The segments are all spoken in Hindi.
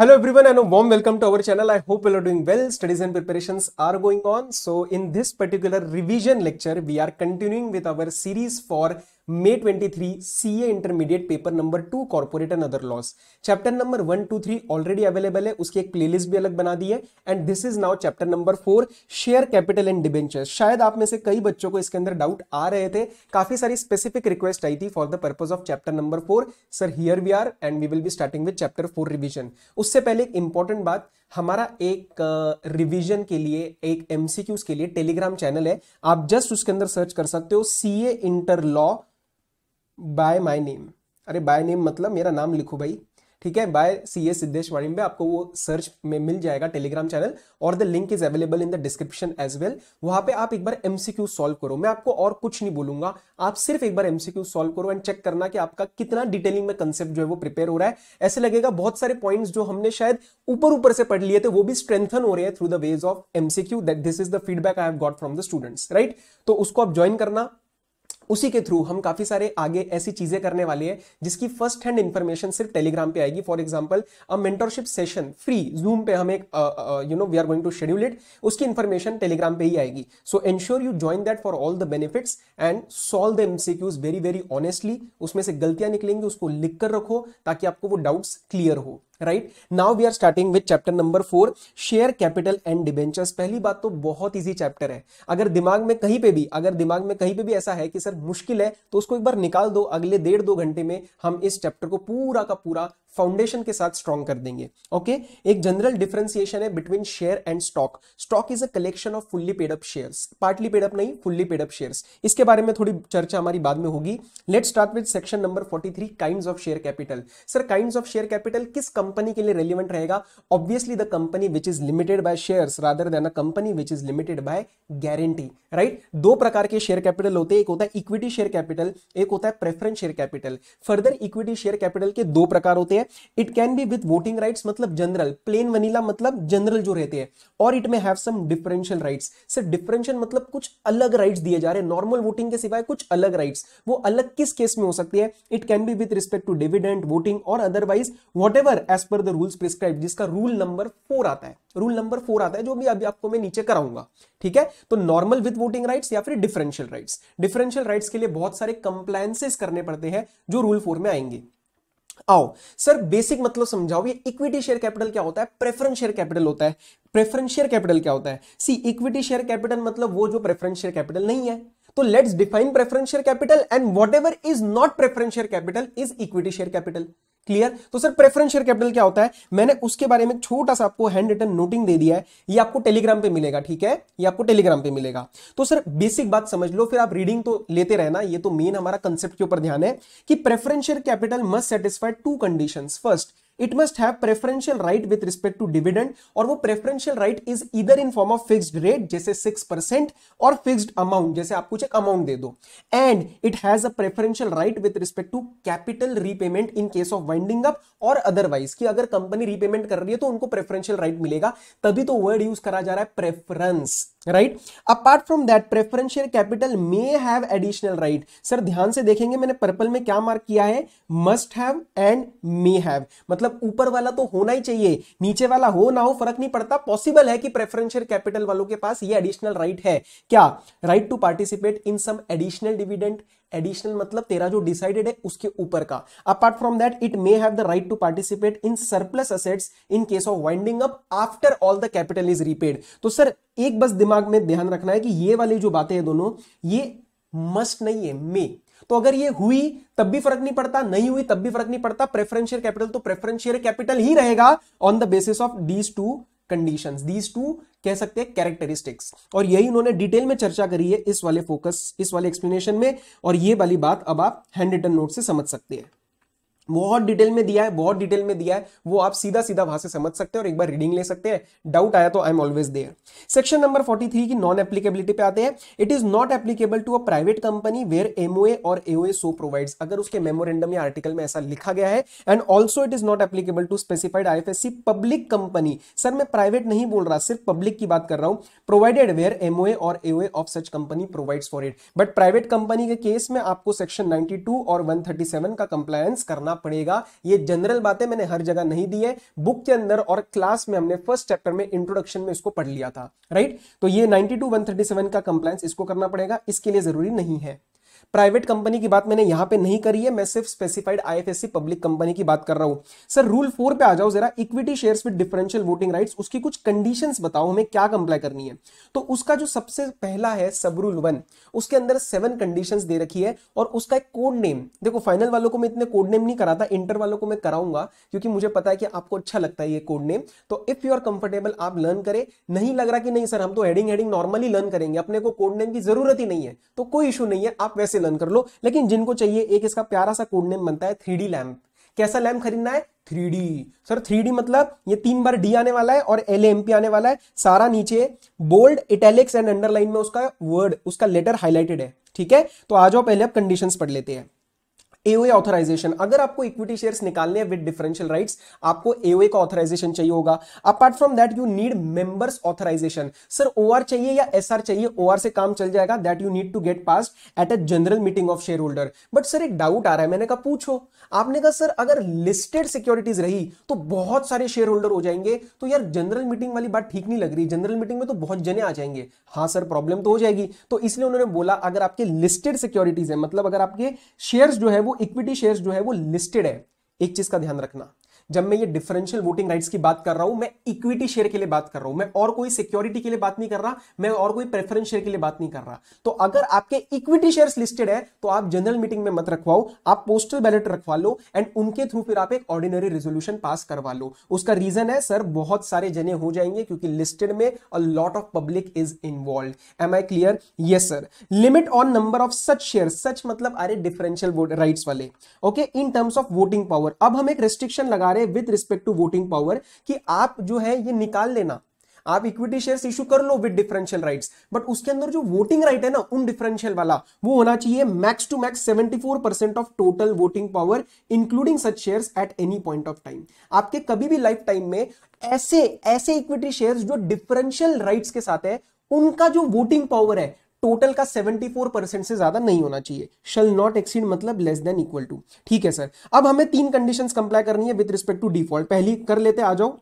Hello everyone and a warm welcome to our channel. I hope you are doing well. Studies and preparations are going on. So in this particular revision lecture, we are continuing with our series for May 23 A intermediate paper number two corporate and other laws chapter number one two three already available है उसकी एक प्लेलिस्ट भी अलग बना दी है and this is now chapter number four share capital and debenture शायद आप में से कई बच्चों को इसके अंदर डाउट आ रहे थे काफी सारी स्पेसिफिक रिक्वेस्ट आई थी for the purpose of chapter number four sir here we are and we will be starting with chapter four revision उससे पहले एक इंपॉर्टेंट बात हमारा एक रिवीजन uh, के लिए एक एमसीक्यूज के लिए टेलीग्राम चैनल है आप जस्ट उसके अंदर सर्च कर सकते हो सी A inter law by my name अरे बाय नेम मतलब मेरा नाम लिखो भाई ठीक है बाय सी एस सिद्धेश वाणी में आपको वो सर्च में मिल जाएगा टेलीग्राम चैनल और the link is available in the description as well वहां पे आप एक बार एमसीक्यू सॉल्व करो मैं आपको और कुछ नहीं बोलूंगा आप सिर्फ एक बार एमसीक्यू सॉल्व करो एंड चेक करना कि आपका कितना डिटेलिंग में कंसेप्ट जो है वो प्रिपेयर हो रहा है ऐसे लगेगा बहुत सारे पॉइंट जो हमने शायद ऊपर ऊपर से पढ़ लिए थे वो भी स्ट्रेंथन हो रहे हैं through the ways of MCQ that this is the feedback I have got from the students right तो उसको आप ज्वाइन करना उसी के थ्रू हम काफी सारे आगे ऐसी चीजें करने वाले हैं जिसकी फर्स्ट हैंड इन्फॉर्मेशन सिर्फ टेलीग्राम पे आएगी for example a mentorship session free Zoom पे हम एक you know we are going to schedule it उसकी इन्फॉर्मेशन टेलीग्राम पे ही आएगी so ensure you join that for all the benefits and solve the MCQs very very honestly उसमें से गलतियां निकलेंगी उसको लिख कर रखो ताकि आपको वो डाउट्स क्लियर हो right now we are starting with chapter number four share capital and debentures पहली बात तो बहुत ईजी चैप्टर है अगर दिमाग में कहीं पे भी अगर दिमाग में कहीं पे भी ऐसा है कि सर मुश्किल है तो उसको एक बार निकाल दो अगले डेढ़ दो घंटे में हम इस चैप्टर को पूरा का पूरा फाउंडेशन के साथ स्ट्रॉन्ग कर देंगे ओके okay? एक जनरल डिफरेंसिएशन है between share and stock stock is a collection of fully paid up shares partly paid up नहीं फुल्ली पेड अप शेयर्स इसके बारे में थोड़ी चर्चा हमारी बाद में होगी let start with section number 43 kind of share capital sir kind of share capital किस कंपनी के लिए रेलिवेंट रहेगा obviously the company which is limited by share rather than a company which is limited by guarantee right दो प्रकार के शेयर कैपिटल होते हैं एक होता है इक्विटी शेयर कैपिटल एक होता है preference share capital further equity share capital के दो प्रकार होते हैं है it can be with voting rights मतलब जनरल प्लेन वनीला मतलब जनरल जो रहते हैं और it may have some differential rights सिर्फ डिफरेंशियल मतलब कुछ अलग राइट्स दिए जा रहे हैं नॉर्मल वोटिंग के सिवाय कुछ अलग राइट्स वो अलग किस केस में हो सकती है it can be with respect to dividend voting और अदरवाइज वॉट एवर एज पर द रूल्स प्रिस्क्राइब जिसका रूल नंबर फोर आता है रूल नंबर फोर आता है जो भी अभी आपको मैं नीचे कराऊंगा ठीक है तो नॉर्मल विद वोटिंग राइट्स या फिर डिफरेंशियल राइट्स डिफरेंशियल राइट्स के लिए बहुत सारे कंप्लायसेस करने पड़ते हैं जो रूल फोर में आएंगे आओ सर बेसिक मतलब समझाओ ये इक्विटी शेयर कैपिटल क्या होता है प्रेफरेंस शेयर कैपिटल होता है प्रेफरेंस शेयर कैपिटल क्या होता है सी इक्विटी शेयर कैपिटल मतलब वो जो प्रेफरेंस शेयर कैपिटल नहीं है तो let's define preference share capital and whatever is not preference share capital is equity share capital clear तो सर प्रेफरेंस शेयर कैपिटल क्या होता है मैंने उसके बारे में छोटा सा आपको हैंड रिटन नोटिंग दे दिया है ये आपको टेलीग्राम पे मिलेगा ठीक है ये आपको टेलीग्राम पे मिलेगा तो सर बेसिक बात समझ लो फिर आप रीडिंग तो लेते रहना ये तो मेन हमारा कंसेप्ट के ऊपर ध्यान है कि preference share capital must satisfy two condition first it must have preferential right with respect to dividend और वो प्रेफरेंशियल राइट इज इधर in form of fixed rate जैसे सिक्स परसेंट और फिक्स्ड अमाउंट जैसे आप कुछ एक अमाउंट दे दो and it has a preferential right with respect to capital repayment in case of winding up और अदरवाइज की अगर कंपनी रीपेमेंट कर रही है तो उनको प्रेफरेंशियल राइट मिलेगा तभी तो वर्ड यूज करा जा रहा है preference right apart from that preferential capital may have additional right sir ध्यान से देखेंगे मैंने पर्पल में क्या मार्क किया है must have and may have मतलब ऊपर वाला तो होना ही चाहिए नीचे वाला हो ना हो फर्क नहीं पड़ता पॉसिबल है कि प्रेफरेंशियल कैपिटल वालों के पास ये एडिशनल राइट right है क्या right to participate in some additional dividend additional मतलब तेरा जो डिसाइडेड है उसके ऊपर का apart from that it may have the right to participate in surplus assets in case of winding up after all the capital is repaid तो सर एक बस दिमाग में ध्यान रखना है कि ये वाली जो बातें हैं दोनों ये मस्ट नहीं है मे तो अगर ये हुई तब भी फर्क नहीं पड़ता नहीं हुई तब भी फर्क नहीं पड़ता प्रेफरेंस शेयर कैपिटल तो प्रेफरेंस शेयर कैपिटल ही रहेगा on the basis of these two condition these two कह सकते हैं कैरेक्टरिस्टिक्स और यही उन्होंने डिटेल में चर्चा करी है इस वाले फोकस इस वाले एक्सप्लेनेशन में और ये वाली बात अब आप हैंड रिटन नोट से समझ सकते हैं बहुत डिटेल में दिया है बहुत डिटेल में दिया है वो आप सीधा सीधा वहां से समझ सकते हैं और एक बार रीडिंग ले सकते हैं डाउट आया तो I am always there section number 43 की नॉन एप्लीकेबिलिटी पे आते हैं it is not applicable to a private company where MOA और एओए सो प्रोवाइड्स अगर उसके मेमोरेंडम या आर्टिकल में ऐसा लिखा गया है and also it is not applicable to specified I public company sir मैं प्राइवेट नहीं बोल रहा सिर्फ पब्लिक की बात कर रहा हूं प्रोवाइडेड वेयर एमओए और AOA of such company provides for it but private company के केस में आपको सेक्शन 92 और 137 का कंप्लायंस करना पड़ेगा ये जनरल बातें मैंने हर जगह नहीं दी है बुक के अंदर और क्लास में हमने फर्स्ट चैप्टर में इंट्रोडक्शन में इसको पढ़ लिया था राइट तो ये 92 टू का कंप्लायंस इसको करना पड़ेगा इसके लिए जरूरी नहीं है प्राइवेट कंपनी की बात मैंने यहां पे नहीं करी है मैं सिर्फ स्पेसिफाइड आईएफएससी पब्लिक कंपनी की बात कर रहा हूं सर रूल फोर पे आ जाओ जरा equity shares with differential voting rights उसकी कुछ कंडीशंस बताओ हमें क्या कंप्लाई करनी है तो उसका जो सबसे पहला है सब रूल वन उसके अंदर सेवन कंडीशन दे रखी है और उसका एक कोड नेम देखो फाइनल वालों को मैं इतने कोड नेम नहीं कराता इंटर वालों को मैं कराऊंगा क्योंकि मुझे पता है कि आपको अच्छा लगता है ये कोड नेम तो इफ यू आर कंफर्टेबल आप लर्न करें नहीं लग रहा कि नहीं सर हम तो हेडिंग हेडिंग नॉर्मली लर्न करेंगे अपने को कोड नेम की जरूरत ही नहीं है तो कोई इशू नहीं है आप वैसे से लर्न कर लो लेकिन जिनको चाहिए एक इसका प्यारा सा कोड नेम बनता है थ्री लैम्प कैसा लैम्प खरीदना है थ्री सर थ्री मतलब ये तीन बार डी आने वाला है और एल एम पी आने वाला है सारा नीचे बोल्ड इटेलिक्स एंड अंडरलाइन में उसका वर्ड उसका लेटर हाईलाइटेड है ठीक है तो आ जाओ पहले आप कंडीशंस पढ़ लेते हैं एओए ऑथराइजेशन अगर आपको इक्विटी शेयर्स निकालने हैं विद डिफरेंशियल राइट्स आपको एओए का ऑथराइजेशन चाहिए होगा apart from that you need members authorisation sir OR चाहिए या एसआर चाहिए ओआर से काम चल जाएगा that you need to get pass at a general meeting of share shareholder but sir एक डाउट आ रहा है मैंने कहा पूछो आपने कहा सर अगर लिस्टेड सिक्योरिटीज रही तो बहुत सारे शेयर होल्डर हो जाएंगे तो यार जनरल मीटिंग वाली बात ठीक नहीं लग रही जनरल मीटिंग में तो बहुत जने आ जाएंगे हाँ सर प्रॉब्लम तो हो जाएगी तो इसलिए उन्होंने बोला अगर आपके लिस्टेड सिक्योरिटीज है मतलब अगर आपके शेयर जो है वो वो इक्विटी शेयर जो है वो लिस्टेड है एक चीज का ध्यान रखना जब मैं ये डिफरेंशियल वोटिंग राइट्स की बात कर रहा हूं मैं इक्विटी शेयर के लिए बात कर रहा हूं मैं और कोई सिक्योरिटी के लिए बात नहीं कर रहा मैं और कोई प्रेफरेंस शेयर के लिए बात नहीं कर रहा तो अगर आपके इक्विटी शेयर लिस्टेड है तो आप जनरल मीटिंग में मत रखवाओ आप पोस्टल बैलेट रखवा लो एंड उनके थ्रू फिर आप एक ऑर्डिनरी रेजोल्यूशन पास करवा लो उसका रीजन है सर बहुत सारे जने हो जाएंगे क्योंकि लिस्टेड में a lot of public is involve am I clear yes sir limit on number of such share such मतलब अरे डिफरेंशियल राइट्स वाले okay in terms of voting power अब हम एक रेस्ट्रिक्शन लगा रहे रहे हैं with respect to voting power कि आप जो है ये निकाल लेना आप इक्विटी शेयर्स इशू कर लो विद डिफरेंशियल राइट्स बट उसके अंदर जो वोटिंग राइट right है ना उन डिफरेंशियल वाला वो होना चाहिए max to max 74 percent of total voting power including such shares at any point of time आपके कभी भी लाइफ टाइम में ऐसे ऐसे इक्विटी शेयर्स जो डिफरेंशियल राइट्स के साथ है उनका जो वोटिंग पावर है टोटल का 74 परसेंट से ज्यादा नहीं होना चाहिए शल नॉट एक्सीड मतलब लेस देन इक्वल टू ठीक है सर अब हमें तीन कंडीशन कंप्लाई करनी है विद रिस्पेक्ट टू डिफॉल्ट पहली कर लेते आ जाओ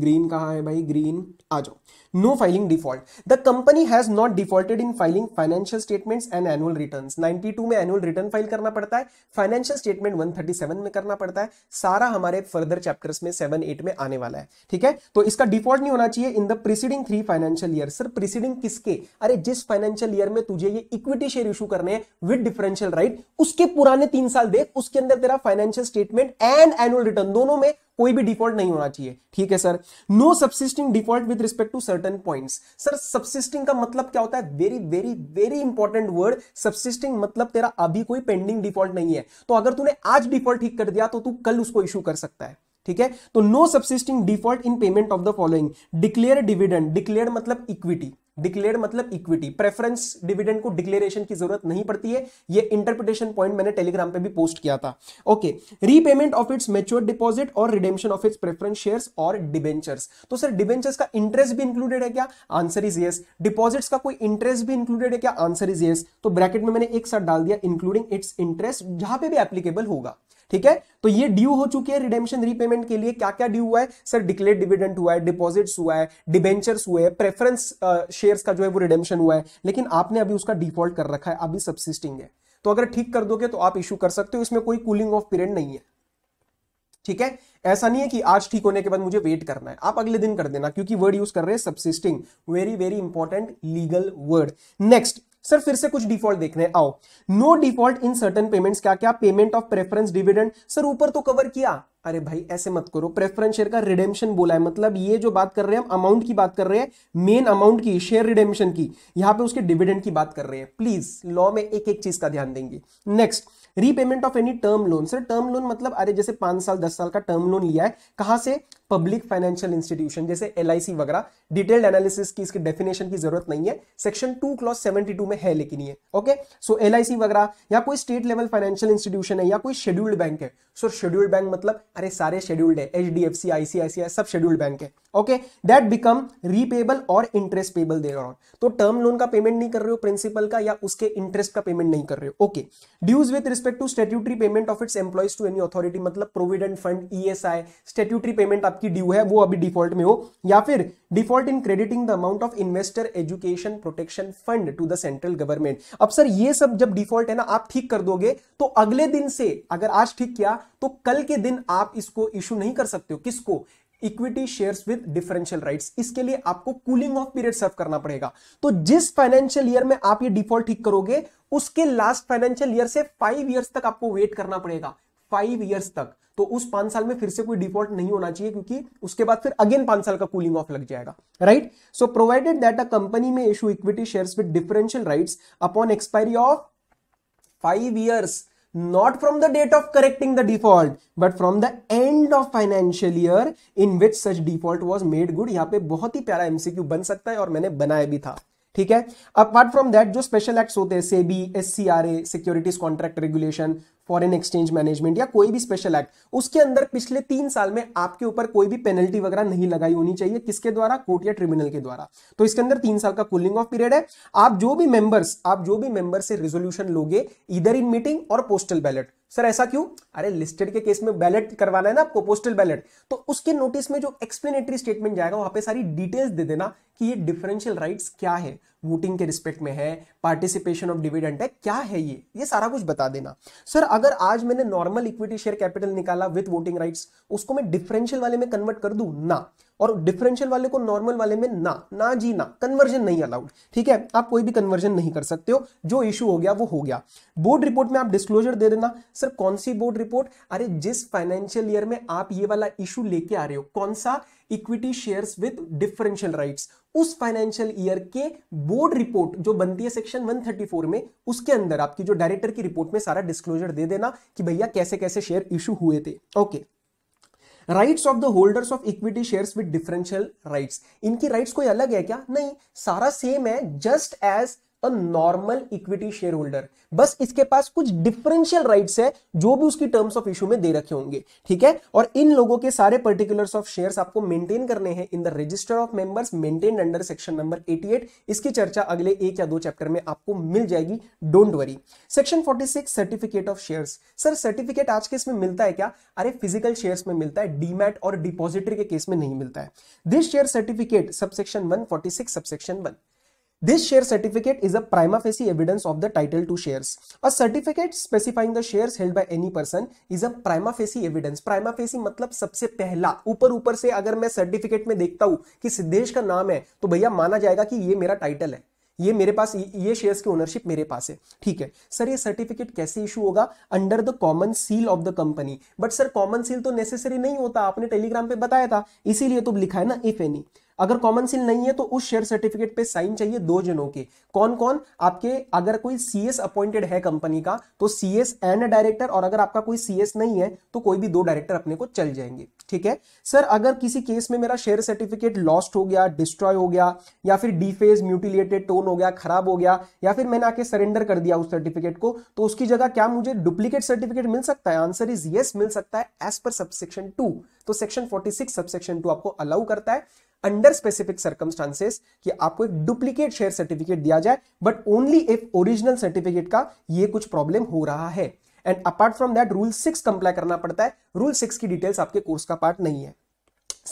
ग्रीन कहा है भाई ग्रीन आ जाओ no filing default the company has not defaulted in filing financial statements and annual return 92 में एनुअल रिटर्न फाइल करना पड़ता है फाइनेंशियल स्टेटमेंट 137 में करना पड़ता है सारा हमारे फर्दर चैप्टर्स में सेवन एट में आने वाला है ठीक है तो इसका डिफॉल्ट नहीं होना चाहिए in the preceding three financial year sir preceding किसके अरे जिस फाइनेंशियल ईयर में तुझे ये इक्विटी शेयर इशू करने हैं विद डिफरेंशियल राइट उसके पुराने तीन साल देख उसके अंदर तेरा financial statement and annual return दोनों में कोई भी डिफॉल्ट नहीं होना चाहिए ठीक है sir no subsisting default with respect to sir certain points sir subsisting का मतलब क्या होता है very very very important word subsisting मतलब तेरा अभी कोई पेंडिंग डिफॉल्ट नहीं है तो अगर तूने आज डिफॉल्ट ठीक कर दिया तो तू कल उसको इश्यू कर सकता है ठीक है तो no subsisting default in payment of the following declare dividend declare मतलब इक्विटी डिक्लेयर मतलब इक्विटी प्रेफरेंस डिविडेंड को डिक्लेरेशन की जरूरत नहीं पड़ती है ये इंटरप्रिटेशन पॉइंट मैंने टेलीग्राम पे भी पोस्ट किया था okay repayment of its mature deposit और redemption of its preference shares और डिबेंचर्स तो सर डिबेंचर्स का इंटरेस्ट भी इंक्लूडेड है क्या आंसर इज येस डिपॉजिट्स का कोई इंटरेस्ट भी इंक्लूडेड है क्या आंसर इज येस तो ब्रैकेट में मैंने एक साथ डाल दिया इंक्लूडिंग इट्स इंटरेस्ट जहां पे भी एप्लीकेबल होगा ठीक है तो ये ड्यू हो चुकी है रिडेमशन रीपेमेंट के लिए क्या क्या ड्यू हुआ है सर डिक्लेयर डिविडेंट हुआ है डिपॉजिट्स हुआ है डिबेंचर्स हुए हैं प्रेफरेंस शेयर्स uh, का जो है वो रिडेमशन हुआ है लेकिन आपने अभी उसका डिफॉल्ट कर रखा है अभी सब्सिस्टिंग है तो अगर ठीक कर दोगे तो आप इश्यू कर सकते हो इसमें कोई कूलिंग ऑफ पीरियड नहीं है ठीक है ऐसा नहीं है कि आज ठीक होने के बाद मुझे वेट करना है आप अगले दिन कर देना क्योंकि वर्ड यूज कर रहे हैं subsisting very very important legal word next sir फिर से कुछ डिफॉल्ट देखने आओ no default in certain payments क्या क्या payment of preference dividend sir ऊपर तो कवर किया अरे भाई ऐसे मत करो प्रेफरेंस शेयर का रिडेमशन बोला है मतलब ये जो बात कर रहे हैं हम अमाउंट की बात कर रहे हैं मेन अमाउंट की शेयर रिडेमशन की यहां पे उसके डिविडेंड की बात कर रहे हैं प्लीज लॉ में एक एक चीज का ध्यान देंगे next repayment of any term loan sir term loan मतलब अरे जैसे पांच साल दस साल का टर्म लोन लिया है कहां से पब्लिक फाइनेंशियल इंस्टीट्यूशन जैसे एल वगैरह डिटेल्ड एनालिसिस की इसकी डेफिनेशन की जरूरत नहीं है सेक्शन टू क्लॉज सेवेंटी में है लेकिन ये ओके सो एल वगैरह या कोई स्टेट लेवल फाइनेंशियल इंस्टीट्यूशन है या कोई शेड्यूल्ड बैंक है सो शेड्यूल्ड बैंक मतलब अरे सारे शेड्यूल्ड है H D F C ICICI सब शेड्यूल्ड बैंक है ओके दैट बिकम रीपेबल और इंटरेस्ट पेबल दे तो टर्म लोन का पेमेंट नहीं कर रहे हो प्रिंसिपल का या उसके इंटरेस्ट का पेमेंट नहीं कर रहे हो okay dues with respect respect to statutory payment of its employees to any authority मतलब provident fund E S I statutory payment आपकी ड्यू है वो अभी डिफॉल्ट में हो या फिर default in crediting the amount of investor education protection fund to the central government अब सर ये सब जब डिफॉल्ट है ना आप ठीक कर दोगे तो अगले दिन से अगर आज ठीक किया तो कल के दिन आप इसको इश्यू नहीं कर सकते हो किसको equity shares with differential rights इसके लिए आपको कूलिंग ऑफ पीरियड सर्व करना पड़ेगा तो जिस फाइनेंशियल ईयर में आप ये डिफॉल्ट ठीक करोगे उसके लास्ट फाइनेंशियल ईयर से फाइव ईयर्स तक आपको वेट करना पड़ेगा फाइव ईयर्स तक तो उस पांच साल में फिर से कोई डिफॉल्ट नहीं होना चाहिए क्योंकि उसके बाद फिर अगेन पांच साल का कूलिंग ऑफ लग जाएगा right so provided that a company में issue equity shares with differential rights upon expiry of five years not from the date of correcting the default but from the end of financial year in which such default was made good यहाँ पे बहुत ही प्यारा MCQ बन सकता है और मैंने बनाया भी था ठीक है अपार्ट फ्रॉम दैट जो स्पेशल एक्ट्स होते हैं SEBI S securities contract regulation foreign exchange management या कोई भी स्पेशल एक्ट उसके अंदर पिछले तीन साल में आपके ऊपर कोई भी पेनल्टी वगैरह नहीं लगाई होनी चाहिए किसके द्वारा कोर्ट या ट्रिब्यूनल के द्वारा तो इसके अंदर तीन साल का कूलिंग ऑफ पीरियड है आप जो भी मेंबर्स आप जो भी मेंबर से रिजोल्यूशन लोगे इधर इन मीटिंग और पोस्टल बैलेट सर ऐसा क्यों अरे लिस्टेड के केस में बैलेट करवाना है ना आपको पोस्टल बैलेट तो उसके नोटिस में जो एक्सप्लेनेटरी स्टेटमेंट जाएगा वहां पे सारी डिटेल्स दे देना कि ये डिफरेंशियल राइट्स क्या है वोटिंग के रिस्पेक्ट में है पार्टिसिपेशन ऑफ डिविडेंट है क्या है ये ये सारा कुछ बता देना सर अगर आज मैंने नॉर्मल इक्विटी शेयर कैपिटल निकाला विथ वोटिंग राइट्स उसको मैं डिफरेंशियल वाले में कन्वर्ट कर दूं ना और डिफरेंशियल वाले को नॉर्मल वाले में ना ना जी ना कन्वर्जन नहीं अलाउड ठीक है आप कोई भी कन्वर्जन नहीं कर सकते हो जो इशू हो गया वो हो गया बोर्ड रिपोर्ट में आप डिस्क्लोजर दे देना सर कौन सी बोर्ड रिपोर्ट अरे जिस फाइनेंशियल ईयर में आप ये वाला इशू लेके आ रहे हो कौन सा equity share with differential right उस फाइनेंशियल ईयर के बोर्ड रिपोर्ट जो बनती है सेक्शन 134 में उसके अंदर आपकी जो डायरेक्टर की रिपोर्ट में सारा डिस्क्लोजर दे देना कि भैया कैसे कैसे शेयर इशू हुए थे okay okay. Rights of the holders of equity shares with differential rights इनकी राइट्स कोई अलग है क्या नहीं सारा सेम है just as normal equity share holder बस इसके पास कुछ डिफरेंशियल राइट्स है जो भी उसकी टर्म्स ऑफ इश्यू में दे रखे होंगे ठीक है और इन लोगों के सारे पर्टिकुलर्स ऑफ शेयर्स आपको मेंटेन करने हैं in the register of members maintain under section number 88 इसकी चर्चा अगले एक या दो चैप्टर में आपको मिल जाएगी don't worry section 46 certificate of shares sir certificate आज के इसमें मिलता है क्या अरे फिजिकल शेयर्स में मिलता है डीमैट और डिपॉजिटरी के केस में नहीं मिलता है this share certificate subsection 146 subsection 1 This share certificate is a prima facie evidence of the title to shares. A certificate specifying the shares held by any person is a prima facie evidence. Prima facie मतलब सबसे पहला ऊपर ऊपर से अगर मैं सर्टिफिकेट में देखता हूं कि सिद्धेश का नाम है तो भैया माना जाएगा कि ये मेरा टाइटल है ये मेरे पास ये शेयर्स की ओनरशिप मेरे पास है ठीक है सर ये सर्टिफिकेट कैसे इशू होगा under the common seal of the company but sir common seal तो नेसेसरी नहीं होता आपने टेलीग्राम पे बताया था इसीलिए तो लिखा है ना इफ एनी अगर कॉमन सील नहीं है तो उस शेयर सर्टिफिकेट पे साइन चाहिए दो जनों के कौन कौन आपके अगर कोई सीएस अपॉइंटेड है कंपनी का तो सीएस एंड डायरेक्टर और अगर आपका कोई सीएस नहीं है तो कोई भी दो डायरेक्टर अपने को चल जाएंगे ठीक है सर अगर किसी केस में मेरा शेयर सर्टिफिकेट लॉस्ट हो गया डिस्ट्रॉय हो गया या फिर डीफेज म्यूटिलेटेड टोन हो गया खराब हो गया या फिर मैंने आके सरेंडर कर दिया उस सर्टिफिकेट को तो उसकी जगह क्या मुझे डुप्लीकेट सर्टिफिकेट मिल सकता है आंसर इज येस मिल सकता है एज पर सबसेक्शन टू तो सेक्शन 46 सबसेक्शन टू आपको अलाउ करता है अंडर स्पेसिफिक सर्कमस्टांसेस कि आपको एक डुप्लीकेट शेयर सर्टिफिकेट दिया जाए but only if original certificate का ये कुछ प्रॉब्लम हो रहा है and apart from that rule six comply करना पड़ता है रूल सिक्स की डिटेल्स आपके कोर्स का पार्ट नहीं है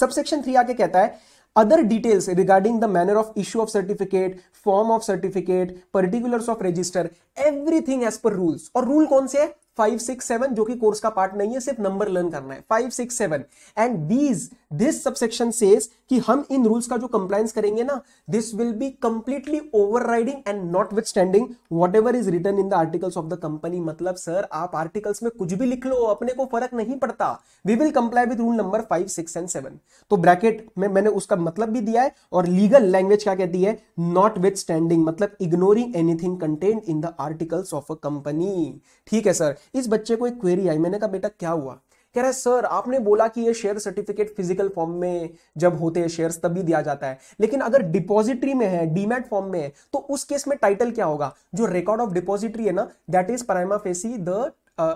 सबसेक्शन थ्री आके कहता है other details regarding the manner of issue of certificate form of certificate particular of register everything as per rules और रूल कौन से है फाइव सिक्स सेवन जो कि कोर्स का पार्ट नहीं है सिर्फ नंबर लर्न करना है five six seven and these this subsection says कि हम इन रूल्स का जो कंप्लायंस करेंगे ना this will be completely over and notwithstanding whatever is written in the articles of the company मतलब सर आप आर्टिकल्स में कुछ भी लिख लो अपने को फर्क नहीं पड़ता we will comply with rule number five six and seven तो ब्रैकेट में मैंने उसका मतलब भी दिया है और लीगल लैंग्वेज क्या कहती है नॉट विथ स्टैंडिंग मतलब ignoring anything content in the articles of a company ठीक है सर इस बच्चे को एक क्वेरी आई मैंने कहा बेटा क्या हुआ कह रहा है सर आपने बोला कि ये शेयर सर्टिफिकेट फिजिकल फॉर्म में जब होते हैं शेयर्स तभी दिया जाता है लेकिन अगर डिपॉजिटरी में है डीमेट फॉर्म में है तो उस केस में टाइटल क्या होगा जो रिकॉर्ड ऑफ डिपॉजिटरी है ना that is prima facie the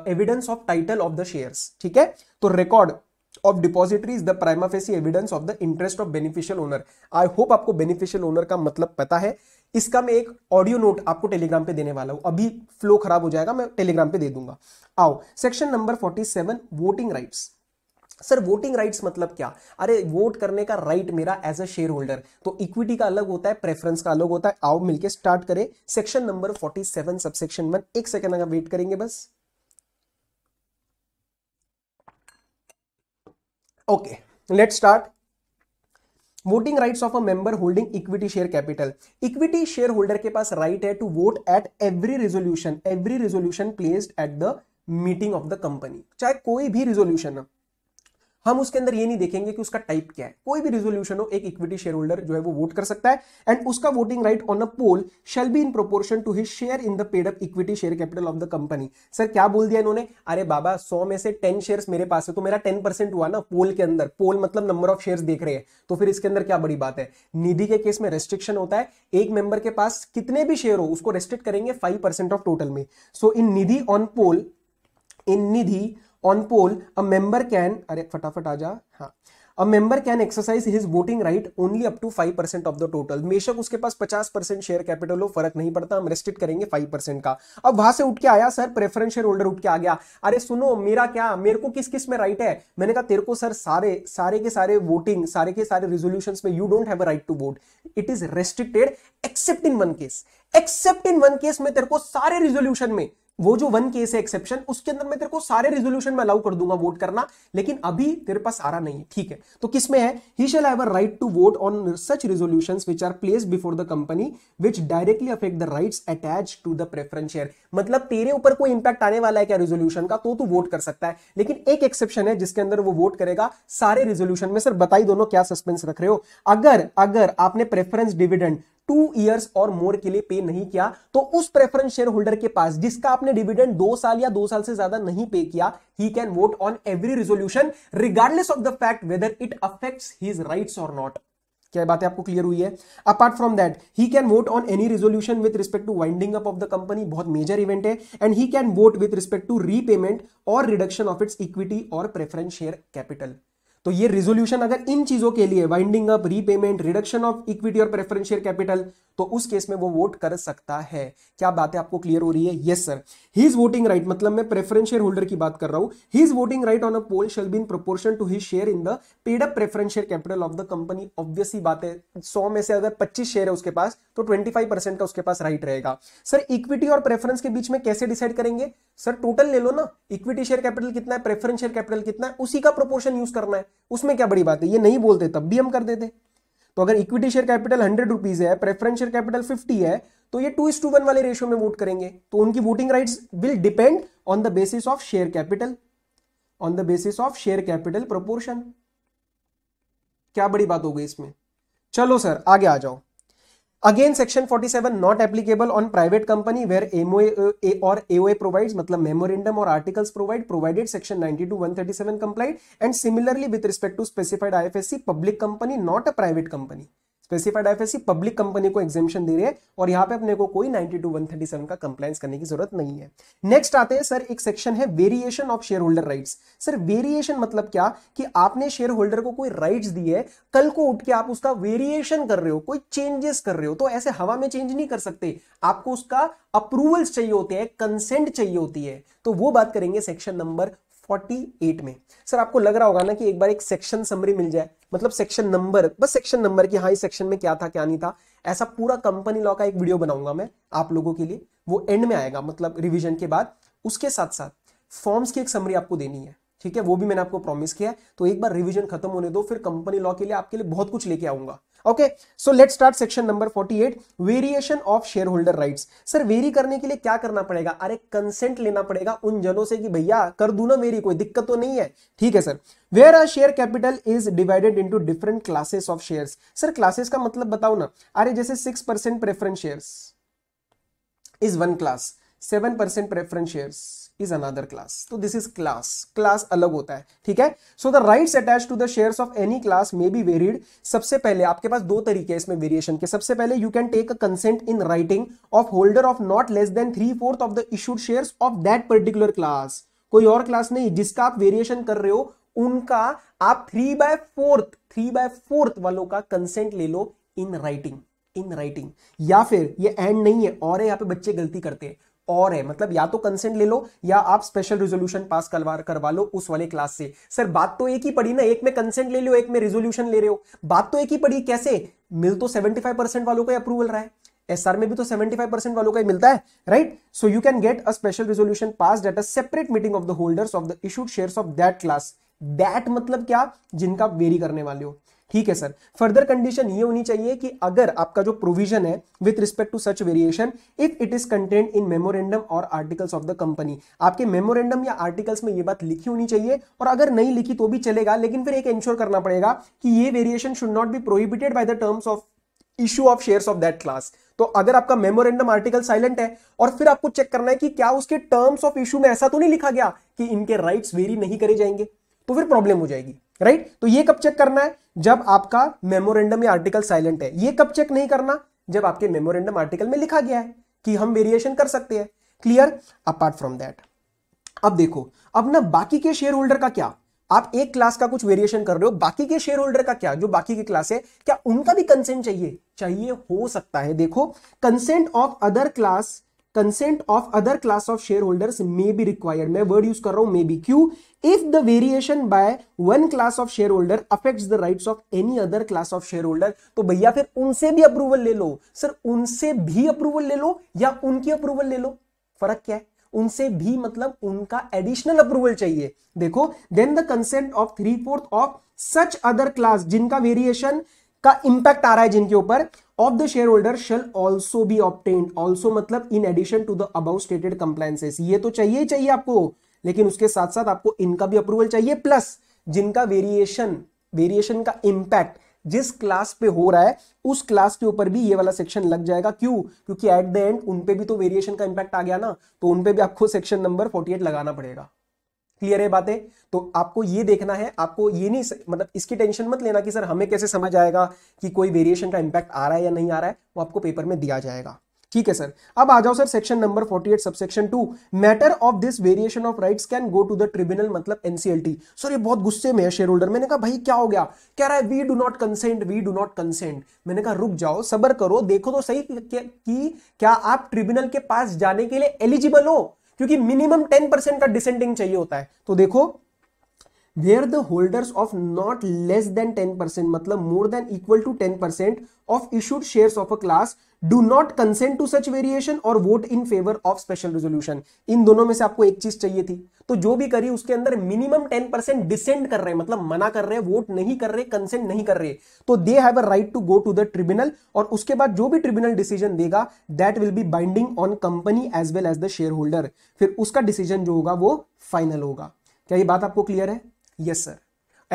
evidence of title of the shares ठीक है तो record of depository is the prima facie evidence of the interest of beneficial owner I hope आपको बेनिफिशियल ओनर का मतलब पता है इसका मैं एक ऑडियो नोट आपको टेलीग्राम पे देने वाला हूं अभी फ्लो खराब हो जाएगा मैं टेलीग्राम पे दे दूंगा आओ section number 47 voting rights sir voting rights मतलब क्या अरे वोट करने का राइट right मेरा एज अ शेयर होल्डर तो इक्विटी का अलग होता है प्रेफरेंस का अलग होता है आओ मिलके स्टार्ट करें सेक्शन नंबर 47 सबसेक्शन 1 एक सेकंड अगर वेट करेंगे बस okay let start voting rights of a member holding equity share capital equity share holder के पास राइट right है to vote at every resolution every resolution placed at the meeting of the company चाहे कोई भी रेजोल्यूशन हो हम उसके अंदर ये नहीं देखेंगे कि उसका टाइप क्या है कोई भी रिजोल्यूशन हो एक इक्विटी शेयर होल्डर जो है वो वोट कर सकता है एंड उसका voting right on a poll shall be in proportion to his share in the paid up equity share capital of the company sir क्या बोल दिया इन्होंने अरे बाबा सौ में से टेन शेयर मेरे पास है तो मेरा टेन परसेंट हुआ ना पोल के अंदर पोल मतलब नंबर ऑफ शेयर देख रहे हैं तो फिर इसके अंदर क्या बड़ी बात है निधि के केस में रेस्ट्रिक्शन होता है एक मेंबर के पास कितने भी शेयर हो उसको रेस्ट्रिक्ट करेंगे फाइव ऑफ टोटल में so in Nidhi on poll in Nidhi on poll a member can अरे फटाफट आ जा हाँ a member can exercise his voting right only up to five percent of the total बेशक उसके पास पचास परसेंट शेयर कैपिटल हो फर्क नहीं पड़ता हम रेस्ट्रिक्ट करेंगे फाइव परसेंट का अब वहां से उठ के आया सर प्रेफरेंस शेयर होल्डर उठ के आ गया अरे सुनो मेरा क्या मेरे को किस किस में राइट है मैंने कहा तेरे को सर सारे सारे के सारे वोटिंग सारे के सारे रेजोल्यूशन में you don't have a right to vote it is restricted except in one case except in one case में तेरे को सारे रिजोल्यूशन में वो जो वन केस है एक्सेप्शन उसके अंदर मैं तेरे को सारे रिजोल्यूशन में अलाउ कर दूंगा वोट करना लेकिन अभी तेरे पास आ रहा नहीं है ठीक है तो किसमें है he shall have a right to vote on such resolution which are place before the company which directly affect the right attach to the preference share मतलब तेरे ऊपर कोई इंपैक्ट आने वाला है क्या रिजोल्यूशन का तो तू वोट कर सकता है लेकिन एक एक्सेप्शन है जिसके अंदर वो वोट करेगा सारे रिजोल्यूशन में सर बताई दोनों क्या सस्पेंस रख रहे हो अगर अगर आपने प्रेफरेंस डिविडेंड टू ईयर्स और मोर के लिए पे नहीं किया तो उस प्रेफरेंस शेयर होल्डर के पास जिसका आपने डिविडेंड दो साल या दो साल से ज्यादा नहीं पे किया he can vote on every resolution regardless of the fact whether it affect his right और नॉट क्या बातें आपको क्लियर हुई है apart from that he can vote on any resolution with respect to winding up of the company बहुत मेजर इवेंट है and he can vote with respect to repayment और रिडक्शन ऑफ इट्स इक्विटी और प्रेफरेंस शेयर कैपिटल तो ये रिजोल्यूशन अगर इन चीजों के लिए winding up repayment reduction of equity और प्रेफरेंशियल कैपिटल तो उस केस में वो वोट कर सकता है क्या बातें आपको क्लियर हो रही है yes sir is voting right मतलब मैं प्रेफरेंस शेयर होल्डर की बात कर रहा he is voting right on a poll shall be in proportion to his share in the paid up preference share capital of the company obviously बात है सौ में से अगर पच्चीस शेयर है उसके पास तो ट्वेंटी फाइव परसेंट का उसके पास राइट रहेगा सर इक्विटी और प्रेफरेंस के बीच में कैसे डिसाइड करेंगे सर टोटल ले लो ना इक्विटी शेयर कैपिटल कितना है प्रेफरेंस शेयर कैपिटल कितना है उसी का प्रोपोर्शन यूज करना है उसमें क्या बड़ी बात है ये नहीं बोलते तब भी हम कर देते तो अगर equity share capital hundred rupees है प्रेफरेंस शेयर कैपिटल फिफ्टी है तो ये टू इस टू वन वाले रेशियो में वोट करेंगे तो उनकी voting rights will depend on the basis of share capital on the basis of share capital proportion क्या बड़ी बात हो गई इसमें चलो सर आगे आ जाओ Again, Section 47 not applicable on private company where MOA or AOA provides, मतलब memorandum or articles provide, provided Section 92, 137 complied. And similarly, with respect to specified IFSC, public company, not a private company. Specified FSC public company को एग्जेम्पन दे रही है और यहाँ पे अपने को कोई 92 137 का कंप्लाइंस करने की जरूरत नहीं है नेक्स्ट आते हैं सर एक सेक्शन है variation of share holder rights sir variation मतलब क्या कि आपने शेयर होल्डर को कोई राइट्स दी है कल को उठ के आप उसका वेरिएशन कर रहे हो कोई चेंजेस कर रहे हो तो ऐसे हवा में चेंज नहीं कर सकते आपको उसका अप्रूवल्स चाहिए होते हैं कंसेंट चाहिए होती है तो वो बात करेंगे सेक्शन नंबर 48 में सर आपको लग रहा होगा ना कि एक बार एक सेक्शन समरी मिल जाए मतलब सेक्शन नंबर बस सेक्शन नंबर की हाँ सेक्शन में क्या था क्या नहीं था ऐसा पूरा कंपनी लॉ का एक वीडियो बनाऊंगा मैं आप लोगों के लिए वो एंड में आएगा मतलब रिविजन के बाद उसके साथ साथ फॉर्म्स की एक समरी आपको देनी है ठीक है वो भी मैंने आपको प्रॉमिस किया है तो एक बार रिविजन खत्म होने दो फिर कंपनी लॉ के लिए आपके लिए बहुत कुछ लेके आऊंगा okay so let start section number 48 variation of share holder rights sir vary करने के लिए क्या करना पड़ेगा अरे कंसेंट लेना पड़ेगा उन जनों से कि भैया कर दू ना मेरी कोई दिक्कत तो नहीं है ठीक है sir where are share capital is divided into different classes of share sir classes का मतलब बताओ ना अरे जैसे six percent preference share is one class seven percent preference shares is another class तो दिस इज क्लास क्लास अलग होता है ठीक है so the rights attach to the shares of any class may be varied सबसे पहले आपके पास दो तरीके हैं इसमें वेरिएशन के सबसे पहले you can take a consent in writing of holder of not less than three fourth of the issued share of that particular class कोई और क्लास नहीं जिसका आप वेरिएशन कर रहे हो उनका आप three by fourth three by fourth वालों का कंसेंट ले लो इन राइटिंग इन राइटिंग या फिर ये एंड नहीं है और यहां पे बच्चे गलती करते हैं और है मतलब या तो कंसेंट ले लो या आप स्पेशल रिजोल्यूशन पास करवा करवा लो उस वाले क्लास से सर बात तो एक ही पड़ी ना एक में कंसेंट ले लो एक में रिजोल्यूशन ले रहे हो बात तो एक ही पड़ी कैसे मिल तो 75 परसेंट वालों का अप्रूवल रहा है एसआर में भी तो 75 परसेंट वालों का ही मिलता है right so you can get a special resolution pass at a separate meeting of the holders of the issued shares of that class that मतलब क्या जिनका वेरी करने वाले हो ठीक है सर फर्दर कंडीशन ये होनी चाहिए कि अगर आपका जो प्रोविजन है with respect to such variation if it is content in memorandum और आर्टिकल्स ऑफ द कंपनी आपके मेमोरेंडम या आर्टिकल्स में ये बात लिखी होनी चाहिए और अगर नहीं लिखी तो भी चलेगा लेकिन फिर एक इंश्योर करना पड़ेगा कि ये variation should not be prohibited by the terms of issue of share of that class तो अगर आपका मेमोरेंडम आर्टिकल साइलेंट है और फिर आपको चेक करना है कि क्या उसके टर्म्स ऑफ इशू में ऐसा तो नहीं लिखा गया कि इनके राइट्स वेरी नहीं करे जाएंगे तो फिर प्रॉब्लम हो जाएगी राइट तो ये कब चेक करना है जब आपका मेमोरेंडम या आर्टिकल साइलेंट है ये कब चेक नहीं करना जब आपके मेमोरेंडम आर्टिकल में लिखा गया है कि हम वेरिएशन कर सकते हैं क्लियर अपार्ट फ्रॉम दैट अब देखो अब ना बाकी के शेयर होल्डर का क्या आप एक क्लास का कुछ वेरिएशन कर रहे हो बाकी के शेयर होल्डर का क्या जो बाकी के क्लास है क्या उनका भी कंसेंट चाहिए चाहिए हो सकता है देखो consent of other class consent of other class of share holders may be required मैं वर्ड यूज कर रहा हूं मे बी क्यू if the variation by one class of share holder affect the right of any other class of share holder तो भैया फिर उनसे भी अप्रूवल ले लो सर उनसे भी अप्रूवल ले लो या उनकी अप्रूवल ले लो फर्क क्या है उनसे भी मतलब उनका एडिशनल अप्रूवल चाहिए देखो then the consent of three fourth of such other class जिनका वेरिएशन का इंपैक्ट आ रहा है जिनके ऊपर of the share holder shall also be obtained also मतलब in addition to the above stated compliances ये तो चाहिए ही चाहिए आपको लेकिन उसके साथ साथ आपको इनका भी अप्रूवल चाहिए प्लस जिनका वेरिएशन वेरिएशन का इंपैक्ट जिस क्लास पे हो रहा है उस क्लास के ऊपर भी ये वाला सेक्शन लग जाएगा क्यों क्योंकि एट द एंड उनपे भी तो वेरिएशन का इंपैक्ट आ गया ना तो उनपे भी आपको सेक्शन नंबर 48 लगाना पड़ेगा क्लियर है बातें तो आपको ये देखना है आपको ये नहीं मतलब इसकी टेंशन मत लेना कि सर हमें कैसे समझ आएगा कि कोई वेरिएशन का इंपैक्ट आ रहा है या नहीं आ रहा है वो आपको पेपर में दिया जाएगा ठीक है सर अब आ जाओ sir section number 48 subsection two matter of this variation of rights can go to the tribunal मतलब एनसीएलटी सर ये बहुत गुस्से में है शेयर होल्डर मैंने कहा भाई क्या हो गया कह रहा है we do not consent we do not consent मैंने कहा रुक जाओ सबर करो देखो तो सही कि क्या आप ट्रिब्यूनल के पास जाने के लिए एलिजिबल हो क्योंकि मिनिमम टेन परसेंट का डिसेंडिंग चाहिए होता है तो देखो where the holders of not less than ten percent मतलब more than equal to ten percent of issued share of a class do not consent to such variation और vote in favour of special resolution इन दोनों में से आपको एक चीज चाहिए थी तो जो भी करी उसके अंदर मिनिमम टेन परसेंट डिसेंड कर रहे मतलब मना कर रहे हैं वोट नहीं कर रहे कंसेंट नहीं कर रहे तो they have a right to go to the tribunal और उसके बाद जो भी ट्रिब्यूनल डिसीजन देगा that will be binding on company as well as the share holder फिर उसका डिसीजन जो होगा वो फाइनल होगा क्या ये बात आपको क्लियर है yes sir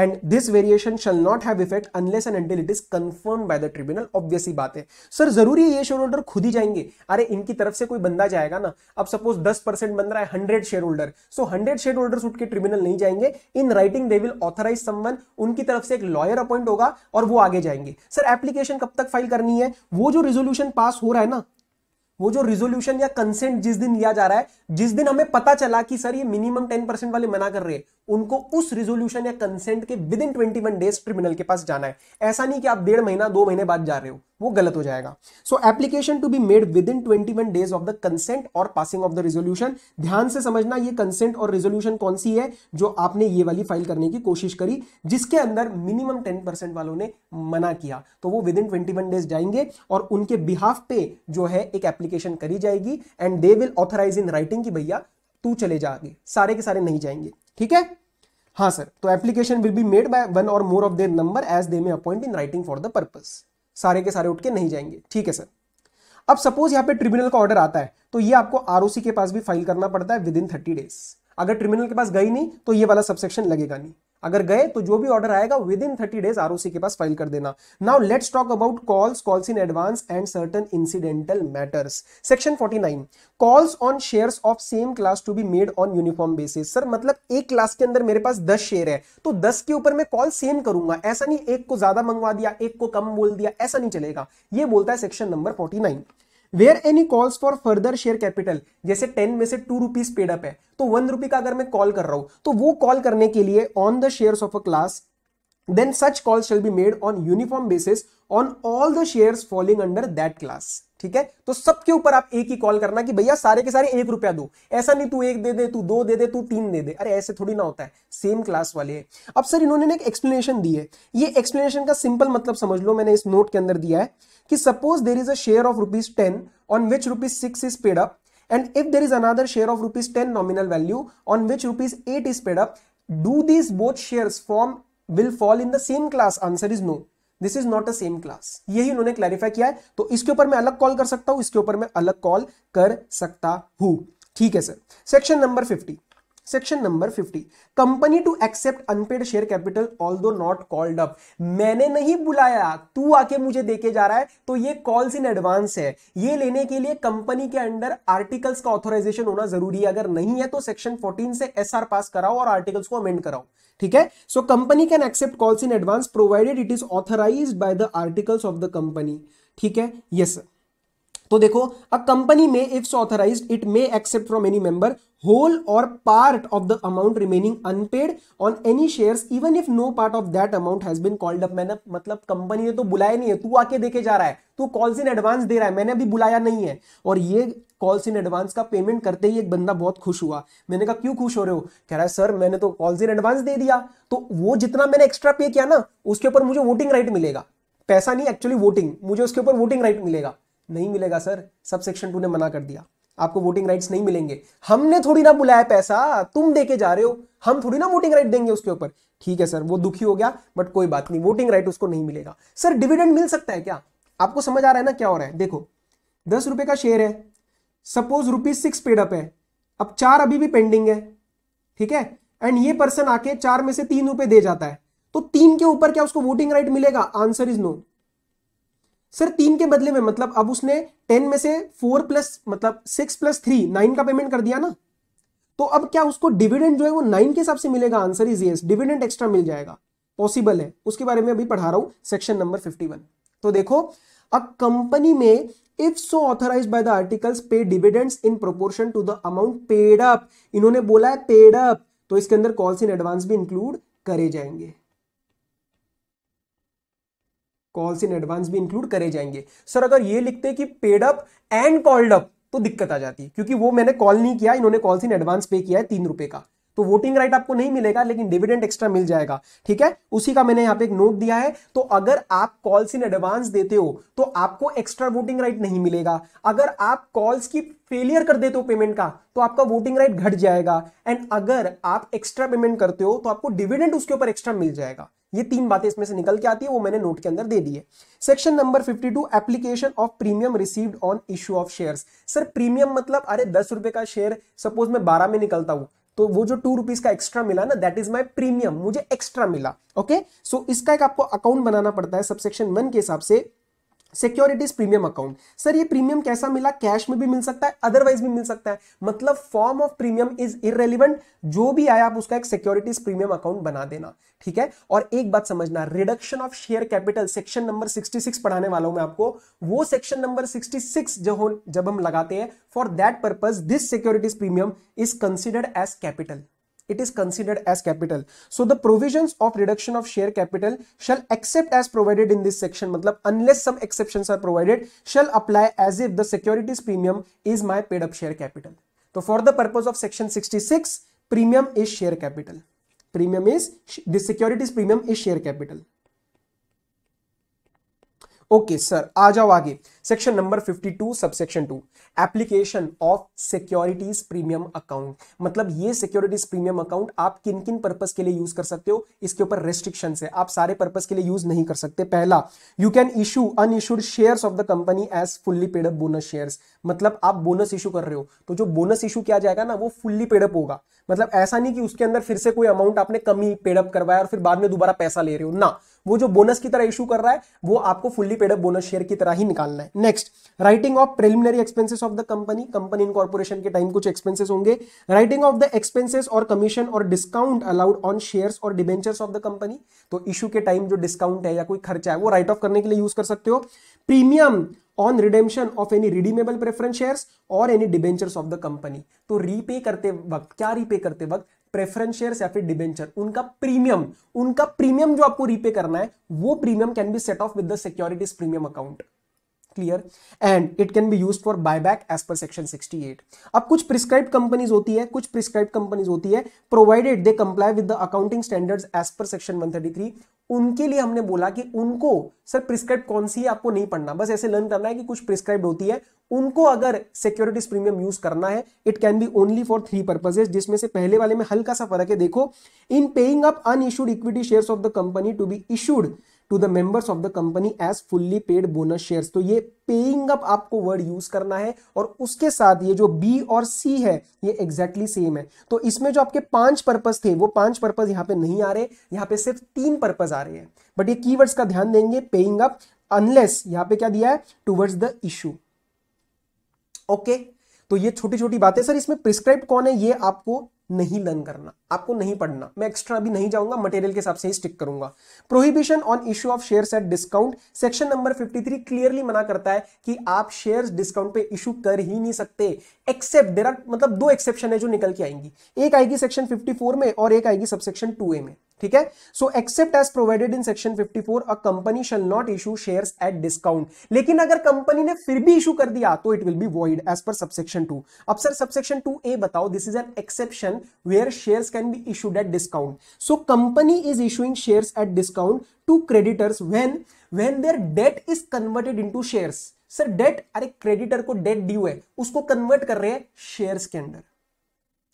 And this variation shall not have effect unless and until it is confirmed by the tribunal. Obviously बात है सर जरूरी है ये शेयर होल्डर खुद ही जाएंगे अरे इनकी तरफ से कोई बंदा जाएगा ना अब सपोज दस परसेंट बन रहा है hundred share holder so hundred share holder उठ के ट्रिब्यूनल नहीं जाएंगे in writing they will authorize someone उनकी तरफ से एक लॉयर अपॉइंट होगा और वो आगे जाएंगे सर एप्लीकेशन कब तक फाइल करनी है वो जो रेजोल्यूशन पास हो रहा है ना वो जो रिजोल्यूशन या कंसेंट जिस दिन लिया जा रहा है जिस दिन हमें पता चला कि सर ये मिनिमम टेन परसेंट वाले मना कर रहे हैं उनको उस रिजोल्यूशन या कंसेंट के within twenty one days tribunal के पास जाना है ऐसा नहीं कि आप डेढ़ महीना दो महीने बाद जा रहे हो वो गलत हो जाएगा so application to be made within twenty one days of the consent और पासिंग ऑफ द रिजोल्यूशन ध्यान से समझना ये कंसेंट और रिजोल्यूशन कौन सी है जो आपने ये वाली फाइल करने की कोशिश करी जिसके अंदर मिनिमम टेन परसेंट वालों ने मना किया तो वो within twenty one days जाएंगे और उनके बिहाफ पे जो है एक एप्लीकेशन एप्लीकेशन करी जाएगी and they will authorize in writing कि भैया तू चले जा आगे सारे के सारे नहीं जाएंगे ठीक है हाँ सर तो application will be made by one और more of their number as they may appoint in writing for the purpose सारे के सारे उठ के नहीं जाएंगे ठीक है सर अब सपोज यहाँ पे ट्रिब्यूनल का ऑर्डर आता है तो ये आपको आरओसी के पास भी फाइल करना पड़ता है विद इन थर्टी डेज अगर ट्रिब्यूनल के पास गई नहीं तो ये वाला सबसेक्शन लगेगा नहीं अगर गए तो जो भी ऑर्डर आएगा विद इन थर्टी डेज आर के पास फाइल कर देना now let's talk about calls calls in advance and certain incidental matters section forty nine calls on share of same class to be made on uniform basis sir मतलब एक क्लास के अंदर मेरे पास दस शेयर है तो दस के ऊपर मैं कॉल सेम करूंगा ऐसा नहीं एक को ज्यादा मंगवा दिया एक को कम बोल दिया ऐसा नहीं चलेगा ये बोलता है section number forty where any calls for further share capital जैसे टेन में से टू रुपीज पेड अप है तो वन रुपी का अगर मैं कॉल कर रहा हूं तो वो कॉल करने के लिए on the share of a class then such call shall be made on uniform basis on all the share falling under that class ठीक है तो सबके ऊपर आप एक ही कॉल करना कि भैया सारे के सारे एक रुपया दो ऐसा नहीं तू एक दे दे तू दो दे दे तू तीन दे दे अरे ऐसे थोड़ी ना होता है सेम क्लास वाले है. अब सर इन्होंने एक एक्सप्लेनेशन दी है ये एक्सप्लेनेशन का सिंपल मतलब समझ लो मैंने इस नोट के अंदर दिया है कि suppose there is a share of rupees ten on which rupees six is paid up and if there is another share of rupees ten nominal value on which rupees eight is paid up do these both share form will fall in the same class answer is no this is not a same class यही उन्होंने क्लैरिफाई किया है तो इसके ऊपर मैं अलग कॉल कर सकता हूं इसके ऊपर मैं अलग कॉल कर सकता हूं ठीक है sir section number fifty section number 50 company to accept unpaid share capital although not called up मैंने नहीं बुलाया तू आके मुझे देके जा रहा है तो ये कॉल्स इन एडवांस है ये लेने के लिए कंपनी के अंडर आर्टिकल्स का ऑथोराइजेशन होना जरूरी है अगर नहीं है तो सेक्शन फोर्टीन से एस पास कराओ और आर्टिकल्स को अमेंड कराओ ठीक है so company can accept calls in advance provided it is authorized by the articles of the company ठीक है यस yes, तो देखो अ कंपनी में if so authorize it may accept from any member whole और part of the amount remaining unpaid on any share even if no part of that amount has been called up मैंने मतलब कंपनी ने तो बुलाया नहीं है तू आके देखे जा रहा है तू कॉल्स इन एडवांस दे रहा है मैंने अभी बुलाया नहीं है और ये कॉल्स इन एडवांस का पेमेंट करते ही एक बंदा बहुत खुश हुआ मैंने कहा क्यों खुश हो रहे हो कह रहा है सर मैंने तो कॉल्स इन एडवांस दे दिया तो वो जितना मैंने एक्स्ट्रा पे किया ना उसके ऊपर मुझे वोटिंग राइट मिलेगा पैसा नहीं एक्चुअली वोटिंग मुझे उसके ऊपर वोटिंग राइट मिलेगा नहीं मिलेगा सर सब सेक्शन टू ने मना कर दिया आपको वोटिंग राइट्स नहीं मिलेंगे हमने थोड़ी ना बुलाया पैसा तुम दे के जा रहे हो हम थोड़ी ना वोटिंग राइट देंगे उसके ऊपर ठीक है सर वो दुखी हो गया बट कोई बात नहीं वोटिंग राइट उसको नहीं मिलेगा सर डिविडेंड मिल सकता है क्या आपको समझ आ रहा है ना क्या हो रहा है देखो दस रुपए का शेयर है suppose rupees six paid up है अब चार अभी भी पेंडिंग है ठीक है एंड ये पर्सन आके चार में से तीन रुपए दे जाता है तो तीन के ऊपर क्या उसको वोटिंग राइट मिलेगा आंसर इज नो सर तीन के बदले में मतलब अब उसने टेन में से फोर प्लस मतलब सिक्स प्लस थ्री नाइन का पेमेंट कर दिया ना तो अब क्या उसको डिविडेंड जो है वो नाइन के हिसाब से मिलेगा answer is yes dividend extra मिल जाएगा पॉसिबल है उसके बारे में अभी पढ़ा रहा हूं सेक्शन नंबर फिफ्टी वन तो देखो अ कंपनी में if so authorize by the articles pay dividends in proportion to the amount paid up इन्होंने बोला है पेड अप तो इसके अंदर कॉल्स इन एडवांस भी इंक्लूड करे जाएंगे कॉल्स इन एडवांस भी इंक्लूड करे जाएंगे सर अगर ये लिखते कि paid up and called up तो दिक्कत आ जाती क्योंकि वो मैंने कॉल नहीं किया इन्होंने कॉल्स इन एडवांस पे किया है तीन रुपए का तो वोटिंग राइट आपको नहीं मिलेगा लेकिन डिविडेंड एक्स्ट्रा मिल जाएगा ठीक है उसी का मैंने यहां पे एक नोट दिया है तो अगर आप कॉल्स इन एडवांस देते हो तो आपको एक्स्ट्रा वोटिंग राइट नहीं मिलेगा अगर आप कॉल्स की फेलियर कर देते हो पेमेंट का तो आपका वोटिंग राइट घट जाएगा एंड अगर आप एक्स्ट्रा पेमेंट करते हो तो आपको डिविडेंड उसके ऊपर एक्स्ट्रा मिल जाएगा ये तीन बातें इसमें से निकल के आती है वो मैंने नोट के अंदर दे दी है section number 52 application of premium received on issue of shares sir premium मतलब अरे दस रुपए का शेयर सपोज मैं बारह में निकलता हूं तो वो जो टू रुपीज का एक्स्ट्रा मिला ना दैट इज माई प्रीमियम मुझे एक्स्ट्रा मिला ओके okay? सो so, इसका एक आपको अकाउंट बनाना पड़ता है सबसेक्शन वन के हिसाब से सिक्योरिटीज प्रीमियम अकाउंट सर ये प्रीमियम कैसा मिला कैश में भी मिल सकता है अदरवाइज भी मिल सकता है मतलब form of premium is irrelevant जो भी आया आप उसका एक सिक्योरिटीज प्रीमियम अकाउंट बना देना ठीक है और एक बात समझना reduction of share capital section number 66 पढ़ाने वाला हूं मैं आपको वो सेक्शन नंबर 66 जो जब हम लगाते हैं for that purpose this securities premium is considered as capital it is considered as capital so the provisions of reduction of share capital shall accept as provided in this section matlab unless some exceptions are provided shall apply as if the securities premium is my paid up share capital so for the purpose of section 66 premium is share capital premium is the securities premium is share capital okay sir आ जाओ आगे section number 52 subsection two application of securities premium account मतलब ये सिक्योरिटीज प्रीमियम अकाउंट आप किन किन पर्पस के लिए यूज कर सकते हो इसके ऊपर रेस्ट्रिक्शन है आप सारे पर्पस के लिए यूज नहीं कर सकते पहला you can issue issued share of the company as fully paid up bonus share मतलब आप बोनस इशू कर रहे हो तो जो बोनस इशू किया जाएगा ना वो फुल्ली पेडअप होगा मतलब ऐसा नहीं कि उसके अंदर फिर से कोई अमाउंट आपने कमी पेडअप करवाया और फिर बाद में दोबारा पैसा ले रहे हो ना वो जो बोनस की तरह इशू कर रहा है वो आपको फुल्ली पेडअप बोनस शेयर की तरह ही निकालना है next writing off preliminary expenses of the company company incorporation के टाइम कुछ एक्सपेंसेस होंगे राइटिंग ऑफ द एक्सपेंसेस और कमीशन और डिस्काउंट अलाउड ऑन शेयर और डिबेंचर्स ऑफ द कंपनी तो इशू के टाइम जो डिस्काउंट है या कोई खर्चा है वो राइट ऑफ करने के लिए यूज कर सकते हो premium on redemption of any redeemable preference shares और any debentures of the company तो रीपे करते वक्त क्या रीपे करते वक्त प्रेफरेंस शेयर या फिर डिबेंचर उनका प्रीमियम उनका प्रीमियम जो आपको रीपे करना है वो premium can be set off with the securities premium account clear and it can be use for buy back as per section 68 अब कुछ प्रिस्क्राइब कंपनीज होती है कुछ प्रिस्क्राइब कंपनीज होती है provided they comply with the accounting standards as per section 133 उनके लिए हमने बोला कि उनको सर प्रिस्क्राइब कौन सी है आपको नहीं पढ़ना बस ऐसे लर्न करना है कि कुछ प्रिस्क्राइब होती है उनको अगर सिक्योरिटीज प्रीमियम यूज करना है it can be only for three purposes जिसमें से पहले वाले में हल्का सा फर्क है देखो in paying up unissued equity shares of the company to be issued to the members of the company as fully paid bonus shares तो ये पेइंग अप आपको वर्ड यूज करना है और उसके साथ ये जो बी और सी है ये एग्जैक्टली exactly सेम है तो इसमें जो आपके पांच पर्पज थे वो पांच पर्पज यहाँ पे नहीं आ रहे यहाँ पे सिर्फ तीन पर्पज आ रहे हैं बट ये की का ध्यान देंगे पेइंग अप अनलेस यहाँ पे क्या दिया है टूवर्ड्स द इशू ओके तो ये छोटी छोटी बातें सर इसमें प्रिस्क्राइब कौन है ये आपको नहीं लर्न करना आपको नहीं पढ़ना मैं एक्स्ट्रा भी नहीं जाऊंगा मटेरियल के हिसाब से ही स्टिक करूंगा prohibition on issue of shares at discount section number 53 clearly मना करता है कि आप शेयर्स डिस्काउंट पे इशू कर ही नहीं सकते एक्सेप्ट देर आर मतलब दो एक्सेप्शन है जो निकल के आएंगी एक आएगी सेक्शन 54 में और एक आएगी सबसेक्शन 2a में ठीक है so except as provided in section 54 a company shall not issue shares at discount लेकिन अगर कंपनी ने फिर भी इशू कर दिया तो it will be void as per subsection 2 अब सर सबसेक्शन 2a बताओ this is an exception position where shares can be issued at discount. So company is issuing shares at discount to creditors when when their debt is converted into shares. Sir debt अरे क्रेडिटर को डेट ड्यू है उसको कन्वर्ट कर रहे हैं शेयर्स के अंदर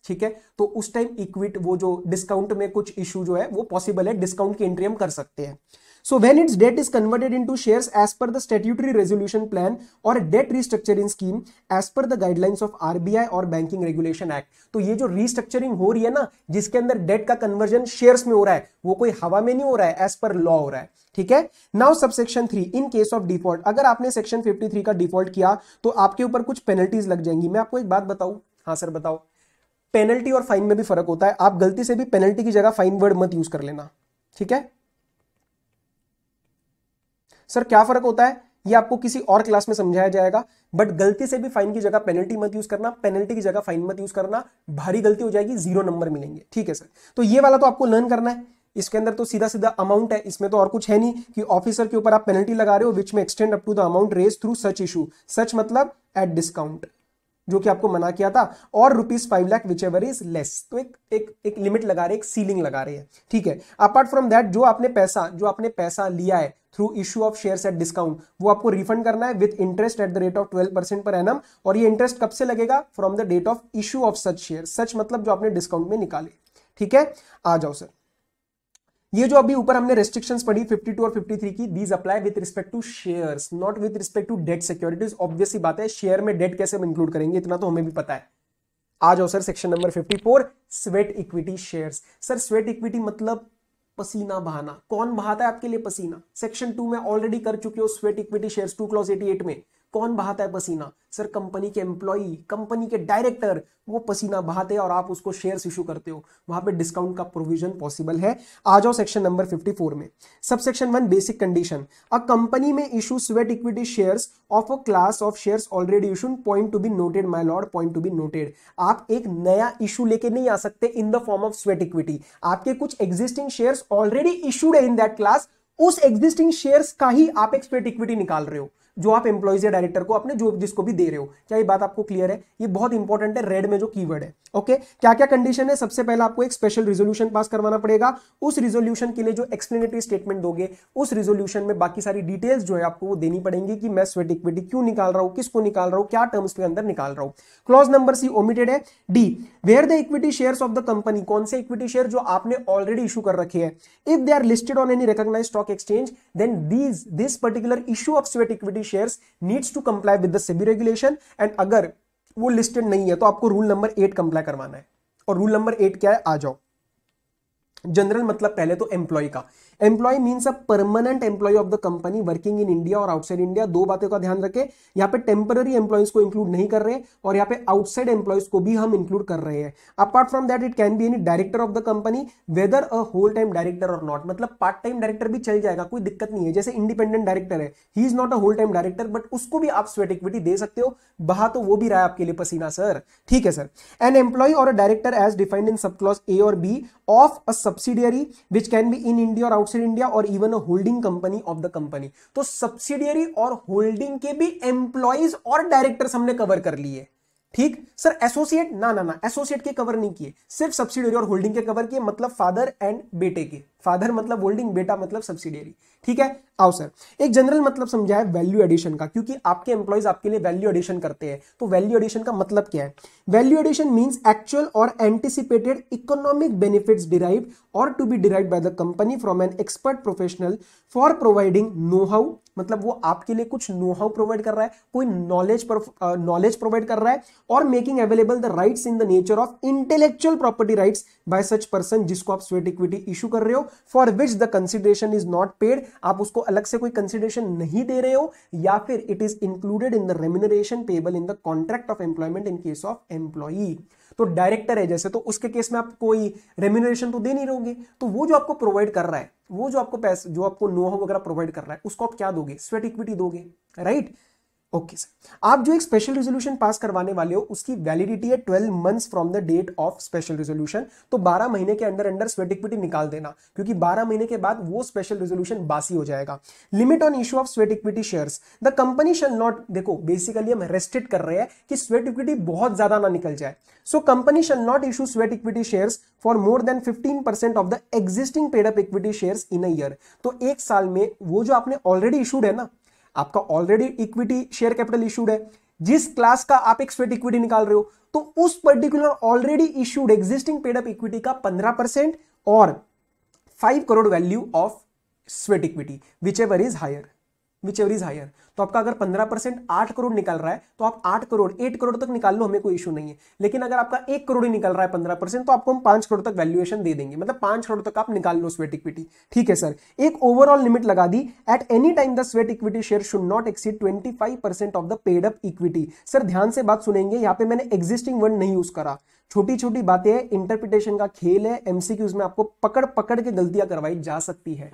ठीक है तो उस टाइम इक्विट वो जो डिस्काउंट में कुछ इशू जो है वो पॉसिबल है डिस्काउंट की एंट्री हम कर सकते हैं when its debt is converted into share as per the statutory resolution plan or debt restructuring scheme as per of guidelines of RBI और बैंकिंग रेगुलेशन एक्ट तो ये जो रिस्ट्रक्चरिंग हो रही है ना जिसके अंदर डेट का कन्वर्जन शेयर में हो रहा है वो कोई हवा में नहीं हो रहा है एज पर लॉ हो रहा है ठीक है now sub section three in case of default अगर आपने सेक्शन फिफ्टी थ्री का डिफॉल्ट किया तो आपके ऊपर कुछ पेनल्टीज लग जाएंगी मैं आपको एक बात बताऊ हाँ सर बताओ पेनल्टी और फाइन में भी फर्क होता है आप गलती से भी पेनल्टी की जगह फाइन वर्ड मत यूज कर लेना ठीक है सर क्या फर्क होता है ये आपको किसी और क्लास में समझाया जाएगा बट गलती से भी फाइन की जगह पेनल्टी मत यूज करना पेनल्टी की जगह फाइन मत यूज करना भारी गलती हो जाएगी जीरो नंबर मिलेंगे ठीक है सर तो ये वाला तो आपको लर्न करना है इसके अंदर तो सीधा सीधा अमाउंट है इसमें तो और कुछ है नहीं कि ऑफिसर के ऊपर आप पेनल्टी लगा रहे हो विच में extend up to the amount raise through such issue such मतलब एट डिस्काउंट जो कि आपको मना किया था और rupees five lakh whichever is less तो एक एक एक लिमिट लगा रहे एक सीलिंग लगा रहे हैं ठीक है अपार्ट फ्रॉम दैट जो आपने पैसा जो आपने पैसा लिया है through issue of shares at discount वो आपको रिफंड करना है with interest at the rate of 12 percent per annum और ये इंटरेस्ट कब से लगेगा from the date of issue of such share such मतलब जो आपने डिस्काउंट में निकाले ठीक है आ जाओ सर ये जो अभी ऊपर हमने रेस्ट्रिक्शन पढ़ी 52 और 53 की these apply with respect to shares not with respect to debt securities obviously बात है शेयर में डेट कैसे हम इंक्लूड करेंगे इतना तो हमें भी पता है आ जाओ sir section number 54 sweat equity shares sir sweat equity मतलब पसीना बहाना कौन बहाता है आपके लिए पसीना सेक्शन टू में ऑलरेडी कर चुके हो sweat equity shares two clause eighty eight में कौन बहाता है पसीना सर कंपनी के एम्प्लॉई कंपनी के डायरेक्टर वो पसीना बहाते हैं और आप उसको शेयर इशू करते हो वहां पे डिस्काउंट का प्रोविजन पॉसिबल है आ जाओ सेक्शन नंबर 54 में sub section one basic condition a company में issue sweat equity shares of a class of shares already issue point to be noted my lord point to be noted आप एक नया इशू लेके नहीं आ सकते in the form of sweat equity आपके कुछ एग्जिस्टिंग शेयर ऑलरेडी इशूड है इन दैट क्लास उस एग्जिस्टिंग शेयर्स का ही आप एक स्वेट इक्विटी निकाल रहे हो जो आप एम्प्लॉयज या डायरेक्टर को अपने जो जिसको भी दे रहे हो क्या ये बात आपको क्लियर है ये बहुत इंपॉर्टेंट है रेड में जो कीवर्ड है ओके क्या क्या कंडीशन है सबसे पहले आपको एक स्पेशल रिजोल्यूशन पास करवाना पड़ेगा उस रिजोल्यूशन के लिए जो एक्सप्लेनेटरी स्टेटमेंट दोगे उस रिजोल्यूशन में बाकी सारी डिटेल्स जो है आपको वो देनी पड़ेंगी कि मैं स्वेट इक्विटी क्यों निकाल रहा हूं किसको निकाल रहा हूं क्या टर्म्स के अंदर निकाल रहा हूं क्लॉज नंबर सी ओमिटेड है D where the equity share of the company कौन से इक्विटी शेयर जो आपने ऑलरेडी इशू कर रखे हैं if they are listed on any recognise stock exchange then these this particular issue of sweat equity be share needs to comply with the SEBI regulation and अगर वो लिस्टेड नहीं है तो आपको रूल नंबर एट कंप्लाई करवाना है और रूल नंबर एट क्या है आ जाओ जनरल मतलब पहले तो एम्प्लॉय का employee means a permanent employee of the company working in India और आउटसाइड इंडिया दो बातों का ध्यान रखें यहाँ पे टेम्पररी एम्प्लॉयज को इंक्लूड नहीं कर रहे और यहाँ पे आउटसाइड एम्प्लॉयज को भी हम इंक्लूड कर रहे हैं apart from that it can be any director of the company whether a whole time director और नॉट मतलब पार्ट टाइम डायरेक्टर भी चल जाएगा कोई दिक्कत नहीं है जैसे इंडिपेंडेंट डायरेक्टर है he is not a whole time director but उसको भी आप स्वेट इक्विटी दे सकते हो बहा तो वो भी रहा है आपके लिए पसीना सर ठीक है सर एन एम्प्लॉय और director as defined in sub clause A और B of a subsidiary which can be in India और आउट ग्रोसरी तो इंडिया और even a holding company of the company तो सब्सिडियरी और होल्डिंग के भी एम्प्लॉइज और डायरेक्टर्स हमने कवर कर लिए ठीक सर एसोसिएट ना ना ना एसोसिएट के कवर नहीं किए सिर्फ सब्सिडरी और होल्डिंग के कवर किए मतलब फादर एंड बेटे के फादर मतलब होल्डिंग बेटा मतलब सब्सिडियरी ठीक है आओ सर एक जनरल मतलब समझा है वैल्यू एडिशन का क्योंकि आपके एम्प्लॉयज आपके लिए वैल्यू एडिशन करते हैं तो वैल्यू एडिशन का मतलब क्या है वैल्यू एडिशन मीन्स एक्चुअल और एंटिसिपेटेड इकोनॉमिक बेनिफिट्स डिराइव और to be derive by the company from an expert professional for providing know how मतलब वो आपके लिए कुछ नो हाउ प्रोवाइड कर रहा है कोई नॉलेज नॉलेज प्रोवाइड कर रहा है और making available the rights in the nature of intellectual property rights by such person जिसको आप स्वेट इक्विटी इशू कर रहे हो for which the consideration is not paid आप उसको अलग से कोई कंसिडरेशन नहीं दे रहे हो या फिर it is included in the remuneration payable in the contract of employment in case of employee तो डायरेक्टर है जैसे तो उसके केस में आप कोई रेम्यूनरेशन तो दे नहीं रहोगे तो वो जो आपको प्रोवाइड कर रहा है वो जो आपको पैसा जो आपको नो वगैरह प्रोवाइड कर रहा है उसको आप क्या दोगे स्वेट इक्विटी दोगे राइट right? ओके सर आप जो एक स्पेशल रेजोल्यूशन पास करवाने वाले हो उसकी वैलिडिटी है twelve months from the date of special resolution तो बारह महीने के अंडर अंडर स्वेट इक्विटी निकाल देना क्योंकि बारह महीने के बाद वो स्पेशल रेजोल्यूशन बासी हो जाएगा limit on issue of sweat equity share the company shall not देखो बेसिकली हम रेस्ट्रिक्ट कर रहे हैं कि स्वेट इक्विटी बहुत ज्यादा ना निकल जाए so company shall not issue sweat equity share for more than percent of the existing paid up equity share in a year तो एक साल में वो जो आपने ऑलरेडी इशूड है ना आपका already equity share capital issued है जिस क्लास का आप एक स्वेट इक्विटी निकाल रहे हो तो उस particular already issued existing paid equity का पंद्रह परसेंट और five crore value of sweat equity whichever is higher whichever is higher तो आपका अगर पंद्रह परसेंट आठ करोड़ निकल रहा है तो आप आठ करोड़ एट करोड़ तक निकाल लो हमें कोई इशू नहीं है लेकिन अगर आपका एक करोड़ ही निकल रहा है पंद्रह परसेंट तो आपको हम पांच करोड़ तक वैल्यूएशन दे देंगे मतलब पांच करोड़ तक आप निकाल लो स्वेट इक्विटी ठीक है सर एक ओवरऑल लिमिट लगा दी at any time the sweat equity share should not exceed twenty five percent of the paid up equity sir ध्यान से बात सुनेंगे यहाँ पे मैंने एग्जिस्टिंग वर्ड नहीं यूज करा छोटी छोटी बातें इंटरप्रिटेशन का खेल है एमसीक्यूज में आपको पकड़ पकड़ के गलतियां करवाई जा सकती है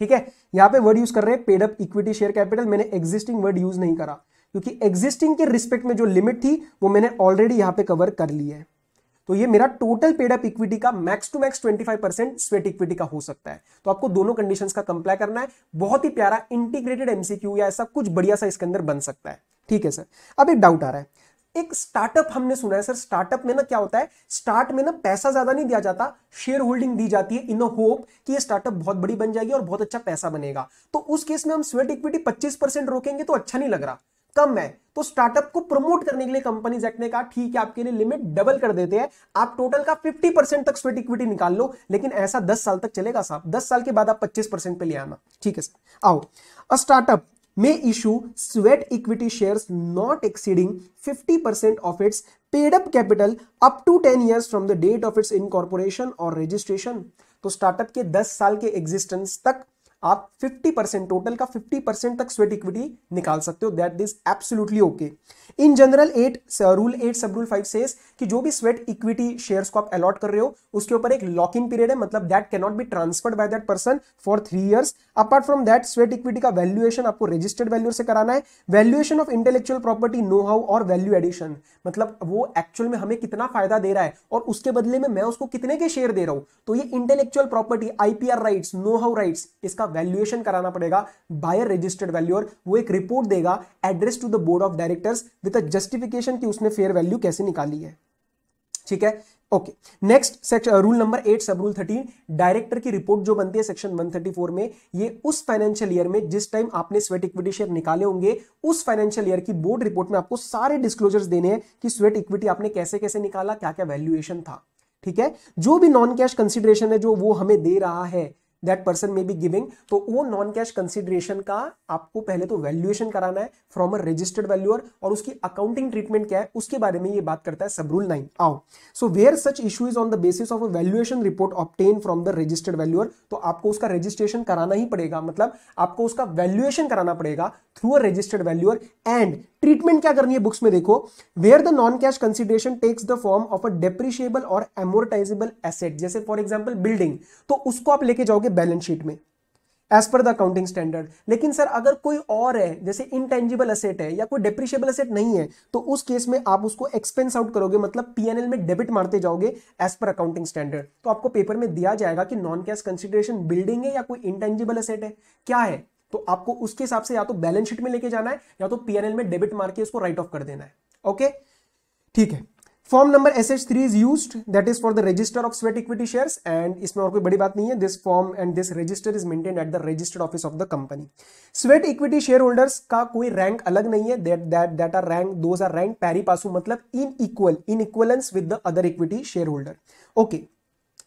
ठीक है यहां पे वर्ड यूज कर रहे हैं paid up equity share capital मैंने एग्जिस्टिंग वर्ड यूज नहीं करा क्योंकि एग्जिस्टिंग के रिस्पेक्ट में जो लिमिट थी वो मैंने ऑलरेडी यहां पे कवर कर ली है तो ये मेरा टोटल पेड अप इक्विटी का max to max 25 percent sweat equity का हो सकता है तो आपको दोनों कंडीशंस का कंप्लाई करना है बहुत ही प्यारा इंटीग्रेटेड एमसीक्यू या ऐसा कुछ बढ़िया सा इसके अंदर बन सकता है ठीक है सर अब एक डाउट आ रहा है एक स्टार्टअप हमने सुना है सर स्टार्टअप में ना क्या होता है स्टार्ट में ना पैसा ज्यादा नहीं दिया जाता शेयर होल्डिंग दी जाती है इन होप कि ये स्टार्टअप बहुत बड़ी बन जाएगी और बहुत अच्छा पैसा बनेगा तो उस केस में हम स्वेट इक्विटी 25 परसेंट रोकेंगे तो अच्छा नहीं लग रहा कम है तो स्टार्टअप को प्रमोट करने के लिए कंपनीज एक्ट ने कहा ठीक है आपके लिए लिमिट डबल कर देते हैं आप टोटल का 50 परसेंट तक स्वेट इक्विटी निकाल लो लेकिन ऐसा 10 साल तक चलेगा साहब 10 साल के बाद आप 25 परसेंट पे ले आना ठीक है सर आओ अ स्टार्टअप में issue sweat equity share not exceeding fifty percent of its paid up capital up to ten years from the date of its incorporation और रजिस्ट्रेशन तो स्टार्टअप के दस साल के एग्जिस्टेंस तक आप 50 परसेंट टोटल का 50 परसेंट तक स्वेट इक्विटी निकाल सकते हो that is absolutely okay in general at rule at sub rule five says कि जो भी स्वेट इक्विटी शेयर्स को आप अलॉट कर रहे हो उसके ऊपर एक लॉक इन पीरियड है मतलब that cannot be transferred by that person for three years apart from that sweat equity का वैल्यूएशन आपको रजिस्टर्ड वैल्यू से कराना है valuation of intellectual property know how और वैल्यू एडिशन मतलब वो एक्चुअल में हमें कितना फायदा दे रहा है और उसके बदले में मैं उसको कितने के शेयर दे रहा हूं तो ये intellectual property IPR rights know how rights इसका वैल्यूएशन कराना पड़ेगा बायर रजिस्टर्ड वैल्यूअर वो एक रिपोर्ट देगा address to the board of directors with a justification कि उसने फेयर वैल्यू कैसे निकाली है ठीक है okay next section rule number eight sub rule thirteen director की रिपोर्ट जो बनती है सेक्शन 134 में ये उस फाइनेंशियल ईयर में जिस टाइम आपने स्वेट इक्विटी शेयर निकाले होंगे उस फाइनेंशियल ईयर की बोर्ड रिपोर्ट में आपको सारे डिस्क्लोजर्स देने हैं कि स्वेट इक्विटी आपने कैसे कैसे निकाला क्या क्या वैल्यूएशन था ठीक है जो भी नॉन कैश कंसिडरेशन है जो वो हमें दे रहा है that person may be giving तो वो नॉन कैश कंसिडरेशन का आपको पहले तो वैल्यूएशन कराना है फ्रॉम अ रजिस्टर्ड वैल्यूअर और उसकी अकाउंटिंग ट्रीटमेंट क्या है उसके बारे में ये बात करता है सब रूल नाइन आओ so where such issue is on the basis of a valuation report obtain from the registered valuer तो आपको उसका रजिस्ट्रेशन कराना ही पड़ेगा मतलब आपको उसका वैल्यूएशन कराना पड़ेगा through a registered valuer and treatment क्या करनी है बुक्स में देखो where the non cash consideration takes the form of a depreciable और एमोरटाइजेबल एसेट जैसे फॉर एग्जाम्पल बिल्डिंग तो उसको आप लेके जाओगे बैलेंस शीट में एज पर द अकाउंटिंग स्टैंडर्ड लेकिन सर अगर कोई और है जैसे इनटेंजिबल असेट है या कोई डेप्रिशिएबल असेट नहीं है तो उस केस में आप उसको एक्सपेंस आउट करोगे मतलब पीएनएल में डेबिट मारते जाओगे एज पर अकाउंटिंग स्टैंडर्ड तो आपको पेपर में दिया जाएगा कि नॉन कैश कंसिडरेशन बिल्डिंग है या कोई इनटेंजिबल असेट है क्या है तो आपको उसके हिसाब से या तो बैलेंस शीट में लेके जाना है या तो पीएनएल में डेबिट मार के उसको राइट ऑफ कर देना है ओके ठीक है form number S H three is use that is for the register of sweat equity share and इसमें और कोई बड़ी बात नहीं है this form and this register is maintain at the registered office of the company sweat equity share holders का कोई रैंक अलग नहीं है that that that are rank those are rank pari passu मतलब in equal in equivalence with the other equity share holder okay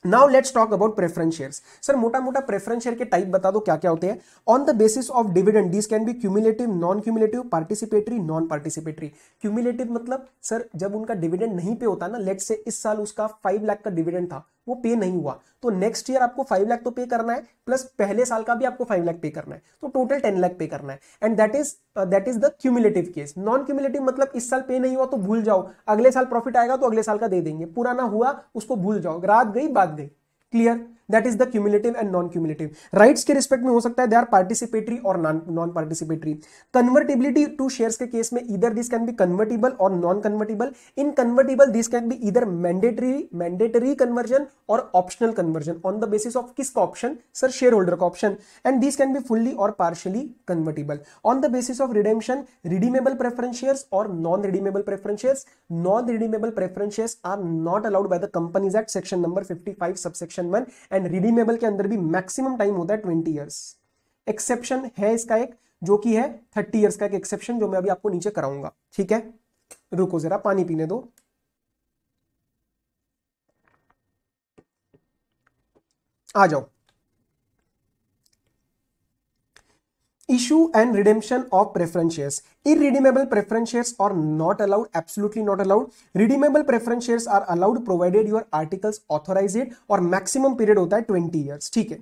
now let's talk about preference share sir मोटा मोटा प्रेफरेंस शेयर के टाइप बता दो क्या क्या होते हैं on the basis of dividend this can be cumulative non cumulative participatory non participatory cumulative मतलब सर जब उनका डिविडेंड नहीं पे होता ना लेट से इस साल उसका फाइव लाख का डिविडेंड था वो पे नहीं हुआ तो नेक्स्ट ईयर आपको फाइव लाख तो पे करना है प्लस पहले साल का भी आपको फाइव लाख पे करना है तो टोटल टेन लाख पे करना है and that is that is the cumulative case non cumulative मतलब इस साल पे नहीं हुआ तो भूल जाओ अगले साल प्रॉफिट आएगा तो अगले साल का दे देंगे पुराना हुआ उसको भूल जाओ रात गई बात गई clear that is the cumulative and non cumulative rights के रिस्पेक्ट में हो सकता है दे आर पार्टिसिपेटरी और non participatory convertibility to shares के केस में इधर दिस कैन बी कन्वर्टेबल और non convertible in convertible this can be इधर मैंडेटरी मैंडेटरी कन्वर्जन और optional conversion on the basis of किस का ऑप्शन सर शेयर होल्डर का option and this can be fully और partially convertible on the basis of redemption redeemable preference shares और non redeemable preference shares non redeemable preference shares are not allowed by the companies act section number 55 subsection 1 and redeemable के अंदर भी मैक्सिमम टाइम होता है ट्वेंटी ईयर्स एक्सेप्शन है इसका एक जो कि है थर्टी ईयर्स का एक एक्सेप्शन जो मैं अभी आपको नीचे कराऊंगा ठीक है रुको जरा पानी पीने दो आ जाओ issue and redemption of preference shares irredeemable preference shares are not allowed absolutely not allowed redeemable preference shares are allowed provided your articles authorize it और maximum period होता है 20 years ठीक है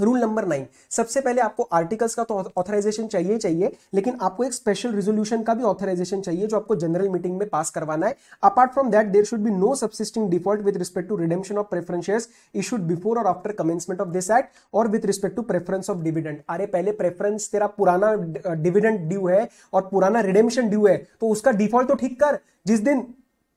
रूल नंबर नाइन सबसे पहले आपको आर्टिकल्स का तो ऑथराइजेशन चाहिए चाहिए लेकिन आपको एक स्पेशल रिजोल्यूशन का भी ऑथराइजेशन चाहिए जो आपको जनरल मीटिंग में पास करवाना है apart from that there should be no subsisting default with respect to redemption of preference issued before और after commencement of this act और with respect to preference of dividend अरे पहले प्रेफरेंस तेरा पुराना डिविडेंड ड्यू है और पुराना रिडेम्शन ड्यू है तो उसका डिफॉल्ट तो ठीक कर जिस दिन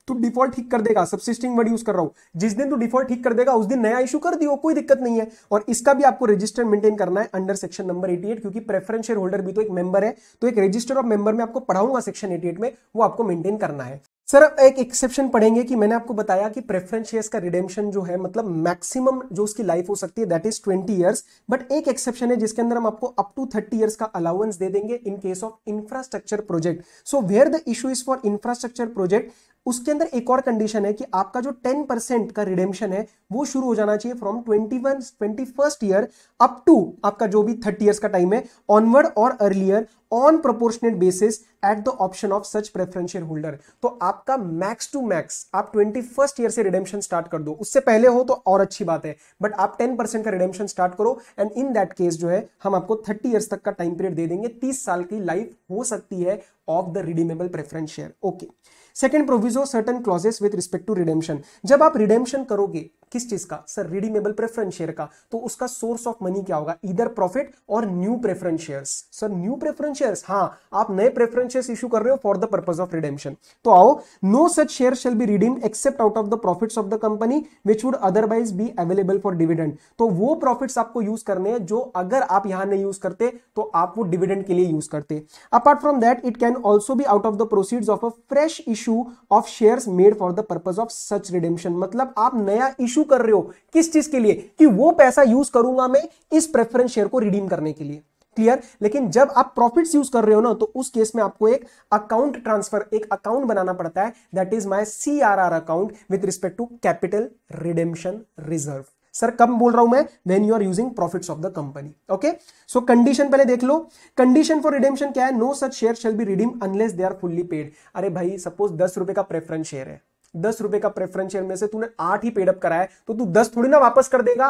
तू डिफॉल्ट ठीक कर देगा सबसिस्टिंग वर्ड यूज कर रहा हूं जिस दिन तू डिफॉल्ट ठीक कर देगा उस दिन नया इशू कर दियो कोई दिक्कत नहीं है और इसका भी आपको रजिस्टर मेंटेन करना है अंडर सेक्शन नंबर 88 क्योंकि प्रेफरेंस शेयर होल्डर भी तो एक मेंबर है तो एक रजिस्टर ऑफ मेंबर में आपको पढ़ाऊंगा सेक्शन 88 में वो आपको मेंटेन करना है सर एक एक्सेप्शन पढ़ेंगे कि मैंने आपको बताया कि प्रेफरेंस शेयर्स का रिडेम्पशन जो है मतलब मैक्सिमम जो उसकी लाइफ हो सकती है दैट इज 20 इयर्स बट एक एक्सेप्शन है जिसके अंदर हम आपको अप टू 30 इयर्स का अलाउंस दे देंगे in case of infrastructure project so where the issue is for infrastructure project उसके अंदर एक और कंडीशन है कि आपका जो 10 परसेंट का रिडेम्शन है वो शुरू हो जाना चाहिए from twenty one twenty first year up to आपका जो भी थर्टी ईयर्स का टाइम है ऑनवर्ड और earlier on proportionate basis at the option of such preferential holder तो आपका मैक्स टू मैक्स आप ट्वेंटी फर्स्ट ईयर से रिडेम्पशन स्टार्ट कर दो उससे पहले हो तो और अच्छी बात है बट आप टेन परसेंट का रिडेम्पशन स्टार्ट करो एंड इन दैट केस जो है हम आपको थर्टी ईयर्स तक का टाइम पीरियड दे देंगे तीस साल की लाइफ हो सकती है of the redeemable preference share okay second proviso certain clauses with respect to redemption जब आप रिडेम्पशन करोगे किस चीज का सर रिडीमेबल प्रेफरेंस शेयर का तो उसका सोर्स ऑफ मनी क्या होगा इधर प्रॉफिट और new preference shares sir new preference shares हाँ आप नए प्रेफरेंस शेयर्स इशू कर रहे हो for the purpose of redemption तो आओ no such share shall be redeem except out of the profits of the company which would otherwise be available for dividend तो वो प्रॉफिट्स आपको यूज करने हैं जो अगर आप यहां नहीं यूज करते तो आप वो डिविडेंड के लिए यूज करते apart from that it can also be out of the proceeds of a fresh issue issue of share made for the purpose of such redemption मतलब आप नया इशू कर रहे हो किस चीज के लिए कि वो पैसा यूज करूंगा मैं इस प्रेफरेंस शेयर को रिडीम करने के लिए क्लियर लेकिन जब आप प्रॉफिट्स यूज कर रहे हो ना तो उस केस में आपको एक अकाउंट ट्रांसफर एक अकाउंट बनाना पड़ता है that is my CRR account with respect to capital redemption reserve sir कब बोल रहा हूं मैं when you are using profit of the company okay so condition पहले देख लो कंडीशन फॉर रिडेम्शन क्या है no such share shall be redeem unless they are fully paid अरे भाई सपोज दस रुपए का प्रेफरेंस शेयर है दस रुपए का प्रेफरेंस शेयर में से तूने आठ ही पेडअप कराया तो तू दस थोड़ी ना वापस कर देगा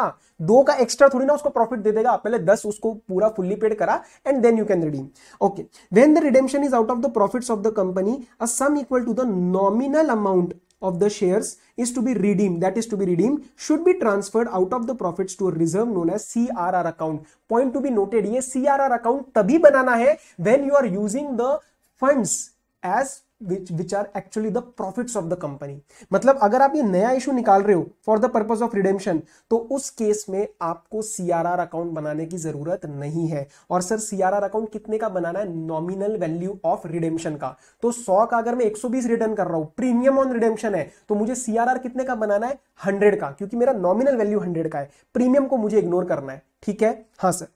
दो का एक्स्ट्रा थोड़ी ना उसको प्रॉफिट दे देगा पहले दस उसको पूरा फुल्ली पेड करा and then you can redeem okay when the redemption is out of the profits of the company a sum equal to the nominal amount of the shares is to be redeemed that is to be redeemed should be transferred out of the profits to a reserve known as CRR account point to be noted ye CRR account tabhi banana hai when you are using the funds as which which are actually the profits of the company मतलब अगर आप ये नया इशू निकाल रहे हो for the purpose of redemption तो उस केस में आपको सी आर आर अकाउंट बनाने की जरूरत नहीं है और sir C R R account कितने का बनाना है नॉमिनल वैल्यू ऑफ रिडेम्शन का तो सौ का अगर मैं एक सौ बीस रिटर्न कर रहा हूं प्रीमियम ऑन रिडेम्शन है तो मुझे सी आर आर कितने का बनाना है हंड्रेड का क्योंकि मेरा नॉमिनल वैल्यू हंड्रेड का है प्रीमियम को मुझे इग्नोर करना है ठीक है हाँ सर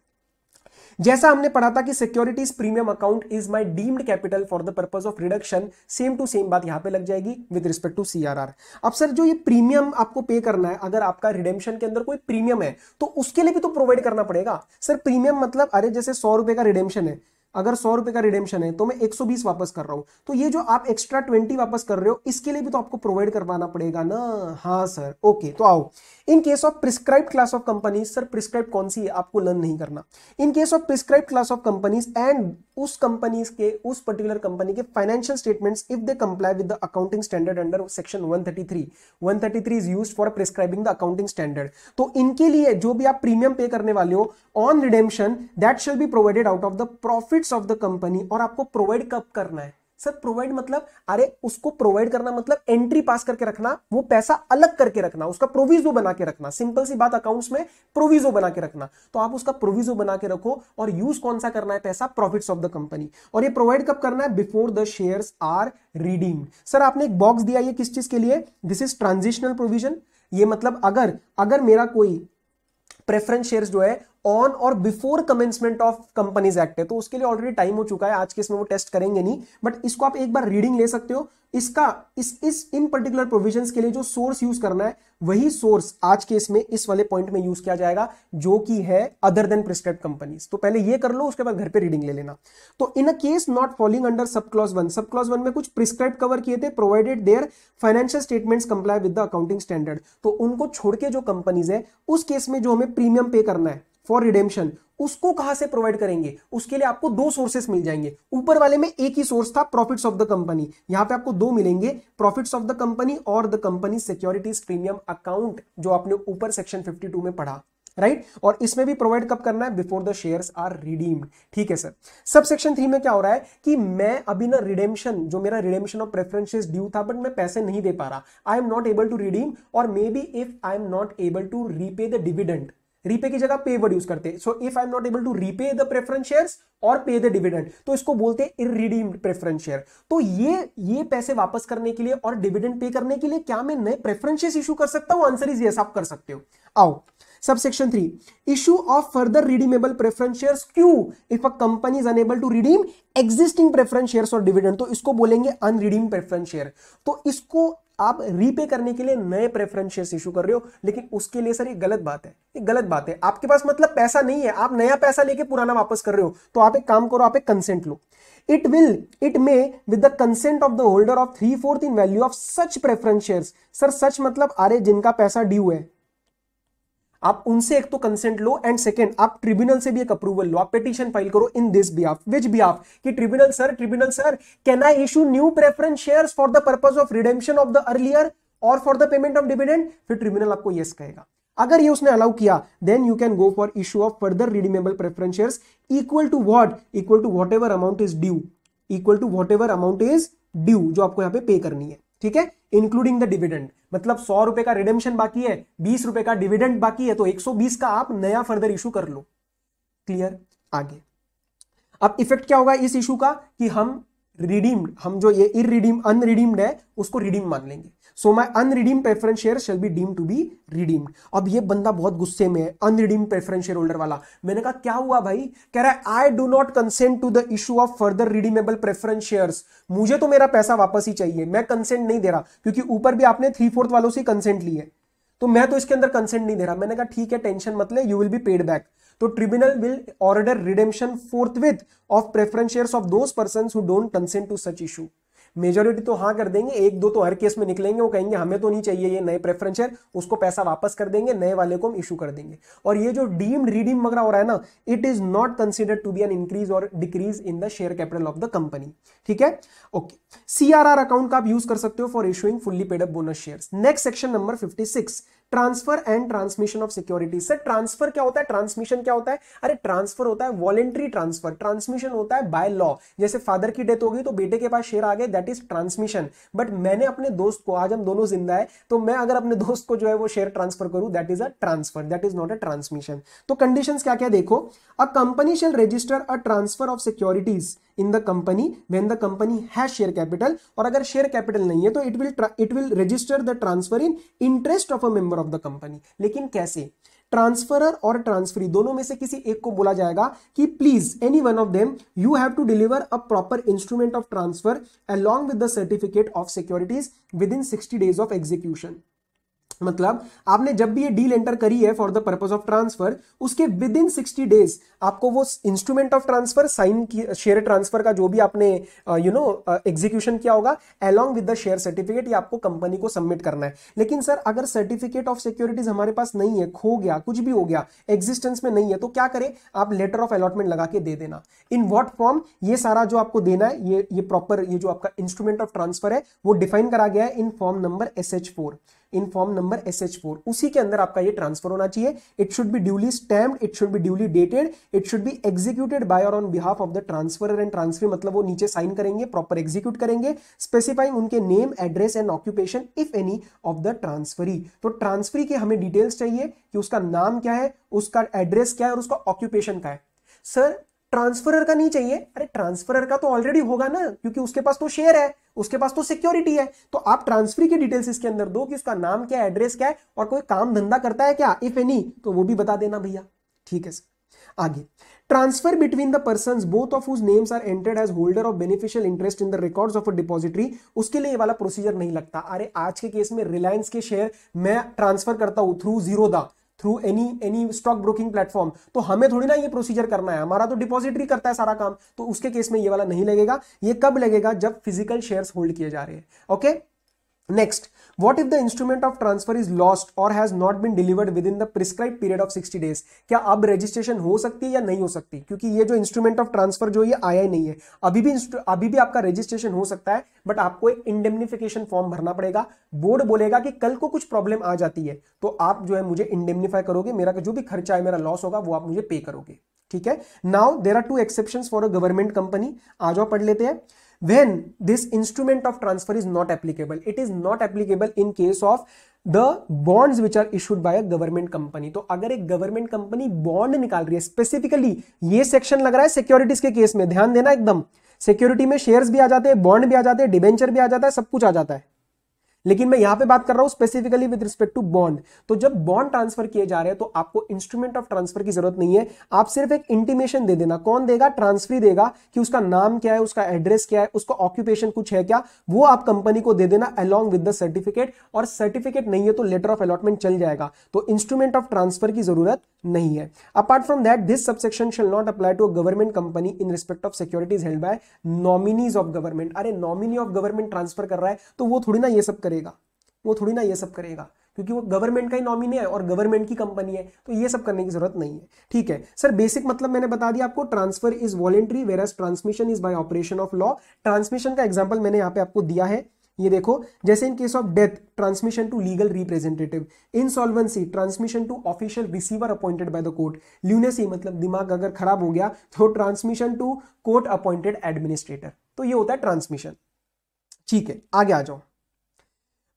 जैसा हमने पढ़ा था कि securities premium account is my deemed capital for the purpose of reduction same to same बात यहां पे लग जाएगी विद रिस्पेक्ट टू सीआरआर अब सर जो ये प्रीमियम आपको पे करना है अगर आपका रिडेम्शन के अंदर कोई प्रीमियम है तो उसके लिए भी तो प्रोवाइड करना पड़ेगा सर प्रीमियम मतलब अरे जैसे सौ रुपए का रिडेम्शन है अगर सौ रुपए का रिडेमशन है तो मैं 120 वापस कर रहा हूं तो ये जो आप एक्स्ट्रा 20 वापस कर रहे हो इसके लिए भी तो आपको प्रोवाइड करवाना पड़ेगा ना हाँ सर ओके तो आओ in case of prescribe class of companies sir prescribe कौन सी है आपको लर्न नहीं करना in case of prescribe class of companies and उस कंपनी के उस पर्टिकुलर कंपनी के financial statements if they comply with the accounting standard under section 133 133 is used for prescribing the accounting standard तो इनके लिए जो भी आप प्रीमियम पे करने वाले हो on redemption that shall be provided out of the profit of the company और आपको प्रोवाइड कब करना है सर प्रोवाइड मतलब अरे उसको प्रोवाइड करना मतलब एंट्री पास करके रखना वो पैसा अलग करके रखना उसका प्रोविजो बना के रखना सिंपल सी बात अकाउंट्स में प्रोविजो बना के रखना तो आप उसका प्रोविजो बना के रखो और यूज कौन सा करना है पैसा प्रॉफिट्स ऑफ द कंपनी और ये प्रोवाइड कब करना है before the share are redeem sir आपने एक बॉक्स दिया ये किस चीज के लिए दिस इज ट्रांजिशनल प्रोविजन ये मतलब अगर अगर मेरा कोई प्रेफरेंस शेयर्स जो है ऑन और before commencement of companies act है तो उसके लिए ऑलरेडी टाइम हो चुका है आज के इसमें वो टेस्ट करेंगे नहीं बट इसको आप एक बार रीडिंग ले सकते हो इसका इस इस इन पर्टिकुलर प्रोविजन के लिए जो सोर्स यूज करना है वही सोर्स आज के इसमें इस वाले पॉइंट में यूज किया जाएगा जो कि है अदर देन प्रिस्क्राइब कंपनीज तो पहले ये कर लो उसके बाद घर पे रीडिंग ले लेना तो in a case not falling under sub clause one sub clause one में कुछ प्रिस्क्राइब कवर किए थे provided their financial statement comply with the accounting standard तो उनको छोड़ के जो कंपनीज है उस केस में जो हमें प्रीमियम पे करना है फॉर रिडेम्शन उसको कहां से प्रोवाइड करेंगे उसके लिए आपको दो सोर्सेस मिल जाएंगे ऊपर वाले में एक ही सोर्स था प्रॉफिट्स ऑफ द कंपनी यहां पे आपको दो मिलेंगे प्रॉफिट्स ऑफ द कंपनी और the company securities premium account जो आपने ऊपर सेक्शन 52 में पढ़ा राइट right? और इसमें भी प्रोवाइड कब करना है before the shares are redeemed ठीक है सर सब सेक्शन थ्री में क्या हो रहा है कि मैं अभी ना रिडेम्शन जो मेरा रिडेम्शन ऑफ प्रेफरेंसेस ड्यू था बट मैं पैसे नहीं दे पा रहा I am not able to redeem और maybe if I am not able to repay the dividend repay की जगह पेवर्ड यूज करते हैं so if I am not able to repay the preference shares और पे द डिविडेंड तो इसको बोलते हैं रिडीम प्रेफरेंस शेयर तो ये ये पैसे वापस करने के लिए और डिविडेंड पे करने के लिए क्या मैं नए प्रेफरेंस इश्यू इशू कर सकता हूं आंसर इज यस आप कर सकते हो आओ sub section three issue of further redeemable preference shares Q if a company is unable to redeem existing preference shares और डिविडेंड तो इसको बोलेंगे अनरिडीम प्रेफरेंस शेयर तो इसको आप रीपे करने के लिए नए प्रेफरेंस शेयर इशू कर रहे हो लेकिन उसके लिए सर ये गलत बात है ये गलत बात है आपके पास मतलब पैसा नहीं है आप नया पैसा लेके पुराना वापस कर रहे हो तो आप एक काम करो आप एक कंसेंट लो it will it may with the consent of the holder of three fourth in value of such preference share sir such मतलब अरे जिनका पैसा ड्यू है आप उनसे एक तो कंसेंट लो एंड सेकेंड आप ट्रिब्यूनल से भी एक अप्रूवल लो आप पिटिशन फाइल करो in this behalf which behalf कि tribunal sir tribunal sir can I issue new preference shares for the purpose of redemption of the earlier और for the payment of dividend फिर ट्रिब्यूनल आपको येस yes कहेगा अगर ये उसने अलाउ किया then you can go for issue of further redeemable preference shares equal to what equal to what amount is due equal to what amount is due जो आपको यहां पे पे करनी है ठीक है इंक्लूडिंग द डिविडेंड मतलब सौ रुपए का रिडेमशन बाकी है बीस रुपए का डिविडेंड बाकी है तो बीस का आप नया फर्दर इशू कर लो क्लियर आगे अब इफेक्ट क्या होगा इस इशू का कि हम रिडीम्ड हम जो ये इन रिडीम अनरिडीम्ड है उसको रिडीम मान लेंगे so my unredeem preference share shall be deem to be redeemed अब ये बंदा बहुत गुस्से में है अनरिडीम प्रेफरेंस शेयर होल्डर वाला मैंने कहा क्या हुआ भाई कह रहा है I do not consent to the issue of further redeemable preference share मुझे तो मेरा पैसा वापस ही चाहिए मैं कंसेंट नहीं दे रहा क्योंकि ऊपर भी आपने थ्री फोर्थ वालों से कंसेंट ली है तो मैं तो इसके अंदर कंसेंट नहीं दे रहा मैंने कहा ठीक है टेंशन मत ले you will be paid back तो tribunal will order forth forthwith of preference share of those person who don't consent to such issue majority तो हाँ कर देंगे एक दो तो हर केस में निकलेंगे वो कहेंगे हमें तो नहीं चाहिए ये नए प्रेफरेंस है उसको पैसा वापस कर देंगे नए वाले को हम इशू कर देंगे और ये जो डीम्ड रीडीम वगैरह हो रहा है ना it is not considered to be an increase और decrease in the share capital of the company ठीक है ओके okay. सीआरआर अकाउंट का आप यूज कर सकते हो for issuing fully paid up bonus shares next section number 56 transfer and transmission of securities sir transfer क्या होता है ट्रांसमिशन क्या होता है अरे ट्रांसफर होता है वॉलेंट्री ट्रांसफर ट्रांसमिशन होता है बाय लॉ जैसे फादर की डेथ हो गई तो बेटे के पास शेयर आ गए दैट इज ट्रांसमिशन बट मैंने अपने दोस्त को आज हम दोनों जिंदा है तो मैं अगर अपने दोस्त को जो है वो शेयर ट्रांसफर करूं that is a transfer that is not a transmission तो कंडीशन क्या क्या देखो a company shall register a transfer of securities in the company when the company has share capital और अगर शेयर कैपिटल नहीं है तो it will it will register the transfer in interest of a member of the company लेकिन कैसे ट्रांसफरर और ट्रांसफरी दोनों में से किसी एक को बोला जाएगा कि please any one of them you have to deliver a proper instrument of transfer along with the certificate of securities within sixty days of execution मतलब आपने जब भी ये डील एंटर करी है for the purpose of transfer उसके विद इन सिक्सटी डेज आपको वो instrument of transfer sign share transfer का जो भी आपने यू नो एग्जीक्यूशन किया होगा along with the share certificate ये आपको कंपनी को सबमिट करना है लेकिन सर अगर सर्टिफिकेट ऑफ सिक्योरिटीज हमारे पास नहीं है खो गया कुछ भी हो गया एग्जिस्टेंस में नहीं है तो क्या करें आप लेटर ऑफ अलॉटमेंट लगा के दे देना इन वॉट फॉर्म ये सारा जो आपको देना है ये ये प्रॉपर ये जो आपका इंस्ट्रूमेंट ऑफ ट्रांसफर है वो डिफाइन करा गया है in form number S H four in form number S H four उसी के अंदर आपका ये ट्रांसफर होना चाहिए it should be duly stamped it should be duly dated it should be executed by और on behalf of the transfer and transfer मतलब वो नीचे साइन करेंगे प्रॉपर एग्जीक्यूट करेंगे स्पेसिफाइंग उनके name address and occupation if any of the transferee तो ट्रांसफरी के हमें डिटेल्स चाहिए कि उसका नाम क्या है उसका एड्रेस क्या है और उसका ऑक्यूपेशन क्या है सर ट्रांसफरर का नहीं चाहिए अरे ट्रांसफरर का तो ऑलरेडी होगा ना क्योंकि उसके पास तो शेयर है उसके पास तो सिक्योरिटी है तो आप ट्रांसफर की डिटेल्स इसके अंदर दो कि उसका नाम क्या है एड्रेस क्या है और कोई काम धंधा करता है क्या इफ एनी तो वो भी बता देना भैया ठीक है सर आगे transfer between the person both of whose names are entered as holder of beneficial interest in the records of a depository उसके लिए ये वाला प्रोसीजर नहीं लगता अरे आज के केस में रिलायंस के शेयर मैं ट्रांसफर करता हूं through Zerodha through any any stock broking platform तो हमें थोड़ी ना ये प्रोसीजर करना है हमारा तो डिपॉजिटरी करता है सारा काम तो उसके केस में ये वाला नहीं लगेगा ये कब लगेगा जब फिजिकल शेयर्स होल्ड किए जा रहे हैं okay next what if the instrument of transfer is lost और has not been delivered within the prescribed period of sixty days क्या अब रजिस्ट्रेशन हो सकती है या नहीं हो सकती क्योंकि ये जो इंस्ट्रूमेंट ऑफ ट्रांसफर जो ये आया ही नहीं है अभी भी अभी भी आपका रजिस्ट्रेशन हो सकता है बट आपको एक इंडेमनिफिकेशन फॉर्म भरना पड़ेगा बोर्ड बोलेगा कि कल को कुछ प्रॉब्लम आ जाती है तो आप जो है मुझे इंडेमनिफाई करोगे मेरा जो भी खर्चा है मेरा लॉस होगा वो आप मुझे पे करोगे ठीक है now there are two exception for a government company आ जाओ पढ़ लेते हैं when this instrument of transfer is not applicable it is not applicable in case of the bonds which are issued by government company तो अगर एक गवर्नमेंट कंपनी बॉन्ड निकाल रही है स्पेसिफिकली ये सेक्शन लग रहा है सिक्योरिटीज के केस में ध्यान देना एकदम सिक्योरिटी में शेयर्स भी आ जाते हैं बॉन्ड भी आ जाते हैं डिबेंचर भी आ जाता है सब कुछ आ जाता है लेकिन मैं यहां पे बात कर रहा हूं specifically with respect to bond तो जब बॉन्ड ट्रांसफर किए जा रहे हैं तो आपको इंस्ट्रूमेंट ऑफ ट्रांसफर की जरूरत नहीं है आप सिर्फ एक इंटीमेशन दे देना कौन देगा ट्रांसफरी देगा कि उसका नाम क्या है उसका एड्रेस क्या है उसका ऑक्यूपेशन कुछ है क्या वो आप कंपनी को दे देना अलॉन्ग विद द सर्टिफिकेट और सर्टिफिकेट नहीं है तो लेटर ऑफ अलॉटमेंट चल जाएगा तो इंस्ट्रूमेंट ऑफ ट्रांसफर की जरूरत नहीं है apart from that this subsection shall not apply to government company in respect of securities held by nominees of government अरे नॉमिनी ऑफ गवर्नमेंट ट्रांसफर कर रहा है तो वो थोड़ी ना ये सब करे देगा वो थोड़ी ना ये सब करेगा क्योंकि वो गवर्नमेंट का ही नॉमिनी है और गवर्नमेंट की कंपनी है तो ये सब करने की जरूरत नहीं है ठीक है सर बेसिक मतलब मैंने बता दिया आपको transfer is voluntary whereas transmission is by operation of law transmission का एग्जाम्पल मैंने यहाँ पे आपको दिया है ये देखो जैसे in case of death transmission to legal representative insolvency transmission to official receiver appointed by the court lunacy मतलब दिमाग अगर खराब हो गया तो transmission to court appointed administrator तो ये होता है ट्रांसमिशन ठीक है आगे आ जाओ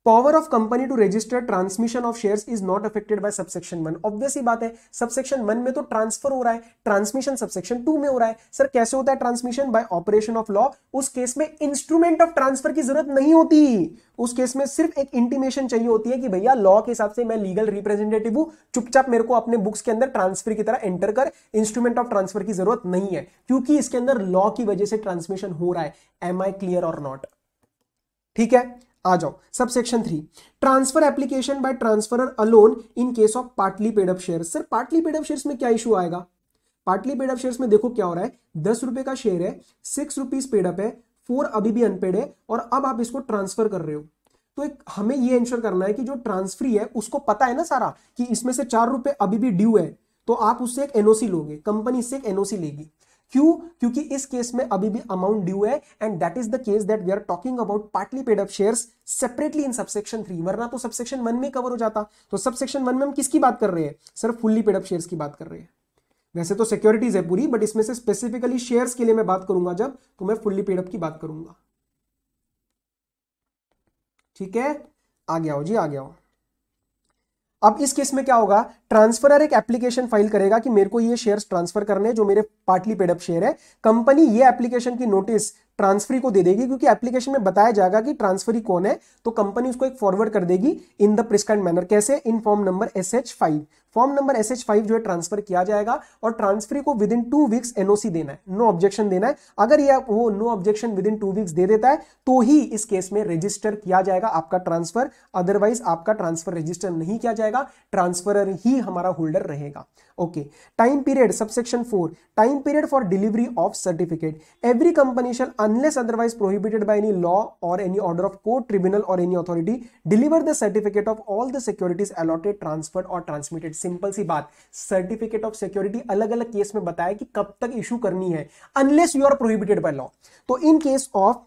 power of company to register transmission of shares is not affected by subsection one obviously बात है सबसेक्शन वन में तो ट्रांसफर हो रहा है ट्रांसमिशन सबसेक्शन टू में हो रहा है सर कैसे होता है transmission by operation of law उस केस में इंस्ट्रूमेंट ऑफ ट्रांसफर की जरूरत नहीं होती उस केस में सिर्फ एक इंटीमेशन चाहिए होती है कि भैया लॉ के हिसाब से मैं लीगल रिप्रेजेंटेटिव हूं चुपचाप मेरे को अपने बुक्स के अंदर ट्रांसफर की तरह एंटर कर इंस्ट्रूमेंट ऑफ ट्रांसफर की जरूरत नहीं है क्योंकि इसके अंदर लॉ की वजह से ट्रांसमिशन हो रहा है एम आई क्लियर और नॉट ठीक है आ जाओ sub section three transfer application by transferor alone in case of partly paid of share sir partly paid of share में क्या इशू आएगा पार्टली पेड ऑफ शेयर में देखो क्या हो रहा है दस रुपए का शेयर है सिक्स रुपीज पेड अप है फोर अभी भी अनपेड है और अब आप इसको ट्रांसफर कर रहे हो तो एक हमें ये इंश्योर करना है कि जो ट्रांसफ्री है उसको पता है ना सारा कि इसमें से चार रुपए अभी भी ड्यू है तो आप उससे एक एनओसी लोगे कंपनी इससे एक एनओसी लेगी क्यों क्योंकि इस केस में अभी भी अमाउंट ड्यू है and that is the case that we are talking about partly paid up shares separately in subsection three वरना तो सबसेक्शन वन में कवर हो जाता तो सबसेक्शन वन में हम किसकी बात कर रहे हैं sir fully paid up shares की बात कर रहे हैं वैसे तो सिक्योरिटीज है पूरी बट इसमें से स्पेसिफिकली शेयर्स के लिए मैं बात करूंगा जब तो मैं फुल्ली पेडअप की बात करूंगा ठीक है आ गया हो जी आ गया हो अब इस केस में क्या होगा ट्रांसफरर एक एप्लीकेशन फाइल करेगा कि मेरे को ये शेयर्स ट्रांसफर करने हैं जो मेरे पार्टली पेडअप शेयर है कंपनी ये एप्लीकेशन की नोटिस ट्रांसफरी को दे देगी क्योंकि एप्लीकेशन में बताया जाएगा कि ट्रांसफरी कौन है तो कंपनी उसको एक फॉरवर्ड कर देगी इन द प्रिस्क्राइब मैनर कैसे in form number S H five form number S H five जो है ट्रांसफर किया जाएगा और ट्रांसफरी को within two weeks NOC देना है नो ऑब्जेक्शन देना है अगर ये वो no objection within two weeks दे देता है तो ही इस केस में रजिस्टर किया जाएगा आपका ट्रांसफर अदरवाइज आपका ट्रांसफर रजिस्टर नहीं किया जाएगा ट्रांसफर ही हमारा होल्डर रहेगा okay time period subsection four time period for delivery of certificate every company shall unless otherwise prohibited by any law और any order of court tribunal और any authority deliver the certificate of all the securities allotted transferred और ट्रांसमिटेड सिंपल सी बात सर्टिफिकेट ऑफ सिक्योरिटी अलग अलग केस में बताया कि कब तक इशू करनी है unless you are prohibited by law तो in case of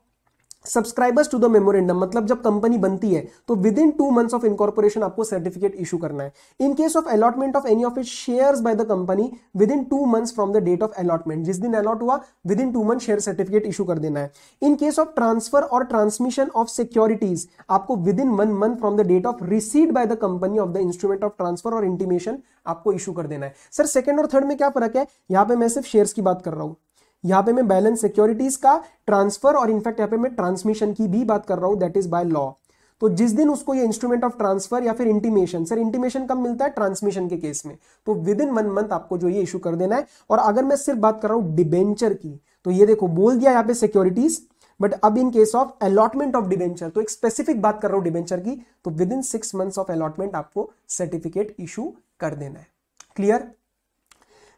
subscribers to the memorandum मतलब जब कंपनी बनती है तो within two months of incorporation आपको सर्टिफिकेट इशू करना है in case of allotment of any of it shares by the company within two months from the date of allotment जिस दिन अलॉट हुआ within two month share certificate issue कर देना है इन केस ऑफ ट्रांसफर और ट्रांसमिशन ऑफ सिक्योरिटीज आपको within one month from the date of receipt by the company of the instrument of transfer और इंटीमेशन आपको इशू कर देना है सर सेकंड और थर्ड में क्या फर्क है यहां पर मैं सिर्फ शेयर्स की बात कर रहा हूं यहां पे मैं बैलेंस सिक्योरिटीज का ट्रांसफर और इनफैक्ट यहां पे मैं ट्रांसमिशन की भी बात कर रहा हूं दैट इज बाय लॉ तो जिस दिन उसको ये इंस्ट्रूमेंट ऑफ ट्रांसफर या फिर इंटीमेशन सर इंटीमेशन कब मिलता है ट्रांसमिशन के केस में तो विद इन वन मंथ आपको जो ये इशू कर देना है और अगर मैं सिर्फ बात कर रहा हूं डिबेंचर की तो ये देखो बोल दिया यहां पे सिक्योरिटीज बट अब in case of allotment of debenture तो एक स्पेसिफिक बात कर रहा हूं डिबेंचर की तो within six months of allotment आपको सर्टिफिकेट इशू कर देना है clear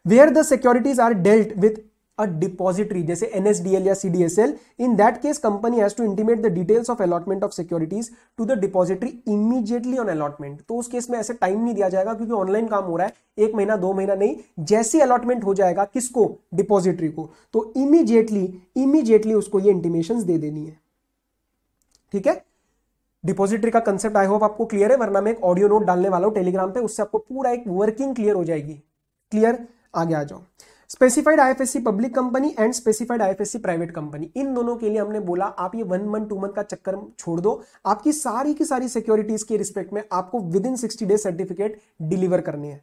where the securities are dealt with a depository जैसे NSDL या CDSL in that case company has to intimate the details of allotment of securities to the depository immediately on allotment तो उस केस में ऐसे टाइम नहीं दिया जाएगा क्योंकि ऑनलाइन काम हो रहा है एक महीना दो महीना नहीं जैसे अलॉटमेंट हो जाएगा किसको डिपॉजिटरी को तो इमीजिएटली इमीजिएटली उसको ये इंटीमेशन दे देनी है ठीक है डिपॉजिटरी का कंसेप्ट आई होप आपको क्लियर है वरना मैं एक ऑडियो नोट डालने वाला हूँ टेलीग्राम पे उससे आपको पूरा एक वर्किंग क्लियर हो जाएगी क्लियर आगे आ जाओ specified IFSC public company and specified IFSC private company इन दोनों के लिए हमने बोला आप ये वन मंथ टू मंथ का चक्कर छोड़ दो आपकी सारी की सारी सिक्योरिटीज के रिस्पेक्ट में आपको within sixty days certificate deliver करनी है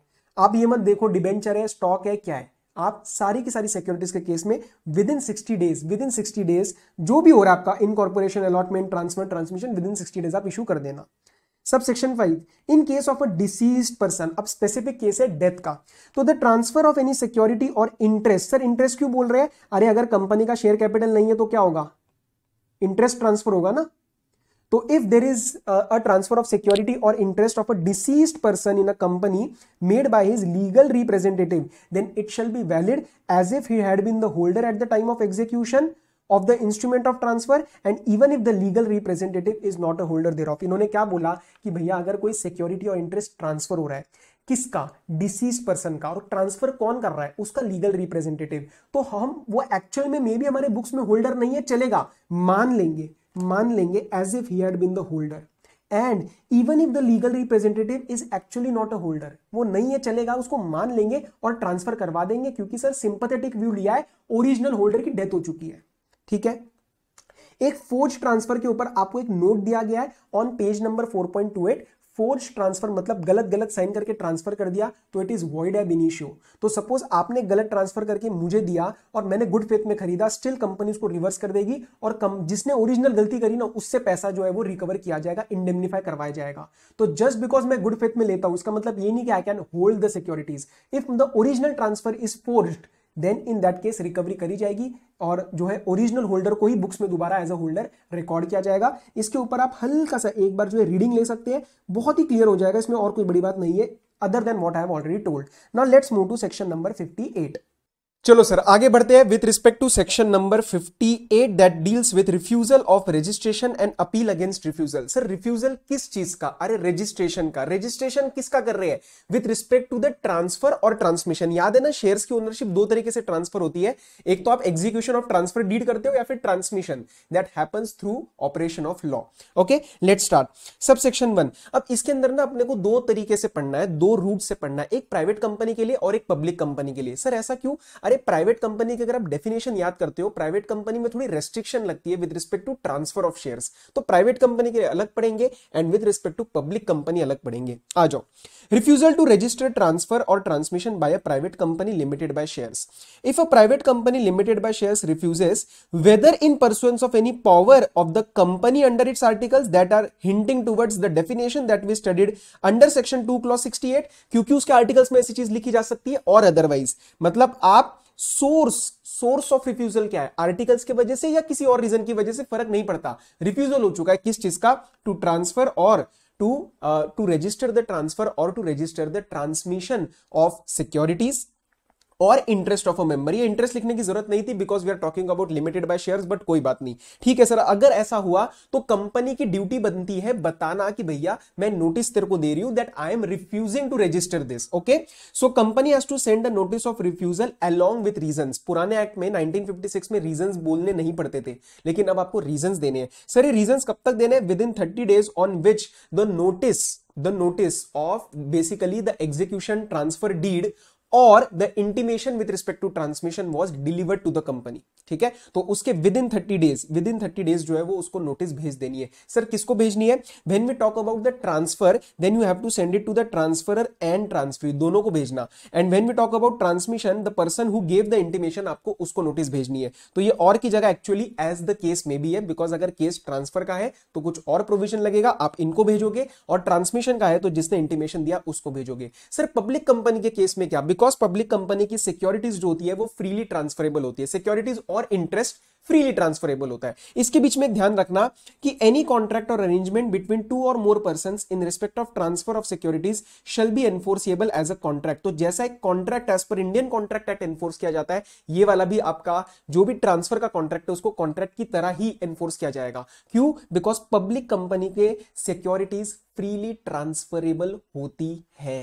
आप ये मत देखो डिबेंचर है स्टॉक है क्या है आप सारी की सारी सिक्योरिटीज के केस में within sixty days within sixty days जो भी हो रहा है आपका incorporation allotment transfer transmission within sixty days आप इशू कर देना sub section five in case of a deceased person अब स्पेसिफिक केस है डेथ का तो the transfer of any security और इंटरेस्ट सर इंटरेस्ट क्यों बोल रहे हैं अरे अगर कंपनी का शेयर कैपिटल नहीं है तो क्या होगा इंटरेस्ट ट्रांसफर होगा ना तो if there is a transfer of security और interest of a deceased person in a company made by his legal representative then it shall be valid as if he had been the holder at the time of execution of the instrument of transfer and even if the legal representative is not a holder thereof इन्होंने क्या बोला कि भैया अगर कोई सिक्योरिटी और इंटरेस्ट ट्रांसफर हो रहा है किसका डिसीज पर्सन का और ट्रांसफर कौन कर रहा है उसका लीगल रिप्रेजेंटेटिव तो हम वो एक्चुअल में मे भी हमारे बुक्स में होल्डर नहीं है चलेगा मान लेंगे मान लेंगे as if he had been the holder and even if the legal representative is actually not a holder वो नहीं है चलेगा उसको मान लेंगे और ट्रांसफर करवा देंगे क्योंकि सर सिंपथेटिक व्यू लिया है ओरिजिनल होल्डर की डेथ हो चुकी है ठीक है एक फोर्ज ट्रांसफर के ऊपर आपको एक नोट दिया गया है on page number 4.28 forged transfer मतलब गलत गलत साइन करके ट्रांसफर कर दिया तो it is void ab initio तो सपोज आपने गलत ट्रांसफर करके मुझे दिया और मैंने गुड फेथ में खरीदा स्टिल कंपनी उसको रिवर्स कर देगी और कम जिसने ओरिजिनल गलती करी ना उससे पैसा जो है वो रिकवर किया जाएगा इंडेमनीफाई करवाया जाएगा तो जस्ट बिकॉज मैं गुड फेथ में लेता हूं उसका मतलब ये नहीं कि I can hold the securities if the original transfer is forged then in that case recovery करी जाएगी और जो है ओरिजिनल होल्डर को ही बुक्स में दोबारा एज अ होल्डर रिकॉर्ड किया जाएगा इसके ऊपर आप हल्का सा एक बार जो है रीडिंग ले सकते हैं बहुत ही क्लियर हो जाएगा इसमें और कोई बड़ी बात नहीं है other than what I have already told now let's move to section number fifty eight चलो सर आगे बढ़ते हैं with respect to section number 58 that deals with refusal of registration and appeal against refusal sir refusal किस चीज का अरे रजिस्ट्रेशन का रजिस्ट्रेशन किसका कर रहे हैं with respect to the transfer और ट्रांसमिशन याद है ना शेयर्स की ओनरशिप दो तरीके से ट्रांसफर होती है एक तो आप एग्जीक्यूशन ऑफ ट्रांसफर डीड करते हो या फिर transmission that happens through operation of law okay let start sub section one अब इसके अंदर ना अपने को दो तरीके से पढ़ना है दो रूट से पढ़ना है एक प्राइवेट कंपनी के लिए और एक पब्लिक कंपनी के लिए सर ऐसा क्यों अरे हमारे प्राइवेट कंपनी की अगर आप डेफिनेशन याद करते हो प्राइवेट कंपनी में थोड़ी रेस्ट्रिक्शन लगती है with respect to transfer of shares तो प्राइवेट कंपनी के लिए अलग पड़ेंगे and with respect to public company अलग पड़ेंगे आ जाओ रिफ्यूजल टू रजिस्टर ट्रांसफर और transmission by a private company limited by shares if a private company limited by shares refuses whether in pursuance of any power of the company under its articles that are hinting towards the definition that we studied under section 2 clause 68 क्योंकि उसके आर्टिकल्स में ऐसी चीज लिखी जा सकती है और अदरवाइज मतलब आप सोर्स सोर्स ऑफ रिफ्यूजल क्या है आर्टिकल्स की वजह से या किसी और रीजन की वजह से फर्क नहीं पड़ता रिफ्यूजल हो चुका है किस चीज का टू ट्रांसफर और to to register the transfer और to register the transmission of securities और इंटरेस्ट ऑफ अ मेंबर ये इंटरेस्ट लिखने की जरूरत नहीं थी because we are talking about limited by shares but कोई बात नहीं ठीक है सर अगर ऐसा हुआ तो कंपनी की ड्यूटी बनती है बताना कि भैया मैं नोटिस तेरे को दे रही हूं that I am refusing to register this okay so company has to send a notice of refusal along with reasons पुराने एक्ट में 1956 में रीजंस बोलने नहीं पड़ते थे लेकिन अब आपको रीजंस देने हैं सर ये रीजंस कब तक देने हैं within 30 days on which the notice the notice of basically the execution transfer deed or the intimation with respect to transmission was delivered to the company ठीक है तो उसके within thirty days within thirty days जो है वो उसको नोटिस भेज देनी है सर किसको भेजनी है when we talk about the transfer then you have to send it to the transfer and transfer दोनों को भेजना and when we talk about transmission the person who gave the intimation आपको उसको नोटिस भेजनी है तो ये और की जगह एक्चुअली एज द केस में भी है बिकॉज अगर केस ट्रांसफर का है तो कुछ और प्रोविजन लगेगा आप इनको भेजोगे और ट्रांसमिशन का है तो जिसने इंटीमेशन दिया उसको भेजोगे सर पब्लिक कंपनी के केस में क्या बिकॉज बिकॉज पब्लिक कंपनी की सिक्योरिटीज जो होती है वो फ्रीली ट्रांसफरेबल होती है सिक्योरिटीज और इंटरेस्ट फ्रीली ट्रांसफरेबल होता है इसके बीच में ध्यान रखना कि any contract or arrangement between two or more person in respect of transfer of securities shall be enforceable as a contract तो जैसा एक contract as per Indian Contract Act enforce किया जाता है ये वाला भी आपका जो भी ट्रांसफर का कॉन्ट्रैक्ट है उसको कॉन्ट्रैक्ट की तरह ही एनफोर्स किया जाएगा क्यों बिकॉज पब्लिक कंपनी के सिक्योरिटीज फ्रीली ट्रांसफरेबल होती है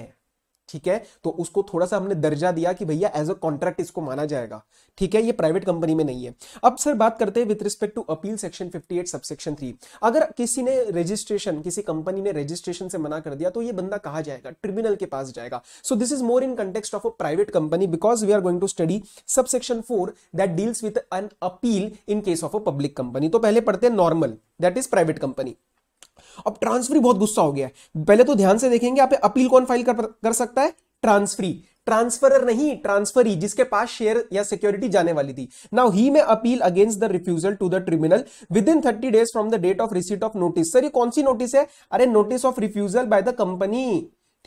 ठीक है तो उसको थोड़ा सा हमने दर्जा दिया कि भैया एज अ कॉन्ट्रैक्ट इसको माना जाएगा ठीक है ये प्राइवेट कंपनी में नहीं है अब सर बात करते हैं with respect to appeal section 58 subsection 3 अगर किसी ने रजिस्ट्रेशन किसी कंपनी ने रजिस्ट्रेशन से मना कर दिया तो ये बंदा कहा जाएगा ट्रिब्यूनल के पास जाएगा so this is more in context of a private company because we are going to study subsection four that deals with an appeal in case of a public company तो पहले पढ़ते हैं normal that is private company अब ट्रांसफ्री बहुत गुस्सा हो गया है पहले तो ध्यान से देखेंगे आप अपील कौन फाइल कर, कर सकता है ट्रांसफ्री ट्रांसफर नहीं ट्रांसफर ही जिसके पास शेयर या सिक्योरिटी जाने वाली थी now he may appeal against the refusal to the tribunal within thirty days from the date of receipt of notice sir ये कौन सी नोटिस है अरे notice of refusal by the company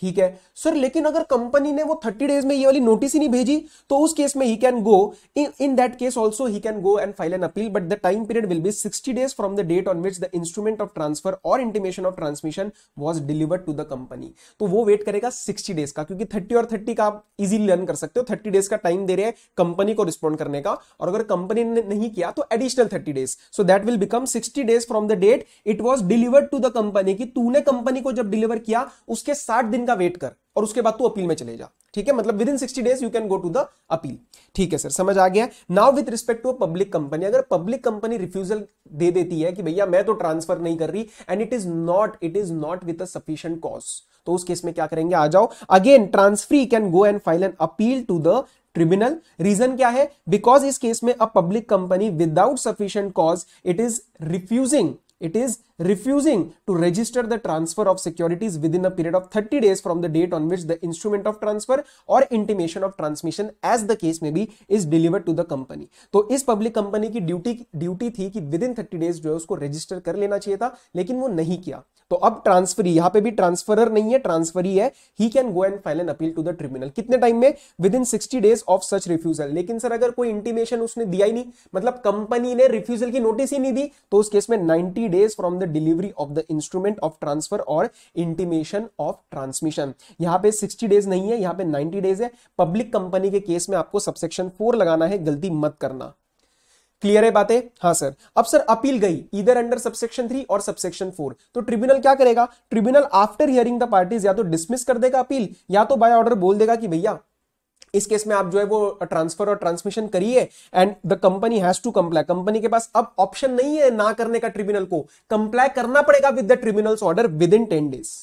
ठीक है सर लेकिन अगर कंपनी ने वो थर्टी डेज में ये वाली नोटिस ही नहीं भेजी तो उस केस में he can go in that case also he can go and file an appeal but the time period will be sixty days from the date on which the instrument of transfer और intimation of transmission was delivered to the company तो वो वेट करेगा सिक्सटी डेज का क्योंकि थर्टी और थर्टी का आप इजिली लर्न कर सकते हो थर्टी डेज का टाइम दे रहे हैं कंपनी को रिस्पॉन्ड करने का और अगर कंपनी ने नहीं किया तो additional thirty days so that will become sixty days from the date it was delivered to the company की तूने कंपनी को जब डिलीवर किया उसके साठ दिन दिन का वेट कर और उसके बाद तू अपील में चले जा ठीक है मतलब within sixty days you can go to the appeal ठीक है सर समझ आ गया now with respect to a public company अगर पब्लिक कंपनी रिफ्यूजल दे देती है कि भैया मैं तो ट्रांसफर नहीं कर रही and it is not it is not with a sufficient cause तो उस केस में क्या करेंगे आ जाओ again transferee can go and file an appeal to the tribunal reason क्या है बिकॉज इस केस में a public company without sufficient cause it is refusing it is refusing to register the transfer of securities within a period of 30 days from the date on which the instrument of transfer or intimation of transmission as the case may be is delivered to the company तो इस पब्लिक कंपनी की ड्यूटी ड्यूटी थी कि विद इन 30 डेज जो है उसको रजिस्टर कर लेना चाहिए था लेकिन वो नहीं किया तो अब ट्रांसफरी यहां पर भी ट्रांसफरर नहीं है ट्रांसफरी है he can go and file an appeal to the tribunal कितने टाइम में within sixty days of such refusal लेकिन सर अगर कोई इंटीमेशन उसने दिया ही नहीं मतलब कंपनी ने रिफ्यूजल की नोटिस ही नहीं दी तो उस केस में ninety days from the delivery of the instrument of transfer और इंटीमेशन ऑफ ट्रांसमिशन यहाँ पे 60 डेज नहीं है यहाँ पे 90 डेज है पब्लिक कंपनी के केस में आपको सबसेक्शन फोर लगाना है गलती मत करना क्लियर है बातें हाँ सर अब सर अपील गई इधर अंडर सबसेक्शन थ्री और सबसेक्शन फोर तो ट्रिब्यूनल क्या करेगा tribunal after hearing the parties या तो डिसमिस कर देगा अपील या तो बाय ऑर्डर बोल देगा कि भैया इस केस में आप जो है वो ट्रांसफर और ट्रांसमिशन करिए and the company has to comply company के पास अब ऑप्शन नहीं है ना करने का ट्रिब्यूनल को कंप्लाई करना पड़ेगा with the tribunal's order within ten days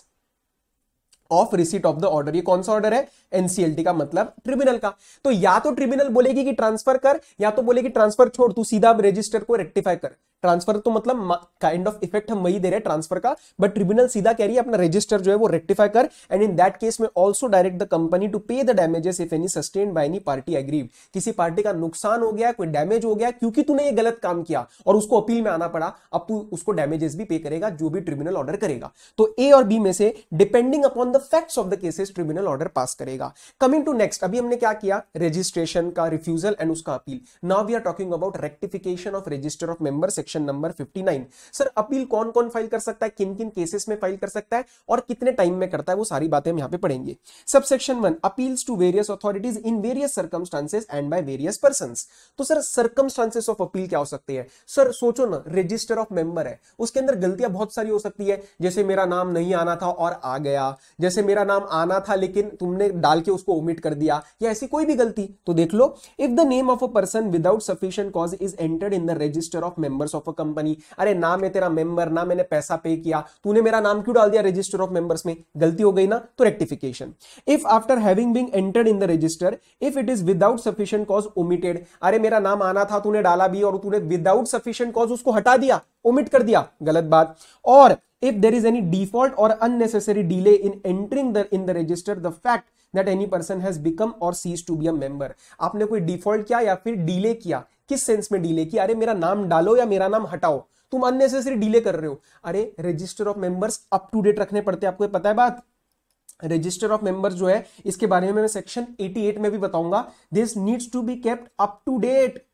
of receipt of the order ये कौन सा ऑर्डर है एनसीएलटी का मतलब ट्रिब्यूनल का तो या तो ट्रिब्यूनल बोलेगी कि ट्रांसफर कर या तो बोलेगी ट्रांसफर छोड़ तू सीधा रजिस्टर को रेक्टिफाई कर ट्रांसफर तो मतलब काइंड ऑफ इफेक्ट हम वही दे रहे हैं ट्रांसफर का बट ट्रिब्यूनल सीधा कह रही है अपना रजिस्टर जो है वो रेक्टिफाई कर एंड इन दैट केस में also direct the company to pay the damages if any sustain by any party aggrieve किसी पार्टी का नुकसान हो गया कोई डैमेज हो गया क्योंकि तूने ये गलत काम किया और उसको अपील में आना पड़ा अब तू उसको डैमेजेस भी पे करेगा जो भी ट्रिब्यूनल ऑर्डर करेगा तो ए और बी में से depending upon the facts of the cases tribunal order pass करेगा कमिंग टू नेक्स्ट अभी हमने क्या किया रजिस्ट्रेशन का रिफ्यूजल एंड उसका appeal now we are talking about rectification of register of member section number 59 sir appeal कौन कौन फाइल कर सकता है किन किन केसेस में फाइल कर सकता है और कितने टाइम में करता है वो सारी बातें हम यहाँ पे पढ़ेंगे sub section one appeals to various authorities in various circumstances and by various person तो सर सर्कमस्टांसेस ऑफ अपील क्या हो सकते हैं सर सोचो ना रजिस्टर ऑफ मेंबर है उसके अंदर गलतियां बहुत सारी हो सकती है जैसे मेरा नाम नहीं आना था और आ गया जैसे मेरा नाम आना था लेकिन तुमने डाल के उसको ओमिट कर दिया या ऐसी कोई भी गलती तो देख लो if the name of a person without sufficient cause is entered in the register of members of a company अरे ना मैं तेरा मेंबर ना मैंने पैसा पे किया तूने मेरा नाम क्यों डाल दिया रजिस्टर ऑफ मेंबर्स में गलती हो गई ना तो rectification if after having being entered in the register if it is without sufficient cause omitted अरे मेरा नाम आना था तूने डाला भी और तूने विदाउट सफिशियंट कॉज उसको हटा दिया ओमिट कर दिया गलत बात और if there is any default or unnecessary delay in entering the in the register the fact that any person has become or ceased to be a member आपने कोई default किया या फिर delay किया किस सेंस में delay किया अरे मेरा नाम डालो या मेरा नाम हटाओ तुम अननेसेसरी डिले कर रहे हो अरे register of members up to date रखने पड़ते हैं आपको पता है बात रजिस्टर ऑफ मेंबर्स जो है इसके बारे में मैं सेक्शन 88 में भी बताऊंगा this needs to be kept up to date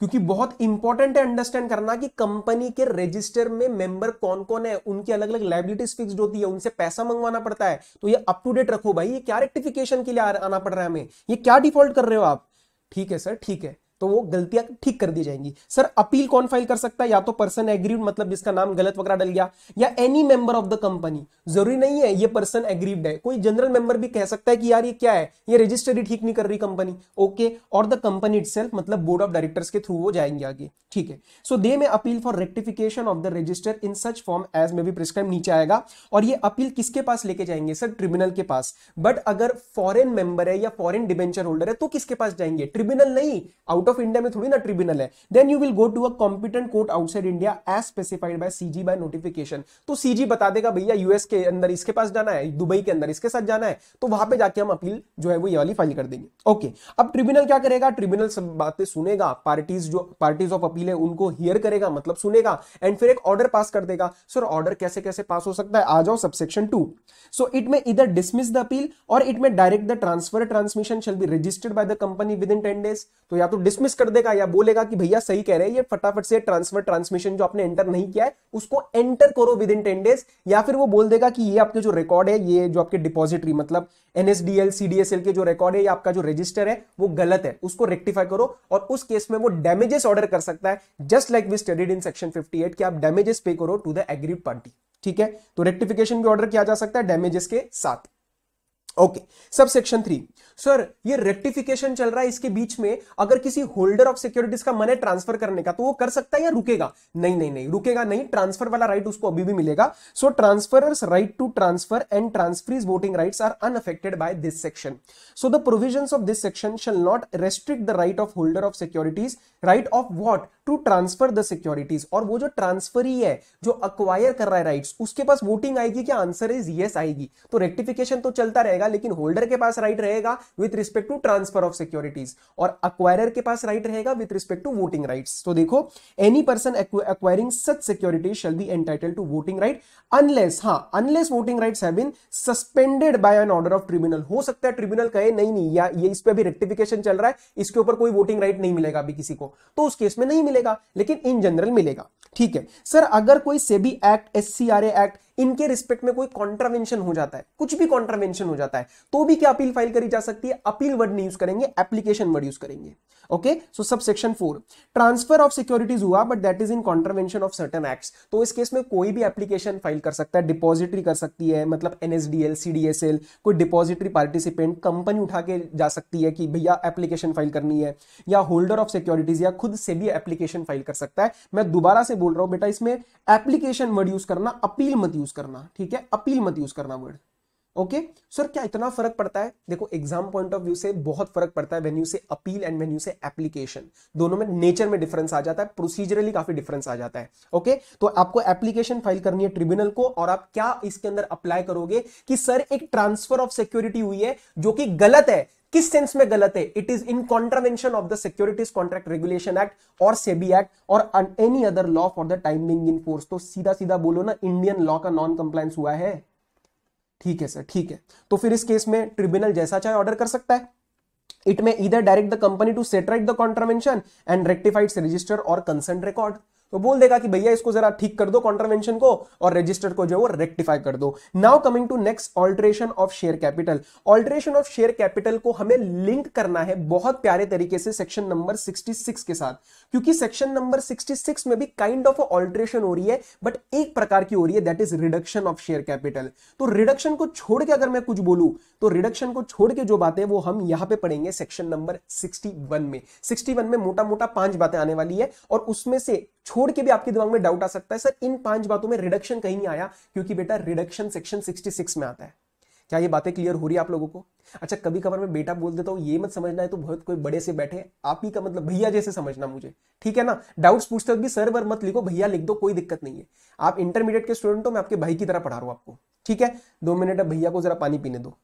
क्योंकि बहुत इंपॉर्टेंट है अंडरस्टैंड करना कि कंपनी के रजिस्टर में मेंबर कौन कौन है उनकी अलग अलग लाइबिलिटीज फिक्स होती है उनसे पैसा मंगवाना पड़ता है तो ये अप टू डेट रखो भाई ये क्या रेक्टिफिकेशन के लिए आना पड़ रहा है हमें ये क्या डिफॉल्ट कर रहे हो आप ठीक है सर ठीक है तो वो गलतियां ठीक कर दी जाएंगी सर अपील कौन फाइल कर सकता है या तो पर्सन एग्रीव मतलब जिसका नाम गलत वगैरह डल गया या any member of the company जरूरी नहीं है ये पर्सन एग्रीव्ड है कोई जनरल मेंबर भी कह सकता है कि यार ये क्या है ये रजिस्टर ठीक नहीं कर रही company okay or the company it मतलब बोर्ड ऑफ डायरेक्टर्स के थ्रू वो जाएंगे आगे ठीक है so they may appeal for rectification of the register in such form as may be prescribe नीचे आएगा और ये अपील किसके पास लेके जाएंगे सर ट्रिब्यूनल के पास बट अगर फॉरेन मेंबर है या फॉरेन डिबेंचर होल्डर है तो किसके पास जाएंगे ट्रिब्यूनल नहीं आउट ऑफ इंडिया में थोड़ी ना ट्रिब्यूनल है then you will go to a competent court outside India as specified by CG by notification तो सीजी बता देगा भैया यूएस के अंदर इसके पास जाना है दुबई के अंदर इसके साथ जाना है तो वहां पे जाके हम अपील जो है वो ये वाली फाइल कर देंगे ओके अब ट्रिब्यूनल क्या करेगा ट्रिब्यूनल सब बातें सुनेगा पार्टीज जो पार्टीज ऑफ अपील है उनको हियर करेगा मतलब सुनेगा एंड फिर एक ऑर्डर पास कर देगा सर ऑर्डर कैसे कैसे पास हो सकता है आ जाओ subsection two so it may इधर dismiss the appeal or it may direct the transfer transmission shall be registered by the company within ten days तो या तो डिस डिसमिस कर देगा या बोलेगा कि भैया सही कह रहे हैं ये फटाफट से ट्रांसफर ट्रांसमिशन जो आपने एंटर नहीं किया है उसको एंटर करो विद इन टेन डेज या फिर वो बोल देगा कि ये आपके जो रिकॉर्ड है ये जो आपके डिपॉजिटरी मतलब एनएसडीएल सीडीएसएल के जो रिकॉर्ड है या आपका जो रजिस्टर है वो गलत है उसको रेक्टिफाई करो और उस केस में वो डैमेजेस ऑर्डर कर सकता है just like we studied in section 58 कि आप डैमेजेस पे करो टू द एग्रीड पार्टी ठीक है तो रेक्टिफिकेशन भी ऑर्डर किया जा सकता है डैमेजेस के साथ okay sub section three sir ये रेक्टिफिकेशन चल रहा है इसके बीच में अगर किसी होल्डर ऑफ सिक्योरिटीज का मन है ट्रांसफर करने का तो वो कर सकता है या रुकेगा नहीं नहीं नहीं रुकेगा नहीं ट्रांसफर वाला राइट उसको अभी भी मिलेगा so transfer right to transfer and transferees voting right are unaffected by this section so the provision of this section shall not restrict the right of holder of securities right of what to transfer the securities और वो जो ट्रांसफर ही है जो अक्वायर कर रहा है राइट्स उसके पास वोटिंग आएगी क्या आंसर इज यस आएगी तो रेक्टिफिकेशन तो चलता रहेगा लेकिन होल्डर के पास राइट रहेगा with respect to transfer of securities और अक्वायर के पास राइट रहेगा with respect to voting rights तो देखो any person acquiring such securities shall be entitle to voting right unless हाँ unless voting rights have been suspended by an order of tribunal हो सकता है ट्रिब्यूनल कहे नहीं नहीं या ये इस पर अभी रेक्टिफिकेशन चल रहा है इसके ऊपर कोई वोटिंग राइट नहीं मिलेगा अभी किसी को तो उस केस में नहीं मिलेगा मिलेगा लेकिन इन जनरल मिलेगा ठीक है सर अगर कोई सेबी एक्ट एस एक्ट इनके रिस्पेक्ट में कोई कॉन्ट्रावेंशन हो जाता है कुछ भी कॉन्ट्रावेंशन हो जाता है तो भी क्या अपील फाइल करी जा सकती है अपील वर्ड नहीं यूज करेंगे एप्लीकेशन वर्ड यूज करेंगे okay so subsection four transfer of securities हुआ but that is in contravention of certain act तो इस केस में कोई भी एप्लीकेशन फाइल कर सकता है डिपॉजिटरी कर सकती है मतलब एनएसडीएल सीडीएसएल कोई डिपॉजिटरी पार्टिसिपेंट कंपनी उठा के जा सकती है कि भैया एप्लीकेशन फाइल करनी है या होल्डर ऑफ सिक्योरिटीज या खुद से भी एप्लीकेशन फाइल कर सकता है मैं दोबारा से बोल रहा हूं बेटा इसमें एप्लीकेशन वर्ड यूज करना अपील मत यूज करना ठीक है अपील मत यूज करना वर्ड ओके सर क्या इतना फर्क पड़ता है देखो एग्जाम पॉइंट ऑफ व्यू से बहुत फर्क पड़ता है when you say appeal and when you say application दोनों में नेचर में डिफरेंस आ जाता है प्रोसीजरली काफी डिफरेंस आ जाता है ओके okay? तो आपको एप्लीकेशन फाइल करनी है ट्रिब्यूनल को और आप क्या इसके अंदर अप्लाई करोगे कि सर एक ट्रांसफर ऑफ सिक्योरिटी हुई है जो कि गलत है किस सेंस में गलत है it is in contravention of the securities contract regulation act or SEBI act or any other law for the time being in force तो सीधा सीधा बोलो ना इंडियन लॉ का नॉन कंप्लायंस हुआ है ठीक है सर ठीक है तो फिर इस केस में ट्रिब्यूनल जैसा चाहे ऑर्डर कर सकता है इट मे इधर direct the company to set right the contravention and rectify its register or तो बोल देगा कि भैया इसको जरा ठीक कर दो कॉन्ट्रावेंशन को और रजिस्टर को जो है वो रेक्टिफाई कर दो now coming to next alteration of share capital alteration of share capital को हमें लिंक करना है बहुत प्यारे तरीके से सेक्शन नंबर 66 के साथ क्योंकि सेक्शन नंबर 66 में भी काइंड ऑफ ऑल्ट्रेशन हो रही है बट एक प्रकार की हो रही है that is reduction of share capital तो रिडक्शन को छोड़ के अगर मैं कुछ बोलू तो रिडक्शन को छोड़ के जो बातें वो हम यहां पे पढ़ेंगे सेक्शन नंबर 61 में 61 में मोटा मोटा पांच बातें आने वाली है और उसमें से छोड़ के भी आपके दिमाग में डाउट आ सकता है सर इन पांच बातों में रिडक्शन कहीं नहीं आया क्योंकि बेटा रिडक्शन सेक्शन 66 में आता है क्या ये बातें क्लियर हो रही है आप लोगों को अच्छा कभी कभार मैं बेटा बोल देता हूँ ये मत समझना है तो बहुत कोई बड़े से बैठे आप ही का मतलब भैया जैसे समझना मुझे ठीक है ना डाउट्स पूछते भी सर वर मत लिखो भैया लिख दो कोई दिक्कत नहीं है आप इंटरमीडिएट के स्टूडेंट हो मैं आपके भाई की तरह पढ़ा रहा हूँ आपको ठीक है दो मिनट भैया को जरा पानी पीने दो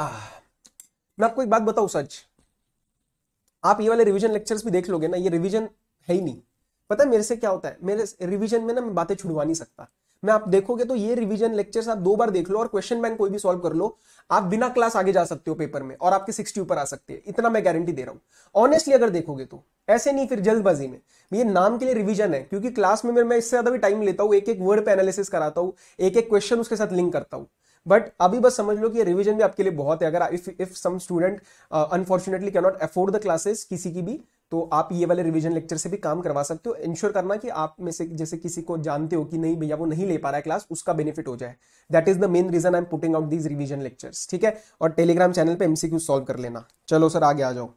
आ, मैं आपको एक बात बताऊं सच आप ये वाले रिविजन लेक्चर्स भी देख लोगे ना ये रिविजन है ही नहीं पता है मेरे से क्या होता है मेरे रिविजन में ना मैं बातें छुड़वा नहीं सकता मैं आप देखोगे तो ये रिविजन लेक्चर्स आप दो बार देख लो और क्वेश्चन बैंक कोई भी सॉल्व कर लो आप बिना क्लास आगे जा सकते हो पेपर में और आपके सिक्सटी ऊपर आ सकते हैं इतना मैं गारंटी दे रहा हूँ ऑनेस्टली अगर देखोगे तो ऐसे नहीं फिर जल्दबाजी में ये नाम के लिए रिवीजन है क्योंकि क्लास में मैं इससे ज्यादा भी टाइम लेता हूँ एक एक वर्ड पे एनालिसिस कराता हूँ एक एक क्वेश्चन उसके साथ लिंक करता हूँ बट अभी बस समझ लो कि रिविजन भी आपके लिए बहुत है अगर if if some student unfortunately cannot afford the classes किसी की भी तो आप ये वाले रिवीजन लेक्चर से भी काम करवा सकते हो इंश्योर करना कि आप में से जैसे किसी को जानते हो कि नहीं भैया वो नहीं ले पा रहा है क्लास उसका बेनिफिट हो जाए that is the main reason I am putting out these revision lectures ठीक है और टेलीग्राम चैनल पे एमसीक्यू सॉल्व कर लेना चलो सर आगे आ जाओ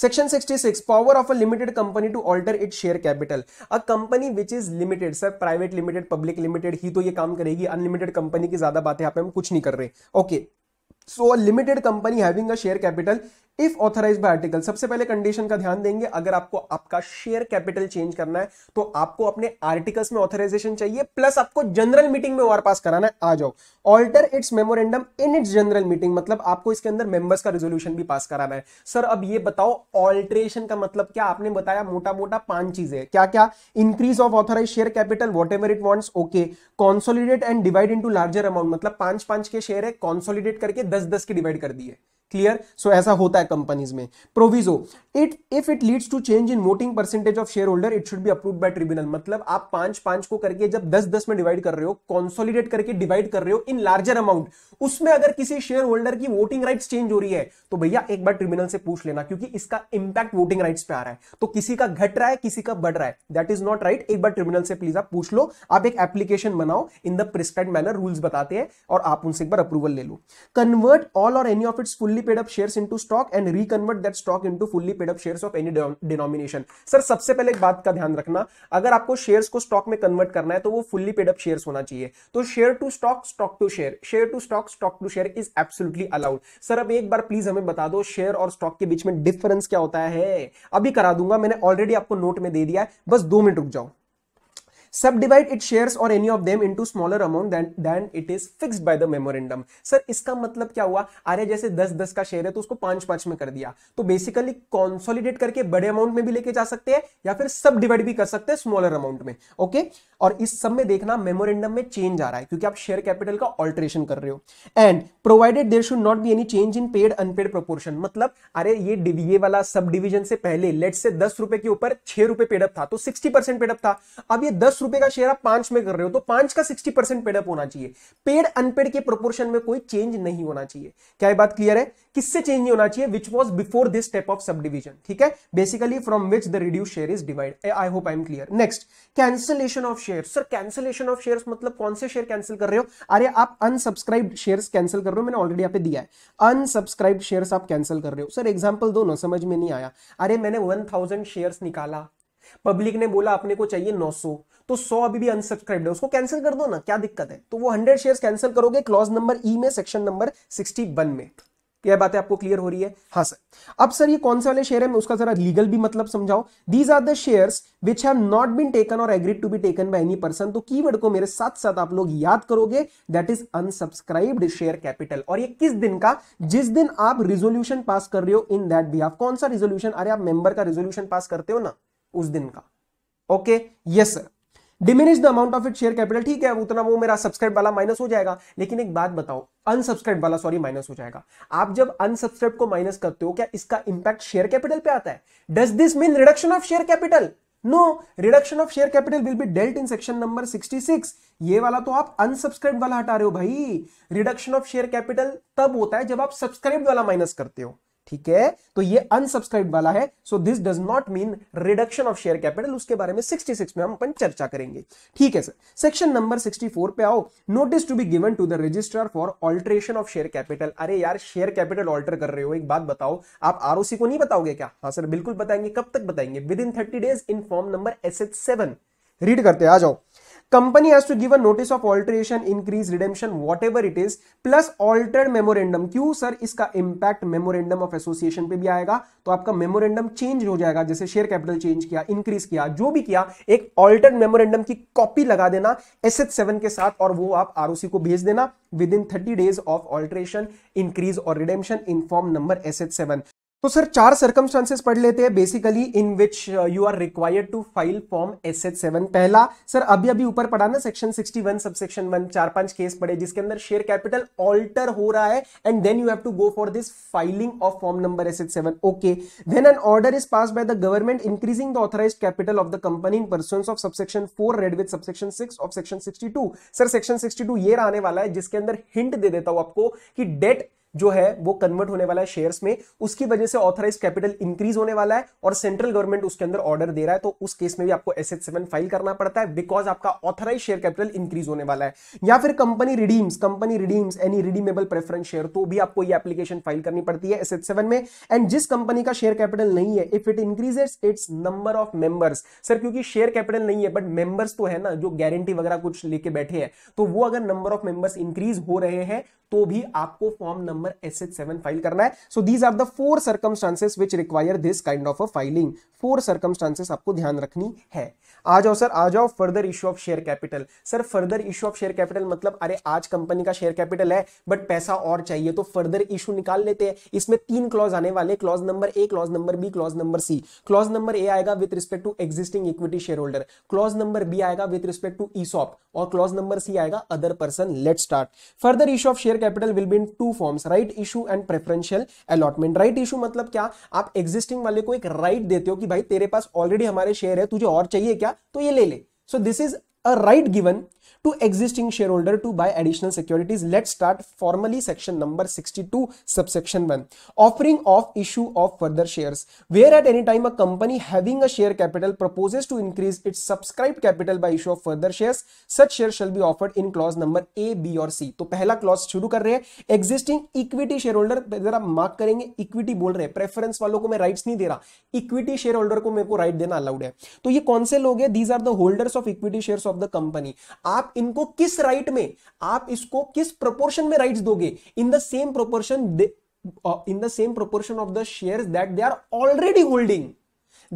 section 66 power of a limited company to alter it share capital a company which is limited sir private limited public limited ही तो ये काम करेगी अनलिमिटेड कंपनी की ज्यादा बातें यहाँ पे हम कुछ नहीं कर रहे okay so a limited company having a share capital if authorise by article सबसे पहले कंडीशन का ध्यान देंगे अगर आपको आपका शेयर कैपिटल चेंज करना है तो आपको अपने आर्टिकल्स में ऑथराइजेशन चाहिए प्लस आपको जनरल मीटिंग में ओआर पास कराना है आ जाओ alter its memorandum in its general meeting मतलब आपको इसके अंदर मेंबर्स का रेजोल्यूशन भी पास कराना है सर अब ये बताओ ऑल्ट्रेशन का मतलब क्या आपने बताया मोटा मोटा पांच चीजें क्या क्या increase of authorise share capital what ever it wants okay consolidate and divide into larger amount मतलब पांच पांच के शेयर है कॉन्सोलिडेट करके दस दस के डिवाइड कर दिए क्लियर सो ऐसा होता है कंपनीज में proviso it if it leads to change in voting percentage of share holder it should be approve by tribunal मतलब आप पांच पांच को करके जब दस दस में डिवाइड कर रहे हो कॉन्सोलिडेट करके डिवाइड कर रहे हो इन लार्जर अमाउंट उसमें अगर किसी शेयर होल्डर की वोटिंग राइट चेंज हो रही है तो भैया एक बार ट्रिब्यूनल से पूछ लेना क्योंकि इसका इंपैक्ट वोटिंग राइट्स पे आ रहा है तो किसी का घट रहा है किसी का बढ़ रहा है दैट इज नॉट राइट एक बार ट्रिब्यूनल से प्लीज आप पूछ लो आप एक एप्लीकेशन बनाओ in the prescribe manner rules बताते हैं और आप उनसे एक बार अप्रूवल ले लो कन्वर्ट ऑल और any of its fully fully paid up shares into stock and reconvert that stock into fully paid up shares of any denomination sir सबसे पहले एक बात का ध्यान रखना अगर आपको शेयर्स को स्टॉक में कन्वर्ट करना है तो वो फुल्ली पेड अप शेयर्स होना चाहिए तो share to stock stock to share share to stock stock to share is absolutely allowed sir अब एक बार प्लीज हमें बता दो शेयर और स्टॉक के बीच में डिफरेंस क्या होता है अभी करा दूंगा मैंने ऑलरेडी आपको नोट में दे दिया है बस दो मिनट रुक जाओ सब डिवाइड इट शेयर्स और any of them into smaller amount than it is fixed by the memorandum sir इसका मतलब क्या हुआ अरे जैसे दस दस का शेयर है तो उसको पांच पांच में कर दिया तो बेसिकली कॉन्सोलिडेट करके बड़े अमाउंट में भी लेके जा सकते हैं या फिर सब डिवाइड भी कर सकते हैं स्मॉलर अमाउंट में ओके और इस सब में देखना मेमोरेंडम में चेंज आ रहा है क्योंकि आप शेयर कैपिटल का ऑल्टरेशन कर रहे हो and provided there should not be any change in paid unpaid proportion मतलब अरे ये ये वाला सब डिवीजन से पहले लेट से दस रुपए के ऊपर छह रुपए पेडअप था तो सिक्सटी परसेंट पेडअप था अब ये दस दस रुपए का शेयर आप पांच में कर रहे हो तो पांच का सिक्सटी परसेंट पेडअप होना चाहिए पेड अनपेड के प्रोपोर्शन में कोई चेंज नहीं होना चाहिए क्या ये बात क्लियर है किससे चेंज नहीं होना चाहिए which was before this step of subdivision ठीक है basically from which the reduce share is divide I hope I am clear next cancellation of share sir cancellation of share मतलब कौन से शेयर कैंसिल कर रहे हो अरे आप अनसब्सक्राइब शेयर कैंसिल कर रहे हो मैंने ऑलरेडी आप दिया है अनसब्सक्राइब शेयर आप कैंसिल कर रहे हो सर एग्जाम्पल दो ना समझ में नहीं आया अरे मैंने वन थाउजेंड शेयर निकाला पब्लिक ने बोला अपने को चाहिए 900 तो 100 अभी भी अनसब्सक्राइब है उसको कैंसिल कर दो ना क्या दिक्कत है तो वो 100 शेयर्स कैंसिल करोगे क्लॉज नंबर ई में सेक्शन नंबर 61 में यह बातें आपको क्लियर हो रही है हाँ सर अब सर ये कौन से वाले शेयर है मैं उसका जरा लीगल भी मतलब समझाओ these are the share which have not been taken और agreed to be taken by any person तो कीवर्ड को मेरे साथ साथ आप लोग याद करोगे that is unsubscribed share capital और ये किस दिन का जिस दिन आप रिजोल्यूशन पास कर रहे हो इन दैट बिहाफ कौन सा रिजोल्यूशन अरे आप मेंबर का रिजोल्यूशन पास करते हो ना उस दिन का okay yes sir diminish the amount of it share capital ठीक है उतना वो मेरा सब्सक्राइब वाला माइनस हो जाएगा लेकिन एक बात बताओ अनसब्सक्राइब वाला सॉरी माइनस हो जाएगा आप जब अनसब्सक्राइब को माइनस करते हो क्या इसका इंपैक्ट शेयर कैपिटल पे आता है does this mean reduction of share capital no reduction of share capital will be dealt in section number 66 ये वाला तो आप अनसब्सक्राइब वाला हटा रहे हो भाई रिडक्शन ऑफ शेयर कैपिटल तब होता है जब आप सब्सक्राइब वाला माइनस करते हो ठीक है तो ये अनसब्सक्राइब वाला है so this does not mean reduction of share capital उसके बारे में 66 में हम अपन चर्चा करेंगे ठीक है सर सेक्शन नंबर 64 पे आओ notice to be given to the registrar for alteration of share capital अरे यार शेयर कैपिटल ऑल्टर कर रहे हो एक बात बताओ आप आरओसी को नहीं बताओगे क्या हाँ सर बिल्कुल बताएंगे कब तक बताएंगे within thirty days in form number S H read करते आ जाओ company has to give a notice of alteration increase redemption what ever it is plus altered memorandum क्यों सर इसका इंपैक्ट मेमोरेंडम ऑफ एसोसिएशन पे भी आएगा तो आपका मेमोरेंडम चेंज हो जाएगा जैसे शेयर कैपिटल चेंज किया इंक्रीज किया जो भी किया एक ऑल्टर्ड मेमोरेंडम की कॉपी लगा देना एस एच सेवन के साथ और वो आप आर को भेज देना within thirty days of alteration increase और redemption in form number S H seven तो सर चार सर्कमस्टांसेस पढ़ लेते हैं basically in which you are required to file form S H seven पहला सर अभी अभी ऊपर पढ़ा ना section sixty one sub section one चार पांच केस पड़े जिसके अंदर शेयर कैपिटल ऑल्टर हो रहा है and then you have to go for this filing of form number S H seven okay when an order is pass by the government increasing the authorise capital of the company in person of subsection four read with subsection six of section sixty two sir section sixty two ये आने वाला है जिसके अंदर हिंट दे देता हूं आपको कि डेट जो है वो कन्वर्ट होने वाला है शेयर्स में उसकी वजह से ऑथराइज कैपिटल इंक्रीज होने वाला है और सेंट्रल गवर्नमेंट उसके अंदर ऑर्डर दे रहा है तो उस केस में भी आपको एस सेवन फाइल करना पड़ता है बिकॉज आपका ऑथराइज शेयर कैपिटल इंक्रीज होने वाला है या फिर company redeems company redeems any redeemable preference share तो भी आपको ये एप्लीकेशन फाइल करनी पड़ती है एस सेवन में एंड जिस कंपनी का शेयर कैपिटल नहीं है if it increases its number of members sir क्योंकि शेयर कैपिटल नहीं है बट मेंबर्स तो है ना जो गारंटी वगैरह कुछ लेके बैठे हैं तो वो अगर नंबर ऑफ मेंबर्स इंक्रीज हो रहे हैं तो भी आपको form number S H seven file करना है so these are the four circumstances which require this kind of a filing four circumstances आपको ध्यान रखनी है आ जाओ सर आ जाओ further issue of share capital sir further issue of share capital मतलब अरे आज कंपनी का शेयर कैपिटल है बट पैसा और चाहिए तो फर्दर इशू निकाल लेते हैं इसमें तीन क्लॉज आने वाले clause number A clause number B clause number C clause number A आएगा with respect to existing equity share holder clause number B आएगा विद रिस्पेक्ट टू ईसॉप और क्लॉज नंबर सी आएगा other person let start further issue of share capital will be in two forms right issue and preferential allotment right issue मतलब क्या आप एग्जिस्टिंग वाले को एक राइट right देते हो कि भाई तेरे पास ऑलरेडी हमारे शेयर है तुझे और चाहिए क्या तो ये ले ले so this is a right given to existing share holder to buy additional securities let start formally section number sixty two subsection one offering of issue of further share where at any time a company having a share capital proposes to increase its subscribe capital by issue of further share such share shall be offered in clause number A B और सी तो पहला क्लॉज शुरू कर रहे हैं एग्जिस्टिंग इक्विटी शेयर होल्डर जरा मार्क करेंगे इक्विटी बोल रहे हैं प्रेफरेंस वालों को मैं राइट्स नहीं दे रहा इक्विटी शेयर होल्डर को मेरे को राइट देना अलाउड है तो ये कौन से लोग हैं these are the holders of equity share of the company आप इनको किस राइट में आप इसको किस प्रोपोर्शन में राइट्स दोगे in the same proportion in the same proportion of the share that they are already holding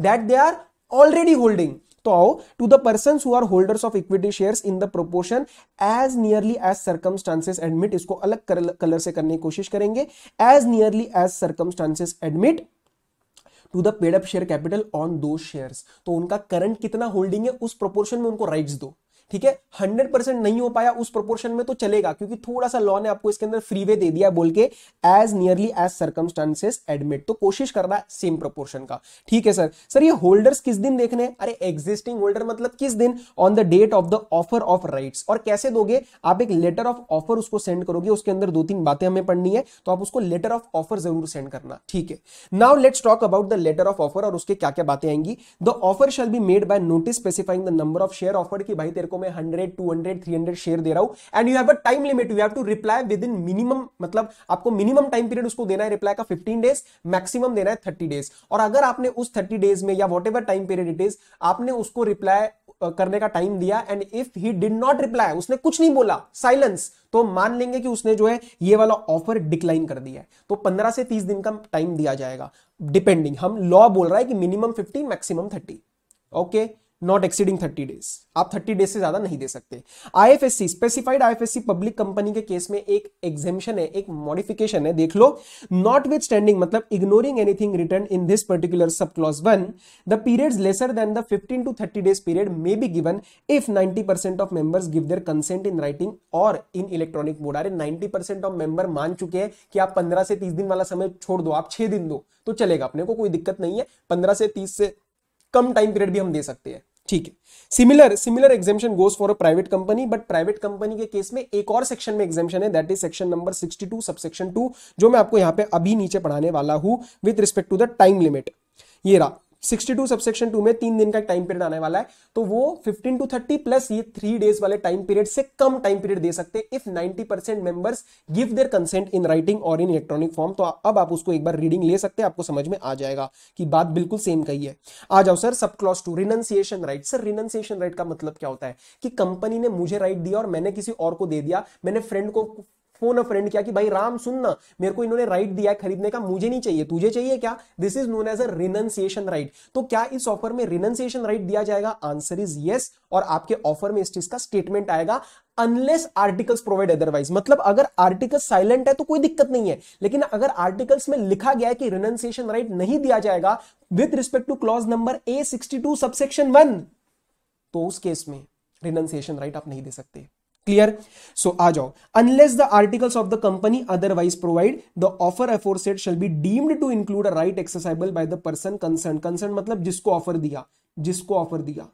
that they are already holding तो आओ to the person who are holders of equity share in the proportion as nearly as circumstances admit इसको अलग कलर से करने की कोशिश करेंगे as nearly as circumstances admit to the paid up share capital on दो शेयर तो उनका करंट कितना होल्डिंग है उस प्रोपोर्शन में उनको राइट्स दो ठीक है हंड्रेड परसेंट नहीं हो पाया उस प्रोपोर्शन में तो चलेगा क्योंकि थोड़ा सा लॉ ने आपको इसके अंदर फ्री वे दे दिया बोल के as nearly as circumstances admit तो कोशिश करना है सेम प्रोपोर्शन का ठीक है सर सर ये होल्डर्स किस दिन देखने अरे एग्जिस्टिंग होल्डर मतलब किस दिन on the date of the offer of right और कैसे दोगे आप एक लेटर ऑफ ऑफर उसको सेंड करोगे उसके अंदर दो तीन बातें हमें पढ़नी है तो आप उसको लेटर ऑफ ऑफर जरूर सेंड करना ठीक है now let's talk about the letter of offer और उसके क्या क्या बातें आएंगी the offer shall be made by notice specifying the number of share offer की भाई तेरे को मैं hundred two hundred three hundred share दे रहा हूं and you have a time limit you have to reply within minimum मतलब आपको मिनिमम टाइम पीरियड उसको देना है रिप्लाई का फिफ्टीन डेज मैक्सिमम देना है थर्टी डेज और अगर आपने उस थर्टी डेज में या what time period it is आपने उसको रिप्लाई करने का टाइम दिया and if he did not reply उसने कुछ नहीं बोला साइलेंस तो मान लेंगे कि उसने जो है ये वाला ऑफर डिक्लाइन कर दिया है तो 15 से 30 दिन का टाइम दिया जाएगा डिपेंडिंग हम लॉ बोल रहा है कि minimum 15 maximum 30 okay okay? Not exceeding thirty days आप थर्टी डेज से ज्यादा नहीं दे सकते I see specified C public company के केस में एक एग्जेम्शन है एक मॉडिफिकेशन है देख लो नॉट विथ स्टैंडिंग मतलब इग्नोरिंग एनीथिंग रिटर्न in this particular sub clause one the period lesser than the fifteen to thirty days period may be given if ninety percent of members give their consent in writing और इन इलेक्ट्रॉनिक मोड अरे नाइनटी परसेंट ऑफ मेंबर मान चुके हैं कि आप पंद्रह से तीस दिन वाला समय छोड़ दो आप छह दिन दो तो चलेगा अपने को कोई दिक्कत नहीं है पंद्रह से तीस से कम टाइम पीरियड भी हम दे सकते हैं ठीक है similar similar exemption goes for a private company but private company के केस में एक और सेक्शन में एग्जेम्शन है that is section number 62 subsection two जो मैं आपको यहां पे अभी नीचे पढ़ाने वाला हूं with respect to the time limit ये रहा सिक्सटी टू सबसेक्शन टू में तीन दिन का टाइम पीरियड आने वाला है तो वो फिफ्टीन टू थर्टी प्लस ये थ्री डेज वाले टाइम पीरियड से कम टाइम पीरियड दे सकते हैं if ninety percent members give their consent in writing और इन इलेक्ट्रॉनिक फॉर्म तो अब आप उसको एक बार रीडिंग ले सकते हैं आपको समझ में आ जाएगा कि बात बिल्कुल सेम कही है आ जाओ सर सब clause to renunciation right sir renunciation right का मतलब क्या होता है कि कंपनी ने मुझे राइट दिया और मैंने किसी और को दे दिया मैंने फ्रेंड को फोन अ फ्रेंड किया कि भाई राम सुन ना मेरे को इन्होंने राइट दिया है खरीदने का मुझे नहीं चाहिए तुझे चाहिए क्या this is known as a renunciation right तो क्या इस ऑफर में रिनंसिएशन राइट दिया जाएगा आंसर इज यस और आपके ऑफर में इस चीज का स्टेटमेंट आएगा अनलेस आर्टिकल्स प्रोवाइड अदरवाइज मतलब अगर आर्टिकल साइलेंट है तो कोई दिक्कत नहीं है लेकिन अगर आर्टिकल्स में लिखा गया है कि रिनंसिएशन राइट नहीं दिया जाएगा with respect to clause number A sixty two subsection one तो उस केस में रिनंसिएशन राइट आप नहीं दे सकते क्लियर सो आ जाओ unless the articles of the company otherwise provide the offer aforesaid shall be deemed to include a right exercisable by the person concern concern मतलब जिसको ऑफर दिया जिसको ऑफर दिया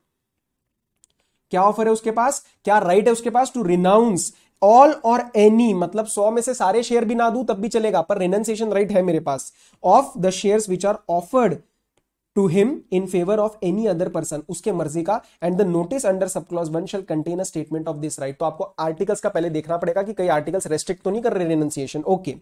क्या ऑफर है उसके पास क्या राइट है उसके पास टू रिनाउंस ऑल और एनी मतलब सौ में से सारे शेयर भी ना दू तब भी चलेगा पर रिनाउंसिएशन राइट है मेरे पास of the share which are offered to him in favour of any other person उसके मर्जी का and the notice under subclause one shall contain statement of this right तो आपको आर्टिकल्स का पहले देखना पड़ेगा कि कई आर्टिकल्स रेस्ट्रिक्ट तो नहीं कर रहे renunciation okay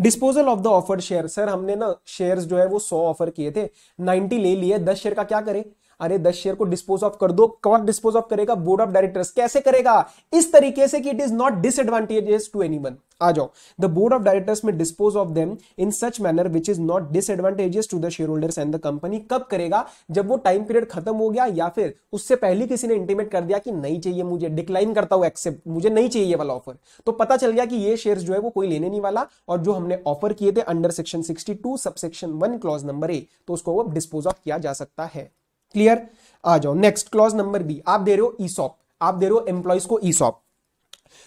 disposal of the offered share sir हमने ना शेयर जो है वो सौ ऑफर किए थे नाइनटी ले लिए दस शेयर का क्या करे अरे दस शेयर को डिस्पोज ऑफ कर दो कौन डिस्पोज ऑफ करेगा बोर्ड ऑफ डायरेक्टर्स कैसे करेगा इस तरीके से कि it is not disadvantages to one आ जाओ द बोर्ड ऑफ डायरेक्टर्स में dispose of them in such manner which is not disadvantages to the share holders and the company कब करेगा जब वो टाइम पीरियड खत्म हो गया या फिर उससे पहले किसी ने इंटीमेट कर दिया कि नहीं चाहिए मुझे डिक्लाइन करता हूं एक्सेप्ट मुझे नहीं चाहिए ये वाला ऑफर तो पता चल गया कि ये शेयर जो है वो कोई लेने नहीं वाला और जो हमने ऑफर किए थे under section sixty two subsection one clause number A तो उसको वो डिस्पोज ऑफ किया जा सकता है क्लियर आ जाओ नेक्स्ट क्लॉज नंबर बी आप दे रहे हो ईसॉप e आप दे रहे हो एम्प्लॉयज को ESOP e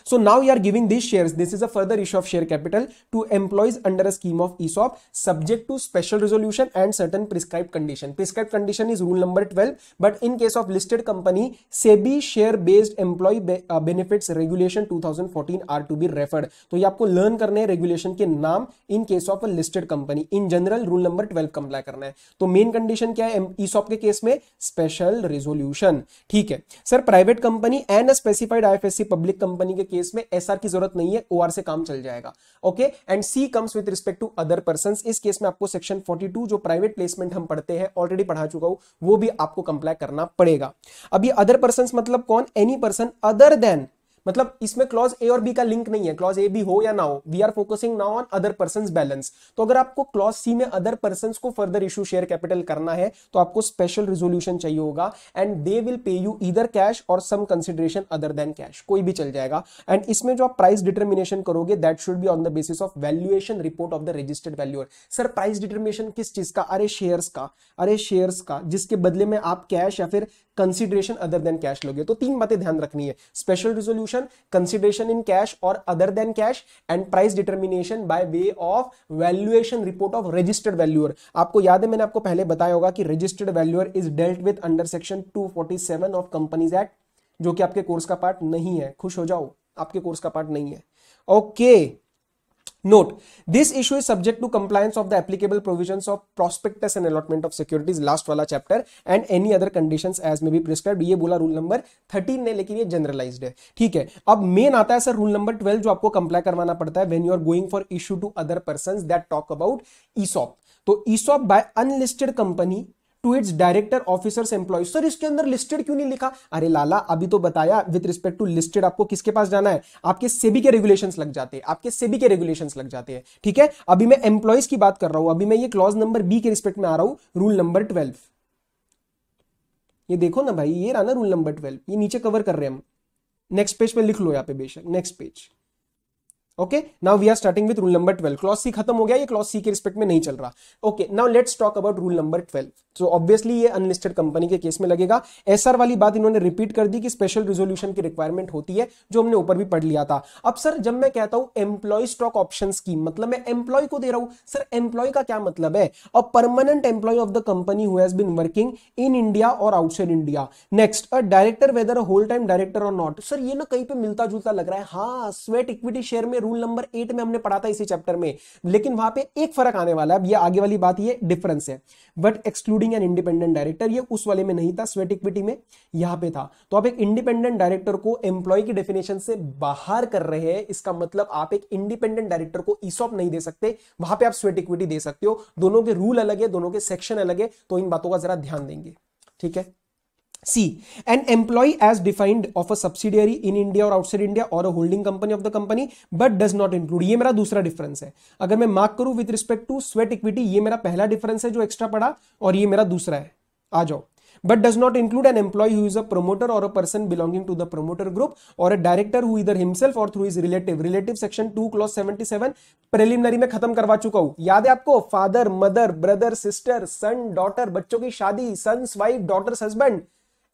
So now you are giving these shares. This is a further issue of share capital to employees under a scheme of ESOP subject to special resolution and certain prescribed condition. Prescribed condition is rule number 12. But in case of listed company, SEBI share based employee be, uh, benefits regulation 2014 are to be referred. तो ये आपको लर्न करने हैं रेगुलेशन के नाम in case of a listed company in general rule number 12 comply करना है तो मेन कंडीशन क्या है ईसॉप के केस में स्पेशल रेजोल्यूशन ठीक है sir private company and specified IFSC public company के केस में एसआर की जरूरत नहीं है ओआर से काम चल जाएगा okay and C comes with respect to other person इस केस में आपको सेक्शन 42 जो प्राइवेट प्लेसमेंट हम पढ़ते हैं ऑलरेडी पढ़ा चुका हूं वो भी आपको कंप्लाई करना पड़ेगा अब ये अदर पर्सन मतलब कौन एनी पर्सन अदर देन मतलब इसमें क्लॉज ए और बी का लिंक नहीं है क्लॉज ए बी हो या ना हो we are focusing now on other person balance तो अगर आपको क्लॉज सी में अदर पर्सन को फर्दर इशू शेयर कैपिटल करना है तो आपको स्पेशल रिजोल्यूशन चाहिए होगा and they will pay you इधर कैश और some consideration other than cash कोई भी चल जाएगा एंड इसमें जो आप प्राइस डिटर्मिनेशन करोगे that should be on the basis of valuation report of the registered valuer sir price determination किस चीज का अरे शेयर का अरे शेयर का जिसके बदले में आप कैश या फिर कंसिडरेशन अदर देन कैश लोगे तो तीन बातें ध्यान रखनी है special resolution option consideration in cash और other than cash and price determination by way of valuation report of registered valuer आपको याद है मैंने आपको पहले बताया होगा कि registered valuer is dealt with under section 247 of companies act जो कि आपके कोर्स का पार्ट नहीं है खुश हो जाओ आपके कोर्स का पार्ट नहीं है okay okay. Note, this issue is subject to compliance of the applicable provisions of prospectus and allotment of securities last वाला chapter and any other conditions as may be prescribed ये बोला rule number 13 ने लेकिन ये generalized है ठीक है अब main आता है सर rule number 12 जो आपको comply करवाना पड़ता है when you are going for issue to other persons that talk about ESOP तो ESOP by unlisted company to its director officers employee sir इसके अंदर लिस्टेड क्यों नहीं लिखा अरे लाला अभी तो बताया विद रिस्पेक्ट टू लिस्टेड आपको किसके पास जाना है आपके सेबी के रेगुलेशन लग जाते हैं आपके सेबी के रेगुलेशन लग जाते हैं ठीक है अभी मैं एम्प्लॉयज की बात कर रहा हूं अभी मैं ये क्लॉज नंबर बी के रिस्पेक्ट में आ रहा हूं रूल नंबर ट्वेल्व ये देखो ना भाई ये रहा ना रूल नंबर ट्वेल्व ये नीचे कवर कर रहे हैं हम नेक्स्ट पेज पे लिख लो यहाँ पे बेशक next page okay now we are starting with rule number twelve clause C खत्म हो गया ये क्लॉस सी के रिस्पेक्ट में नहीं चल रहा okay now let's talk about rule number twelve so obviously ये अनलिस्टेड कंपनी के केस में लगेगा एसआर वाली बात इन्होंने रिपीट कर दी कि स्पेशल रिजोल्यूशन की रिक्वायरमेंट होती है जो हमने ऊपर भी पढ़ लिया था अब सर जब मैं कहता हूं एम्प्लॉय स्टॉक ऑप्शन स्कीम मतलब मैं एम्प्लॉय को दे रहा हूं सर एम्प्लॉय का क्या मतलब है a permanent employee of the company who has been working in India और outside India next a director whether whole time director और नॉट सर ये ना कहीं पे मिलता जुलता लग रहा है हाँ स्वेट इक्विटी शेयर में रूल नंबर एट में हमने पढ़ा था इसी चैप्टर में लेकिन वहां पे एक फर्क आने वाला है अब ये आगे वाली बात ये डिफरेंस है but excluding an independent director ये उस वाले में नहीं था स्वेट इक्विटी में यहां पे था तो आप एक इंडिपेंडेंट डायरेक्टर को एम्प्लॉय की डेफिनेशन से बाहर कर रहे हैं इसका मतलब आप एक इंडिपेंडेंट डायरेक्टर को ईसॉप नहीं दे सकते वहां पे आप स्वेट इक्विटी दे सकते हो दोनों के रूल अलग है दोनों के सेक्शन अलग है तो इन बातों का जरा ध्यान देंगे ठीक है C. An employee as defined of a subsidiary in India or outside India or a holding company of the company but does not include. ये मेरा दूसरा डिफरेंस है अगर मैं मार्क करूं with respect to sweat equity ये मेरा पहला डिफरेंस है जो एक्स्ट्रा पड़ा और ये मेरा दूसरा है आ जाओ but does not include an employee who is a promoter or a person belonging to the promoter group or a director who either himself or through his relative relative section 2 clause 77 preliminary में खत्म करवा चुका हूं याद है आपको father mother brother sister son daughter बच्चों की शादी sons wife daughters husband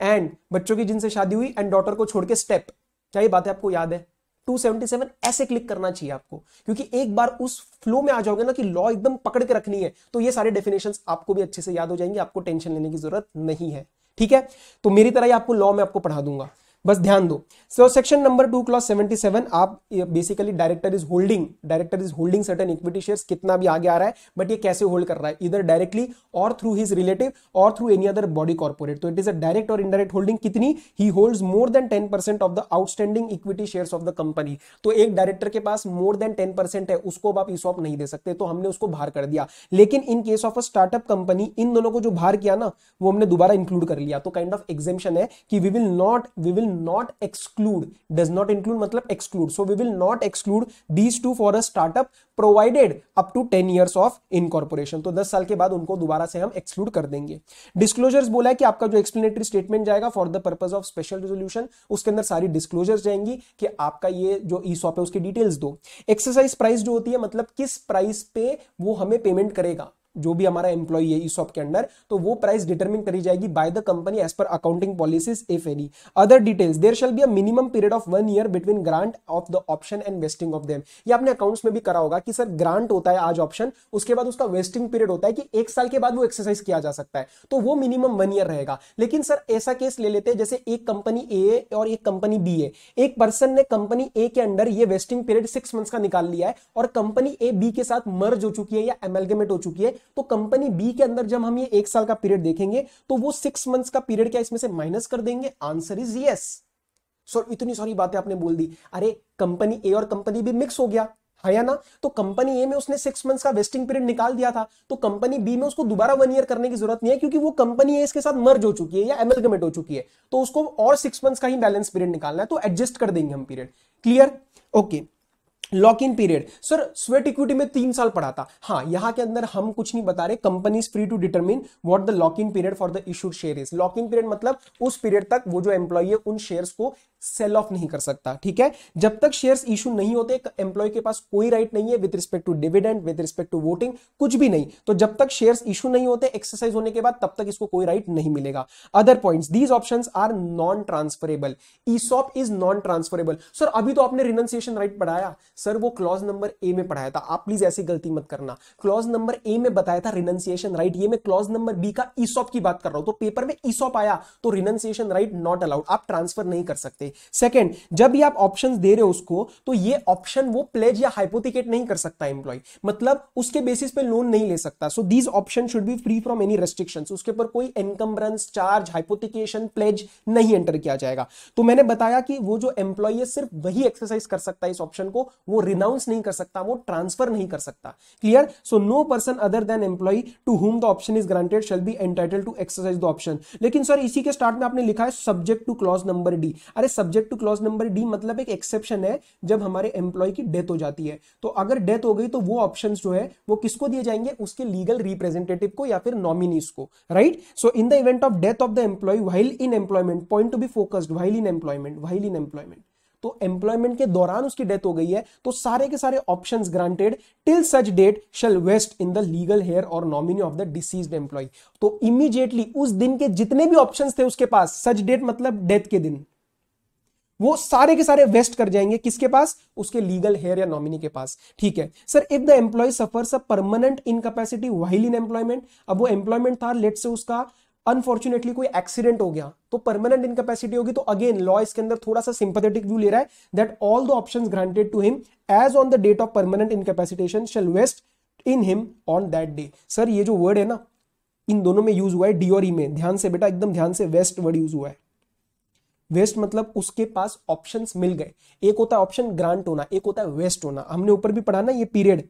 and बच्चों की जिनसे शादी हुई एंड डॉटर को छोड़ के स्टेप क्या ये बातें आपको याद है 277 ऐसे क्लिक करना चाहिए आपको क्योंकि एक बार उस फ्लो में आ जाओगे ना कि लॉ एकदम पकड़ के रखनी है तो ये सारे डेफिनेशंस आपको भी अच्छे से याद हो जाएंगे आपको टेंशन लेने की जरूरत नहीं है ठीक है तो मेरी तरह ही आपको लॉ में आपको पढ़ा दूंगा बस ध्यान दो so section number two seventy 77 आप basically director is holding director is holding certain equity shares कितना भी आगे आ रहा है बट ये कैसे होल्ड कर रहा है इधर डायरेक्टली और थ्रू हिज रिलेटिव और through any other body corporate तो इट इज अ डायरेक्ट और इनडायरेक्ट होल्डिंग कितनी ही hold more than ten percent of the outstanding equity share of the company तो एक डायरेक्टर के पास मोर देन टेन परसेंट है उसको आप इस नहीं दे सकते तो हमने उसको बाहर कर दिया लेकिन in case of a startup company इन दोनों को जो बाहर किया ना वो हमने दोबारा इंक्लूड कर लिया तो काइंड ऑफ एक्जेम्शन है कि we will not we will not exclude does not include matlab मतलब exclude so we will not exclude these two for a startup provided up to 10 years of incorporation तो 10 साल के बाद उनको दोबारा से हम एक्सक्लूड कर देंगे डिस्क्लोजर्स बोला है कि आपका जो एक्सप्लेनेटरी स्टेटमेंट जाएगा for the purpose of special resolution उसके अंदर सारी डिस्क्लोजर्स जाएंगी कि आपका ये जो ई सॉप है उसकी डिटेल्स दो एक्सरसाइज प्राइस जो होती है मतलब किस प्राइस पे वो हमें पेमेंट करेगा जो भी हमारा एम्प्लॉय है शॉप के अंदर तो वो प्राइस डिटरमिन करी जाएगी by the company as per accounting policies if any other details there shall be a minimum period of one year between grant of the option and vesting of them ये आपने अकाउंट्स में भी करा होगा कि सर ग्रांट होता है आज ऑप्शन उसके बाद उसका वेस्टिंग पीरियड होता है कि एक साल के बाद वो एक्सरसाइज किया जा सकता है तो वो मिनिमम वन ईयर रहेगा लेकिन सर ऐसा केस ले लेते हैं जैसे एक कंपनी ए और एक कंपनी बी ए एक पर्सन ने कंपनी ए के अंडर ये वेस्टिंग पीरियड सिक्स मंथ्स का निकाल लिया है और कंपनी ए बी के साथ मर्ज हो चुकी है या एमएलगेमेट हो चुकी है तो कंपनी बी के अंदर जब हम ये एक साल का पीरियड देखेंगे तो वो सिक्स मंथ्स का पीरियड क्या इसमें से माइनस कर देंगे आंसर इज यस सर इतनी सॉरी बातें आपने बोल दी अरे कंपनी ए और कंपनी बी मिक्स हो गया है या ना तो कंपनी ए में उसने सिक्स मंथ्स का वेस्टिंग पीरियड निकाल दिया था तो कंपनी बी में उसको दोबारा वन ईयर करने की जरूरत नहीं है क्योंकि वो कंपनी ए इसके साथ मर्ज हो चुकी है या एमएलगमेट हो चुकी है तो उसको और सिक्स मंथ्स का ही बैलेंस पीरियड निकालना है तो एडजस्ट कर देंगे हम period clear okay okay. Lock in period sir sweat equity में तीन साल पढ़ा था हाँ यहाँ के अंदर हम कुछ नहीं बता रहे companies free to determine what the lock in period for the issued share is lock in period मतलब उस पीरियड तक वो जो एम्प्लॉय है उन शेयर्स को सेल ऑफ नहीं कर सकता ठीक है जब तक शेयर्स इशू नहीं होते एम्प्लॉय के पास कोई राइट नहीं है with respect to dividend with respect to voting कुछ भी नहीं तो जब तक शेयर्स इशू नहीं होते एक्सरसाइज होने के बाद तब तक इसको कोई राइट नहीं मिलेगा other point these option are non transferable ESOP is non transferable sir अभी तो आपने रिनंसिएशन राइट पढ़ाया सर वो क्लॉज नंबर ए में पढ़ाया था आप प्लीज ऐसी गलती मत करना क्लॉज नंबर ए में बताया था रिनंसिएशन राइट ये मैं क्लॉज नंबर बी का ईसॉप की बात कर रहा हूं तो पेपर में ईसॉप आया तो रिनंसिएशन राइट नॉट अलाउड आप ट्रांसफर नहीं कर सकते सेकेंड जब भी आप ऑप्शन दे रहे हो उसको तो ये ऑप्शन वो प्लेज या हाइपोथिकेट नहीं कर सकता एम्प्लॉय मतलब उसके बेसिस पे लोन नहीं ले सकता so these option should be free from any restriction उसके ऊपर कोई इनकम्बरेंस चार्ज हाइपोथिकेशन प्लेज नहीं एंटर किया जाएगा तो मैंने बताया कि वो जो एम्प्लॉय सिर्फ वही एक्सरसाइज कर सकता है इस ऑप्शन को वो रिनाउंस नहीं कर सकता वो ट्रांसफर नहीं कर सकता clear so no person other than employee to whom the option is granted shall be entitle to exercise the option लेकिन सर इसी के स्टार्ट में आपने लिखा है subject to clause number D अरे subject to clause number D मतलब एक एक्सेप्शन है जब हमारे एम्प्लॉय की डेथ हो जाती है तो अगर डेथ हो गई तो वो ऑप्शन जो है वो किसको दिए जाएंगे उसके लीगल रिप्रेजेंटेटिव को या फिर नॉमिनीस को right so in the event of death of the employee while in employment point to be focused while in employment while in employment तो एम्प्लॉयमेंट के दौरान उसकी डेथ हो गई है तो सारे के सारे options granted till such date shall vest in the legal heir और nominee of the deceased employee तो इमीजिएटली उस दिन के जितने भी ऑप्शन थे उसके पास सच डेट मतलब डेथ के दिन वो सारे के सारे वेस्ट कर जाएंगे किसके पास उसके लीगल हेयर या नॉमिनी के पास ठीक है sir if the employee suffers a permanent incapacity while in employment अब वो एम्प्लॉयमेंट था लेट से उसका अनफॉर्चुनेटली कोई एक्सीडेंट हो गया तो परमानेंट इनकेपेसिटी होगी तो अगेन लॉ इसके अंदर थोड़ा सा सिंपथेटिक व्यू ले रहा है that all the option granted to him as on the date of permanent incapacitation shall vest in him on that day sir ये जो वर्ड है ना इन दोनों में यूज हुआ है डी और ई e में ध्यान से बेटा एकदम ध्यान से वेस्ट वर्ड यूज हुआ है वेस्ट मतलब उसके पास ऑप्शंस मिल गए एक होता है ऑप्शन ग्रांट होना एक होता है वेस्ट होना हमने ऊपर भी पढ़ा ना ये पीरियड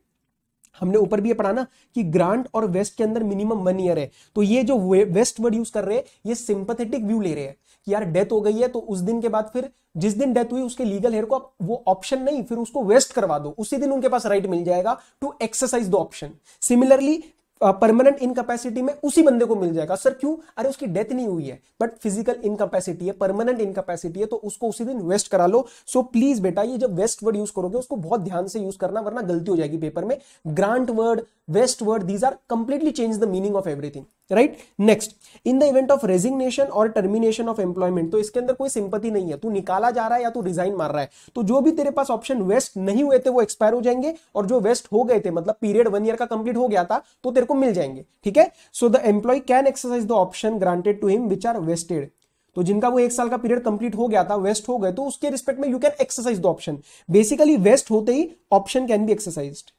हमने ऊपर भी ये पढ़ा ना कि ग्रांट और वेस्ट के अंदर मिनिमम वन ईयर है तो ये जो वेस्ट वर्ड यूज कर रहे हैं ये सिंपथेटिक व्यू ले रहे हैं कि यार डेथ हो गई है तो उस दिन के बाद फिर जिस दिन डेथ हुई उसके लीगल हेयर को आप वो ऑप्शन नहीं फिर उसको वेस्ट करवा दो उसी दिन उनके पास राइट मिल जाएगा to exercise the option similarly permanent incapacity में उसी बंदे को मिल जाएगा सर क्यों अरे उसकी डेथ नहीं हुई है बट फिजिकल इनकपेसिटी है परमानेंट इनकपेसिटी है तो उसको उसी दिन वेस्ट करा लो सो so, प्लीज बेटा ये जब वेस्ट वर्ड यूज करोगे उसको बहुत ध्यान से यूज करना वरना गलती हो जाएगी पेपर में grant word vest word these are completely change the meaning of everything right next in the event of resignation और टर्मिनेशन ऑफ एम्प्लॉयमेंट तो इसके अंदर कोई सिंपति नहीं है तू निकाला जा रहा है या तू रिजाइन मार रहा है तो जो भी तेरे पास ऑप्शन वेस्ट नहीं हुए थे वो एक्सपायर हो जाएंगे और जो वेस्ट हो गए थे मतलब पीरियड वन ईयर का कंप्लीट हो गया था तो तेरे को मिल जाएंगे ठीक है so the employee can exercise the option granted to him which are vested तो जिनका वो एक साल का पीरियड कंप्लीट हो गया था वेस्ट हो गए तो उसके रिस्पेक्ट में you can exercise the option basically vest होते ही option can be exercised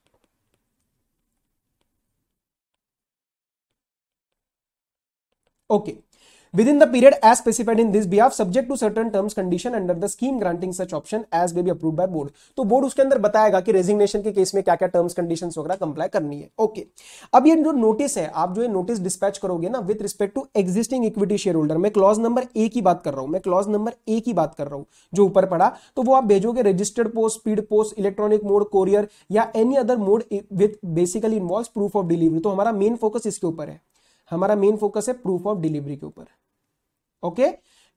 in the period as specified in this behalf subject to certain terms condition under the scheme granting such option as may be approve by board तो बोर्ड उसके अंदर बताएगा कि रेजिग्नेशन के केस में क्या क्या टर्म्स कंडीशन वगैरह कंप्लाई करनी है ओके okay. अब ये जो नोटिस है आप जो ये नोटिस डिस्पैच करोगे ना with respect to existing equity share holder मैं क्लॉज नंबर ए की बात कर रहा हूं मैं क्लॉज नंबर ए की बात कर रहा हूं जो ऊपर पड़ा तो वो आप भेजोगे registered post speed post electronic mode courier या any other mode with basically involve proof of delivery तो हमारा मेन फोकस इसके ऊपर है हमारा मेन फोकस है प्रूफ ऑफ डिलीवरी के ऊपर ओके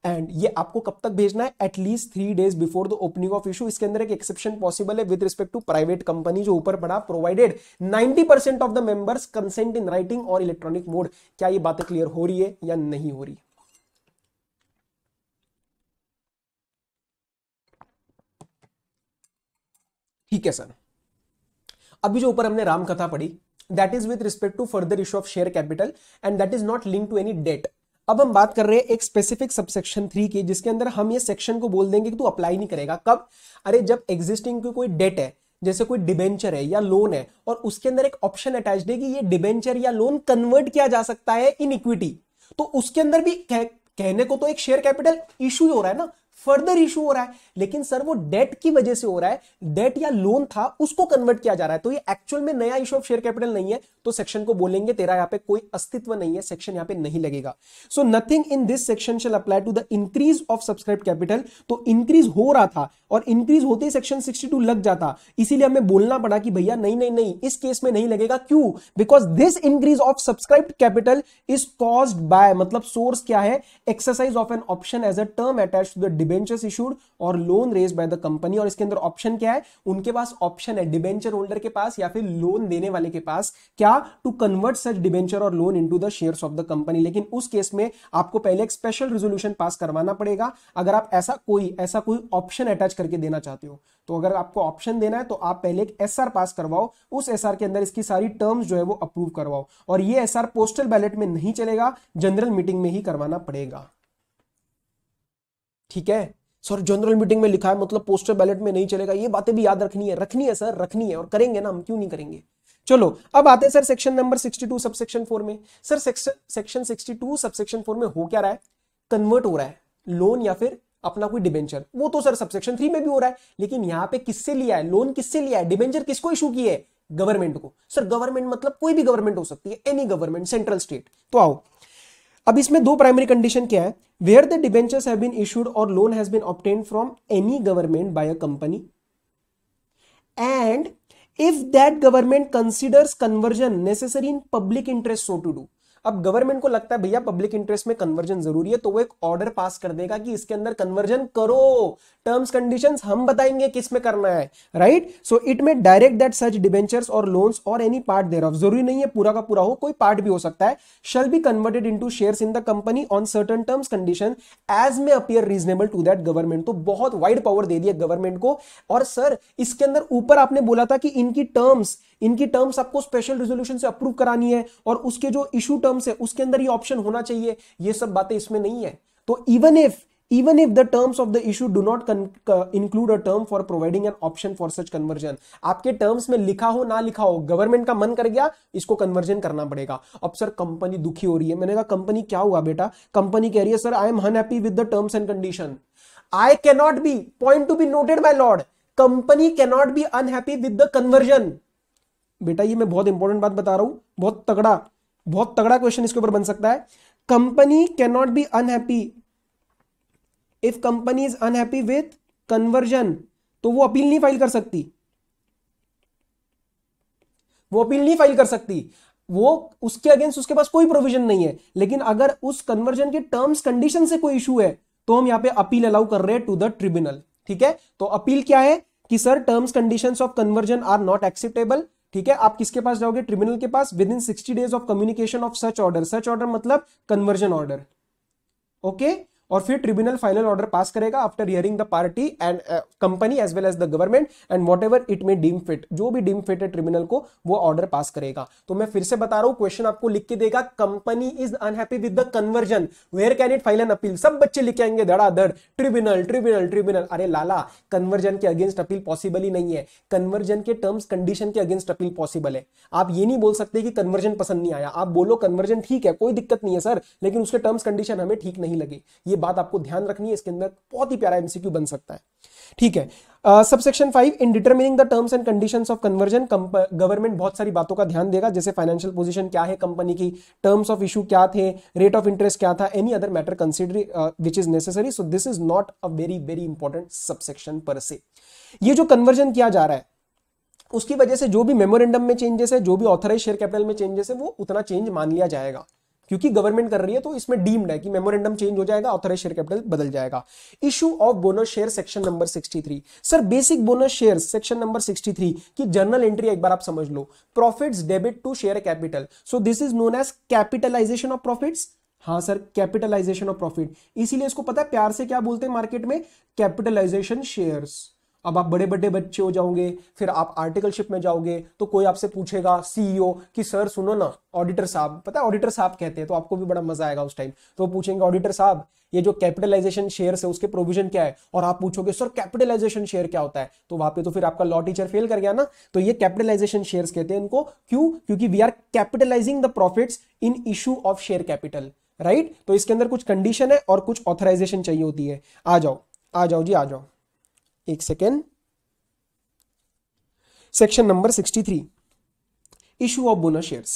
एंड ये आपको कब तक भेजना है at least three days before the opening of issue इसके अंदर एक एक्सेप्शन पॉसिबल है with respect to private company जो ऊपर पड़ा provided 90 percent of the members consent in writing और इलेक्ट्रॉनिक मोड क्या ये बातें क्लियर हो रही है या नहीं हो रही है ठीक है सर अभी जो ऊपर हमने रामकथा पढ़ी that is with respect to further issue of share capital and that is not link to any date अब हम बात कर रहे हैं एक स्पेसिफिक सबसेक्शन थ्री की जिसके अंदर हम ये सेक्शन को बोल देंगे कि तू अप्लाई नहीं करेगा कब अरे जब एग्जिस्टिंग की कोई डेट है जैसे कोई डिबेंचर है या लोन है और उसके अंदर एक ऑप्शन अटैच है कि ये डिबेंचर या लोन कन्वर्ट किया जा सकता है इन इक्विटी तो उसके अंदर भी कह, कहने को तो एक शेयर कैपिटल इश्यू हो रहा है ना फर्दर इशू हो रहा है लेकिन सर वो डेट की वजह से हो रहा है डेट या लोन था उसको कन्वर्ट किया जा रहा है तो ये एक्चुअल में नया इशू ऑफ शेयर कैपिटल नहीं है तो सेक्शन को बोलेंगे तेरा यहाँ पे कोई अस्तित्व नहीं है सेक्शन यहाँ पे नहीं लगेगा so nothing in this section shall apply to the increase of subscribe capital तो इंक्रीज हो रहा था और इंक्रीज होते ही सेक्शन 62 लग जाता इसीलिए हमें बोलना पड़ा कि भैया नहीं नहीं नहीं इस केस में नहीं लगेगा क्यों because this increase of subscribe capital is cause by मतलब सोर्स क्या है exercise of an option as a term attach to the debate debentures issued और loan raise by the company और इसके अंदर ऑप्शन क्या है उनके पास ऑप्शन है डिबेंचर होल्डर के पास या फिर लोन देने वाले के पास क्या टू कन्वर्ट सच डिबेंचर और loan into the share of the company लेकिन उस केस में आपको पहले एक स्पेशल रेजोल्यूशन पास करवाना पड़ेगा अगर आप ऐसा कोई ऐसा कोई ऑप्शन अटैच करके देना चाहते हो तो अगर आपको ऑप्शन देना है तो आप पहले एक एसआर पास करवाओ उस एसआर के अंदर इसकी सारी टर्म्स जो है वो अप्रूव करवाओ और ये एसआर पोस्टल बैलेट में नहीं चलेगा जनरल मीटिंग में ही करवाना पड़ेगा ठीक है सर जनरल मीटिंग में लिखा है मतलब पोस्टर बैलेट में नहीं चलेगा ये बातें भी याद रखनी है रखनी है सर रखनी है और करेंगे ना हम क्यों नहीं करेंगे चलो अब आते हैं सर सेक्शन नंबर 62 सबसेक्शन 4 में सर सेक्शन 62 सबसेक्शन 4 में हो क्या रहा है कन्वर्ट हो रहा है लोन या फिर अपना कोई डिबेंचर वो तो सर सबसेक्शन थ्री में भी हो रहा है लेकिन यहां पे किससे लिया है लोन किससे लिया है डिबेंचर किसको इशू किया है गवर्नमेंट को सर गवर्नमेंट मतलब कोई भी गवर्नमेंट हो सकती है एनी गवर्नमेंट सेंट्रल स्टेट तो आओ अब इसमें दो प्राइमरी कंडीशन क्या है where the debentures have been issued और loan has been obtain from any government by a company and if that government considers conversion necessary in public interest so to do अब गवर्नमेंट को लगता है भैया पब्लिक इंटरेस्ट में कन्वर्जन जरूरी है तो वो एक ऑर्डर पास कर देगा कि इसके अंदर कन्वर्जन करो टर्म्स कंडीशंस हम बताएंगे किस में करना है right so it may direct that such debentures और लोन्स और एनी पार्ट देर ऑफ जरूरी नहीं है पूरा का पूरा हो कोई पार्ट भी हो सकता है shall be converted into share in the company on certain terms condition as may appear reasonable to that government तो बहुत वाइड पावर दे दिया गवर्नमेंट को और सर इसके अंदर ऊपर आपने बोला था कि इनकी टर्म्स इनकी टर्म्स आपको स्पेशल रेजोल्यूशन से अप्रूव करानी है और उसके जो इशू टर्म्स है उसके अंदर ये ऑप्शन होना चाहिए ये सब बातें इसमें नहीं है तो even if even if the terms of the issue do not include a term for providing an option for such conversion आपके टर्म्स में लिखा हो ना लिखा हो गवर्नमेंट का मन कर गया इसको कन्वर्जन करना पड़ेगा अब सर कंपनी दुखी हो रही है मैंने कहा कंपनी क्या हुआ बेटा कंपनी कह रही है sir I am unhappy with the terms and condition I cannot be point to be noted by lord company cannot be unhappy with the conversion बेटा ये मैं बहुत इंपॉर्टेंट बात बता रहा हूं बहुत तगड़ा बहुत तगड़ा क्वेश्चन इसके ऊपर बन सकता है company can not be unhappy if company is unhappy with conversion तो वो अपील नहीं फाइल कर सकती वो अपील नहीं फाइल कर सकती वो उसके अगेंस्ट उसके पास कोई प्रोविजन नहीं है लेकिन अगर उस कन्वर्जन के टर्म्स कंडीशन से कोई इशू है तो हम यहां पे अपील अलाउ कर रहे हैं टू द ट्रिब्यूनल ठीक है तो अपील क्या है कि sir terms conditions of conversion are not acceptable ठीक है आप किसके पास जाओगे ट्रिब्यूनल के पास within sixty days of communication of such order such order मतलब कन्वर्जन ऑर्डर ओके और फिर ट्रिब्यूनल फाइनल ऑर्डर पास करेगा after hearing the party and company as well as the government and what ever it may deem fit जो भी डीम फिट है ट्रिब्यूनल को वो ऑर्डर पास करेगा तो मैं फिर से बता रहा हूं क्वेश्चन आपको लिख के देगा company is unhappy with the conversion where can it file an appeal सब बच्चे लिखे आएंगे धड़ाधड़ ट्रिब्यूनल ट्रिब्यूनल ट्रिब्यूनल अरे लाला कन्वर्जन के अगेंस्ट अपील पॉसिबल ही नहीं है कन्वर्जन के टर्म्स कंडीशन के अगेंस्ट अपील पॉसिबल है आप ये नहीं बोल सकते कि कन्वर्जन पसंद नहीं आया आप बोलो कन्वर्जन ठीक है कोई दिक्कत नहीं है सर लेकिन उसके टर्म्स कंडीशन हमें ठीक नहीं लगे ये ये बात आपको ध्यान रखनी है इसके अंदर बहुत ही प्यारा एमसीक्यू बन सकता है ठीक है subsection five in determining the terms and condition of conversion government बहुत सारी बातों का ध्यान देगा जैसे फाइनेंशियल पोजिशन क्या है कंपनी की टर्म्स ऑफ इशू क्या थे रेट ऑफ इंटरेस्ट क्या था any other matter consider which is necessary so this is not a very very important subsection पर से ये जो कन्वर्जन किया जा रहा है उसकी वजह से जो भी मेमोरेंडम में चेंजेस है जो भी ऑथराइज शेयर कैपिटल में चेंजेस है वो उतना चेंज मान लिया जाएगा क्योंकि गवर्नमेंट कर रही है तो इसमें डीम्ड है कि मेमोरेंडम चेंज हो जाएगा ऑथराइज शेयर कैपिटल बदल जाएगा issue of bonus share section number 63 sir basic bonus share section number 63 की जर्नल एंट्री एक बार आप समझ लो profits debit to share capital so this is known as capitalisation of profits हाँ सर कैपिटलाइजेशन ऑफ प्रॉफिट इसीलिए इसको पता है प्यार से क्या बोलते हैं मार्केट में कैपिटलाइजेशन शेयर्स अब आप बड़े बड़े बच्चे हो जाओगे फिर आप आर्टिकलशिप में जाओगे तो कोई आपसे पूछेगा सीईओ e कि सर सुनो ना ऑडिटर साहब पता है ऑडिटर साहब कहते हैं तो आपको भी बड़ा मजा आएगा उस टाइम तो पूछेंगे ऑडिटर साहब ये जो कैपिटलाइजेशन शेयर है उसके प्रोविजन क्या है और आप पूछोगे सर कैपिटलाइजेशन शेयर क्या होता है तो वहां पे तो फिर आपका लॉ टीचर फेल कर गया ना तो ये कैपिटलाइजेशन शेयर कहते हैं इनको क्यों क्योंकि we are capitalising the profit in issue of share capital right तो इसके अंदर कुछ कंडीशन है और कुछ ऑथराइजेशन चाहिए होती है आ जाओ आ जाओ जी आ जाओ एक second section number three issue of bonus shares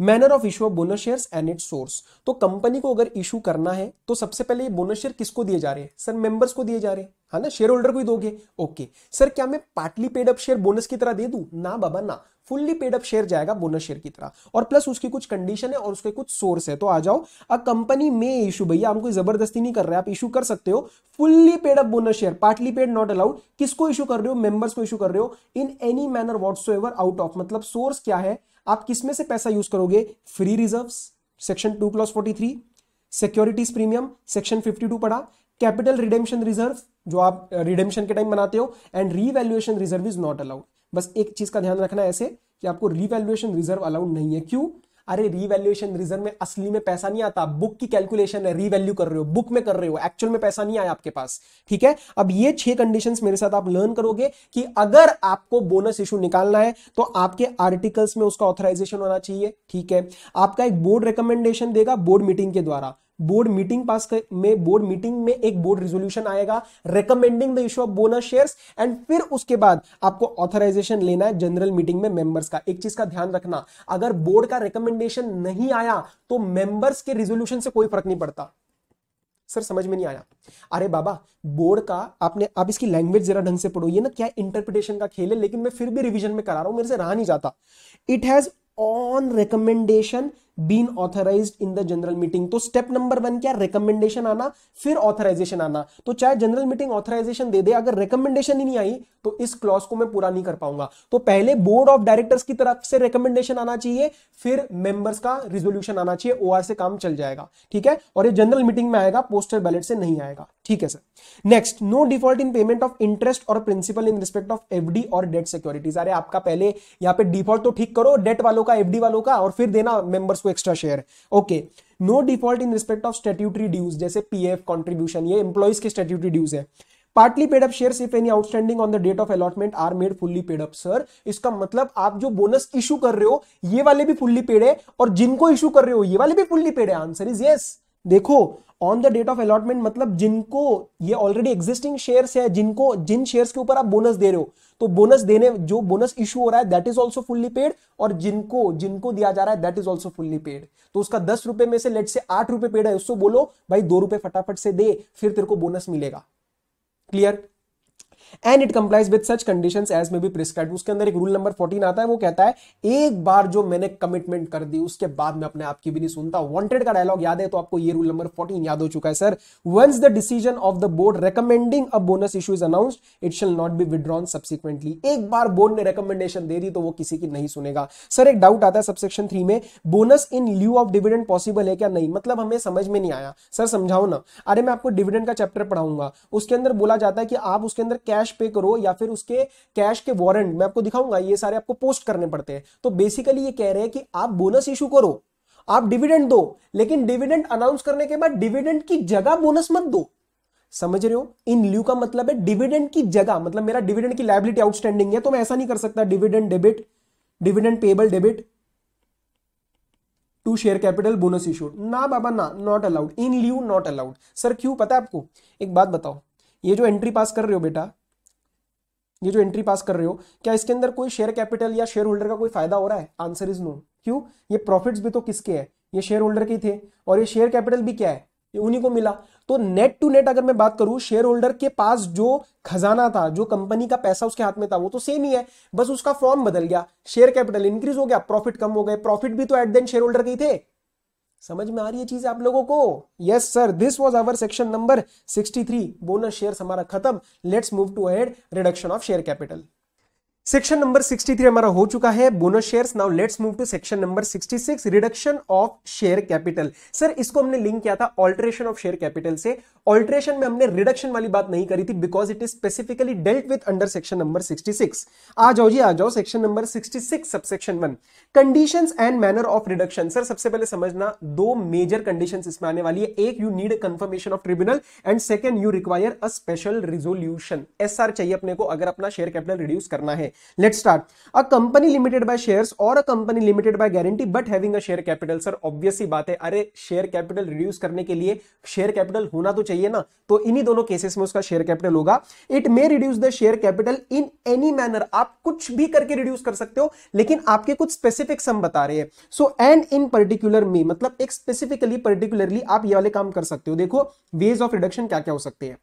manner of issue of bonus shares and its source तो कंपनी को अगर इशू करना है तो सबसे पहले ये बोनस शेयर किसको दिए जा रहे हैं सर मेंबर्स को दिए जा रहे हैं हाँ ना शेयर होल्डर को ही दोगे ओके सर क्या मैं partly paid up share bonus की तरह दे दू ना बाबा ना फुल्ली पेड अप शेयर जाएगा बोनस शेयर की तरह और प्लस उसकी कुछ कंडीशन है और उसके कुछ सोर्स है तो आ जाओ अ कंपनी में इशू भैया हम कोई जबरदस्ती नहीं कर रहे आप इशू कर सकते हो fully paid up bonus share partly paid not allowed किसको इशू कर रहे हो मेंबर्स को इशू कर रहे हो in any manner what's out of मतलब सोर्स क्या है आप किसमें से पैसा यूज करोगे free reserve section two plus forty three securities premium section fifty two पढ़ा कैपिटल रिडेमशन रिजर्व जो आप रिडेमशन के टाइम बनाते हो and revaluation reserve is not allowed बस एक चीज का ध्यान रखना ऐसे कि आपको रिवेल्युएशन रिजर्व अलाउड नहीं है क्यों अरे रिवेल्युएशन रिजर्व में असली में पैसा नहीं आता बुक की कैलकुलेशन है रिवेल्यू कर रहे हो बुक में कर रहे हो एक्चुअल में पैसा नहीं आया आपके पास ठीक है अब ये छह कंडीशंस मेरे साथ आप लर्न करोगे कि अगर आपको बोनस इशू निकालना है तो आपके आर्टिकल्स में उसका ऑथराइजेशन होना चाहिए ठीक है आपका एक बोर्ड रिकमेंडेशन देगा बोर्ड मीटिंग के द्वारा बोर्ड मीटिंग पास कर, में बोर्ड मीटिंग में एक बोर्ड रिजोल्यूशन आएगा recommending the issue of bonus shares and फिर उसके बाद आपको ऑथराइजेशन लेना है जनरल मीटिंग में मेंबर्स का एक चीज का ध्यान रखना अगर बोर्ड का रिकमेंडेशन नहीं आया तो मेंबर्स के रिजोल्यूशन से कोई फर्क नहीं पड़ता सर समझ में नहीं आया अरे बाबा बोर्ड का आपने आप इसकी लैंग्वेज जरा ढंग से पढ़ो ये ना क्या इंटरप्रिटेशन का खेल है लेकिन मैं फिर भी रिवीजन में करा रहा हूं मेरे से रहा नहीं जाता it has on recommendation been authorise in the general meeting तो स्टेप नंबर वन क्या रिकमेंडेशन आना फिर ऑथराइजेशन आना तो चाहे जनरल मीटिंग ऑथराइजेशन दे दे अगर रिकमेंडेशन ही नहीं आई तो इस क्लॉज को मैं पूरा नहीं कर पाऊंगा तो पहले बोर्ड ऑफ डायरेक्टर्स की तरफ से रिकमेंडेशन आना चाहिए फिर मेंबर्स का रिजोल्यूशन आना चाहिए ओ से काम चल जाएगा ठीक है और ये जनरल मीटिंग में आएगा पोस्टर बैलेट से नहीं आएगा ठीक है sir next no default in payment of interest और principal in respect of F और डेट सिक्योरिटीज अरे आपका पहले यहाँ पे डिफॉल्ट तो ठीक करो डेट वालों का एफ वालों का और फिर देना मेंबर्स को extra share okay no default in respect of statutory dues जैसे पी एफ कॉन्ट्रीब्यूशन ये एम्प्लॉइज के स्टेट्यूटरी ड्यूज है partly paid up shares if any outstanding on the date of allotment are made fully paid up sir इसका मतलब आप जो बोनस इशू कर रहे हो ये वाले भी फुल्ली पेड है और जिनको इशू कर रहे हो ये वाले भी फुल्ली पेड है आंसर इज यस देखो on the date of allotment मतलब जिनको ये ऑलरेडी एग्जिस्टिंग शेयर्स है जिनको जिन शेयर्स के ऊपर आप बोनस दे रहे हो तो बोनस देने जो बोनस इशू हो रहा है that is also fully paid और जिनको जिनको दिया जा रहा है that is also fully paid तो उसका दस रुपए में से लेट से आठ रुपए पेड है उसको बोलो भाई दो रुपए फटाफट से दे फिर तेरे को बोनस मिलेगा clear and it complies with such condition as may be prescribe उसके अंदर एक रूल नंबर फोर्टीन आता है वो कहता है एक बार जो मैंने कमिटमेंट कर दी उसके बाद में अपने आप की भी नहीं सुनता वॉन्टेड का डायलॉग याद है तो आपको ये रूल नंबर फोर्टीन याद हो चुका है sir once the decision of the board recommending a bonus issue is announce it shall not be withdrawn subsequently एक बार बोर्ड ने रिकमेंडेशन दे दी तो वो किसी की नहीं सुनेगा सर एक डाउट आता है सबसेक्शन थ्री में bonus in lieu of dividend possible है क्या नहीं मतलब हमें समझ में नहीं आया सर समझाओ ना अरे मैं आपको डिविडेंड का चैप्टर पढ़ाऊंगा उसके अंदर बोला जाता है कि आप उसके अंदर कैश कैश पे करो या फिर उसके कैश के वारंट मैं आपको दिखाऊंगा ये सारे आपको पोस्ट करने पड़ते हैं तो बेसिकली ये कह रहे हैं कि आप बोनस इशू करो आप डिविडेंड दो लेकिन डिविडेंड अनाउंस करने के बाद डिविडेंड की जगह बोनस मत दो समझ रहे हो इन ल्यू का मतलब है डिविडेंड की जगह मतलब मेरा डिविडेंड की लाइबिलिटी आउटस्टैंडिंग है तो मैं ऐसा नहीं कर सकता dividend debit dividend payable debit to share capital bonus issue ना बाबा ना not allowed in lieu not allowed sir क्यों पता है आपको एक बात बताओ ये जो एंट्री पास कर रहे हो बेटा ये जो एंट्री पास कर रहे हो क्या इसके अंदर कोई शेयर कैपिटल या शेयर होल्डर का कोई फायदा हो रहा है आंसर इज नो क्यों ये प्रॉफिट भी तो किसके हैं ये शेयर होल्डर के थे और ये शेयर कैपिटल भी क्या है ये उन्हीं को मिला तो नेट टू नेट अगर मैं बात करूं शेयर होल्डर के पास जो खजाना था जो कंपनी का पैसा उसके हाथ में था वो तो सेम ही है बस उसका फॉर्म बदल गया शेयर कैपिटल इंक्रीज हो गया प्रॉफिट कम हो गए प्रॉफिट भी तो एट देन शेयर होल्डर के ही थे समझ में आ रही है चीज आप लोगों को yes sir this was our section number 63 bonus share हमारा खत्म let's move to head reduction of share capital section number 63 हमारा हो चुका है bonus shares now let's move to section number 66 reduction of share capital sir इसको हमने लिंक किया था ऑल्टरेशन ऑफ शेयर कैपिटल से ऑल्ट्रेशन में हमने रिडक्शन वाली बात नहीं करी थी because it is specifically dealt with under section number 66 आ जाओ जी आ जाओ section number 66 subsection one condition and manner of reduction sir सबसे पहले समझना दो मेजर कंडीशन इसमें आने वाली है एक you need confirmation of tribunal and second you require a special resolution S चाहिए अपने को अगर अपना शेयर कैपिटल रिड्यूस करना है let start a company limited by shares और a company limited by guarantee but having a share capital sir obviously बात है अरे शेयर कैपिटल रिड्यूस करने के लिए शेयर कैपिटल होना तो चाहिए ना तो इन्हीं दोनों केसेस में उसका शेयर कैपिटल होगा it may reduce the share capital in any manner आप कुछ भी करके रिड्यूस कर सकते हो लेकिन आपके कुछ स्पेसिफिक सम बता रहे हैं सो एंड इन पर्टिकुलर मी मतलब एक स्पेसिफिकली पर्टिकुलरली आप ये वाले काम कर सकते हो देखो वेज ऑफ रिडक्शन क्या क्या हो सकते हैं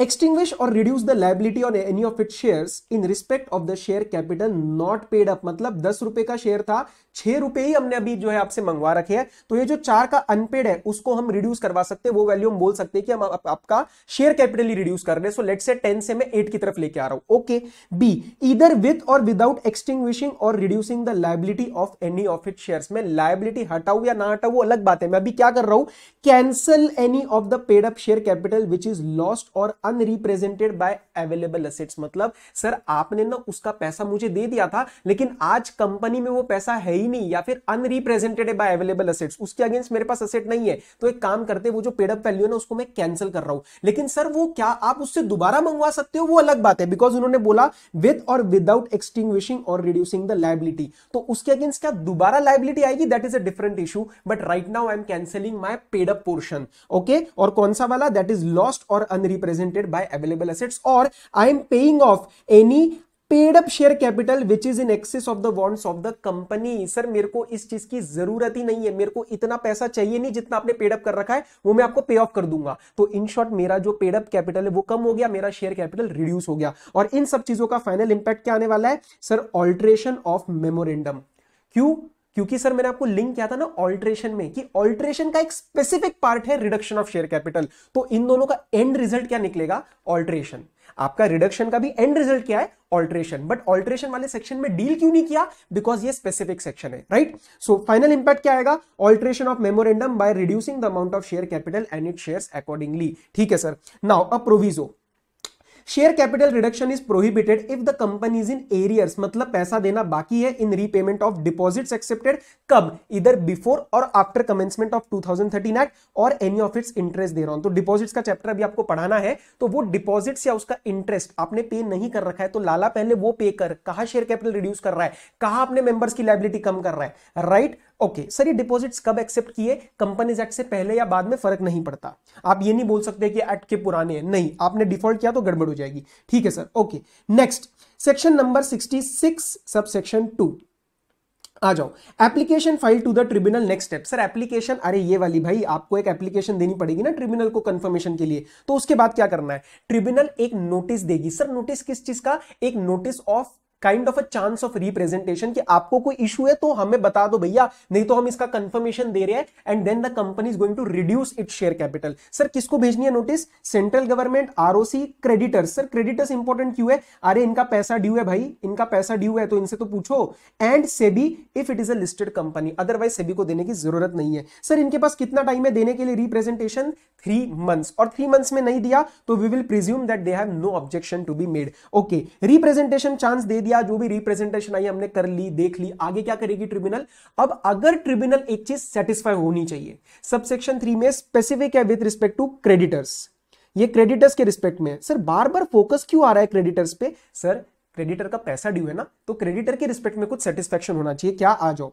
extinguish or reduce the liability on any of it share in respect of the share capital not paid up मतलब दस रुपए का शेयर था छह रुपए ही हमने अभी जो है आपसे मंगवा रखे हैं तो ये जो चार का अनपेड है उसको हम रिड्यूस करवा सकते हैं वो वैल्यू हम बोल सकते हैं कि हम आप, आपका शेयर कैपिटल ही रिड्यूस कर रहे हैं सो लेट से टेन से मैं एट की तरफ लेके आ रहा हूं ओके बी इधर with or without extinguishing or reducing the liability of any of it share में लाइबिलिटी हटाऊ या ना हटाऊ वो अलग बात है मैं अभी क्या कर रहा हूं cancel any of the paid up share capital which is lost or unrepresented by available assets मतलब सर आपने ना उसका पैसा मुझे दे दिया था लेकिन आज कंपनी में वो पैसा है ही नहीं या फिर अनरिप्रेजेंटेड बाय अवेलेबल असेट्स उसके अगेंस्ट मेरे पास असेट नहीं है तो एक काम करते वो जो पेडअप वैल्यू है ना उसको मैं कैंसिल कर रहा हूं लेकिन सर वो क्या आप उससे दोबारा मंगवा सकते हो वो अलग बात है बिकॉज उन्होंने बोला with or without extinguishing or reducing the liability तो उसके अगेंस्ट क्या दोबारा लाइबिलिटी आएगी that is a different issue but right now I am cancelling my paid up portion okay और कौन सा वाला that is lost or unrepresented generated by available assets or I am paying off any paid up share capital which is in excess of the wants of the company sir मेरे को इस चीज की जरूरत ही नहीं है मेरे को इतना पैसा चाहिए नहीं जितना आपने पेड अप कर रखा है वो मैं आपको पे ऑफ कर दूंगा तो इन शॉर्ट मेरा जो पेड अप कैपिटल है वो कम हो गया मेरा शेयर कैपिटल रिड्यूस हो गया और इन सब चीजों का फाइनल इंपैक्ट क्या आने वाला है सर ऑल्ट्रेशन ऑफ मेमोरेंडम क्यों क्योंकि सर मैंने आपको लिंक किया था ना ऑल्ट्रेशन में कि ऑल्ट्रेशन का एक स्पेसिफिक पार्ट है रिडक्शन ऑफ शेयर कैपिटल तो इन दोनों का एंड रिजल्ट क्या निकलेगा ऑल्ट्रेशन आपका रिडक्शन का भी एंड रिजल्ट क्या है ऑल्ट्रेशन बट ऑल्ट्रेशन वाले सेक्शन में डील क्यों नहीं किया बिकॉज ये स्पेसिफिक सेक्शन है राइट सो फाइनल इंपैक्ट क्या आएगा alteration of memorandum by reducing the amount of share capital and it share accordingly ठीक है sir now a proviso share capital reduction is prohibited if the company is in arrears मतलब पैसा देना बाकी है in repayment of deposits accepted कब इधर बिफोर और after commencement of 2013 act or any of its interest दे रहा हूं तो डिपॉजिट्स का चैप्टर अभी आपको पढ़ाना है तो वो डिपॉजिट्स या उसका इंटरेस्ट आपने पे नहीं कर रखा है तो लाला पहले वो पे कर कहा शेयर कैपिटल रिड्यूस कर रहा है कहा अपने मेंबर्स की लाइबिलिटी कम कर रहा है राइट right? ओके सर ये डिपॉजिट्स कब एक्सेप्ट किए कंपनीज एक्ट से पहले या बाद में फर्क नहीं पड़ता आप ये नहीं बोल सकते कि एक्ट के पुराने हैं नहीं आपने डिफॉल्ट किया तो गड़बड़ हो जाएगी ठीक है sir okay next section number sixty six sub section two आ जाओ application file to the tribunal next step sir application अरे ये वाली भाई आपको एक एप्लीकेशन देनी पड़ेगी ना ट्रिब्यूनल को कंफर्मेशन के लिए तो उसके बाद क्या करना है ट्रिब्यूनल एक नोटिस देगी सर नोटिस किस चीज का एक notice of kind of a chance of representation कि आपको कोई इशू है तो हमें बता दो भैया नहीं तो हम इसका कंफर्मेशन दे रहे हैं and then the company is going to reduce it share capital sir किसको भेजनी है notice central government ROC creditors sir creditors important क्यों है अरे इनका पैसा ड्यू है भाई इनका पैसा ड्यू है तो इनसे तो पूछो and SEBI if it is a listed company otherwise SEBI को देने की जरूरत नहीं है सर इनके पास कितना टाइम है देने के लिए रिप्रेजेंटेशन थ्री मंथ्स और थ्री मंथ्स में नहीं दिया तो we will presume that they have no objection to be made okay representation chance दे दिया मीडिया जो भी रिप्रेजेंटेशन आई हमने कर ली देख ली आगे क्या करेगी ट्रिब्यूनल अब अगर ट्रिब्यूनल एक चीज सेटिस्फाई होनी चाहिए सबसेक्शन थ्री में स्पेसिफिक है विद रिस्पेक्ट टू क्रेडिटर्स ये क्रेडिटर्स के रिस्पेक्ट में है सर बार बार फोकस क्यों आ रहा है क्रेडिटर्स पे सर क्रेडिटर का पैसा ड्यू है ना तो क्रेडिटर के रिस्पेक्ट में कुछ सेटिस्फेक्शन होना चाहिए क्या आ जाओ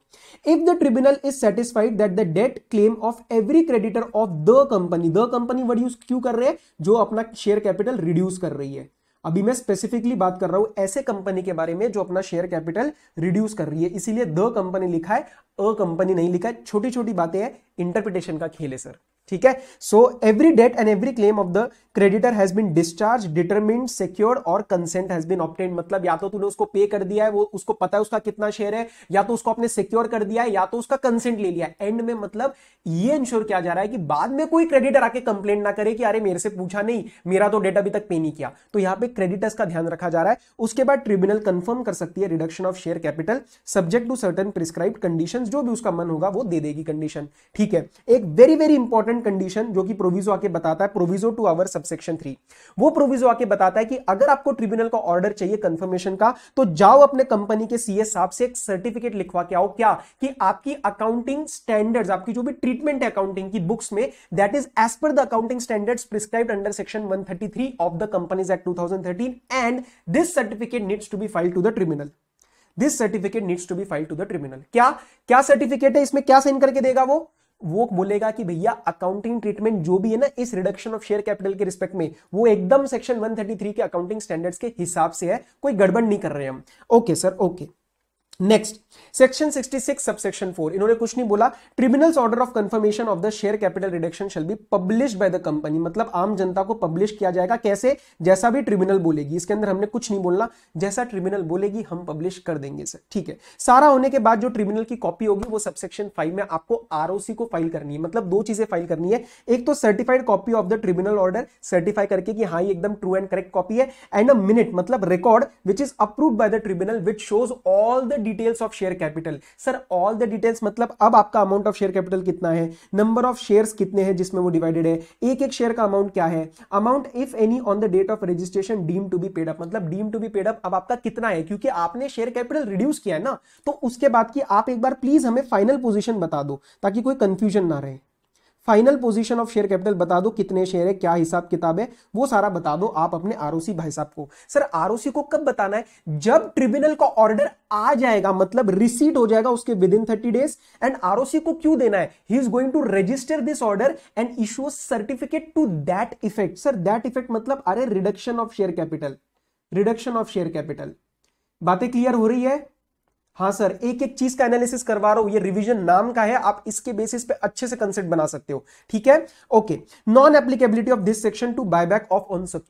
if the tribunal is satisfied that the debt claim of every creditor of the company the company word use क्यों कर रहे हैं जो अपना शेयर कैपिटल रिड्यूस कर रही है अभी मैं स्पेसिफिकली बात कर रहा हूं ऐसे कंपनी के बारे में जो अपना शेयर कैपिटल रिड्यूस कर रही है इसीलिए द कंपनी लिखा है अ कंपनी नहीं लिखा है छोटी छोटी बातें हैं इंटरप्रिटेशन का खेल है सर ठीक है so every debt and every claim of the creditor has been discharge determined secured or consent has been obtain मतलब या तो तूने उसको पे कर दिया है वो उसको पता है उसका कितना शेयर है या तो उसको अपने सिक्योर कर दिया है या तो उसका कंसेंट ले लिया एंड में मतलब ये इंश्योर किया जा रहा है कि बाद में कोई क्रेडिटर आके कंप्लेन ना करे कि अरे मेरे से पूछा नहीं मेरा तो डेटा अभी तक पे नहीं किया तो यहां पे क्रेडिटर्स का ध्यान रखा जा रहा है उसके बाद ट्रिब्यूनल कंफर्म कर सकती है reduction of share capital subject to certain prescribe condition जो भी उसका मन होगा वो दे देगी कंडीशन ठीक है एक वेरी वेरी इंपॉर्टेंट कंडीशन जो कि प्रोविजो आके बताता है proviso to our sub subsection three वो प्रोविजो आके बताता है कि अगर आपको ट्रिब्यूनल का ऑर्डर चाहिए कंफर्मेशन का तो जाओ अपने कंपनी के सीएस साहब से एक सर्टिफिकेट लिखवा के आओ क्या कि आपकी अकाउंटिंग स्टैंडर्ड्स आपकी जो भी ट्रीटमेंट है अकाउंटिंग की बुक्स में दैट इज एज पर the accounting standards prescribe under section one of the companies act two and this certificate needs to be file to the tribunal this certificate needs to be file to the tribunal क्या क्या सर्टिफिकेट है इसमें क्या साइन करके देगा वो वो बोलेगा कि भैया अकाउंटिंग ट्रीटमेंट जो भी है ना इस रिडक्शन ऑफ शेयर कैपिटल के रिस्पेक्ट में वो एकदम सेक्शन 133 के अकाउंटिंग स्टैंडर्ड्स के हिसाब से है कोई गड़बड़ नहीं कर रहे हम okay sir okay next section 66 subsection 4 इन्होंने कुछ नहीं बोला tribunals order of confirmation of the share capital reduction shall be publish by the company मतलब आम जनता को पब्लिश किया जाएगा कैसे जैसा भी ट्रिब्यूनल बोलेगी इसके अंदर हमने कुछ नहीं बोलना जैसा ट्रिब्यूनल बोलेगी हम पब्लिश कर देंगे सर ठीक है सारा होने के बाद जो ट्रिब्यूनल की कॉपी होगी वो सबसेक्शन फाइव में आपको आरओसी को फाइल करनी है मतलब दो चीजें फाइल करनी है एक तो certified copy of the tribunal order certify करके कि हाँ ये एकदम ट्रू एंड करेक्ट कॉपी है एंड अ मिनट मतलब record which is approve by the tribunal which shows all the details of share capital sir all the details मतलब अब आपका अमाउंट ऑफ शेयर कैपिटल कितना है नंबर ऑफ शेयर्स कितने हैं जिसमें वो डिवाइडेड है एक एक शेयर का अमाउंट क्या है amount if any on the date of registration deem to be paid up मतलब deem to be paid up अब आपका कितना है क्योंकि आपने शेयर कैपिटल रिड्यूस किया है ना तो उसके बाद की आप एक बार प्लीज हमें फाइनल पोजिशन बता दो ताकि कोई कंफ्यूजन ना रहे final position of share capital बता दो कितने शेयर है क्या हिसाब किताब है वो सारा बता दो आप अपने आरओसी भाई साहब को सर आरओसी को कब बताना है जब ट्रिब्यूनल का ऑर्डर आ जाएगा मतलब रिसीट हो जाएगा उसके within thirty days and ROC को क्यों देना है he is going to register this order and issue certificate to that effect sir that effect मतलब अरे reduction of share capital reduction of share capital बातें क्लियर हो रही है हाँ सर एक एक चीज का एनालिसिस करवा रहा हूं ये रिवीजन नाम का है आप इसके बेसिस पे अच्छे से कंसेप्ट बना सकते हो ठीक है okay non applicability of this section to buyback of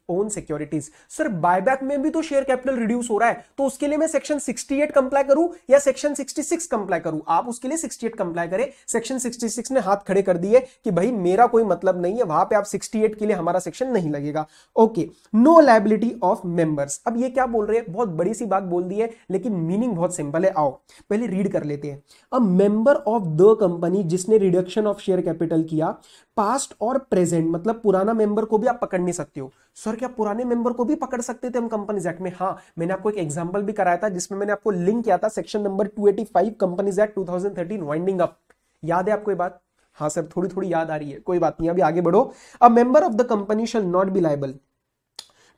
own securities sir buyback में भी तो शेयर कैपिटल रिड्यूस हो रहा है तो उसके लिए मैं सेक्शन 68 कंप्लाई करूं या सेक्शन 66 कंप्लाई करूं आप उसके लिए 68 कंप्लाई करें सेक्शन 66 ने हाथ खड़े कर दिए कि भाई मेरा कोई मतलब नहीं है वहां पे आप 68 के लिए हमारा सेक्शन नहीं लगेगा okay no liability of members अब ये क्या बोल रहे हैं बहुत बड़ी सी बात बोल दी है लेकिन मीनिंग बहुत सिंपल है आओ पहले रीड कर लेते हैं a member of the company जिसने रिडक्शन ऑफ शेयर कैपिटल किया पास्ट और प्रेजेंट मतलब पुराना मेंबर को भी आप पकड़ नहीं सकते हो सर क्या पुराने मेंबर को भी पकड़ सकते थे हम कंपनीज एक्ट में हाँ मैंने आपको एक एग्जाम्पल भी कराया था जिसमें मैंने आपको लिंक किया था section number two eighty 285 companies act thirteen winding up याद है आपको बात हाँ सर थोड़ी थोड़ी याद आ रही है कोई बात नहीं अभी आगे बढ़ो a member of the company shall not be liable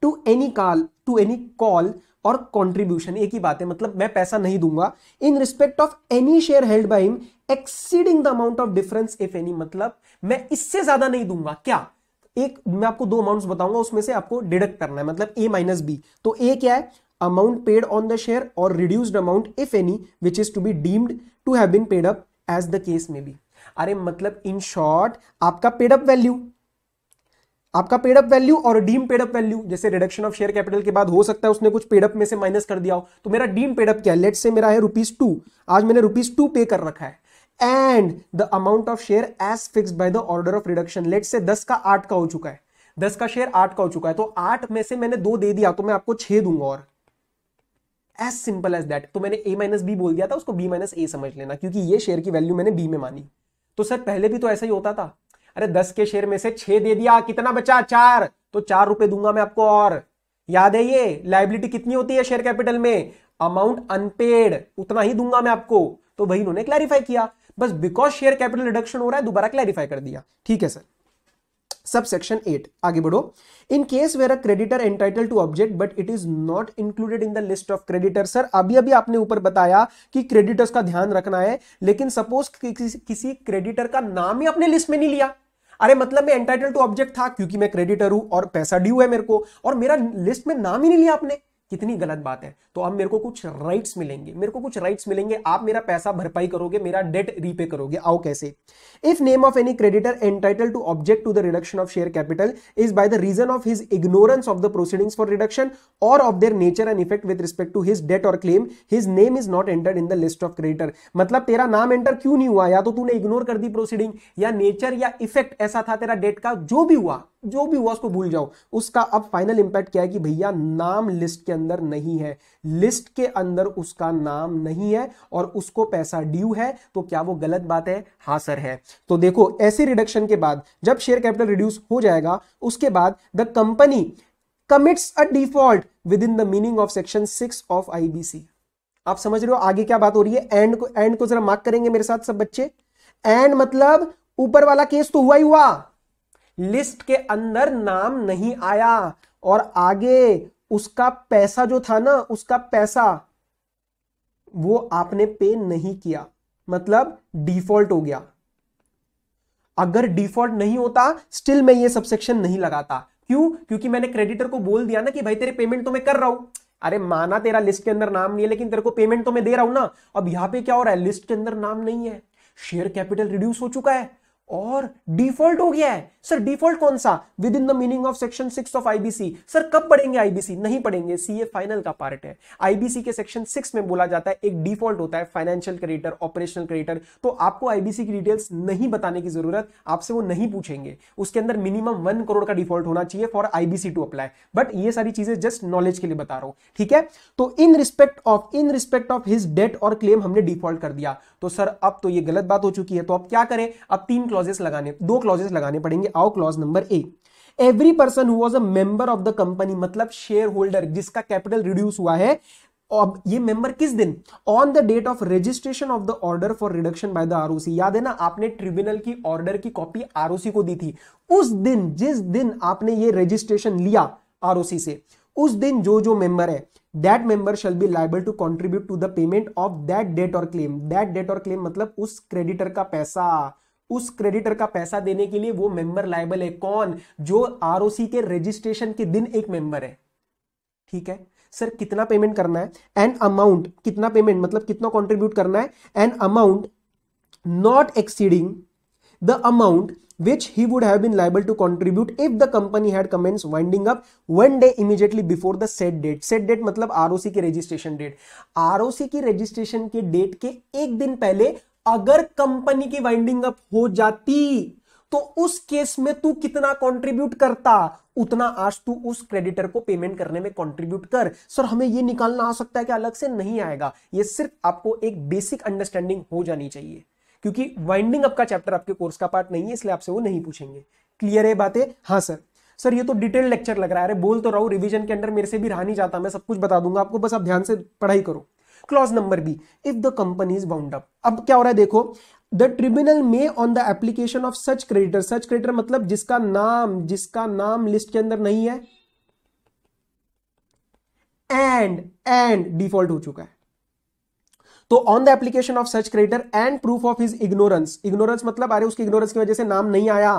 to any call to any call or contribution एक ही बात है मतलब मैं पैसा नहीं दूंगा in respect of any share held by him exceeding the amount of difference if any मतलब मैं इससे ज्यादा नहीं दूंगा क्या एक मैं आपको दो अमाउंट्स बताऊंगा उसमें से आपको डिडक्ट करना है मतलब ए माइनस बी तो ए क्या है amount paid on the share or reduced amount if any which is to be deemed to have been paid up as the case may be अरे मतलब इन शॉर्ट आपका पेड अप वैल्यू आपका पेडअप वैल्यू और डीम पेडअप वैल्यू जैसे रिडक्शन ऑफ शेयर कैपिटल के बाद हो सकता है उसने कुछ पेडअप में से माइनस कर दिया हो तो मेरा डीम पेडअप क्या है लेट से मेरा है रुपीज टू आज मैंने रुपीज टू पे कर रखा है and the amount of share as fix by the order of reduction let say दस का आठ का हो चुका है दस का शेयर आठ का हो चुका है तो आठ में से मैंने दो दे दिया तो मैं आपको छह दूंगा और एज सिंपल एज दैट तो मैंने ए माइनस बी बोल दिया था उसको बी माइनस ए समझ लेना क्योंकि ये शेयर की वैल्यू मैंने बी में मानी तो सर पहले भी तो ऐसा ही होता था अरे दस के शेयर में से छह दे दिया कितना बचा चार तो चार रुपए दूंगा मैं आपको और याद है ये लाइबिलिटी कितनी होती है शेयर कैपिटल में अमाउंट अनपेड उतना ही दूंगा मैं आपको तो वही उन्होंने क्लैरिफाई किया बस बिकॉज शेयर कैपिटल रिडक्शन हो रहा है दोबारा क्लैरिफाई कर दिया ठीक है सर सब सेक्शन एट आगे बढ़ो in case where a creditor entitle to object but it is not included in the list of creditor sir अभी अभी आपने ऊपर बताया कि क्रेडिटर्स का ध्यान रखना है लेकिन सपोज किसी क्रेडिटर का नाम ही अपने लिस्ट में नहीं लिया अरे मतलब मैं एंटाइटल टू ऑब्जेक्ट था क्योंकि मैं क्रेडिटर हूं और पैसा ड्यू है मेरे को और मेरा लिस्ट में नाम ही नहीं लिया आपने कितनी गलत बात है तो अब मेरे को कुछ राइट्स मिलेंगे मेरे को कुछ राइट्स मिलेंगे आप मेरा पैसा भरपाई करोगे मेरा डेट रीपे करोगे आओ कैसे if name of any creditor entitle to object to the reduction of share capital is by the reason of his ignorance of the proceedings for reduction or of their nature and effect with respect to his debt और claim his name is not entered in the list of creditor मतलब तेरा नाम एंटर क्यों नहीं हुआ या तो तूने इग्नोर कर दी प्रोसीडिंग या नेचर या इफेक्ट ऐसा था तेरा डेट का जो भी हुआ जो भी हुआ उसको भूल जाओ उसका अब फाइनल इंपैक्ट क्या है कि भैया नाम लिस्ट के अंदर नहीं है लिस्ट के अंदर उसका नाम नहीं है और उसको पैसा ड्यू है तो क्या वो गलत बात है हाँ सर है तो देखो ऐसे रिडक्शन के बाद जब शेयर कैपिटल रिड्यूस हो जाएगा उसके बाद the company commits a default within the meaning of section six of IBC आप समझ रहे हो आगे क्या बात हो रही है एंड को एंड को जरा मार्क करेंगे मेरे साथ सब बच्चे एंड मतलब ऊपर वाला केस तो हुआ ही हुआ लिस्ट के अंदर नाम नहीं आया और आगे उसका पैसा जो था ना उसका पैसा वो आपने पे नहीं किया मतलब डिफॉल्ट हो गया अगर डिफॉल्ट नहीं होता स्टिल मैं ये सबसेक्शन नहीं लगाता क्यों क्योंकि मैंने क्रेडिटर को बोल दिया ना कि भाई तेरे पेमेंट तो मैं कर रहा हूं अरे माना तेरा लिस्ट के अंदर नाम नहीं है लेकिन तेरे को पेमेंट तो मैं दे रहा हूं ना अब यहां पे क्या हो रहा है लिस्ट के अंदर नाम नहीं है शेयर कैपिटल रिड्यूस हो चुका है और डिफॉल्ट हो गया है सर डिफॉल्ट कौन सा within the meaning of section six of IBC sir कब पढ़ेंगे आईबीसी नहीं पढ़ेंगे सीए फाइनल का पार्ट है आईबीसी के सेक्शन सिक्स में बोला जाता है एक डिफॉल्ट होता है फाइनेंशियल क्रेडिटर ऑपरेशनल क्रेडिटर तो आपको आईबीसी की डिटेल्स नहीं बताने की जरूरत आपसे वो नहीं पूछेंगे उसके अंदर मिनिमम वन करोड़ का डिफॉल्ट होना चाहिए for IBC to apply but ये सारी चीजें जस्ट नॉलेज के लिए बता रहा हूं ठीक है तो in respect of in respect of his debt और क्लेम हमने डिफॉल्ट कर दिया तो सर अब तो ये गलत बात हो चुकी है तो अब क्या करें अब तीन क्लॉजेस लगाने दो क्लॉजेस लगाने पड़ेंगे आओ clause number A every person who was a member of the company मतलब शेयर होल्डर जिसका कैपिटल रिड्यूस हुआ है अब ये मेंबर किस दिन on the date of registration of the order for reduction by the ROC याद है ना आपने ट्रिब्यूनल की ऑर्डर की कॉपी आरओसी को दी थी उस दिन जिस दिन आपने ये रजिस्ट्रेशन लिया आरओसी से उस दिन जो जो मेंबर है that member shall be liable to contribute to the payment of that debt और क्लेम दैट डेट और क्लेम मतलब उस क्रेडिटर का पैसा उस क्रेडिटर का पैसा देने के लिए वो मेंबर लाइबल है कौन जो आर के रजिस्ट्रेशन के दिन एक मेंबर है ठीक है सर कितना पेमेंट करना है एंड अमाउंट कितना पेमेंट मतलब कितना कंट्रीब्यूट करना है and amount not exceeding the amount which he would have been liable to contribute if the company had commenced winding up one day immediately before the set date set date मतलब आरओसी की रजिस्ट्रेशन डेट आरओसी की रजिस्ट्रेशन के डेट के एक दिन पहले अगर कंपनी की वाइंडिंग अप हो जाती तो उस केस में तू कितना कंट्रीब्यूट करता उतना आज तू उस क्रेडिटर को पेमेंट करने में कंट्रीब्यूट कर सर हमें ये निकालना आ सकता है कि अलग से नहीं आएगा ये सिर्फ आपको एक बेसिक अंडरस्टैंडिंग हो जानी चाहिए क्योंकि वाइंडिंग अप का चैप्टर आपके कोर्स का पार्ट नहीं है इसलिए आपसे वो नहीं पूछेंगे क्लियर है बातें हाँ सर सर ये तो डिटेल लेक्चर लग रहा है अरे बोल तो रहा हूं रिविजन के अंदर मेरे से भी रहा नहीं जाता मैं सब कुछ बता दूंगा आपको बस आप ध्यान से पढ़ाई करो clause number B if the company is bound up अब क्या हो रहा है देखो the tribunal may on the application of such creditor such creditor मतलब जिसका नाम जिसका नाम लिस्ट के अंदर नहीं है एंड एंड डिफॉल्ट हो चुका है तो on the application of such creditor and proof of his ignorance ignorance मतलब अरे उसकी इग्नोरेंस की वजह से नाम नहीं आया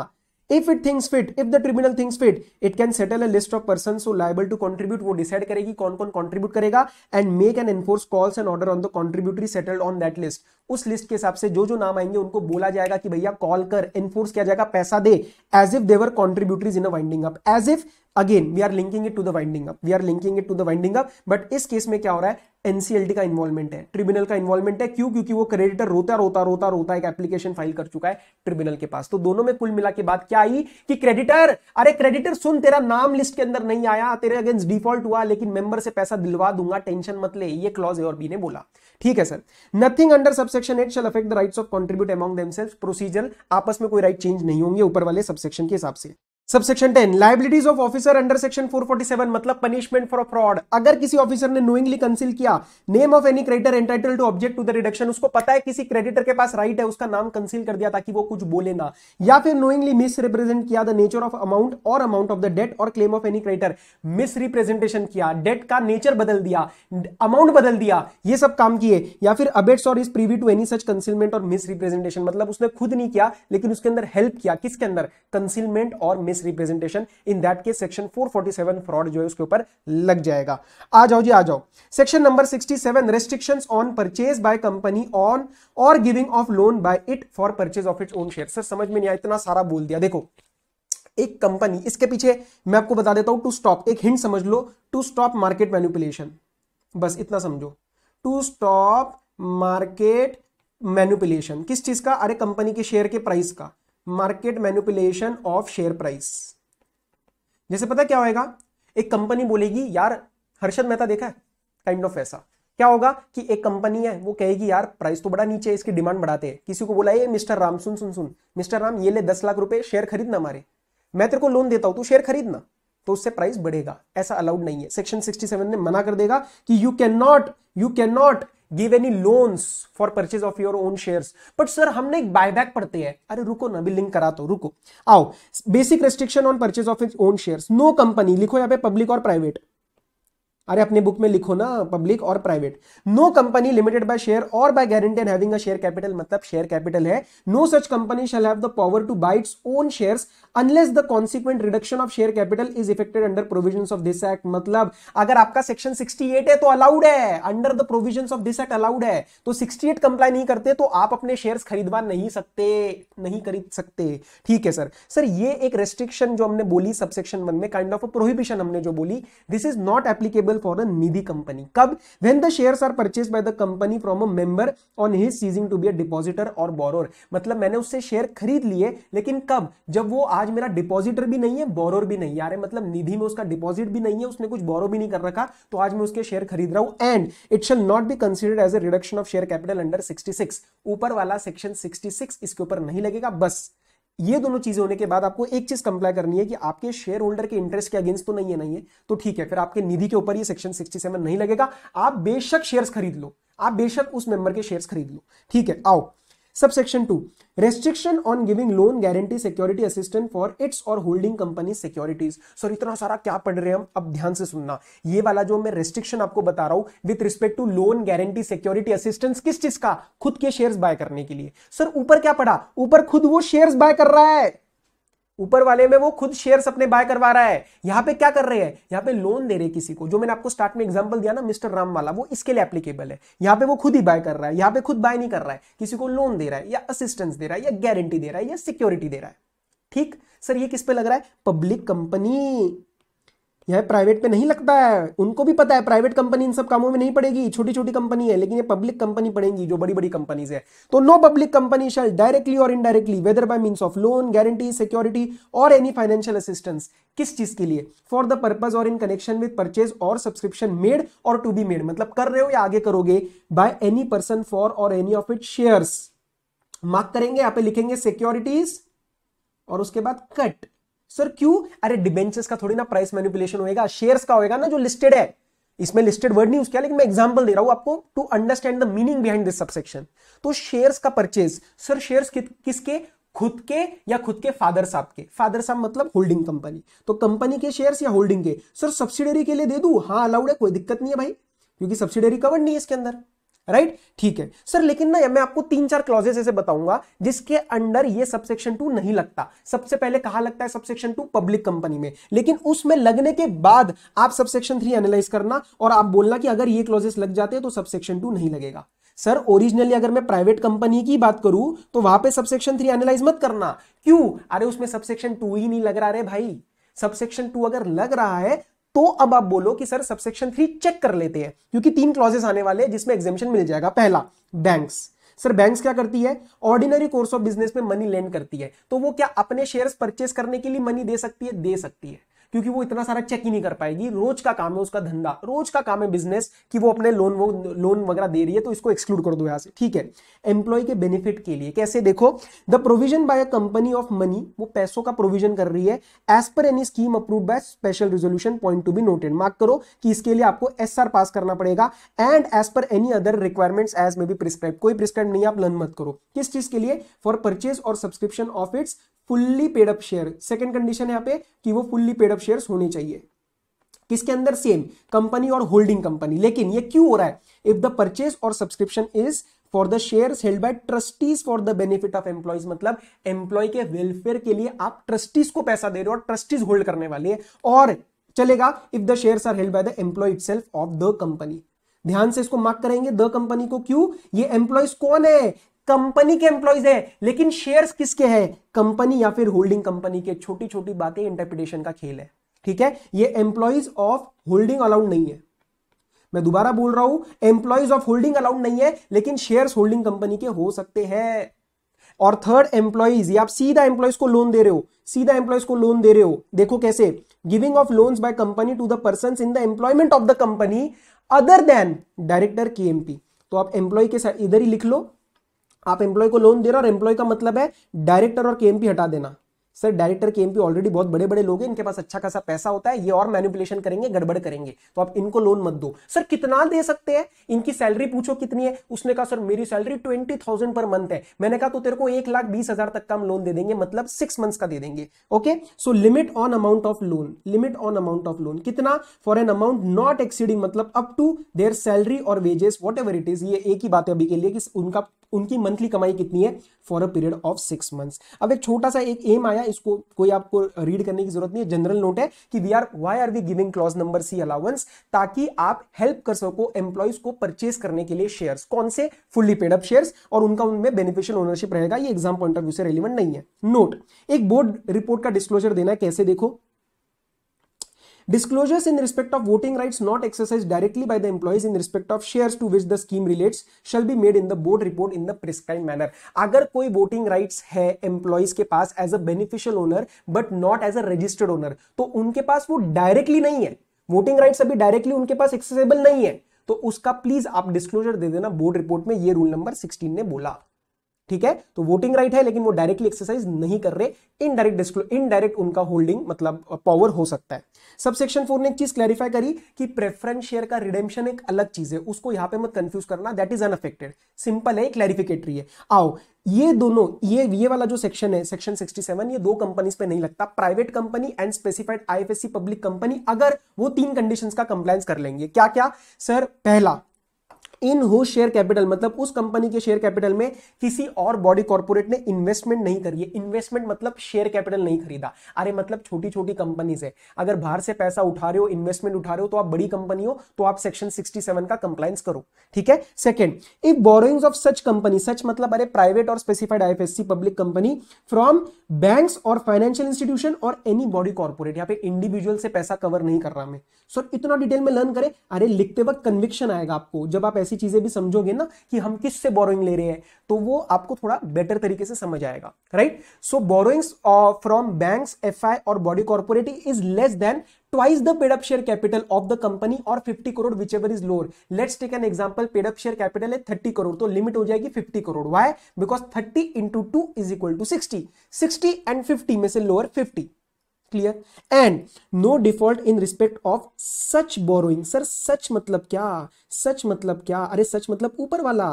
if it thinks fit if the tribunal thinks fit it can settle a list of person so liable to contribute वो डिसाइड करेगी कौन कौन कॉन्ट्रीब्यूट करेगा and make an enforce calls and order on the contributory settled on that list उस लिस्ट के हिसाब से जो जो नाम आएंगे उनको बोला जाएगा कि भैया कॉल कर एनफोर्स किया जाएगा पैसा दे as if they were contributories in a winding up as if again we are linking it to the winding up we are linking it to the winding up but इस केस में क्या हो रहा है एनसीएलटी का इन्वॉल्वमेंट है ट्रिब्यूनल का इन्वॉल्वमेंट है क्यों क्योंकि वो क्रेडिटर रोता रोता रोता रोता एक एप्लीकेशन फाइल कर चुका है ट्रिब्यूनल के पास तो दोनों में कुल मिला के बाद क्या आई कि क्रेडिटर अरे क्रेडिटर सुन तेरा नाम लिस्ट के अंदर नहीं आया तेरे अगेंस्ट डिफॉल्ट हुआ लेकिन मेंबर से पैसा दिलवा दूंगा टेंशन मत ले ये क्लॉज और बी ने बोला ठीक है sir nothing under subsection eight shall affect the rights of contribute among procedure आपस में कोई राइट चेंज नहीं होंगे ऊपर वाले सबसेक्शन के हिसाब से subsection ten liabilities of officer under section 447 मतलब पनिशमेंट फॉर फ्रॉड अगर किसी ऑफिसर ने नोइंगली कंसिल किया name of any creditor entitle to object to the reduction उसको पता है किसी क्रेडिटर के पास राइट right है उसका नाम कंसिल कर दिया ताकि वो कुछ बोले ना या फिर नोइंगली मिस रिप्रेजेंट किया द नेचर ऑफ अमाउंट और अमाउंट ऑफ द डेट और claim of any creditor misrepresentation किया डेट का नेचर बदल दिया अमाउंट बदल दिया ये सब काम किए या फिर अबेट्स और is privy to any such concealment और मिस रिप्रेजेंटेशन मतलब उसने खुद नहीं किया लेकिन उसके अंदर हेल्प किया किसके अंदर कंसिलमेंट और mis misrepresentation in that case section 447 fraud जो है उसके ऊपर लग जाएगा आ जाओ जी आ जाओ section number 67 restrictions on purchase by company on और giving of loan by it for purchase of its own share sir समझ में नहीं आया इतना सारा बोल दिया देखो एक कंपनी इसके पीछे मैं आपको बता देता हूं टू स्टॉप एक हिंट समझ लो टू स्टॉप मार्केट मैनिपुलेशन बस इतना समझो टू स्टॉप मार्केट मैनुपुलेशन किस चीज का अरे कंपनी के शेयर के प्राइस का market manipulation of share price जैसे पता क्या होएगा एक कंपनी बोलेगी यार हर्षद मेहता देखा है काइंड ऑफ ऐसा क्या होगा कि एक कंपनी है वो कहेगी यार प्राइस तो बड़ा नीचे है इसकी डिमांड बढ़ाते हैं किसी को बोला ये मिस्टर राम सुन सुन सुन मिस्टर राम ये ले दस लाख रुपए शेयर खरीदना हमारे मैं तेरे को लोन देता हूं तू शेयर खरीदना तो उससे प्राइस बढ़ेगा ऐसा अलाउड नहीं है सेक्शन 67 ने मना कर देगा कि you can not you can not give any loans for purchase of your own share but sir हमने एक बायबैक पढ़ते हैं अरे रुको ना अभी लिंक करा तो रुको आओ basic restriction on purchase of its own share no company लिखो यहाँ पे पब्लिक और प्राइवेट अरे अपने बुक में लिखो ना पब्लिक और private no company limited by share और by and having a share capital मतलब शेयर कैपिटल है no such company shall have the power to buy its own shares unless the consequent reduction of share capital is effected under provision of this act मतलब अगर आपका सेक्शन एट है तो अलाउड है under the provision of this act allowed है तो सिक्सटी एट कंप्लाई नहीं करते तो आप अपने शेयर खरीदवा नहीं सकते नहीं खरीद सकते ठीक है सर सर ये एक रेस्ट्रिक्शन जो हमने बोली सबसेक्शन वन में काइंड ऑफ प्रोहिबिशन हमने जो बोली this is not applicable for a Nidhi company कब when the shares are purchased by the company from a member on his ceasing to be a depositor और बोरोर मतलब मैंने उससे शेयर खरीद लिए लेकिन कब जब वो आज मेरा डिपॉजिटर भी नहीं है बोरोर भी नहीं यार मतलब निधि में उसका डिपॉजिट भी नहीं है उसने कुछ बोरो भी नहीं कर रखा तो आज मैं उसके शेयर खरीद रहा हूं and it shall not be considered as a reduction of share capital under sixty ऊपर वाला सेक्शन सिक्सटी इसके ऊपर नहीं लगेगा बस ये दोनों चीजें होने के बाद आपको एक चीज कंप्लाई करनी है कि आपके शेयर होल्डर के इंटरेस्ट के अगेंस्ट तो नहीं है नहीं है तो ठीक है फिर आपके निधि के ऊपर ये सेक्शन 67 नहीं लगेगा आप बेशक शेयर्स खरीद लो आप बेशक उस मेंबर के शेयर्स खरीद लो ठीक है आओ subsection two restriction on giving loan guarantee security assistant for its और होल्डिंग कंपनी सिक्योरिटीज सर इतना सारा क्या पढ़ रहे हैं हम अब ध्यान से सुनना ये वाला जो मैं रेस्ट्रिक्शन आपको बता रहा हूं with respect to loan guarantee security assistance किस चीज का खुद के शेयर्स बाय करने के लिए सर ऊपर क्या पढ़ा ऊपर खुद वो शेयर्स बाय कर रहा है ऊपर वाले में वो खुद शेयर्स अपने बाय करवा रहा है यहाँ पे क्या कर रहे हैं यहाँ पे लोन दे रहे किसी को जो मैंने आपको स्टार्ट में एग्जांपल दिया ना मिस्टर राम वाला वो इसके लिए एप्लीकेबल है यहाँ पे वो खुद ही बाय कर रहा है यहाँ पे खुद बाय नहीं कर रहा है किसी को लोन दे रहा है या असिस्टेंस दे रहा है या गारंटी दे रहा है या सिक्योरिटी दे रहा है ठीक सर ये किस पे लग रहा है पब्लिक कंपनी यह प्राइवेट पे नहीं लगता है उनको भी पता है प्राइवेट कंपनी इन सब कामों में नहीं पड़ेगी छोटी छोटी कंपनी है लेकिन ये पब्लिक कंपनी पड़ेगी जो बड़ी बड़ी कंपनीज है तो no public company shall directly और indirectly whether by mean of loan guarantee security और एनी फाइनेंशियल असिस्टेंस किस चीज के लिए फॉर द पर्पज और इन कनेक्शन विद परचेज और सब्सक्रिप्शन मेड और टू बी मेड मतलब कर रहे हो या आगे करोगे बाय एनी पर्सन फॉर और any of it share mark करेंगे यहां पे लिखेंगे सिक्योरिटीज और उसके बाद कट सर क्यों अरे डिबेंचर्स का थोड़ी ना प्राइस मैनिपुलेशन होएगा शेयर्स का होएगा ना जो लिस्टेड है इसमें लिस्टेड वर्ड नहीं यूज लेकिन मैं एग्जांपल दे रहा हूं आपको to understand the meaning behind this subsection तो शेयर्स का परचेज सर शेयर्स कि, किसके खुद के या खुद के फादर साहब के फादर साहब मतलब होल्डिंग कंपनी तो कंपनी के शेयर्स या होल्डिंग के सर सब्सिडरी के लिए दे दू हाँ अलाउड है कोई दिक्कत नहीं है भाई क्योंकि सब्सिडरी कवर्ड नहीं है इसके अंदर राइट ठीक है सर लेकिन ना मैं आपको तीन चार क्लॉजेस ऐसे बताऊंगा जिसके अंडर ये सबसेक्शन टू नहीं लगता सबसे पहले कहा लगता है सबसेक्शन टू पब्लिक कंपनी में लेकिन उसमें लगने के बाद आप सबसेक्शन थ्री एनालाइज करना और आप बोलना कि अगर ये क्लॉजेस लग जाते हैं तो सबसेक्शन टू नहीं लगेगा सर ओरिजिनली अगर मैं प्राइवेट कंपनी की बात करूं तो वहां पे सबसेक्शन थ्री एनालाइज मत करना क्यों अरे उसमें सबसेक्शन टू ही नहीं लग रहा रे भाई सबसेक्शन टू अगर लग रहा है तो अब आप बोलो कि सर सबसेक्शन थ्री चेक कर लेते हैं क्योंकि तीन क्लॉजेस आने वाले हैं जिसमें एग्जेम्पन मिल जाएगा पहला बैंक्स सर बैंक्स क्या करती है ऑर्डिनरी कोर्स ऑफ बिजनेस में मनी लेंड करती है तो वो क्या अपने शेयर्स परचेस करने के लिए मनी दे सकती है दे सकती है क्योंकि वो इतना सारा चेक ही नहीं कर पाएगी रोज का काम है उसका धंधा रोज का काम है बिजनेस कि वो अपने लोन वो लोन वगैरह दे रही है तो इसको एक्सक्लूड कर दो यहाँ से ठीक है एम्प्लॉय के बेनिफिट के लिए कैसे देखो the provision by a company of money वो पैसों का प्रोविजन कर रही है as per any scheme approve by special resolution point to be noted mark करो कि इसके लिए आपको एस पास करना पड़ेगा and as per any other requirements as may be prescribe कोई प्रिस्क्राइब नहीं आप लर्न मत करो किस चीज के लिए फॉर परचेज और subscription of its fully paid up share second condition यहाँ पे कि वो fully paid up of shares होने चाहिए किसके अंदर सेम कंपनी और होल्डिंग कंपनी लेकिन ये क्यों हो रहा है इफ द परचेज और subscription is for the share held by trustees for the benefit of employees मतलब एम्प्लॉय के वेलफेयर के लिए आप ट्रस्टीज को पैसा दे रहे हो और ट्रस्टीज होल्ड करने वाले हैं और चलेगा if the share are held by the employee it of the company ध्यान से इसको मार्क करेंगे द कंपनी को क्यों ये एम्प्लॉयज कौन है कंपनी के एम्प्लॉयज हैं लेकिन शेयर्स किसके हैं कंपनी या फिर होल्डिंग कंपनी के छोटी छोटी बातें इंटरप्रिटेशन का खेल है ठीक है ये एम्प्लॉयज ऑफ होल्डिंग अलाउड नहीं है मैं दोबारा बोल रहा हूं एम्प्लॉयज ऑफ होल्डिंग अलाउड नहीं है लेकिन शेयर्स होल्डिंग कंपनी के हो सकते हैं और थर्ड एम्प्लॉयज आप सीधा एम्प्लॉयज को लोन दे रहे हो सीधा एम्प्लॉयज को लोन दे रहे हो देखो कैसे giving of loans by company to the person in the employment of the company other than director के तो आप एम्प्लॉय के साथ इधर ही लिख लो आप एम्प्लॉय को लोन दे रहे हो और एम्प्लॉय का मतलब है डायरेक्टर और केएमपी हटा देना sir director KMP already बहुत बड़े बड़े लोग हैं इनके पास अच्छा खासा पैसा होता है ये और मैनिपुलेशन करेंगे गड़बड़ करेंगे तो आप इनको लोन मत दो सर कितना दे सकते हैं इनकी सैलरी पूछो कितनी है उसने कहा सर मेरी salary twenty thousand per month है मैंने कहा तो तेरे को एक लाख बीस हजार तक का हम लोन दे देंगे मतलब सिक्स मंथ का दे देंगे okay so limit on amount of loan limit on amount of loan कितना for an amount not exceeding मतलब अप टू देयर सैलरी और वेजेस वॉट इट इज ये एक ही बात है अभी के लिए कि उनका उनकी मंथली कमाई कितनी है for a period of six months अब एक छोटा सा एक एम आया इसको कोई आपको रीड करने की जरूरत नहीं है जनरल नोट है कि we are why are we giving clause number C allowance ताकि आप हेल्प कर सको एम्प्लॉयज को परचेज करने के लिए शेयर कौन से फुल्ली पेड अप शेयर और उनका उनमें बेनिफिशियल ओनरशिप रहेगा ये एग्जाम पॉइंट ऑफ व्यू से रेलिवेंट नहीं है नोट एक बोर्ड रिपोर्ट का डिस्क्लोजर देना है कैसे देखो Disclosures in respect of voting rights not exercised directly by the employees in respect of shares to which the scheme relates shall be made in the board report in the prescribed manner. अगर कोई वोटिंग राइट्स है एम्प्लॉयज के पास as a beneficial owner but not as a registered owner तो उनके पास वो डायरेक्टली नहीं है वोटिंग राइट्स अभी डायरेक्टली उनके पास एक्सेसेबल नहीं है तो उसका प्लीज आप डिस्क्लोजर दे देना बोर्ड रिपोर्ट में ये रूल नंबर 16 ने बोला ठीक है तो वोटिंग राइट है लेकिन वो डायरेक्टली एक्सरसाइज नहीं कर रहे इनडायरेक्ट डिस्कलो इनडायरेक्ट उनका होल्डिंग मतलब पावर हो सकता है सब सेक्शन फोर ने एक चीज क्लैरिफाई करी कि प्रेफरेंस शेयर का रिडेम्पशन एक अलग चीज है उसको यहां पे मत कंफ्यूज करना दैट इज अनअफेक्टेड सिंपल है क्लैरिफिकेटरी है आओ ये दोनों ये ये वाला जो सेक्शन है सेक्शन 67 ये दो कंपनीज पे नहीं लगता private company and specified IFSC public company अगर वो तीन कंडीशंस का कंप्लायंस कर लेंगे क्या क्या सर पहला इन हु शेयर कैपिटल मतलब उस कंपनी के शेयर कैपिटल में किसी और बॉडी कॉर्पोरेट ने इन्वेस्टमेंट नहीं करी है इन्वेस्टमेंट मतलब शेयर कैपिटल नहीं खरीदा अरे मतलब छोटी छोटी कंपनी से अगर बाहर से पैसा उठा रहे हो इन्वेस्टमेंट उठा रहे हो तो आप बड़ी कंपनी हो तो आप सेक्शन सिक्सटी का कंप्लाइंस करो ठीक है second if borrowing of such company such मतलब अरे प्राइवेट और specified I public company from banks और फाइनेंशियल इंस्टीट्यूशन और एनी बॉडी कॉर्पोरेट यहाँ पे इंडिविजुअल से पैसा कवर नहीं कर रहा मैं सो so, इतना डिटेल में लर्न करें अरे लिखते वक्त कन्विक्शन आएगा आपको जब आप ऐसे ऐसी चीजें भी समझोगे ना कि हम किससे बोरोइंग ले रहे हैं तो वो आपको थोड़ा बेटर तरीके से समझ आएगा right so borrowings from bank F और body corporative is less than twice the paid up share capital of the company और fifty crore whichever is lower let's take an example paid up share capital है थर्टी करोड़ तो लिमिट हो जाएगी fifty crore why because thirty into two is equal to sixty sixty and fifty में से lower fifty clear and no default in respect of such borrowing sir such मतलब क्या सच मतलब क्या अरे सच मतलब ऊपर वाला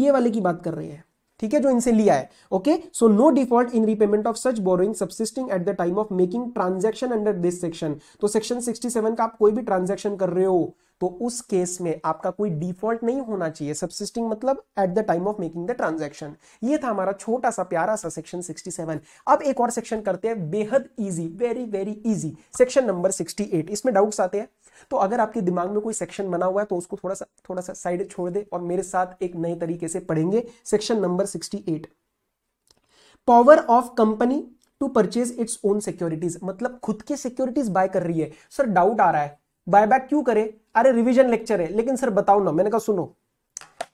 ये वाले की बात कर रहे हैं ठीक है जो इनसे लिया है okay so no default in repayment of such borrowing subsisting at the time of making transaction under this section तो सेक्शन 67 का आप कोई भी ट्रांजेक्शन कर रहे हो तो उस केस में आपका कोई डिफॉल्ट नहीं होना चाहिए सब्सिस्टिंग मतलब at the time of making the transaction ये था हमारा छोटा सा प्यारा सा सेक्शन 67 अब एक और सेक्शन करते हैं बेहद easy very very easy section number 68 इसमें डाउट्स आते हैं तो अगर आपके दिमाग में कोई सेक्शन बना हुआ है तो उसको थोड़ा सा थोड़ा सा साइड छोड़ दे और मेरे साथ एक नए तरीके से पढ़ेंगे section number sixty power of company to purchase its own securities मतलब खुद के सिक्योरिटीज बाय कर रही है सर डाउट आ रहा है बायबैक क्यों करे अरे रिविजन लेक्चर है लेकिन सर बताओ ना मैंने कहा सुनो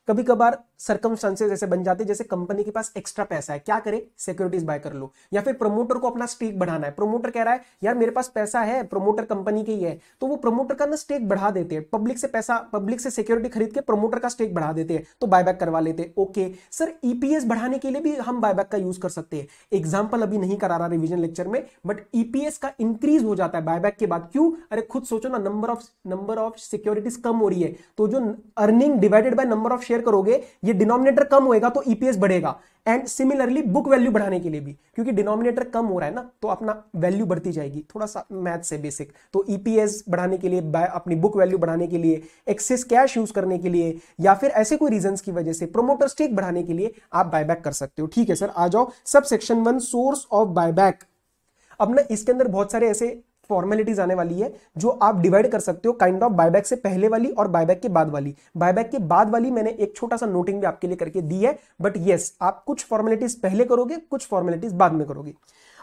कभी कभार सर्कमस्टांसेज ऐसे बन जाते हैं जैसे कंपनी के पास एक्स्ट्रा पैसा है क्या करे सिक्योरिटीज बाय कर लो या फिर प्रमोटर को अपना स्टेक बढ़ाना है प्रमोटर कह रहा है यार मेरे पास पैसा है प्रमोटर कंपनी के ही है तो वो प्रमोटर का ना स्टेक बढ़ा देते हैं पब्लिक से पैसा पब्लिक से सिक्योरिटी खरीद के प्रमोटर का स्टेक बढ़ा देते हैं तो बायबैक करवा लेते हैं ओके सर ईपीएस बढ़ाने के लिए भी हम बायबैक का यूज कर सकते हैं एग्जाम्पल अभी नहीं करा रहा रिविजन लेक्चर में बट ईपीएस e का इंक्रीज हो जाता है बायबैक के बाद क्यों अरे खुद सोचो ना number of number of securities कम हो रही है तो जो earning divided by number of share करोगे ये डिनोमिनेटर कम होएगा तो ईपीएस e बढ़ेगा एंड सिमिलरली बुक वैल्यू बढ़ाने के लिए भी क्योंकि डिनोमिनेटर कम हो रहा है ना तो अपना वैल्यू बढ़ती जाएगी थोड़ा सा मैथ से बेसिक तो ईपीएस e बढ़ाने के लिए अपनी बुक वैल्यू बढ़ाने के लिए एक्सेस कैश यूज करने के लिए या फिर ऐसे कोई रीजन की वजह से प्रोमोटर स्टेक बढ़ाने के लिए आप बायबैक कर सकते हो ठीक है सर आ जाओ sub section one source of buyback अब ना इसके अंदर बहुत सारे ऐसे फॉर्मेलिटीज आने वाली है जो आप डिवाइड कर सकते हो काइंड ऑफ बायबैक से पहले वाली और बायबैक के बाद वाली बायबैक के बाद वाली मैंने एक छोटा सा नोटिंग भी आपके लिए करके दी है बट yes, आप कुछ फॉर्मेलिटीज पहले करोगे कुछ फॉर्मेलिटीज बाद में करोगे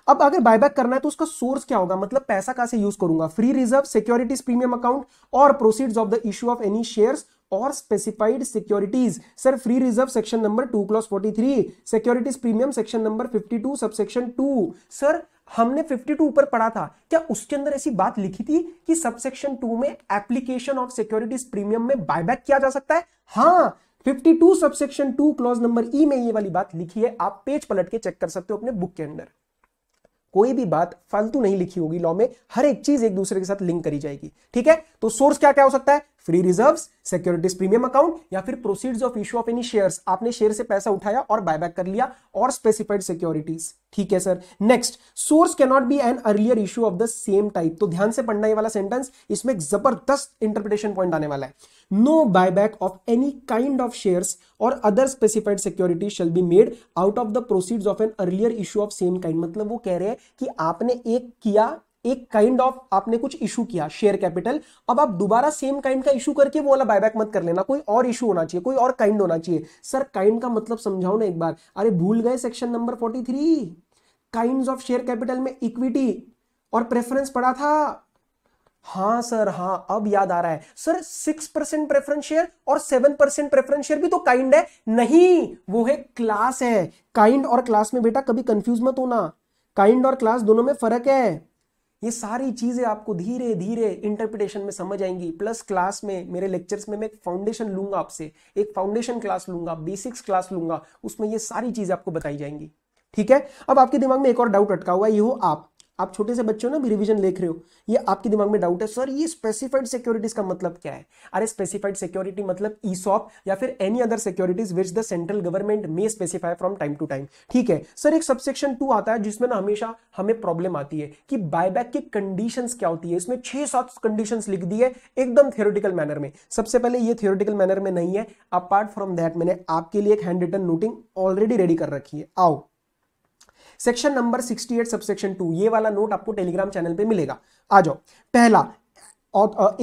अब अगर बायबैक करना है तो उसका सोर्स क्या होगा मतलब पैसा कहां से यूज करूंगा free reserve securities premium account और proceeds of the issue of any shares और specified securities sir free reserve section number two clause forty three securities premium section number fifty two subsection two sir हमने 52 ऊपर पढ़ा था क्या उसके अंदर ऐसी बात लिखी थी कि सबसेक्शन 2 में एप्लीकेशन ऑफ सिक्योरिटीज प्रीमियम में बायबैक किया जा सकता है हाँ 52 सबसेक्शन 2 क्लॉज नंबर ई में ये वाली बात लिखी है आप पेज पलट के चेक कर सकते हो अपने बुक के अंदर कोई भी बात फालतू नहीं लिखी होगी लॉ में हर एक चीज एक दूसरे के साथ लिंक करी जाएगी ठीक है तो सोर्स क्या क्या हो सकता है free reserve securities premium account या फिर proceed of issue of any share आपने शेयर से पैसा उठाया और बायबैक कर लिया और स्पेसिफाइड सिक्योरिटीज ठीक है sir next source can not be an earlier issue of the same type तो ध्यान से पढ़ना ये वाला सेंटेंस इसमें जबरदस्त इंटरप्रिटेशन पॉइंट आने वाला है no buyback of any kind of share और other specified securities shall be made out of the proceed of an earlier issue of same kind मतलब वो कह रहे हैं कि आपने एक किया एक काइंड kind ऑफ of आपने कुछ इशू किया शेयर कैपिटल अब आप दोबारा सेम काइंड का इशू करके वो वाला बायबैक मत कर लेना कोई और इशू होना चाहिए कोई और काइंड होना चाहिए सर काइंड का मतलब समझाओ ना एक बार अरे भूल गए section number forty three kind of share capital में इक्विटी और प्रेफरेंस पड़ा था हाँ सर हाँ अब याद आ रहा है sir six percent preference share और सेवन परसेंट प्रेफरेंस शेयर भी तो काइंड है नहीं वो है क्लास है काइंड और क्लास में बेटा कभी कंफ्यूज मत होना काइंड और क्लास दोनों में फर्क है ये सारी चीज़ें आपको धीरे धीरे इंटरप्रिटेशन में समझ आएंगी प्लस क्लास में मेरे लेक्चर्स में मैं एक फाउंडेशन लूंगा आपसे एक फाउंडेशन क्लास लूंगा बेसिक्स क्लास लूंगा उसमें ये सारी चीज़ें आपको बताई जाएंगी ठीक है अब आपके दिमाग में एक और डाउट अटका हुआ है ये हो आप आप छोटे से बच्चे हो ना भी रिविजन लिख रहे हो ये आपके दिमाग में डाउट है सर ये स्पेसिफाइड सिक्योरिटीज का मतलब क्या है अरे स्पेसिफाइड सिक्योरिटी मतलब ईसॉप e या फिर any other securities which the central government may specify from time to time ठीक है सर एक सबसेक्शन टू आता है जिसमें ना हमेशा हमें प्रॉब्लम आती है कि बायबैक की कंडीशन क्या होती है इसमें छह सात कंडीशन लिख दी है एकदम थियोरिटिकल मैनर में सबसे पहले ये थियोरिटिकल मैनर में नहीं है अपार्ट फ्रॉम दैट मैंने आपके लिए एक hand written noting already ready कर रखी है आओ सेक्शन नंबर 68 सबसेक्शन टू ये वाला नोट आपको टेलीग्राम चैनल पे मिलेगा आ जाओ पहला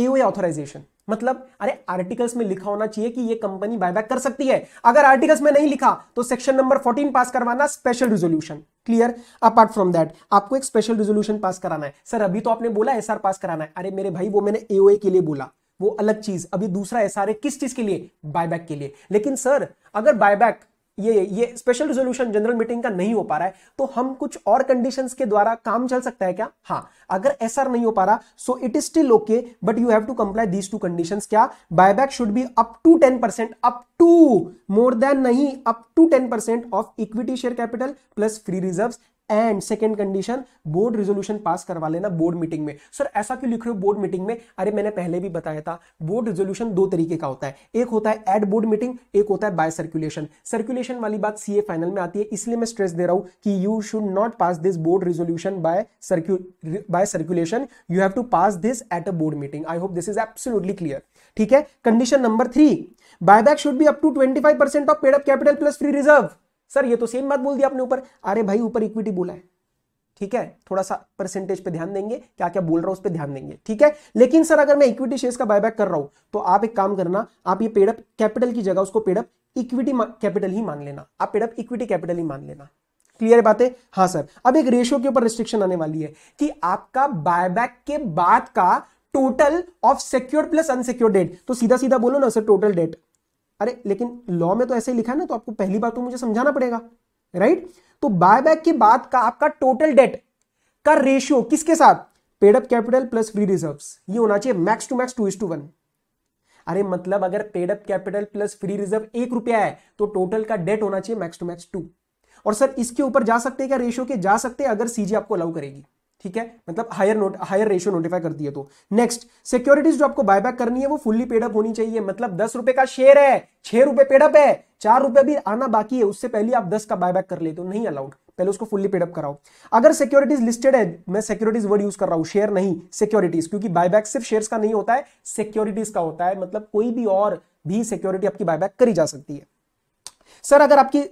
एओए ऑथराइजेशन मतलब अरे आर्टिकल्स में लिखा होना चाहिए कि ये कंपनी बायबैक कर सकती है अगर आर्टिकल्स में नहीं लिखा तो सेक्शन नंबर 14 पास करवाना special resolution clear apart from that आपको एक स्पेशल रिजोल्यूशन पास कराना है सर अभी तो आपने बोला एसआर पास कराना है अरे मेरे भाई वो मैंने एओए के लिए बोला वो अलग चीज अभी दूसरा एसआरए किस चीज के लिए बायबैक के लिए लेकिन सर अगर बायबैक ये ये स्पेशल रिजोल्यूशन जनरल मीटिंग का नहीं हो पा रहा है तो हम कुछ और कंडीशन के द्वारा काम चल सकता है क्या हाँ अगर ऐसा नहीं हो पा रहा so it is still okay but you have to comply these two condition क्या buyback should be up to ten percent up to more than नहीं up to ten percent of equity share capital plus free reserve and second condition board resolution pass करवा लेना बोर्ड मीटिंग में सर ऐसा क्यों लिख रहे हो बोर्ड मीटिंग में अरे मैंने पहले भी बताया था बोर्ड रिजोल्यूशन दो तरीके का होता है एक होता है एट बोर्ड मीटिंग एक होता है बाय सर्कुलेशन सर्कुलेशन वाली बात सीए फाइनल में आती है इसलिए मैं स्ट्रेस दे रहा हूं कि you should not pass this board resolution by circu by circulation you have to pass this at a board meeting I hope this is absolutely clear ठीक है condition number three be up to twenty five percent of paid up capital plus free reserve sir ये तो सेम बात बोल दिया आपने ऊपर अरे भाई ऊपर इक्विटी बोला है ठीक है थोड़ा सा परसेंटेज पे ध्यान देंगे क्या क्या बोल रहा हूं उस पर ध्यान देंगे ठीक है लेकिन सर अगर मैं इक्विटी शेयर्स का बायबैक कर रहा हूं तो आप एक काम करना आप ये पेडअप कैपिटल की जगह उसको पेडअप इक्विटी कैपिटल ही मान लेना आप पेडअप इक्विटी कैपिटल ही मान लेना क्लियर बात है हाँ सर अब एक रेशियो के ऊपर रिस्ट्रिक्शन आने वाली है कि आपका बायबैक के बाद का total of secured plus unsecured debt तो सीधा सीधा बोलो ना सर टोटल डेट अरे लेकिन लॉ में तो ऐसे लिखा है ना तो आपको पहली बात तो मुझे समझाना पड़ेगा राइट तो बैक के बाद का आपका टोटल डेट का रेशियो किसके साथ paid up capital plus free reserve ये होना चाहिए max to max two is to one अरे मतलब अगर paid up capital plus free reserve एक रुपया है तो टोटल का डेट होना चाहिए मैक्स टू मैक्स टू और सर इसके ऊपर जा सकते हैं क्या रेशियो के जा सकते हैं अगर सीजी आपको अलाउ करेगी ठीक है मतलब higher note higher ratio notify कर है तो नेक्स्ट सिक्योरिटीज जो आपको बायबैक करनी है वो फुल्ली पेडअप होनी चाहिए मतलब दस रुपए का शेयर है छह रुपए पेडअप है चार रुपए भी आना बाकी है उससे पहले आप दस का बायबैक कर लेते हो नहीं अलाउड पहले उसको फुल्ली पेडअप कराओ अगर सिक्योरिटीज लिस्टेड है मैं सिक्योरिटीज वर्ड यूज कर रहा हूं शेयर नहीं सिक्योरिटीज क्योंकि बायबैक सिर्फ शेयर का नहीं होता है सिक्योरिटीज का होता है मतलब कोई भी और भी सिक्योरिटी आपकी बायबैक करी जा सकती है सर अगर आपकी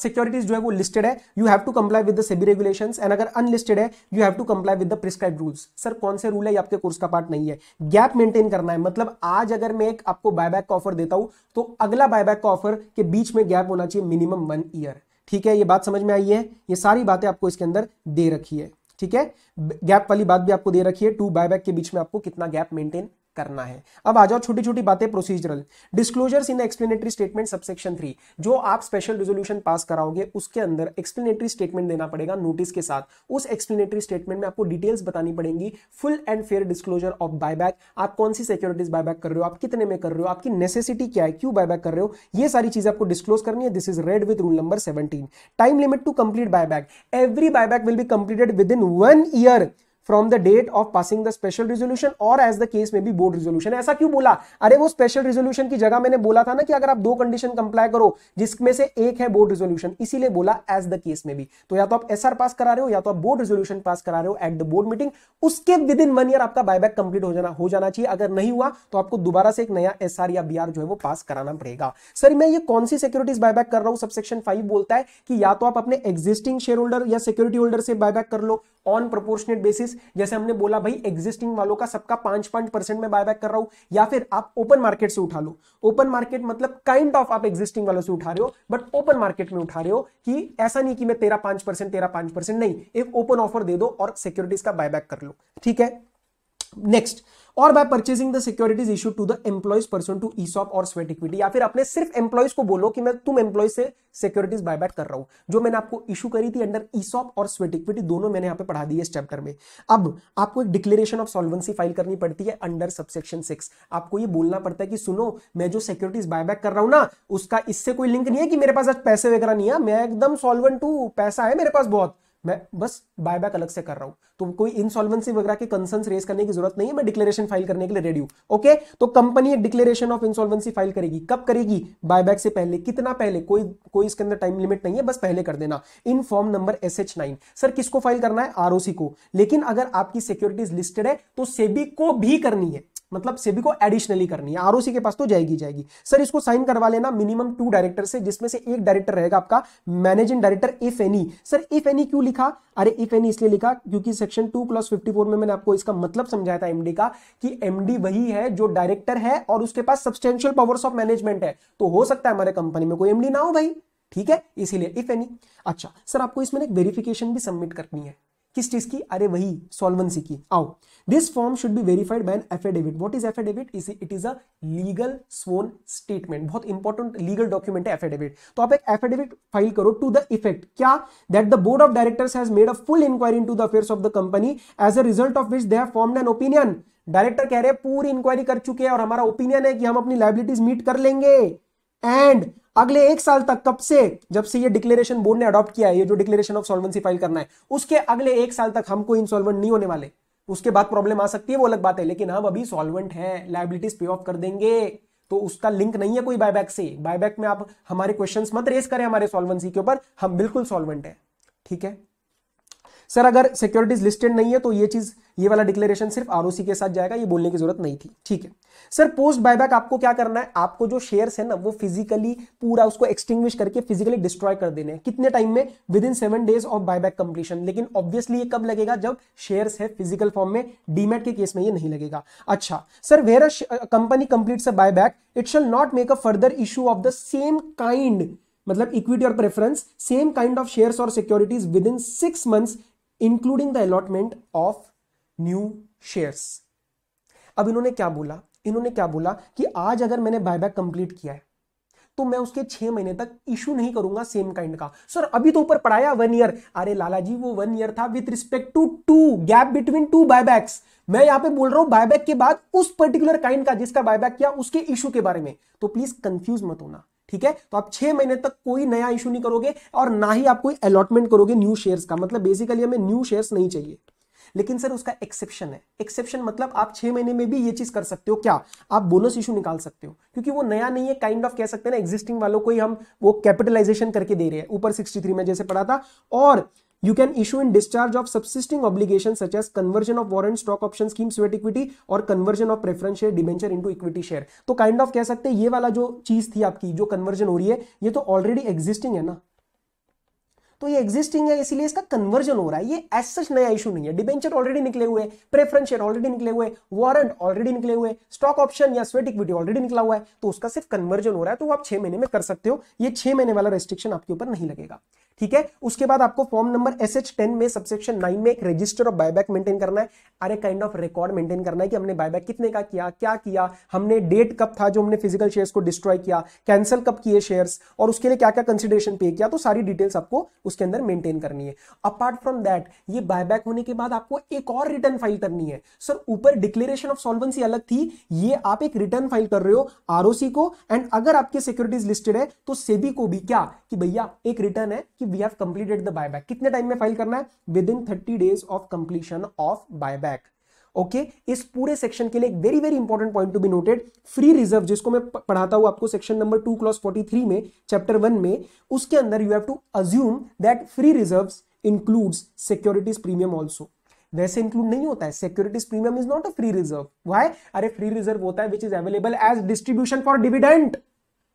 सिक्योरिटीज uh, जो है वो लिस्टेड है you have to comply with the SEBI regulation and अगर अनलिस्टेड है you have to comply with the prescribe rules sir कौन से रूल है आपके कोर्स का पार्ट नहीं है गैप मेंटेन करना है मतलब आज अगर मैं एक आपको बायबैक का ऑफर देता हूं तो अगला बायबैक का ऑफर के बीच में गैप होना चाहिए मिनिमम वन ईयर ठीक है ये बात समझ में आई है ये सारी बातें आपको इसके अंदर दे रखी है ठीक है गैप वाली बात भी आपको दे रखी है टू बायबैक के बीच में आपको कितना गैप मेंटेन करना है अब आ जाओ छोटी छोटी बातें procedural disclosures in explanatory statement subsection three जो आप स्पेशल रेजोल्यूशन पास कराओगे उसके अंदर एक्सप्लेनेटरी स्टेटमेंट देना पड़ेगा नोटिस के साथ उस एक्सप्लेनेटरी स्टेटमेंट में आपको डिटेल्स बतानी पड़ेंगी full and fair disclosure of buyback आप कौन सी सिक्योरिटीज बायबैक कर रहे हो आप कितने में कर रहे हो आपकी नेसेसिटी क्या है क्यों बायबैक कर रहे हो ये सारी चीज आपको डिस्क्लोज करनी है this is read with rule number seventeen time limit to complete buyback every buyback will be completed within one year from the date of passing the special resolution और एज द केस में भी बोर्ड रिजोल्यूशन ऐसा क्यों बोला अरे वो स्पेशल रिजोल्यूशन की जगह मैंने बोला था ना कि अगर आप दो कंडीशन कंप्लाई करो जिसमें से एक है बोर्ड रिजोल्यूशन इसीलिए बोला एज द केस में भी तो या तो आप आर पास करा रहे हो या तो आप बोर्ड रिजोल्यूशन पास करा रहे हो एट द बोर्ड मीटिंग उसके विद इन वन ईयर आपका बाय बैक कंप्लीट हो जाना हो जाना चाहिए अगर नहीं हुआ तो आपको दोबारा से एक नया एस या बी जो है वो पास कराना पड़ेगा सर मैं ये कौन सी सिक्योरिटीज बाय बैक कर रहा हूं सबसेक्शन फाइव बोलता है कि या तो आप अपने एग्जिस्टिंग शेयर होल्डर या सिक्योरिटी होल्डर से बाय बैक कर लो ऑन प्रोपोर्शनेट बेसिस जैसे हमने बोला भाई एग्जिस्टिंग वालों का सबका पांच पांच परसेंट में बायबैक कर रहा हूं या फिर आप ओपन मार्केट से उठा लो ओपन मार्केट मतलब काइंड ऑफ आप एग्जिस्टिंग वालों से उठा रहे हो बट ओपन मार्केट में उठा रहे हो कि ऐसा नहीं कि मैं तेरा पांच परसेंट तेरा पांच परसेंट नहीं एक ओपन ऑफर दे दो और सिक्योरिटीज का बायबैक कर लो ठीक है नेक्स्ट और by purchasing the securities issue to the employees person to ESOP और स्वेट इक्विटी या फिर अपने सिर्फ एम्प्लॉइज को बोलो कि मैं तुम एम्प्लॉय से सिक्योरिटीज बाय बैक कर रहा हूं जो मैंने आपको इशू करी थी अंडर ईसॉप और स्वेट इक्विटी दोनों मैंने यहां पे पढ़ा दी है इस चैप्टर में अब आपको एक डिक्लेरेशन ऑफ सॉल्वेंसी फाइल करनी पड़ती है अंडर सबसेक्शन सिक्स आपको ये बोलना पड़ता है कि सुनो मैं जो सिक्योरिटीज बाय बैक कर रहा हूं ना उसका इससे कोई लिंक नहीं है कि मेरे पास आज पैसे वगैरह नहीं है मैं एकदम सॉल्वेंट हूं पैसा है मेरे पास बहुत मैं बस बैक अलग से कर रहा हूं तो कोई इंसॉल्वेंसी वगैरह के कंसर्न रेस करने की जरूरत नहीं है मैं डिक्लेरेशन फाइल करने के लिए रेडी हूं ओके तो कंपनी एक डिक्लेरेशन ऑफ इंसॉल्वेंसी फाइल करेगी कब करेगी बायबैक से पहले कितना पहले कोई कोई इसके अंदर टाइम लिमिट नहीं है बस पहले कर देना in form number S H nine sir किसको फाइल करना है आरओसी को लेकिन अगर आपकी सिक्योरिटीज लिस्टेड है तो सेबी को भी करनी है मतलब सेबी को एडिशनली करनी है आरओसी के पास तो जाएगी जाएगी सर इसको साइन करवा लेना मिनिमम टू डायरेक्टर से जिसमें से एक डायरेक्टर रहेगा आपका managing director if any sir if any क्यों लिखा अरे इफ एनी इसलिए लिखा क्योंकि सेक्शन टू प्लस फिफ्टी में मैंने आपको इसका मतलब समझाया था एमडी का कि एमडी वही है जो डायरेक्टर है और उसके पास सब्सटेंशियल पावर्स ऑफ मैनेजमेंट है तो हो सकता है हमारे कंपनी में कोई एमडी ना हो भाई ठीक है इसीलिए इफ एनी अच्छा सर आपको इसमें एक वेरिफिकेशन भी सबमिट करनी है किस चीज की अरे वही सॉल्वेंसी की आओ this form should be verified by an affidavit what is affidavit it is a legal sworn statement बहुत इंपॉर्टेंट लीगल डॉक्यूमेंट है एफिडेविट तो आप एक एफिडेविट फाइल करो टू द इफेक्ट क्या that the board of directors has made a full inquiry into the affairs of the company as a result of which they have formed an opinion director कह रहे हैं पूरी इंक्वायरी कर चुके हैं और हमारा ओपिनियन है कि हम अपनी लाइबिलिटीज मीट कर लेंगे एंड अगले एक साल तक कब से जब से ये डिक्लेरेशन बोर्ड ने अडॉप्ट किया है ये जो डिक्लेरेशन ऑफ सॉल्वेंसी फाइल करना है उसके अगले एक साल तक हमको इंसॉल्वेंट नहीं होने वाले उसके बाद प्रॉब्लम आ सकती है वो अलग बात है लेकिन हम अभी सॉल्वेंट है लाइबिलिटीज पे ऑफ कर देंगे तो उसका लिंक नहीं है कोई बायबैक से बायबैक में आप हमारे क्वेश्चन मत रेस करें हमारे सॉल्वेंसी के ऊपर हम बिल्कुल सॉल्वेंट है ठीक है सर अगर सिक्योरिटीज लिस्टेड नहीं है तो ये चीज ये वाला डिक्लेरेशन सिर्फ आरओसी के साथ जाएगा ये बोलने की जरूरत नहीं थी ठीक है सर पोस्ट बायबैक आपको क्या करना है आपको जो शेयर्स है ना वो फिजिकली पूरा उसको एक्सटिंग्विश करके फिजिकली डिस्ट्रॉय कर देने हैं कितने टाइम में within seven days of buyback completion लेकिन ऑब्वियसली ये कब लगेगा जब शेयर्स है फिजिकल फॉर्म में डीमेट के केस में ये नहीं लगेगा अच्छा sir where company complete a buyback it shall not make a further issue of the same kind मतलब इक्विटी और preference same kind of shares और securities within six months including the allotment of new shares अब इन्होंने क्या बोला इन्होंने क्या बोला कि आज अगर मैंने बायबैक कंप्लीट किया है तो मैं उसके छह महीने तक इशू नहीं करूंगा सेम काइंड का सर अभी तो ऊपर पढ़ाया वन ईयर अरे लाला जी वो वन ईयर था with respect to two gap between two buybacks मैं यहां पे बोल रहा हूं बायबैक के बाद उस पर्टिकुलर काइंड का जिसका बायबैक किया उसके इशू के बारे में तो प्लीज कंफ्यूज मत होना ठीक है तो आप छह महीने तक कोई नया इशू नहीं करोगे और ना ही आप कोई अलॉटमेंट करोगे न्यू शेयर्स का मतलब बेसिकली हमें न्यू शेयर्स नहीं चाहिए लेकिन सर उसका एक्सेप्शन है एक्सेप्शन मतलब आप छह महीने में भी ये चीज कर सकते हो क्या आप बोनस इशू निकाल सकते हो क्योंकि वो नया नहीं है काइंड kind ऑफ of कह सकते हैं ना एग्जिस्टिंग वालों को ही हम वो कैपिटलाइजेशन करके दे रहे हैं ऊपर 63 में जैसे पढ़ा था और you can issue in discharge of subsisting obligation such as conversion of warrant stock option scheme sweat equity और conversion of preference share debenture into equity share तो काइंड kind ऑफ of कह सकते हैं ये वाला जो चीज थी आपकी जो कन्वर्जन हो रही है ये तो ऑलरेडी एक्जिस्टिंग है ना तो ये एग्जिस्टिंग है इसीलिए इसका कन्वर्जन हो रहा है ये एस सच नया इशू नहीं है डिबेंचर ऑलरेडी निकले हुए प्रेफरेंस शेयर ऑलरेडी निकले हुए वारंट ऑलरेडी निकले हुए स्टॉक ऑप्शन या स्वेट इक्विटी ऑलरेडी निकला हुआ है तो उसका सिर्फ कन्वर्जन हो रहा है तो आप छह महीने में कर सकते हो ये छह महीने वाला रेस्ट्रिक्शन आपके ऊपर नहीं लगेगा ठीक है उसके बाद आपको form number S H ten में सबसेक्शन नाइन में एक रजिस्टर ऑफ बायबैक मेंटेन करना है अरे काइंड ऑफ रिकॉर्ड मेंटेन करना है कि हमने बायबैक कितने का किया क्या किया हमने डेट कब था जो हमने फिजिकल शेयर्स को डिस्ट्रॉय किया कैंसिल कब किए शेयर्स और उसके लिए क्या क्या कंसिडरेशन पे किया तो सारी डिटेल्स आपको उसके अंदर मेंटेन करनी है अपार्ट फ्रॉम दैट ये बायबैक होने के बाद आपको एक और रिटर्न फाइल करनी है सर ऊपर डिक्लेरेशन ऑफ सॉल्वेंसी अलग थी ये आप एक रिटर्न फाइल कर रहे हो आरओसी को एंड अगर आपके सिक्योरिटीज लिस्टेड है तो सेबी को भी क्या कि भैया एक रिटर्न है कि we have completed the buyback कितने टाइम में फाइल करना है within thirty days of completion of buyback okay okay? इस पूरे सेक्शन के लिए एक very very important point to be noted free reserve जिसको मैं पढ़ाता हूं आपको section number two clause forty three में चैप्टर वन में उसके अंदर you have to assume that free reserve includes securities premium also वैसे इंक्लूड नहीं होता है securities premium is not a free reserve why अरे फ्री रिजर्व होता है which is available as distribution for dividend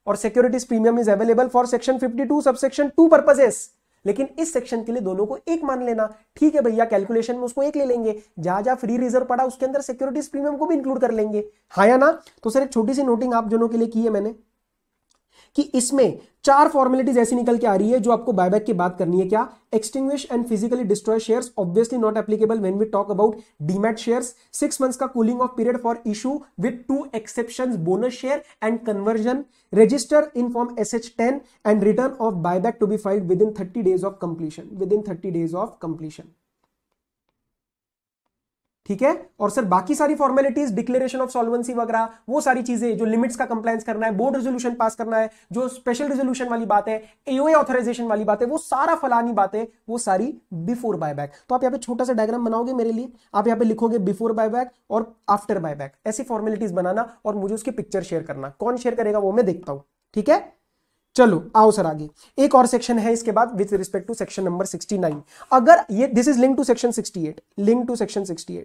और securities premium is available for section fifty two subsection two purposes लेकिन इस सेक्शन के लिए दोनों को एक मान लेना ठीक है भैया कैलकुलेशन में उसको एक ले लेंगे जहां जहां फ्री रिजर्व पड़ा उसके अंदर सिक्योरिटीज प्रीमियम को भी इंक्लूड कर लेंगे हाँ या ना तो सर एक छोटी सी नोटिंग आप दोनों के लिए की है मैंने कि इसमें चार फॉर्मेलिटीज ऐसी निकल के आ रही है जो आपको बायबैक की बात करनी है क्या extinguish and physically destroy shares obviously not applicable when we talk about demat shares six months का cooling off period for issue with two exception bonus share and conversion register in form S H ten and return of buyback to be file within thirty days of completion within thirty days of completion ठीक है और सर बाकी सारी फॉर्मेलिटीज डिक्लेरेशन ऑफ सॉल्वेंसी वगैरह वो सारी चीजें जो लिमिट्स का कंप्लाइंस करना है बोर्ड रेजोल्यूशन पास करना है जो स्पेशल रेजोल्यूशन वाली बात है एओए ऑथराइजेशन वाली बात है वो सारा फलानी बात है वो सारी बिफोर बायबैक तो आप यहाँ पे छोटा सा डायग्राम बनाओगे मेरे लिए आप यहाँ पे लिखोगे बिफोर बायबैक और आफ्टर बायबैक ऐसी फॉर्मेलिटीज बनाना और मुझे उसकी पिक्चर शेयर करना कौन शेयर करेगा वो मैं देखता हूँ ठीक है चलो आओ सर आगे एक और सेक्शन है इसके बाद with respect to section number 69 अगर ये this is link to section 68 link to section 68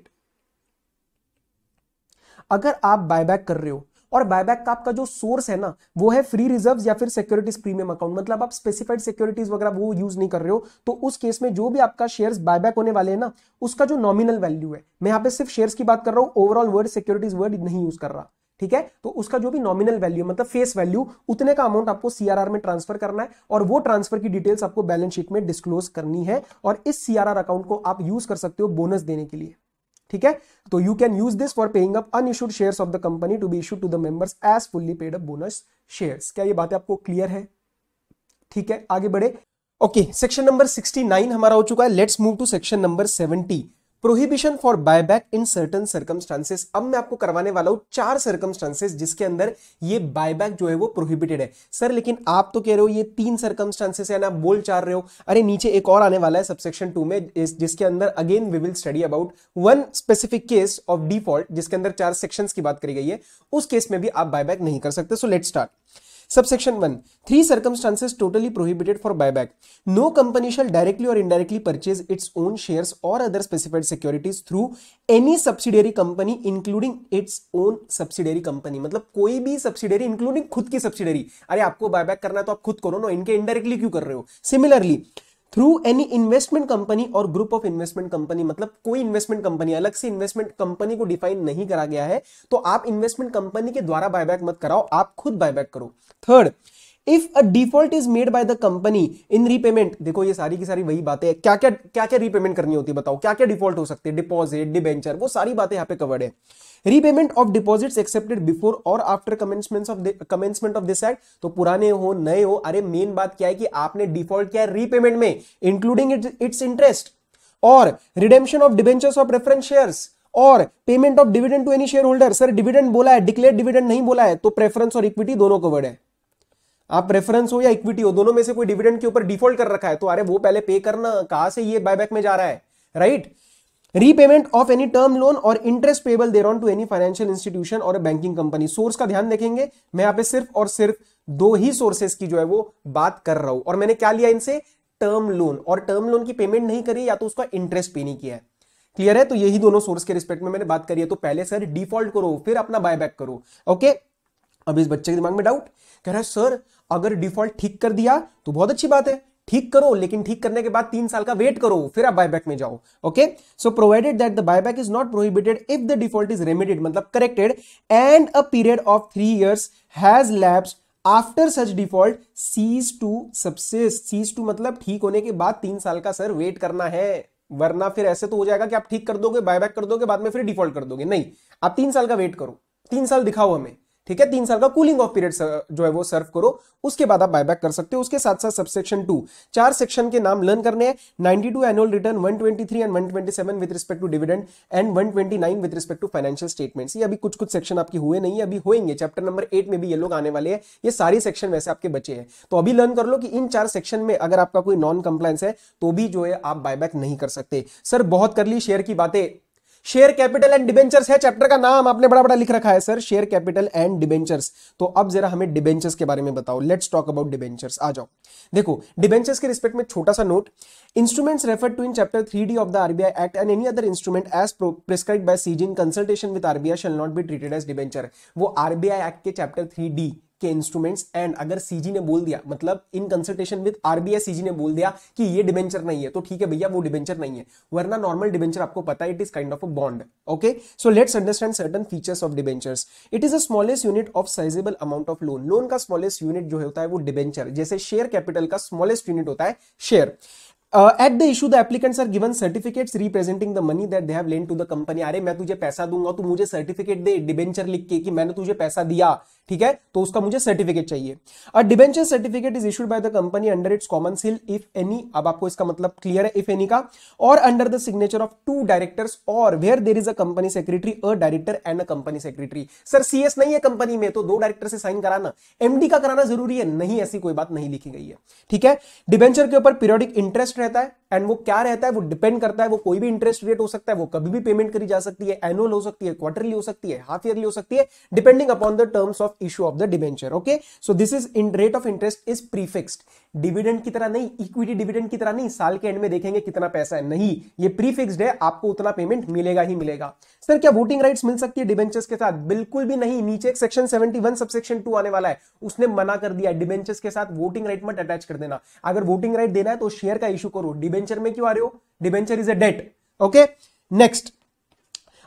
अगर आप बायबैक कर रहे हो और बायबैक का आपका जो सोर्स है ना वो है फ्री रिजर्व या फिर सिक्योरिटीज प्रीमियम अकाउंट मतलब आप स्पेसिफाइड सिक्योरिटीज वगैरह वो यूज नहीं कर रहे हो तो उस केस में जो भी आपका शेयर्स बायबैक होने वाले हैं ना उसका जो नॉमिनल वैल्यू है मैं यहाँ पे सिर्फ शेयर्स की बात कर रहा हूं ओवरऑल वर्ड सिक्योरिटीज वर्ड नहीं यूज कर रहा ठीक है तो उसका जो भी नॉमिनल वैल्यू मतलब फेस वैल्यू उतने का अमाउंट आपको सीआरआर में ट्रांसफर करना है और वो ट्रांसफर की डिटेल्स आपको बैलेंस शीट में डिस्क्लोज करनी है और इस सीआरआर अकाउंट को आप यूज कर सकते हो बोनस देने के लिए ठीक है तो you can use this for paying up unissued shares of the company to be issued to the members as fully paid up bonus shares क्या ये बातें आपको क्लियर है ठीक है आगे बढ़े ओके सेक्शन नंबर 69 हमारा हो चुका है let's move to section number 70 prohibition for buyback in certain circumstances अब मैं आपको करवाने वाला हूं चार सर्कमस्टांसेस जिसके अंदर ये बायबैक जो है वो प्रोहिबिटेड है सर लेकिन आप तो कह रहे हो ये तीन सर्कमस्टांसेस है ना बोल चार रहे हो अरे नीचे एक और आने वाला है सबसेक्शन टू में जिसके अंदर again we will study about one specific case of default जिसके अंदर चार सेक्शन की बात करी गई है उस केस में भी आप बायबैक नहीं कर सकते so let start subsection one three circumstances totally prohibited for buy back no company shall directly और indirectly purchase its own share और other specified securities through any subsidiary company including its own subsidiary company मतलब कोई भी सब्सिडरी इंक्लूडिंग खुद की सब्सिडरी अरे आपको बाय बैक करना है तो आप खुद करो ना इनके इंडायरेक्टली क्यों कर रहे हो similarly through any investment company और ग्रुप ऑफ इन्वेस्टमेंट कंपनी मतलब कोई इन्वेस्टमेंट कंपनी अलग से इन्वेस्टमेंट कंपनी को डिफाइन नहीं करा गया है तो आप इन्वेस्टमेंट कंपनी के द्वारा बायबैक मत कराओ आप खुद बायबैक करो third if a default is made by the company in repayment देखो ये सारी की सारी वही बातें क्या क्या क्या क्या रीपेमेंट करनी होती है बताओ क्या क्या डिफॉल्ट हो सकते हैं डिपॉजिट डिबेंचर वो सारी बातें यहाँ पे कवर्ड है repayment of deposits accepted before और after commencement of commencement of this act तो पुराने हो नए हो अरे मेन बात क्या है कि आपने डिफॉल्ट किया है रीपेमेंट में इंक्लूडिंग इट्स इंटरेस्ट और redemption of debentures of preference shares और payment of dividend to any share holder sir dividend बोला है डिक्लेयर डिविडेंड नहीं बोला है तो प्रेफरेंस और इक्विटी दोनों कवर्ड है आप प्रेफरेंस हो या इक्विटी हो दोनों में से कोई डिविडेंड के ऊपर डिफॉल्ट कर रखा है तो अरे वो पहले पे करना कहां से ये बायबैक में जा रहा है right repayment of any term loan और interest payable there on to any financial institution और बैंकिंग कंपनी सोर्स का ध्यान देखेंगे मैं यहां पे सिर्फ और सिर्फ दो ही सोर्सेस की जो है वो बात कर रहा हूं और मैंने क्या लिया इनसे टर्म लोन और टर्म लोन की पेमेंट नहीं करी या तो उसका इंटरेस्ट पे नहीं किया है क्लियर है तो यही दोनों सोर्स के रिस्पेक्ट में मैंने बात करी है तो पहले सर डिफॉल्ट करो फिर अपना बायबैक करो ओके अब इस बच्चे के दिमाग में डाउट कह रहा है सर अगर डिफॉल्ट ठीक कर दिया तो बहुत अच्छी बात है ठीक करो लेकिन ठीक करने के बाद तीन साल का वेट करो फिर आप बायबैक में जाओ okay so provided that the buyback is not prohibited if the default is remedied मतलब corrected and a period of three years has lapse after such default cease to subsist cease to मतलब ठीक होने के बाद तीन साल का सर वेट करना है वरना फिर ऐसे तो हो जाएगा कि आप ठीक कर दोगे बायबैक कर दोगे बाद में फिर डिफॉल्ट कर दोगे नहीं आप तीन साल का वेट करो तीन साल दिखाओ हमें ठीक है तीन साल का कूलिंग ऑफ पीरियड जो है वो सर्व करो उसके बाद आप बायबैक कर सकते हो उसके साथ साथ सबसेक्शन टू चार सेक्शन के नाम लर्न करने हैं 92 annual return 123 and 127 with respect to dividend and 129 with respect to financial statements ये अभी कुछ कुछ सेक्शन आपके हुए नहीं है अभी होएंगे चैप्टर नंबर एट में भी ये लोग आने वाले हैं ये सारे सेक्शन वैसे आपके बचे हैं तो अभी लर्न कर लो कि इन चार सेक्शन में अगर आपका कोई नॉन कंप्लायंस है तो भी जो है आप बायबैक नहीं कर सकते सर बहुत कर ली शेयर की बातें शेयर कैपिटल एंड डिबेंचर्स है चैप्टर का नाम आपने बड़ा बड़ा लिख रखा है sir share capital and debentures तो अब जरा हमें डिबेंचर्स के बारे में बताओ लेट्स टॉक अबाउट डिबेंचर्स आ जाओ देखो डिबेंचर्स के रिस्पेक्ट में छोटा सा note instruments refer to in chapter three D of the RBI act and any other instrument as prescribe by CG in consultation with RBI shell not be treated as debenture वो आरबीआई एक्ट के चैप्टर थ्री डी के इंस्ट्रूमेंट्स एंड अगर सीजी ने बोल दिया मतलब in consultation with RBI CG ने बोल दिया कि ये डिबेंचर नहीं है तो ठीक है भैया वो डिबेंचर नहीं है वरना नॉर्मल डिबेंचर आपको पता है it is kind of a bond okay so let's understand certain features of debentures it is a smallest unit of sizeable amount of loan loan का स्मॉलेस्ट यूनिट जो होता है वो डिबेंचर जैसे शेयर कैपिटल का स्मॉलेस्ट यूनिट होता है share Uh, at the issue the applicants are given certificates representing the money that they have lent to the company अरे मैं तुझे पैसा दूंगा तू मुझे सर्टिफिकेट दे डिबेंचर लिख के कि मैंने तुझे पैसा दिया ठीक है तो उसका मुझे सर्टिफिकेट चाहिए a debenture certificate is issued by the company under its common seal if any अब आपको इसका मतलब क्लियर है इफ एनी का और under the signature of two directors और where there is a company secretary a director and a company secretary sir CS नहीं है कंपनी में तो दो डायरेक्टर से साइन कराना एमडी का कराना जरूरी है नहीं ऐसी कोई बात नहीं लिखी गई है ठीक है डिबेंचर के ऊपर पीरियडिक इंटरेस्ट रहता है एंड वो क्या रहता है वो डिपेंड करता है वो कोई भी इंटरेस्ट रेट हो सकता है वो कभी भी पेमेंट करी जा सकती है एनुअल हो सकती है क्वार्टरली हो सकती है हाफ ईयरली हो सकती है depending upon the terms of of of the debenture okay so this is in rate of interest is prefixed dividend की तरह नहीं इक्विटी डिविडेंड की तरह नहीं साल के एंड में देखेंगे कितना पैसा है नहीं ये प्रीफिक्स्ड है आपको उतना पेमेंट मिलेगा ही मिलेगा सर क्या वोटिंग राइट्स मिल सकती है डिबेंचर्स के साथ बिल्कुल भी नहीं नीचे एक सेक्शन 71 सबसेक्शन 2 आने वाला है उसने मना कर दिया डिबेंचर्स के साथ वोटिंग राइट मत अटैच कर देना अगर वोटिंग राइट देना है तो शेयर का इशू करो डिबेंचर में क्यों आ रहे हो debenture is a debt okay next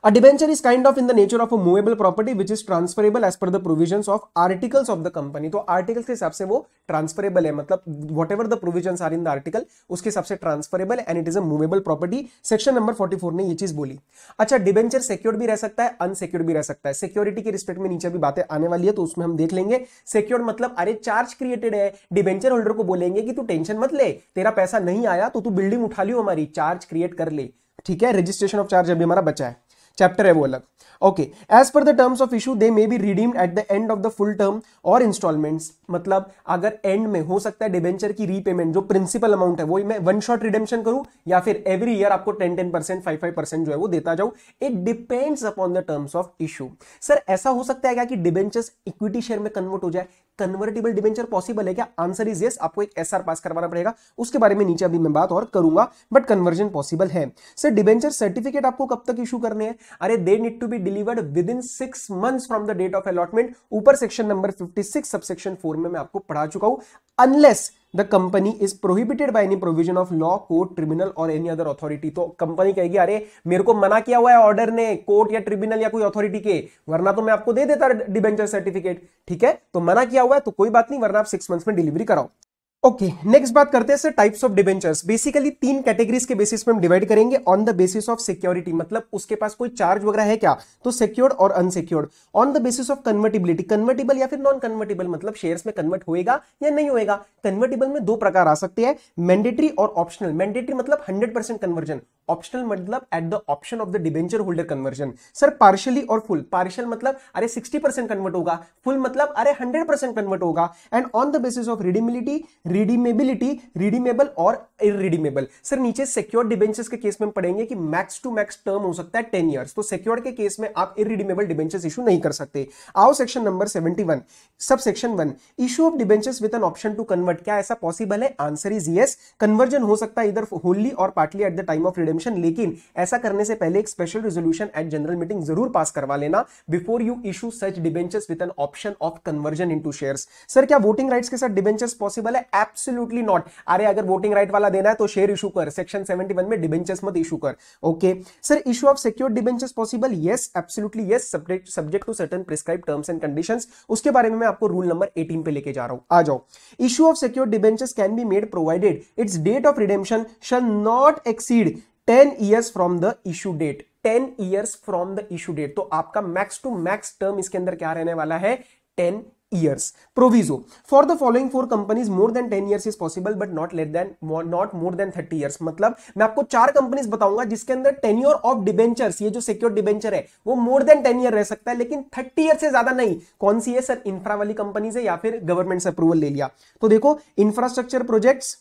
A debenture is kind of in the nature of a movable property which is transferable as per the provisions of articles of the company. तो articles के हिसाब से वो transferable है मतलब whatever the provisions are in the article उसके हिसाब से transferable and it is a movable property. Section number 44 ने ये चीज बोली अच्छा डिबेंचर secured भी रह सकता है unsecured भी रह सकता है सिक्योरिटी के रिस्पेक्ट में नीचे भी बातें आने वाली है तो उसमें हम देख लेंगे सेक्योर्ड मतलब अरे चार्ज क्रिएटेड है डिबेंचर होल्डर को बोलेंगे कि तू टेंशन मत ले तेरा पैसा नहीं आया तो तू बिल्डिंग उठा लियो हमारी चार्ज क्रिएट कर ले ठीक है रजिस्ट्रेशन ऑफ चार्ज अभी हमारा बचा है चैप्टर है वो अलग ओके एज पर the terms of issue they may be redeem at the end of the full term और इंस्टॉलमेंट मतलब अगर एंड में हो सकता है डिबेंचर की रीपेमेंट जो प्रिंसिपल अमाउंट है वो मैं वन शॉट रिडेमशन करूं या फिर एवरी ईयर आपको ten ten percent five five percent जो है वो देता जाऊं it depends upon the terms of issue sir ऐसा हो सकता है क्या कि डिबेंचर्स इक्विटी शेयर में कन्वर्ट हो जाए कन्वर्टेबल डिबेंचर पॉसिबल है क्या आंसर इज ये आपको एक एसआर पास करवाना पड़ेगा उसके बारे में नीचे अभी मैं बात और करूंगा बट कन्वर्जन पॉसिबल है सर डिबेंचर सर्टिफिकेट आपको कब तक इशू करने है अरे they need to be delivered within six month from the date of allotment ऊपर section number fifty six subsection four में मैं आपको पढ़ा चुका हूं unless the company is prohibited by any provision of law court tribunal और एनी अदर अथॉरिटी तो कंपनी कहेगी अरे मेरे को मना किया हुआ है ऑर्डर ने कोर्ट या ट्रिब्यूनल या कोई अथॉरिटी के वरना तो मैं आपको दे देता डिबेंचर सर्टिफिकेट ठीक है तो मना किया हुआ है तो कोई बात नहीं वरना आप सिक्स मंथ में डिलीवरी कराओ ओके नेक्स्ट बात करते हैं sir types of debentures basically तीन कैटेगरीज के बेसिस में हम डिवाइड करेंगे on the basis of security मतलब उसके पास कोई चार्ज वगैरह है क्या तो सिक्योर्ड और unsecured on the basis of convertibility convertible या फिर नॉन कन्वर्टेबल मतलब शेयर्स में कन्वर्ट होएगा या नहीं होएगा कन्वर्टेबल में दो प्रकार आ सकते हैं मैंडेटरी और ऑप्शनल मैंडेटरी मतलब हंड्रेड कन्वर्जन ऑप्शनल मतलब at the option of the debenture holder conversion sir partially और फुल पार्शियल मतलब अरे 60 परसेंट कन्वर्ट होगा फुल मतलब अरे 100 परसेंट कन्वर्ट होगा and on the basis of redeemability redeemability redeemable और इरिडीमेबल सर नीचे सिक्योर डिबेंचर्स के केस में पढ़ेंगे कि मैक्स टू मैक्स टर्म हो सकता है टेन ईयर्स तो सिक्योर के केस में आप इरिडीमेबल डिबेंचर्स इशू नहीं कर सकते आओ section number seventy one sub section one issue of debentures with an option to convert क्या ऐसा पॉसिबल है आंसर इज येस कन्वर्जन हो सकता है इधर होली और partly at the time of redeem एग्जामिशन लेकिन ऐसा करने से पहले एक special resolution at general meeting जरूर पास करवा लेना before you issue such debentures with an option of conversion in shares sir क्या वोटिंग राइट्स के साथ डिबेंचर्स पॉसिबल है एब्सोल्युटली नॉट अरे अगर वोटिंग राइट वाला देना है तो शेयर इशू कर सेक्शन सेवेंटी में डिबेंचर्स मत इशू कर okay sir issue of secure debentures possible yes absolutely yes subject to certain prescribe terms and condition उसके बारे में मैं आपको रूल नंबर एटीन पे लेके जा रहा हूं आ जाओ issue of secure debentures can be made provided its date of redemption shall not exceed ten years from the issue date ten years from the issue date तो आपका मैक्स टू मैक्स टर्म इसके अंदर क्या रहने वाला है ten years proviso for the following four companies more than ten years is possible but not late than not more than thirty years मतलब मैं आपको चार कंपनीज बताऊंगा जिसके अंदर टेन ईयर ऑफ डिबेंचर्स ये जो सिक्योर डिबेंचर है वो मोर देन टेन ईयर रह सकता है लेकिन थर्टी ईयर से ज्यादा नहीं कौन सी है सर इंफ्रा वाली कंपनीज है या फिर गवर्नमेंट से अप्रूवल ले लिया तो देखो इंफ्रास्ट्रक्चर प्रोजेक्ट्स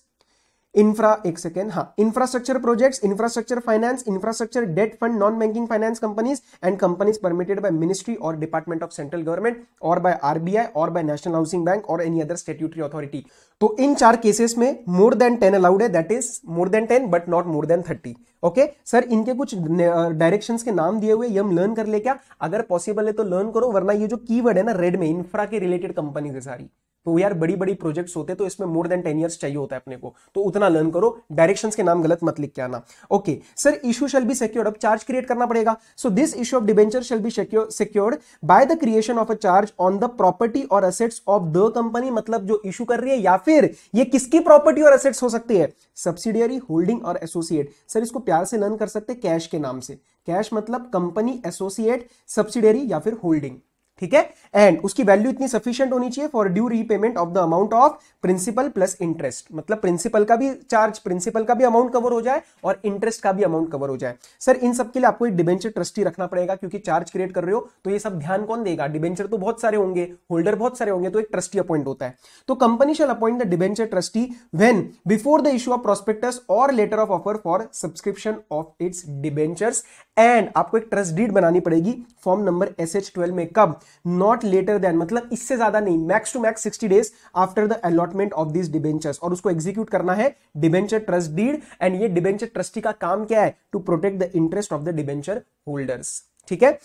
इंफ्रा एक सेकेंड हाँ infrastructure projects infrastructure finance infrastructure debt fund non banking finance companies and companies permitted by ministry और डिपार्टमेंट ऑफ सेंट्रल गवर्नमेंट और बाय आरबीआई और बाय नेशनल हाउसिंग बैंक और एनी अदर स्टेट्यूटरी अथॉरिटी तो इन चार केसेस में मोर देन टेन अलाउड है that is more than ten but not more than thirty okay sir इनके कुछ डायरेक्शंस के नाम दिए हुए ये हम लर्न कर ले क्या अगर पॉसिबल है तो लर्न करो वरना ये जो कीवर्ड है ना रेड में इंफ्रा के रिलेटेड कंपनीज है सारी तो यार बड़ी बड़ी प्रोजेक्ट्स होते हैं तो इसमें मोर देन टेन ईयर्स चाहिए होता है अपने को तो उतना लर्न करो डायरेक्शन के नाम गलत मत लिख के आना okay sir issue shall be secured अब चार्ज क्रिएट करना पड़ेगा so this issue of debenture shall be secured by the creation of a charge on the property और असेट्स ऑफ द कंपनी मतलब जो इशू कर रही है या फिर ये किसकी प्रॉपर्टी और असेट्स हो सकती है सब्सिडियरी होल्डिंग और एसोसिएट सर इसको प्यार से लर्न कर सकते कैश के नाम से कैश मतलब कंपनी एसोसिएट सब्सिडियरी या फिर होल्डिंग ठीक है एंड उसकी वैल्यू इतनी सफिशियंट होनी चाहिए for due repayment of the amount of principal plus interest मतलब प्रिंसिपल का भी चार्ज प्रिंसिपल का भी अमाउंट कवर हो जाए और इंटरेस्ट का भी अमाउंट कवर हो जाए सर इन सब के लिए आपको एक डिबेंचर ट्रस्टी रखना पड़ेगा क्योंकि चार्ज क्रिएट कर रहे हो तो ये सब ध्यान कौन देगा डिबेंचर तो बहुत सारे होंगे होल्डर बहुत सारे होंगे तो एक ट्रस्टी अपॉइंट होता है तो company shall appoint the debenture trustee when before the issue of prospectus और letter of offer for subscription of its debentures and आपको एक ट्रस्ट डीड बनानी पड़ेगी form number S H twelve में कब नॉट लेटर देन मतलब इससे ज्यादा नहीं max to max sixty days after the allotment of this debentures और उसको एग्जीक्यूट करना है डिबेंचर ट्रस्ट डीड एंड ये डिबेंचर ट्रस्टी का काम क्या है to protect the interest of the debenture holders ठीक है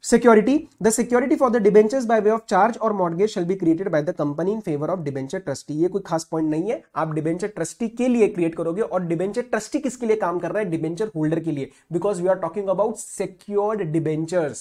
Security. The security for the debentures by way of charge or mortgage shall be created by the company in favor of debenture trustee. ye koi khas point nahi hai aap debenture trustee ke liye create karoge aur debenture trustee kiske liye kaam kar raha hai debenture holder ke liye because we are talking about secured debentures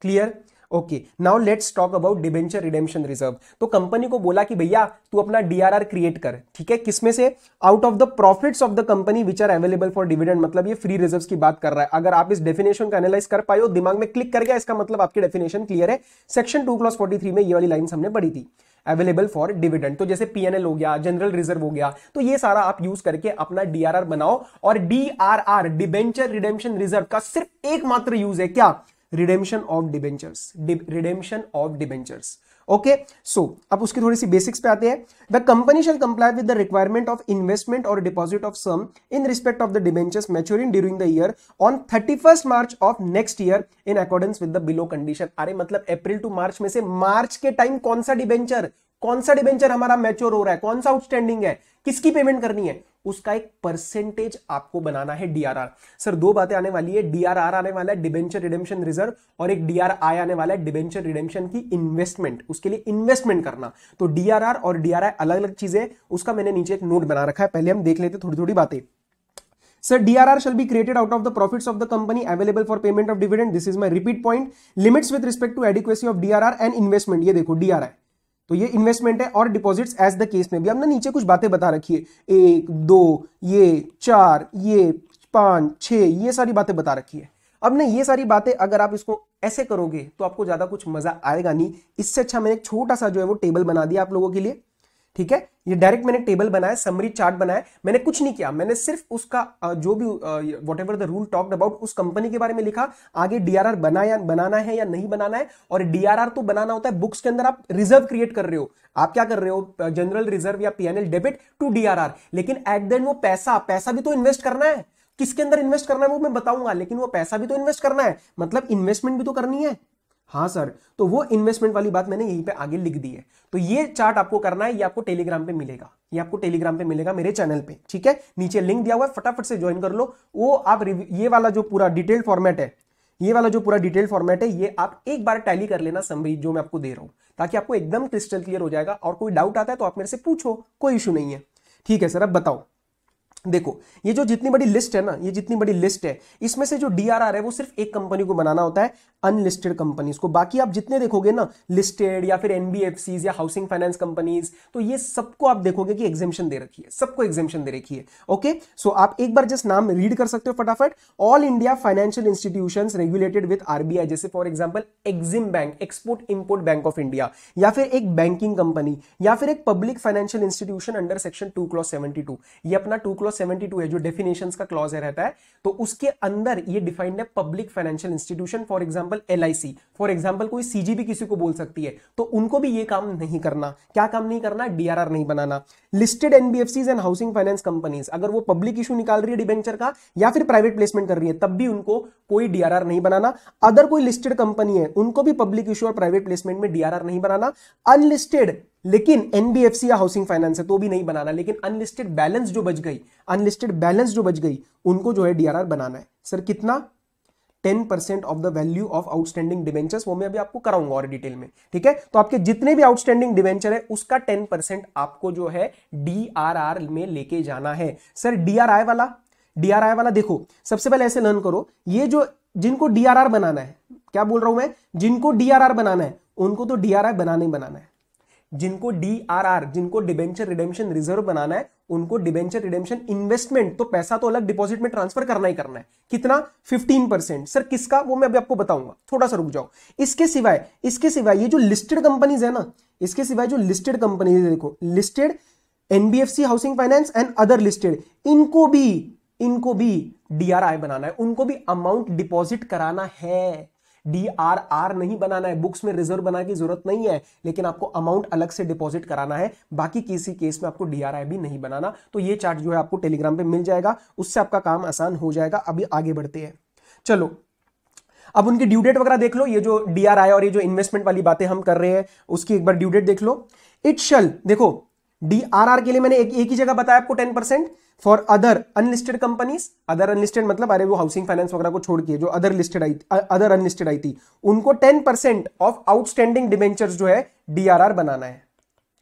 clear okay now let's talk about debenture redemption reserve तो कंपनी को बोला कि भैया तू अपना डीआरआर क्रिएट कर ठीक है किसमें से out of the profits of the company which are available for dividend मतलब ये फ्री रिजर्व की बात कर रहा है अगर आप इस डेफिनेशन को एनालाइज कर पाए हो दिमाग में क्लिक कर गया इसका मतलब आपकी डेफिनेशन क्लियर है सेक्शन टू क्लॉस फोर्टी में ये वाली लाइन हमने पढ़ी थी अवेलेबल फॉर डिविडेंड तो जैसे पीएनएल हो गया जनरल रिजर्व हो गया तो ये सारा आप यूज करके अपना डीआरआर बनाओ और डीआरआर डिबेंचर रिडेम्पशन रिजर्व का सिर्फ एकमात्र यूज है क्या redemption of debentures redemption of debentures okay so अब उसकी थोड़ी सी बेसिक्स पे आते हैं the company shall comply with the requirement of investment or deposit of sum in respect of the debentures maturing during the year on thirty first March of next year in accordance with the below condition अरे मतलब अप्रैल टू मार्च में से मार्च के टाइम कौन सा डिबेंचर कौन सा डिबेंचर हमारा मैच्योर हो रहा है कौन सा आउटस्टैंडिंग है किसकी पेमेंट करनी है उसका एक परसेंटेज आपको बनाना है डीआरआर सर दो बातें आने वाली है डीआरआर आने वाला है डिबेंचर रिडेम्पशन रिजर्व और एक डीआरआई आने वाला है डिबेंचर रिडेम्पशन की इन्वेस्टमेंट उसके लिए इन्वेस्टमेंट करना तो डीआरआर और डीआरआई अलग अलग चीजें उसका मैंने नीचे एक नोट बना रखा है पहले हम देख लेते थोड़ी थोड़ी बातें sir DRR shall be created out of the profits of the company available for payment of dividend this is my repeat point limits with respect to adequacy of DRR and investment ये देखो डीआरआई तो ये इन्वेस्टमेंट है और डिपॉजिट्स एज द केस में भी हमने नीचे कुछ बातें बता रखी है एक दो ये चार ये पांच छ ये सारी बातें बता रखी है अब ना ये सारी बातें अगर आप इसको ऐसे करोगे तो आपको ज़्यादा कुछ मज़ा आएगा नहीं इससे अच्छा मैंने एक छोटा सा जो है वो टेबल बना दिया आप लोगों के लिए ठीक है ये डायरेक्ट मैंने टेबल बनाया समरी चार्ट बनाया मैंने कुछ नहीं किया मैंने सिर्फ उसका जो भी whatever the rule talked about उस कंपनी के बारे में लिखा आगे डीआरआर बनाया बनाना है या नहीं बनाना है और डीआरआर तो बनाना होता है बुक्स के अंदर आप रिजर्व क्रिएट कर रहे हो आप क्या कर रहे हो जनरल रिजर्व या पीएनएल डेबिट टू डीआरआर लेकिन एट देन वो पैसा पैसा भी तो इन्वेस्ट करना है किसके अंदर इन्वेस्ट करना है वो मैं बताऊंगा लेकिन वो पैसा भी तो इन्वेस्ट करना है मतलब इन्वेस्टमेंट भी तो करनी है हाँ सर तो वो इन्वेस्टमेंट वाली बात मैंने यहीं पे आगे लिख दी है तो ये चार्ट आपको करना है ये आपको टेलीग्राम पे मिलेगा ये आपको टेलीग्राम पे मिलेगा मेरे चैनल पे ठीक है नीचे लिंक दिया हुआ है फटाफट से ज्वाइन कर लो वो आप ये वाला जो पूरा डिटेल फॉर्मेट है ये वाला जो पूरा डिटेल फॉर्मेट है ये आप एक बार टैली कर लेना समरी जो मैं आपको दे रहा हूँ ताकि आपको एकदम क्रिस्टल क्लियर हो जाएगा और कोई डाउट आता है तो आप मेरे से पूछो कोई इशू नहीं है ठीक है सर अब बताओ देखो ये जो जितनी बड़ी लिस्ट है ना ये जितनी बड़ी लिस्ट है इसमें से जो डीआरआर है वो सिर्फ एक कंपनी को बनाना होता है अनलिस्टेड कंपनीज को बाकी आप जितने देखोगे ना लिस्टेड या फिर एनबीएफसी या हाउसिंग फाइनेंस कंपनीज तो ये सबको आप देखोगे कि एग्जेम्शन दे रखी है सबको एग्जेम्शन दे रखी है ओके सो आप एक बार जस्ट नाम रीड कर सकते हो फटाफट all India financial institution regulated with RBI जैसे for example EXIM bank export import bank of India या फिर एक बैंकिंग कंपनी या फिर एक public financial institution under section two clause seventy ये अपना two clause clause seventy two है जो डेफिनेशन का क्लॉज है रहता है तो उसके अंदर ये डिफाइंड है public financial institution for example L I C for example कोई भी किसी को बोल सकती है तो उनको भी ये काम नहीं करना क्या काम नहीं करना डीआरआर नहीं बनाना listed NBFCs and housing finance companies अगर वो पब्लिक इशू निकाल रही है डिबेंचर का या फिर प्राइवेट प्लेसमेंट कर रही है तब भी उनको कोई डीआरआर नहीं बनाना अदर कोई लिस्टेड कंपनी है उनको भी पब्लिक इशू और प्राइवेट प्लेसमेंट में डीआरआर नहीं बनाना अनलिस्टेड लेकिन एनबीएफसी या हाउसिंग फाइनेंस है तो भी नहीं बनाना लेकिन अनलिस्टेड बैलेंस जो बच गई अनलिस्टेड बैलेंस जो बच गई उनको जो है डीआरआर बनाना है सर कितना ten percent of the value of outstanding debentures वो मैं अभी आपको कराऊंगा और डिटेल में ठीक है तो आपके जितने भी आउटस्टैंडिंग डिवेंचर है उसका टेन परसेंट आपको जो है डीआरआर में लेके जाना है सर डीआरआई वाला डीआरआई वाला देखो सबसे पहले ऐसे लर्न करो ये जो जिनको डीआरआर बनाना है क्या बोल रहा हूं मैं जिनको डीआरआर बनाना है उनको तो डीआरआई बनाना ही बनाना है जिनको डी आर आर जिनको डिबेंचर रिडेमशन रिजर्व बनाना है उनको डिबेंचर रिडेमशन इन्वेस्टमेंट तो पैसा तो अलग डिपॉजिट में ट्रांसफर करना ही करना है कितना 15 परसेंट सर किसका वो मैं अभी आपको बताऊंगा थोड़ा सा रुक जाओ इसके सिवाय इसके सिवाय ये जो लिस्टेड कंपनीज है ना इसके सिवाय जो लिस्टेड कंपनीज देखो listed NBFC housing finance and other listed इनको भी इनको भी डीआरआई बनाना है उनको भी अमाउंट डिपॉजिट कराना है डी आर आर नहीं बनाना है बुक्स में रिजर्व बनाने की जरूरत नहीं है लेकिन आपको अमाउंट अलग से डिपॉजिट कराना है बाकी किसी केस में आपको डी आर आई भी नहीं बनाना तो ये चार्ट जो है आपको टेलीग्राम पर मिल जाएगा उससे आपका काम आसान हो जाएगा अभी आगे बढ़ते हैं चलो अब उनकी ड्यू डेट वगैरह देख लो ये जो डी आर आई और ये जो इन्वेस्टमेंट वाली बातें हम कर रहे हैं उसकी एक बार ड्यू डेट देख लो इट शल देखो डी आर आर के लिए मैंने एक, एक ही जगह बताया आपको ten percent for other unlisted companies other unlisted मतलब अरे वो हाउसिंग फाइनेंस वगैरह को छोड़ के जो अदर लिस्टेड आई अदर अनलिस्टेड आई थी उनको ten percent of outstanding debenture जो है डीआरआर बनाना है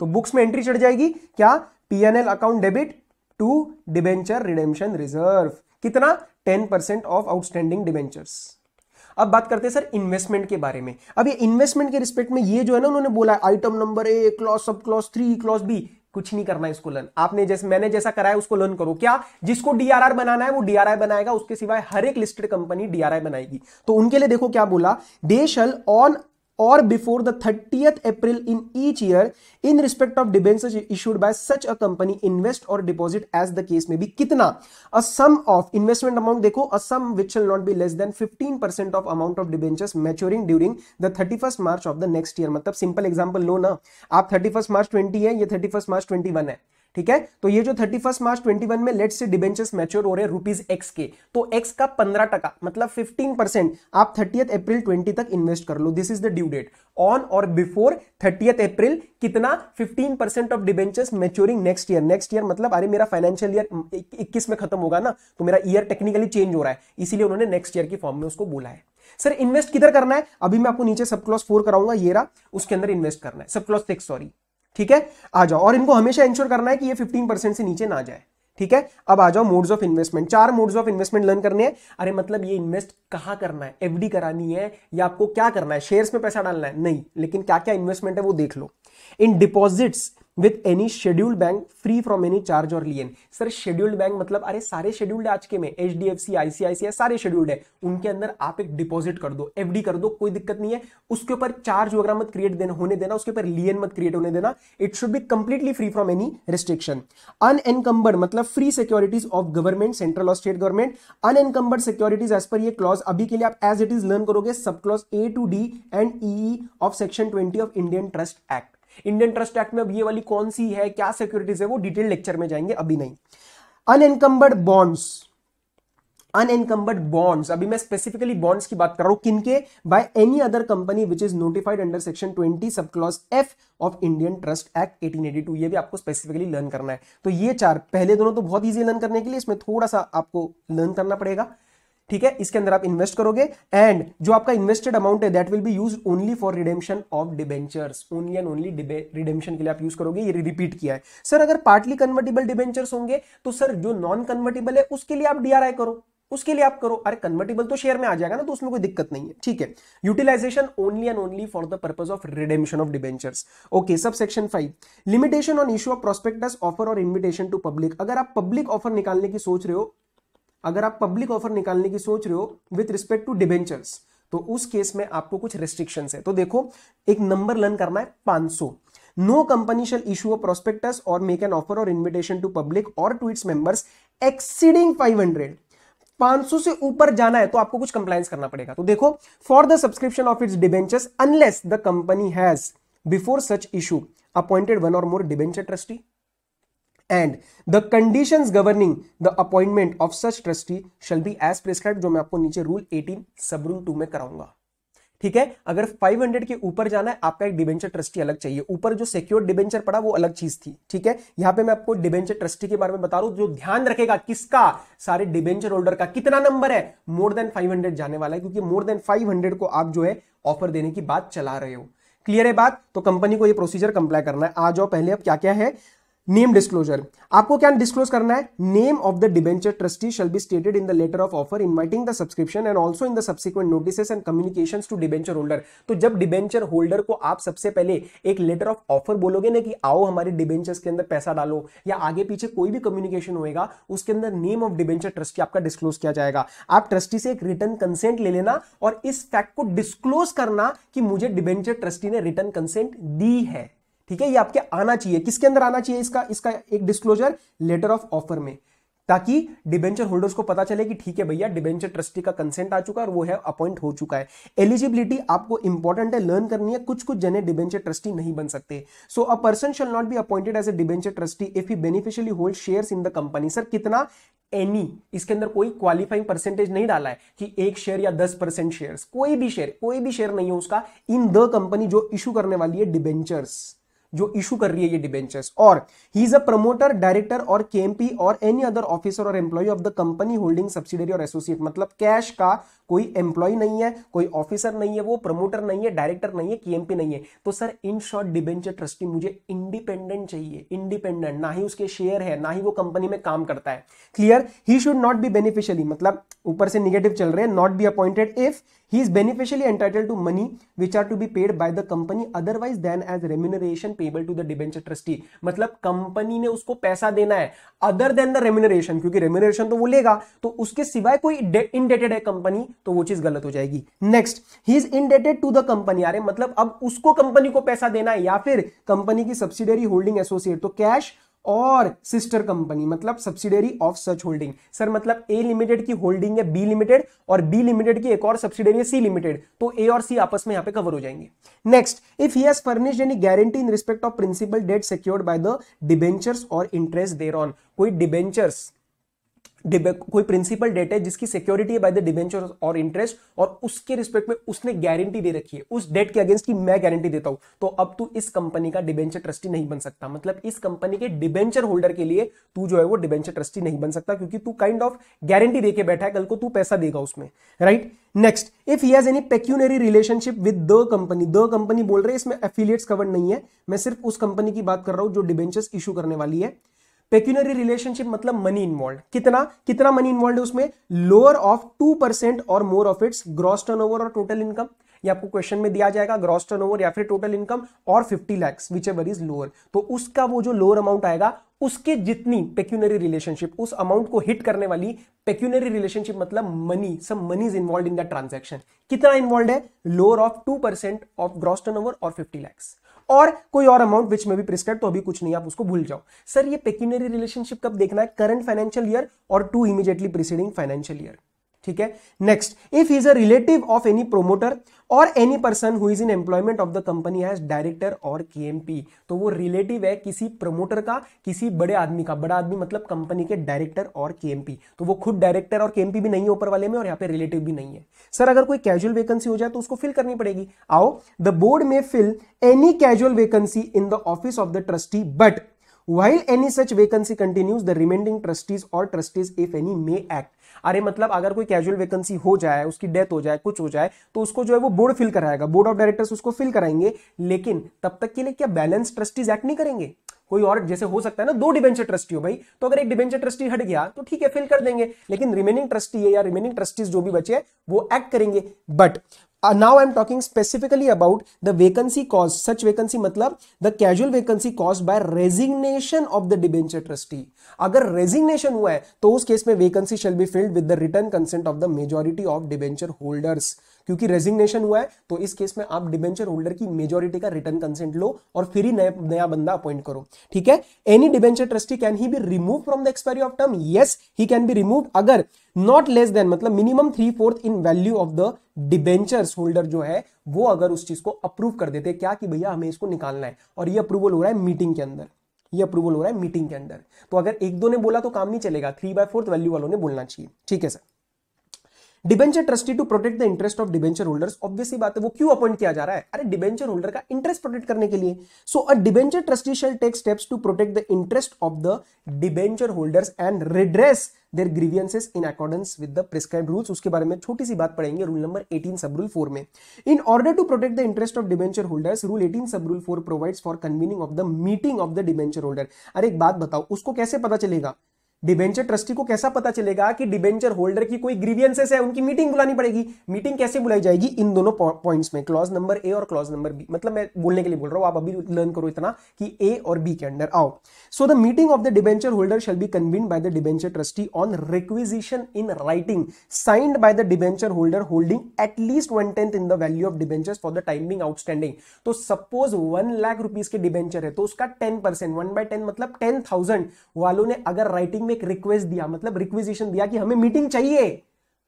तो बुक्स में एंट्री चढ़ जाएगी क्या PNL account debit to debenture redemption reserve कितना ten percent of outstanding debentures अब बात करते हैं सर इन्वेस्टमेंट के बारे में अब ये इन्वेस्टमेंट के रिस्पेक्ट में ये जो है ना उन्होंने बोला item number A clause sub clause three clause B कुछ नहीं करना है इसको लर्न आपने जैसे मैंने जैसा कराया उसको लर्न करो क्या जिसको डीआरआर बनाना है वो डीआरआर बनाएगा उसके सिवाय हर एक लिस्टेड कंपनी डीआरआर बनाएगी तो उनके लिए देखो क्या बोला they shall on or before the 30th April in each year in respect of debentures issued by such a company invest or deposit as the case may be कितना a sum of investment amount देखो a sum which shall not be less than 15% of amount of debentures maturing during the 31st March of the next year मतलब simple example लो ना आप 31st March 20 है ये 31st March 21 है ठीक है तो ये जो thirty first March twenty one में लेट से डिबेंचर्स मैच्योर हो रहे हैं रुपीज एक्स के तो एक्स का पंद्रह टका मतलब फिफ्टीन परसेंट आप थर्टी अप्रैल ट्वेंटी तक इन्वेस्ट कर लो this is the due date on और बिफोर थर्टी अप्रैल कितना fifteen percent of debentures maturing next year next year मतलब अरे मेरा फाइनेंशियल ईयर इक्कीस में खत्म होगा ना तो मेरा ईयर टेक्निकली चेंज हो रहा है इसीलिए उन्होंने नेक्स्ट ईयर की फॉर्म में उसको बोला है सर इन्वेस्ट किधर करना है अभी मैं आपको नीचे सब क्लॉस फोर कराऊंगा ये रहा उसके अंदर इन्वेस्ट करना है सब क्लॉस सिक्स सॉरी ठीक है आ जाओ और इनको हमेशा इंश्योर करना है कि ये 15% से नीचे ना जाए ठीक है अब आ जाओ मोड्स ऑफ इन्वेस्टमेंट चार मोड्स ऑफ इन्वेस्टमेंट लर्न करने हैं अरे मतलब ये इन्वेस्ट कहां करना है एफडी करानी है या आपको क्या करना है शेयर्स में पैसा डालना है नहीं लेकिन क्या क्या इन्वेस्टमेंट है वो देख लो in deposits with any scheduled bank free from any charge or lien sir scheduled bank मतलब अरे सारे शेड्यूल्ड आज के में H D F C ICICI सारे शेड्यूल्ड है उनके अंदर आप एक डिपॉजिट कर दो एफ डी कर दो कोई दिक्कत नहीं है उसके ऊपर चार्ज वगैरह मत क्रिएट देना होने देना उसके ऊपर लियन मत क्रिएट होने देना it should be completely free from any restriction unencumbered मतलब free securities of government central or state government unencumbered securities as per ये क्लॉज अभी के लिए आप एज इट इज लर्न करोगे sub clause A to D and E of section twenty of Indian Trust Act Indian Trust Act में अब ये वाली कौन सी है क्या सिक्योरिटीज है वो डिटेल लेक्चर में जाएंगे अभी नहीं अनएनकम्बर्ड बॉन्ड्स अनएनकम्बर्ड बॉन्ड्स अभी मैं स्पेसिफिकली बॉन्ड्स की बात कर रहा हूं किनके by any other company which is notified under section twenty sub clause F of Indian Trust Act eighteen eighty two ये भी आपको स्पेसिफिकली लर्न करना है तो ये चार पहले दोनों तो बहुत ईजी लर्न करने के लिए इसमें थोड़ा सा आपको लर्न करना पड़ेगा ठीक है इसके अंदर आप इन्वेस्ट करोगे एंड जो आपका इन्वेस्टेड अमाउंट है that will be use only for redemption of debentures only and only redemption के लिए आप यूज करोगे ये रिपीट किया है सर अगर पार्टली कन्वर्टेबल डिबेंचर्स होंगे तो सर जो नॉन कन्वर्टेबल है उसके लिए आप डीआरआई करो उसके लिए आप करो अरे कन्वर्टेबल तो शेयर में आ जाएगा ना तो उसमें कोई दिक्कत नहीं है ठीक है utilization only and only for the purpose of redemption of debentures okay sub section five limitation on issue of prospectus offer or invitation to public अगर आप पब्लिक ऑफर निकालने की सोच रहे हो अगर आप पब्लिक ऑफर निकालने की सोच रहे हो विथ रिस्पेक्ट टू डिबेंचर्स तो उस केस में आपको कुछ रिस्ट्रिक्शन है तो देखो एक नंबर लर्न करना है 500 no company shall issue prospectus or make an offer or invitation to public or to its members exceeding 500 500 से ऊपर जाना है तो आपको कुछ कंप्लाइंस करना पड़ेगा तो देखो for the subscription of its debentures unless the company has before such issue appointed one और more debenture trustee and the condition governing the appointment of such trustee shall be as prescribe जो मैं आपको नीचे rule eighteen sub rule two में कराऊंगा ठीक है अगर 500 के ऊपर जाना है आपका एक डिबेंचर ट्रस्टी अलग चाहिए ऊपर जो सिक्योर डिबेंचर पड़ा वो अलग चीज थी ठीक है यहां पे मैं आपको डिबेंचर ट्रस्टी के बारे में बता रहा हूं जो ध्यान रखेगा किसका सारे डिबेंचर होल्डर का कितना नंबर है मोर देन 500 जाने वाला है क्योंकि मोर देन 500 को आप जो है ऑफर देने की बात चला रहे हो क्लियर है बात तो कंपनी को यह प्रोसीजर कंप्लाई करना है आ जाओ पहले अब क्या क्या है नेम डिस्क्लोजर आपको क्या डिस्क्लोज करना है name of the debenture trustee shall be stated in the letter of offer inviting the subscription and also in the subsequent notice and communication to debenture holder तो जब डिबेंचर होल्डर को आप सबसे पहले एक लेटर ऑफ ऑफर बोलोगे ना कि आओ हमारे डिबेंचर्स के अंदर पैसा डालो या आगे पीछे कोई भी कम्युनिकेशन होएगा उसके अंदर नेम ऑफ डिबेंचर ट्रस्टी आपका डिस्क्लोज किया जाएगा आप ट्रस्टी से एक रिटर्न कंसेंट ले लेना और इस फैक्ट को डिस्क्लोज करना कि मुझे डिबेंचर ट्रस्टी ने रिटर्न कंसेंट दी है ठीक है ये आपके आना चाहिए किसके अंदर आना चाहिए इसका इसका एक डिस्क्लोजर लेटर ऑफ ऑफर में ताकि डिबेंचर होल्डर्स को पता चले कि ठीक है भैया डिबेंचर ट्रस्टी का कंसेंट आ चुका है और वो है अपॉइंट हो चुका है एलिजिबिलिटी आपको इंपॉर्टेंट है लर्न करनी है कुछ कुछ जने डिबेंचर ट्रस्टी नहीं बन सकते so a person shall not be appointed as a debenture trustee if he beneficially hold share in the company sir कितना एनी इसके अंदर कोई क्वालिफाइंग परसेंटेज नहीं डाला है कि एक शेयर या दस परसेंट शेयर कोई भी शेयर कोई भी शेयर नहीं है उसका इन द कंपनी जो इशू करने वाली है डिबेंचर्स जो इशू कर रही है ये डिबेंचर्स और he is a promoter director or KMP or any other officer or employee of the company holding subsidiary or associate मतलब कैश का कोई एम्प्लॉय नहीं है कोई ऑफिसर नहीं है वो प्रमोटर नहीं है डायरेक्टर नहीं है केएमपी नहीं है तो sir in short debenture trustee मुझे इंडिपेंडेंट चाहिए इंडिपेंडेंट ना ही उसके शेयर है ना ही वो कंपनी में काम करता है clear he should not be beneficially मतलब ऊपर से निगेटिव चल रहे हैं not be appointed if he is beneficially entitled to money which are to be paid by the company otherwise than as remuneration payable to the debenture trustee मतलब कंपनी ने उसको पैसा देना है अदर देन द रेम्यूनरेशन क्योंकि रेम्यूनरेशन तो वो लेगा तो उसके सिवाय कोई इंडेटेड है कंपनी तो वो चीज गलत हो जाएगी next he is indebted to the company अरे मतलब अब उसको कंपनी को पैसा देना है या फिर कंपनी की सब्सिडरी होल्डिंग एसोसिएट तो कैश और सिस्टर कंपनी मतलब subsidiary of such holding sir मतलब ए लिमिटेड की होल्डिंग है बी लिमिटेड और बी लिमिटेड की एक और सब्सिडरी है सी लिमिटेड तो ए और सी आपस में यहां पे कवर हो जाएंगे next if he has furnished any guarantee in respect of principal debt secured by the debentures or interest thereon कोई डिबेंचर्स कोई प्रिंसिपल डेट है जिसकी सिक्योरिटी है बाय द डिवेंचर और इंटरेस्ट और उसके रिस्पेक्ट में उसने गारंटी दे रखी है उस डेट के अगेंस्ट की मैं गारंटी देता हूं तो अब तू इस कंपनी का डिबेंचर ट्रस्टी नहीं बन सकता मतलब इस कंपनी के डिबेंचर होल्डर के लिए तू जो है वो डिबेंचर ट्रस्टी नहीं बन सकता क्योंकि तू काइंड ऑफ गारंटी देकर बैठा है कल को तू पैसा देगा उसमें right next if he has any pecuniary relationship with the company the company बोल रहे इसमें एफिलियट्स कवर नहीं है मैं सिर्फ उस कंपनी की बात कर रहा हूं जो डिबेंचर्स इशू करने वाली है पेक्यूनरी रिलेशनशिप मतलब मनी इन्वॉल्व कितना कितना मनी इन्वॉल्व है उसमें lower of two percent or more of its gross over or total income ये आपको क्वेश्चन में दिया जाएगा ग्रॉस टर्नओवर या फिर total income or fifty lakhs whichever is lower तो उसका वो जो लोअर अमाउंट आएगा उसके जितनी पेक्यूनरी रिलेशनशिप उस अमाउंट को हिट करने वाली पेक्यूनरी रिलेशनशिप मतलब मनी सब money is involve in the transaction कितना इन्वॉल्व है lower of two percent of gross over or fifty lakhs और कोई और अमाउंट विच में भी प्रिस्क्राइब तो अभी कुछ नहीं आप उसको भूल जाओ सर ये पेक्यूनरी रिलेशनशिप कब देखना है current financial year or two immediately preceding financial year ठीक है next if is a relative of any promoter or any person who is in employment of the company as director or KMP तो वो रिलेटिव है किसी प्रोमोटर का किसी बड़े आदमी का बड़ा आदमी मतलब कंपनी के डायरेक्टर और केएमपी तो वो खुद डायरेक्टर और केएमपी भी नहीं है ऊपर वाले में और यहाँ पे रिलेटिव भी नहीं है सर अगर कोई कैजुअल वैकेंसी हो जाए तो उसको फिल करनी पड़ेगी आओ द बोर्ड में fill any casual vacancy in the office of the trustee but while any such vacancy continues the remaining trustees or trustees if any may act अरे मतलब अगर कोई कैजुअल वैकेंसी हो जाए उसकी डेथ हो जाए कुछ हो जाए तो उसको जो है वो बोर्ड फिल कराएगा बोर्ड ऑफ डायरेक्टर्स उसको फिल कराएंगे लेकिन तब तक के लिए क्या बैलेंस ट्रस्टीज एक्ट नहीं करेंगे कोई और जैसे हो सकता है ना दो डिबेंचर ट्रस्टी हो भाई तो अगर एक डिबेंचर ट्रस्टी हट गया तो ठीक है फिल कर देंगे लेकिन रिमेनिंग ट्रस्टी है या रिमेनिंग ट्रस्टीज जो भी बचे हैं वो एक्ट करेंगे but now I am talking specifically about the vacancy caused such vacancy मतलब the casual vacancy caused by resignation of the debenture trustee अगर रेजिग्नेशन हुआ है तो उस केस में vacancy shall be filled with the written consent of the majority of debenture holders क्योंकि रेजिग्नेशन हुआ है तो इस केस में आप डिबेंचर होल्डर की मेजोरिटी का रिटर्न कंसेंट लो और फिर ही नया नया बंदा अपॉइंट करो ठीक है any debenture trustee can he be remove from the expiry of term yes he can be remove अगर नॉट लेस देन मतलब minimum three fourth in value of the debenture holder जो है वो अगर उस चीज को अप्रूव कर देते क्या कि भैया हमें इसको निकालना है और ये अप्रूवल हो रहा है मीटिंग के अंदर ये अप्रूवल हो रहा है मीटिंग के अंदर तो अगर एक दो ने बोला तो काम नहीं चलेगा थ्री बाय फोर्थ वैल्यू वालों ने बोलना चाहिए ठीक है sir debenture trustee to protect the interest of debenture holders obviously बात है वो क्यों अपॉइंट किया जा रहा है अरे डिबेंचर होल्डर का इंटरेस्ट प्रोटेक्ट करने के लिए so a debenture trustee shall take steps to protect the interest of the debenture holders and redress their grievances in accordance with the prescribe rules उसके बारे में छोटी सी बात पढ़ेंगे रूल नंबर 18 सब रूल 4 में in order to protect the interest of debenture holders rule 18 sub rule 4 provides for convening of the meeting of the debenture holder अरे एक बात बताओ उसको कैसे पता चलेगा डिबेंचर ट्रस्टी को कैसा पता चलेगा कि डिबेंचर होल्डर की कोई ग्रीवियंसेस है उनकी मीटिंग बुलानी पड़ेगी मीटिंग कैसे बुलाई जाएगी इन दोनों पॉइंट्स में क्लॉज नंबर ए और क्लॉज नंबर बी मतलब मैं बोलने के लिए बोल रहा हूं आप अभी लर्न करो इतना कि ए और बी के अंडर आओ so the meeting of the debenture holder shall be convene by the debenture trustee on requisition in writing signed by the debenture holder holding at least one tenth in the value of debenture for the timing outstanding तो सपोज वन लाख रुपीज के डिबेंचर है तो उसका ten percent one by ten मतलब टेन थाउजेंड वालों ने अगर राइटिंग में एक रिक्वेस्ट दिया मतलब रिक्विजिशन दिया कि हमें मीटिंग चाहिए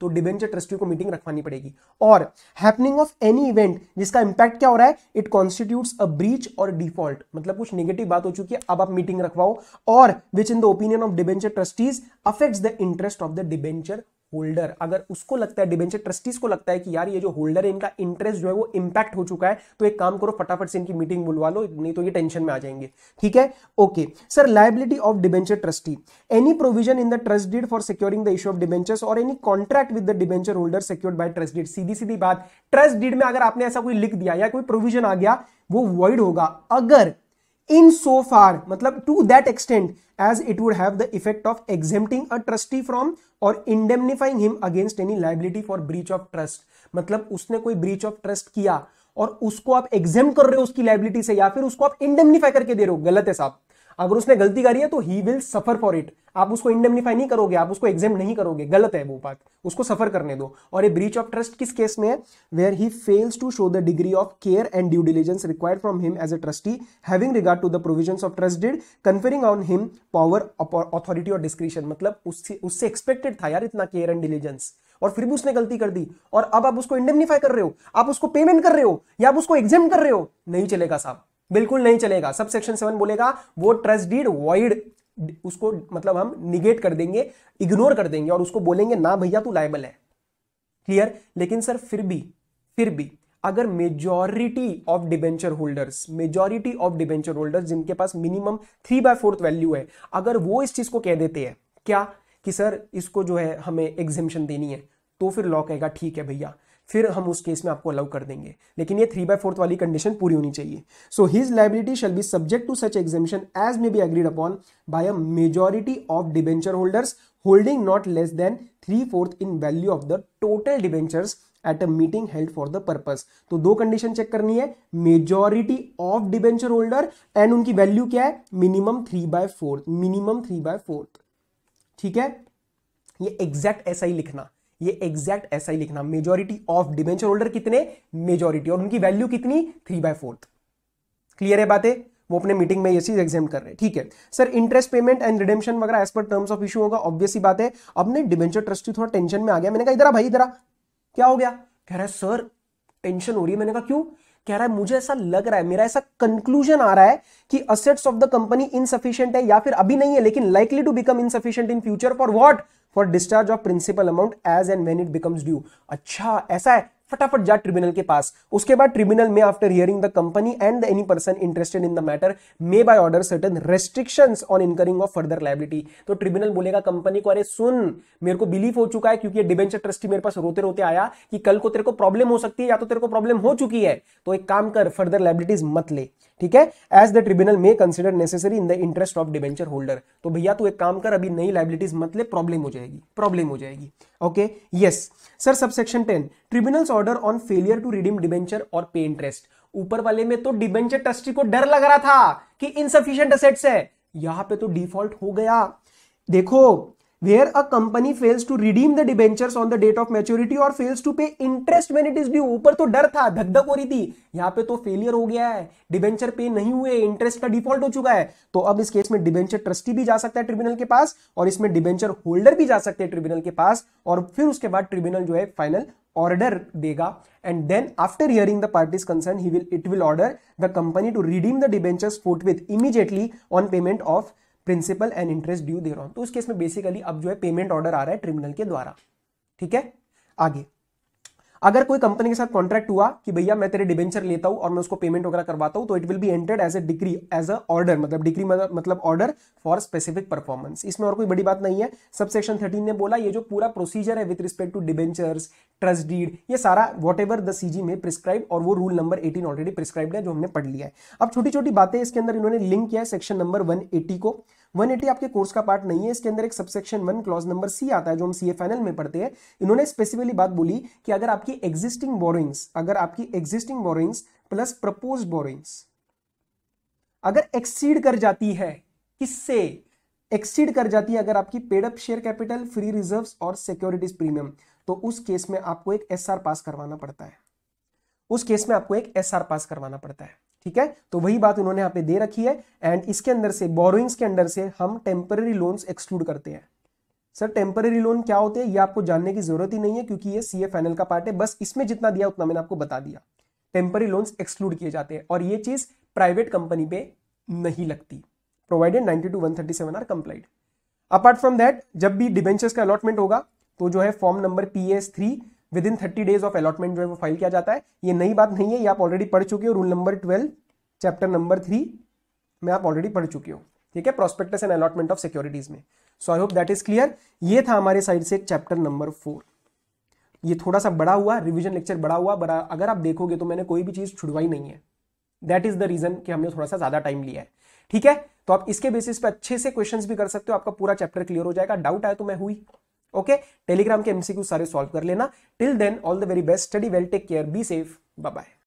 तो डिबेंचर ट्रस्टी को मीटिंग रखवानी पड़ेगी और हैपनिंग ऑफ एनी इवेंट जिसका इंपैक्ट क्या हो रहा है इट कॉन्स्टिट्यूट अ ब्रीच और डिफॉल्ट मतलब कुछ नेगेटिव बात हो चुकी है अब आप मीटिंग रखवाओ और which in the opinion of debenture trustees affects the interest of the debenture holder अगर उसको लगता है डिबेंचर ट्रस्टीज को लगता है कि यार ये जो होल्डर है इनका इंटरेस्ट जो है वो इंपैक्ट हो चुका है तो एक काम करो फटाफट से इनकी मीटिंग बुलवा लो नहीं तो ये टेंशन में आ जाएंगे ठीक है okay sir liability of debenture trustee any provision in the trust deed for securing the issue of debentures और any contract with the debenture holder secured by trust deed सीधी सीधी बात ट्रस्ट डीड में अगर आपने ऐसा कोई लिख दिया या कोई प्रोविजन आ गया वो वॉइड होगा अगर इन सो फार मतलब to that extent as it would have the effect of exempting a trustee from और indemnifying him against any liability for breach of trust मतलब उसने कोई ब्रीच ऑफ ट्रस्ट किया और उसको आप एग्जेम कर रहे हो उसकी लाइबिलिटी से या फिर उसको आप इंडेमनिफाई करके दे रहे हो गलत है साहब अगर उसने गलती करी है तो he will suffer for it आप उसको इंडेमनीफाई नहीं करोगे आप उसको एग्जाम नहीं करोगे गलत है वो बात उसको सफर करने दो और ये ब्रीच ऑफ ट्रस्ट किस केस में है where he fails to show the degree of care and due diligence required from him as a trustee having regard to the provision of trust deed conferring on him power authority और डिस्क्रिप्शन मतलब उससे उससे एक्सपेक्टेड था यार इतना केयर एंड डिलीजेंस और फिर भी उसने गलती कर दी और अब आप उसको इंडेमनीफाई कर रहे हो आप उसको पेमेंट कर रहे हो या आप उसको एग्जाम कर रहे हो नहीं चलेगा साहब बिल्कुल नहीं चलेगा सब सेक्शन सेवन बोलेगा वो ट्रस्ट डीड वॉइड उसको मतलब हम निगेट कर देंगे इग्नोर कर देंगे और उसको बोलेंगे ना भैया तू लाइबल है क्लियर लेकिन सर फिर भी फिर भी अगर majority of debenture holders majority of debenture holders जिनके पास minimum three by fourth value है अगर वो इस चीज को कह देते हैं क्या कि सर इसको जो है हमें एग्जिमिशन देनी है तो फिर लॉ कहेगा ठीक है भैया फिर हम उस केस में आपको अलाउ कर देंगे लेकिन ये थ्री बाय फोर्थ वाली कंडीशन पूरी होनी चाहिए so his liability shall be subject to such exemption as may be agreed upon by a majority of debenture holders holding not less than three fourth in value of the total debentures at a meeting held for the purpose तो दो कंडीशन चेक करनी है majority of debenture holder and उनकी वैल्यू क्या है minimum three by fourth minimum three by fourth ठीक है ये एग्जैक्ट ऐसा ही लिखना ये एग्जैक्ट ऐसा ही लिखना मेजोरिटी ऑफ डिबेंचर होल्डर कितने मेजोरिटी और उनकी वैल्यू कितनी थ्री बाय फोर्थ क्लियर है बातें वो अपने मीटिंग में ये चीज एग्जाम कर रहे हैं ठीक है sir interest payment and redemption वगैरह as per terms of issue होगा ऑब्वियसली बात है अपने डिबेंचर ट्रस्टी थोड़ा टेंशन में आ गया मैंने कहा इधर भाई इधर क्या हो गया कह रहा है सर टेंशन हो रही है मैंने कहा क्यों कह रहा है मुझे ऐसा लग रहा है मेरा ऐसा कंक्लूजन आ रहा है कि assets of the company insufficient है या फिर अभी नहीं है लेकिन likely to become insufficient in future for what for discharge of principal amount as and when it becomes due अच्छा ऐसा है फटाफट जा ट्रिब्यूनल के पास उसके बाद ट्रिब्यूनल में after hearing the company and any person interested in the matter may by order certain restriction on incurring of further liability तो ट्रिब्यूनल बोलेगा कंपनी को अरे सुन मेरे को बिलीव हो चुका है क्योंकि डिबेंचर ट्रस्टी मेरे पास रोते रोते आया कि कल को तेरे को प्रॉब्लम हो सकती है या तो तेरे को प्रॉब्लम हो चुकी है तो एक काम कर फर्दर लाइबिलिटीज मत ले ठीक है as the tribunal may consider necessary in the interest of debenture holder तो भैया तू एक काम कर अभी नई लाइबिलिटीज मत ले प्रॉब्लम हो जाएगी प्रॉब्लम हो जाएगी okay okay? Yes yes. Sir subsection ten tribunals order on failure to redeem debenture और पे इंटरेस्ट ऊपर वाले में तो डिबेंचर ट्रस्टी को डर लग रहा था कि इनसफिशियंट असेट्स है यहां पे तो डिफॉल्ट हो गया देखो where a company fails to redeem the debentures on the date of maturity or fails to pay interest when it is due ऊपर तो डर था धक धक हो रही थी यहां पे तो फेलियर हो गया है डिबेंचर पे नहीं हुए इंटरेस्ट का डिफॉल्ट हो चुका है तो अब इस केस में डिबेंचर ट्रस्टी भी जा सकता है ट्रिब्यूनल के पास और इसमें डिबेंचर होल्डर भी जा सकते हैं ट्रिब्यूनल के पास और फिर उसके बाद ट्रिब्यूनल जो है फाइनल ऑर्डर देगा and then after hearing the parties concern he will it will order the company to redeem the debentures forthwith immediately on payment of principal and interest due दे रहा हूं तो उस केस में बेसिकली अब जो है पेमेंट ऑर्डर आ रहा है ट्रिब्यूनल के द्वारा ठीक है आगे अगर कोई कंपनी के साथ कॉन्ट्रैक्ट हुआ कि भैया मैं तेरे डिबेंचर लेता हूं और मैं उसको पेमेंट वगैरह करवाता हूं तो it will be entered as a decree as a order मतलब डिग्री मतलब ऑर्डर फॉर स्पेसिफिक परफॉर्मेंस इसमें और कोई बड़ी बात नहीं है सब सेक्शन थर्टीन ने बोला ये जो पूरा प्रोसीजर है with respect to debentures trust deed ये सारा वॉट एवर द सीजी में प्रिस्क्राइब और वो rule number eighteen already prescribe है जो हमने पढ़ लिया है अब छोटी छोटी बातें इसके अंदर इन्होंने लिंक किया है सेक्शन नंबर वन को 180 आपके कोर्स का पार्ट नहीं है इसके अंदर एक subsection one clause number C आता है जो हम सी फाइनल में पढ़ते हैं इन्होंने स्पेसिफिकली बात बोली कि अगर आपकी एग्जिस्टिंग बोरिंग्स अगर आपकी existing borrowings plus propose borrowings अगर एक्सीड कर जाती है किससे एक्सीड कर जाती है अगर आपकी paid up share capital free reserve और सिक्योरिटीज प्रीमियम तो उस केस में आपको एक एस पास करवाना पड़ता है उस केस में आपको एक एस पास करवाना पड़ता है ठीक है तो वही बात उन्होंने यहाँ पे दे रखी है एंड इसके अंदर से बोरोइंग्स के अंदर से हम टेम्पररी लोन्स एक्सक्लूड करते हैं सर टेम्पररी लोन क्या होते हैं ये आपको जानने की जरूरत ही नहीं है क्योंकि ये सी एफ एन एल का पार्ट है बस इसमें जितना दिया उतना मैंने आपको बता दिया टेम्पररी लोन्स एक्सक्लूड किए जाते हैं और ये चीज़ प्राइवेट कंपनी पे नहीं लगती provided ninety two seven are complied apart from that जब भी डिबेंचर्स का अलॉटमेंट होगा तो जो है form number P S three within thirty days of allotment जो है वो फाइल किया जाता है ये नई बात नहीं है ये आप ऑलरेडी पढ़ चुके हो rule number twelve chapter number three में आप ऑलरेडी पढ़ चुके हो ठीक है prospectus and allotment of securities में so I hope that is clear ये था हमारे साइड से चैप्टर नंबर फोर ये थोड़ा सा बड़ा हुआ रिविजन लेक्चर बड़ा हुआ बड़ा अगर आप देखोगे तो मैंने कोई भी चीज़ छुड़वाई नहीं है दैट इज द रीजन कि हमने थोड़ा सा ज़्यादा टाइम लिया है ठीक है तो आप इसके बेसिस पे अच्छे से क्वेश्चंस भी कर सकते हो आपका पूरा चैप्टर क्लियर हो जाएगा डाउट आया तो मैं हुई ओके टेलीग्राम के एमसीक्यू सारे सॉल्व कर लेना till then all the very best study well take care be safe bye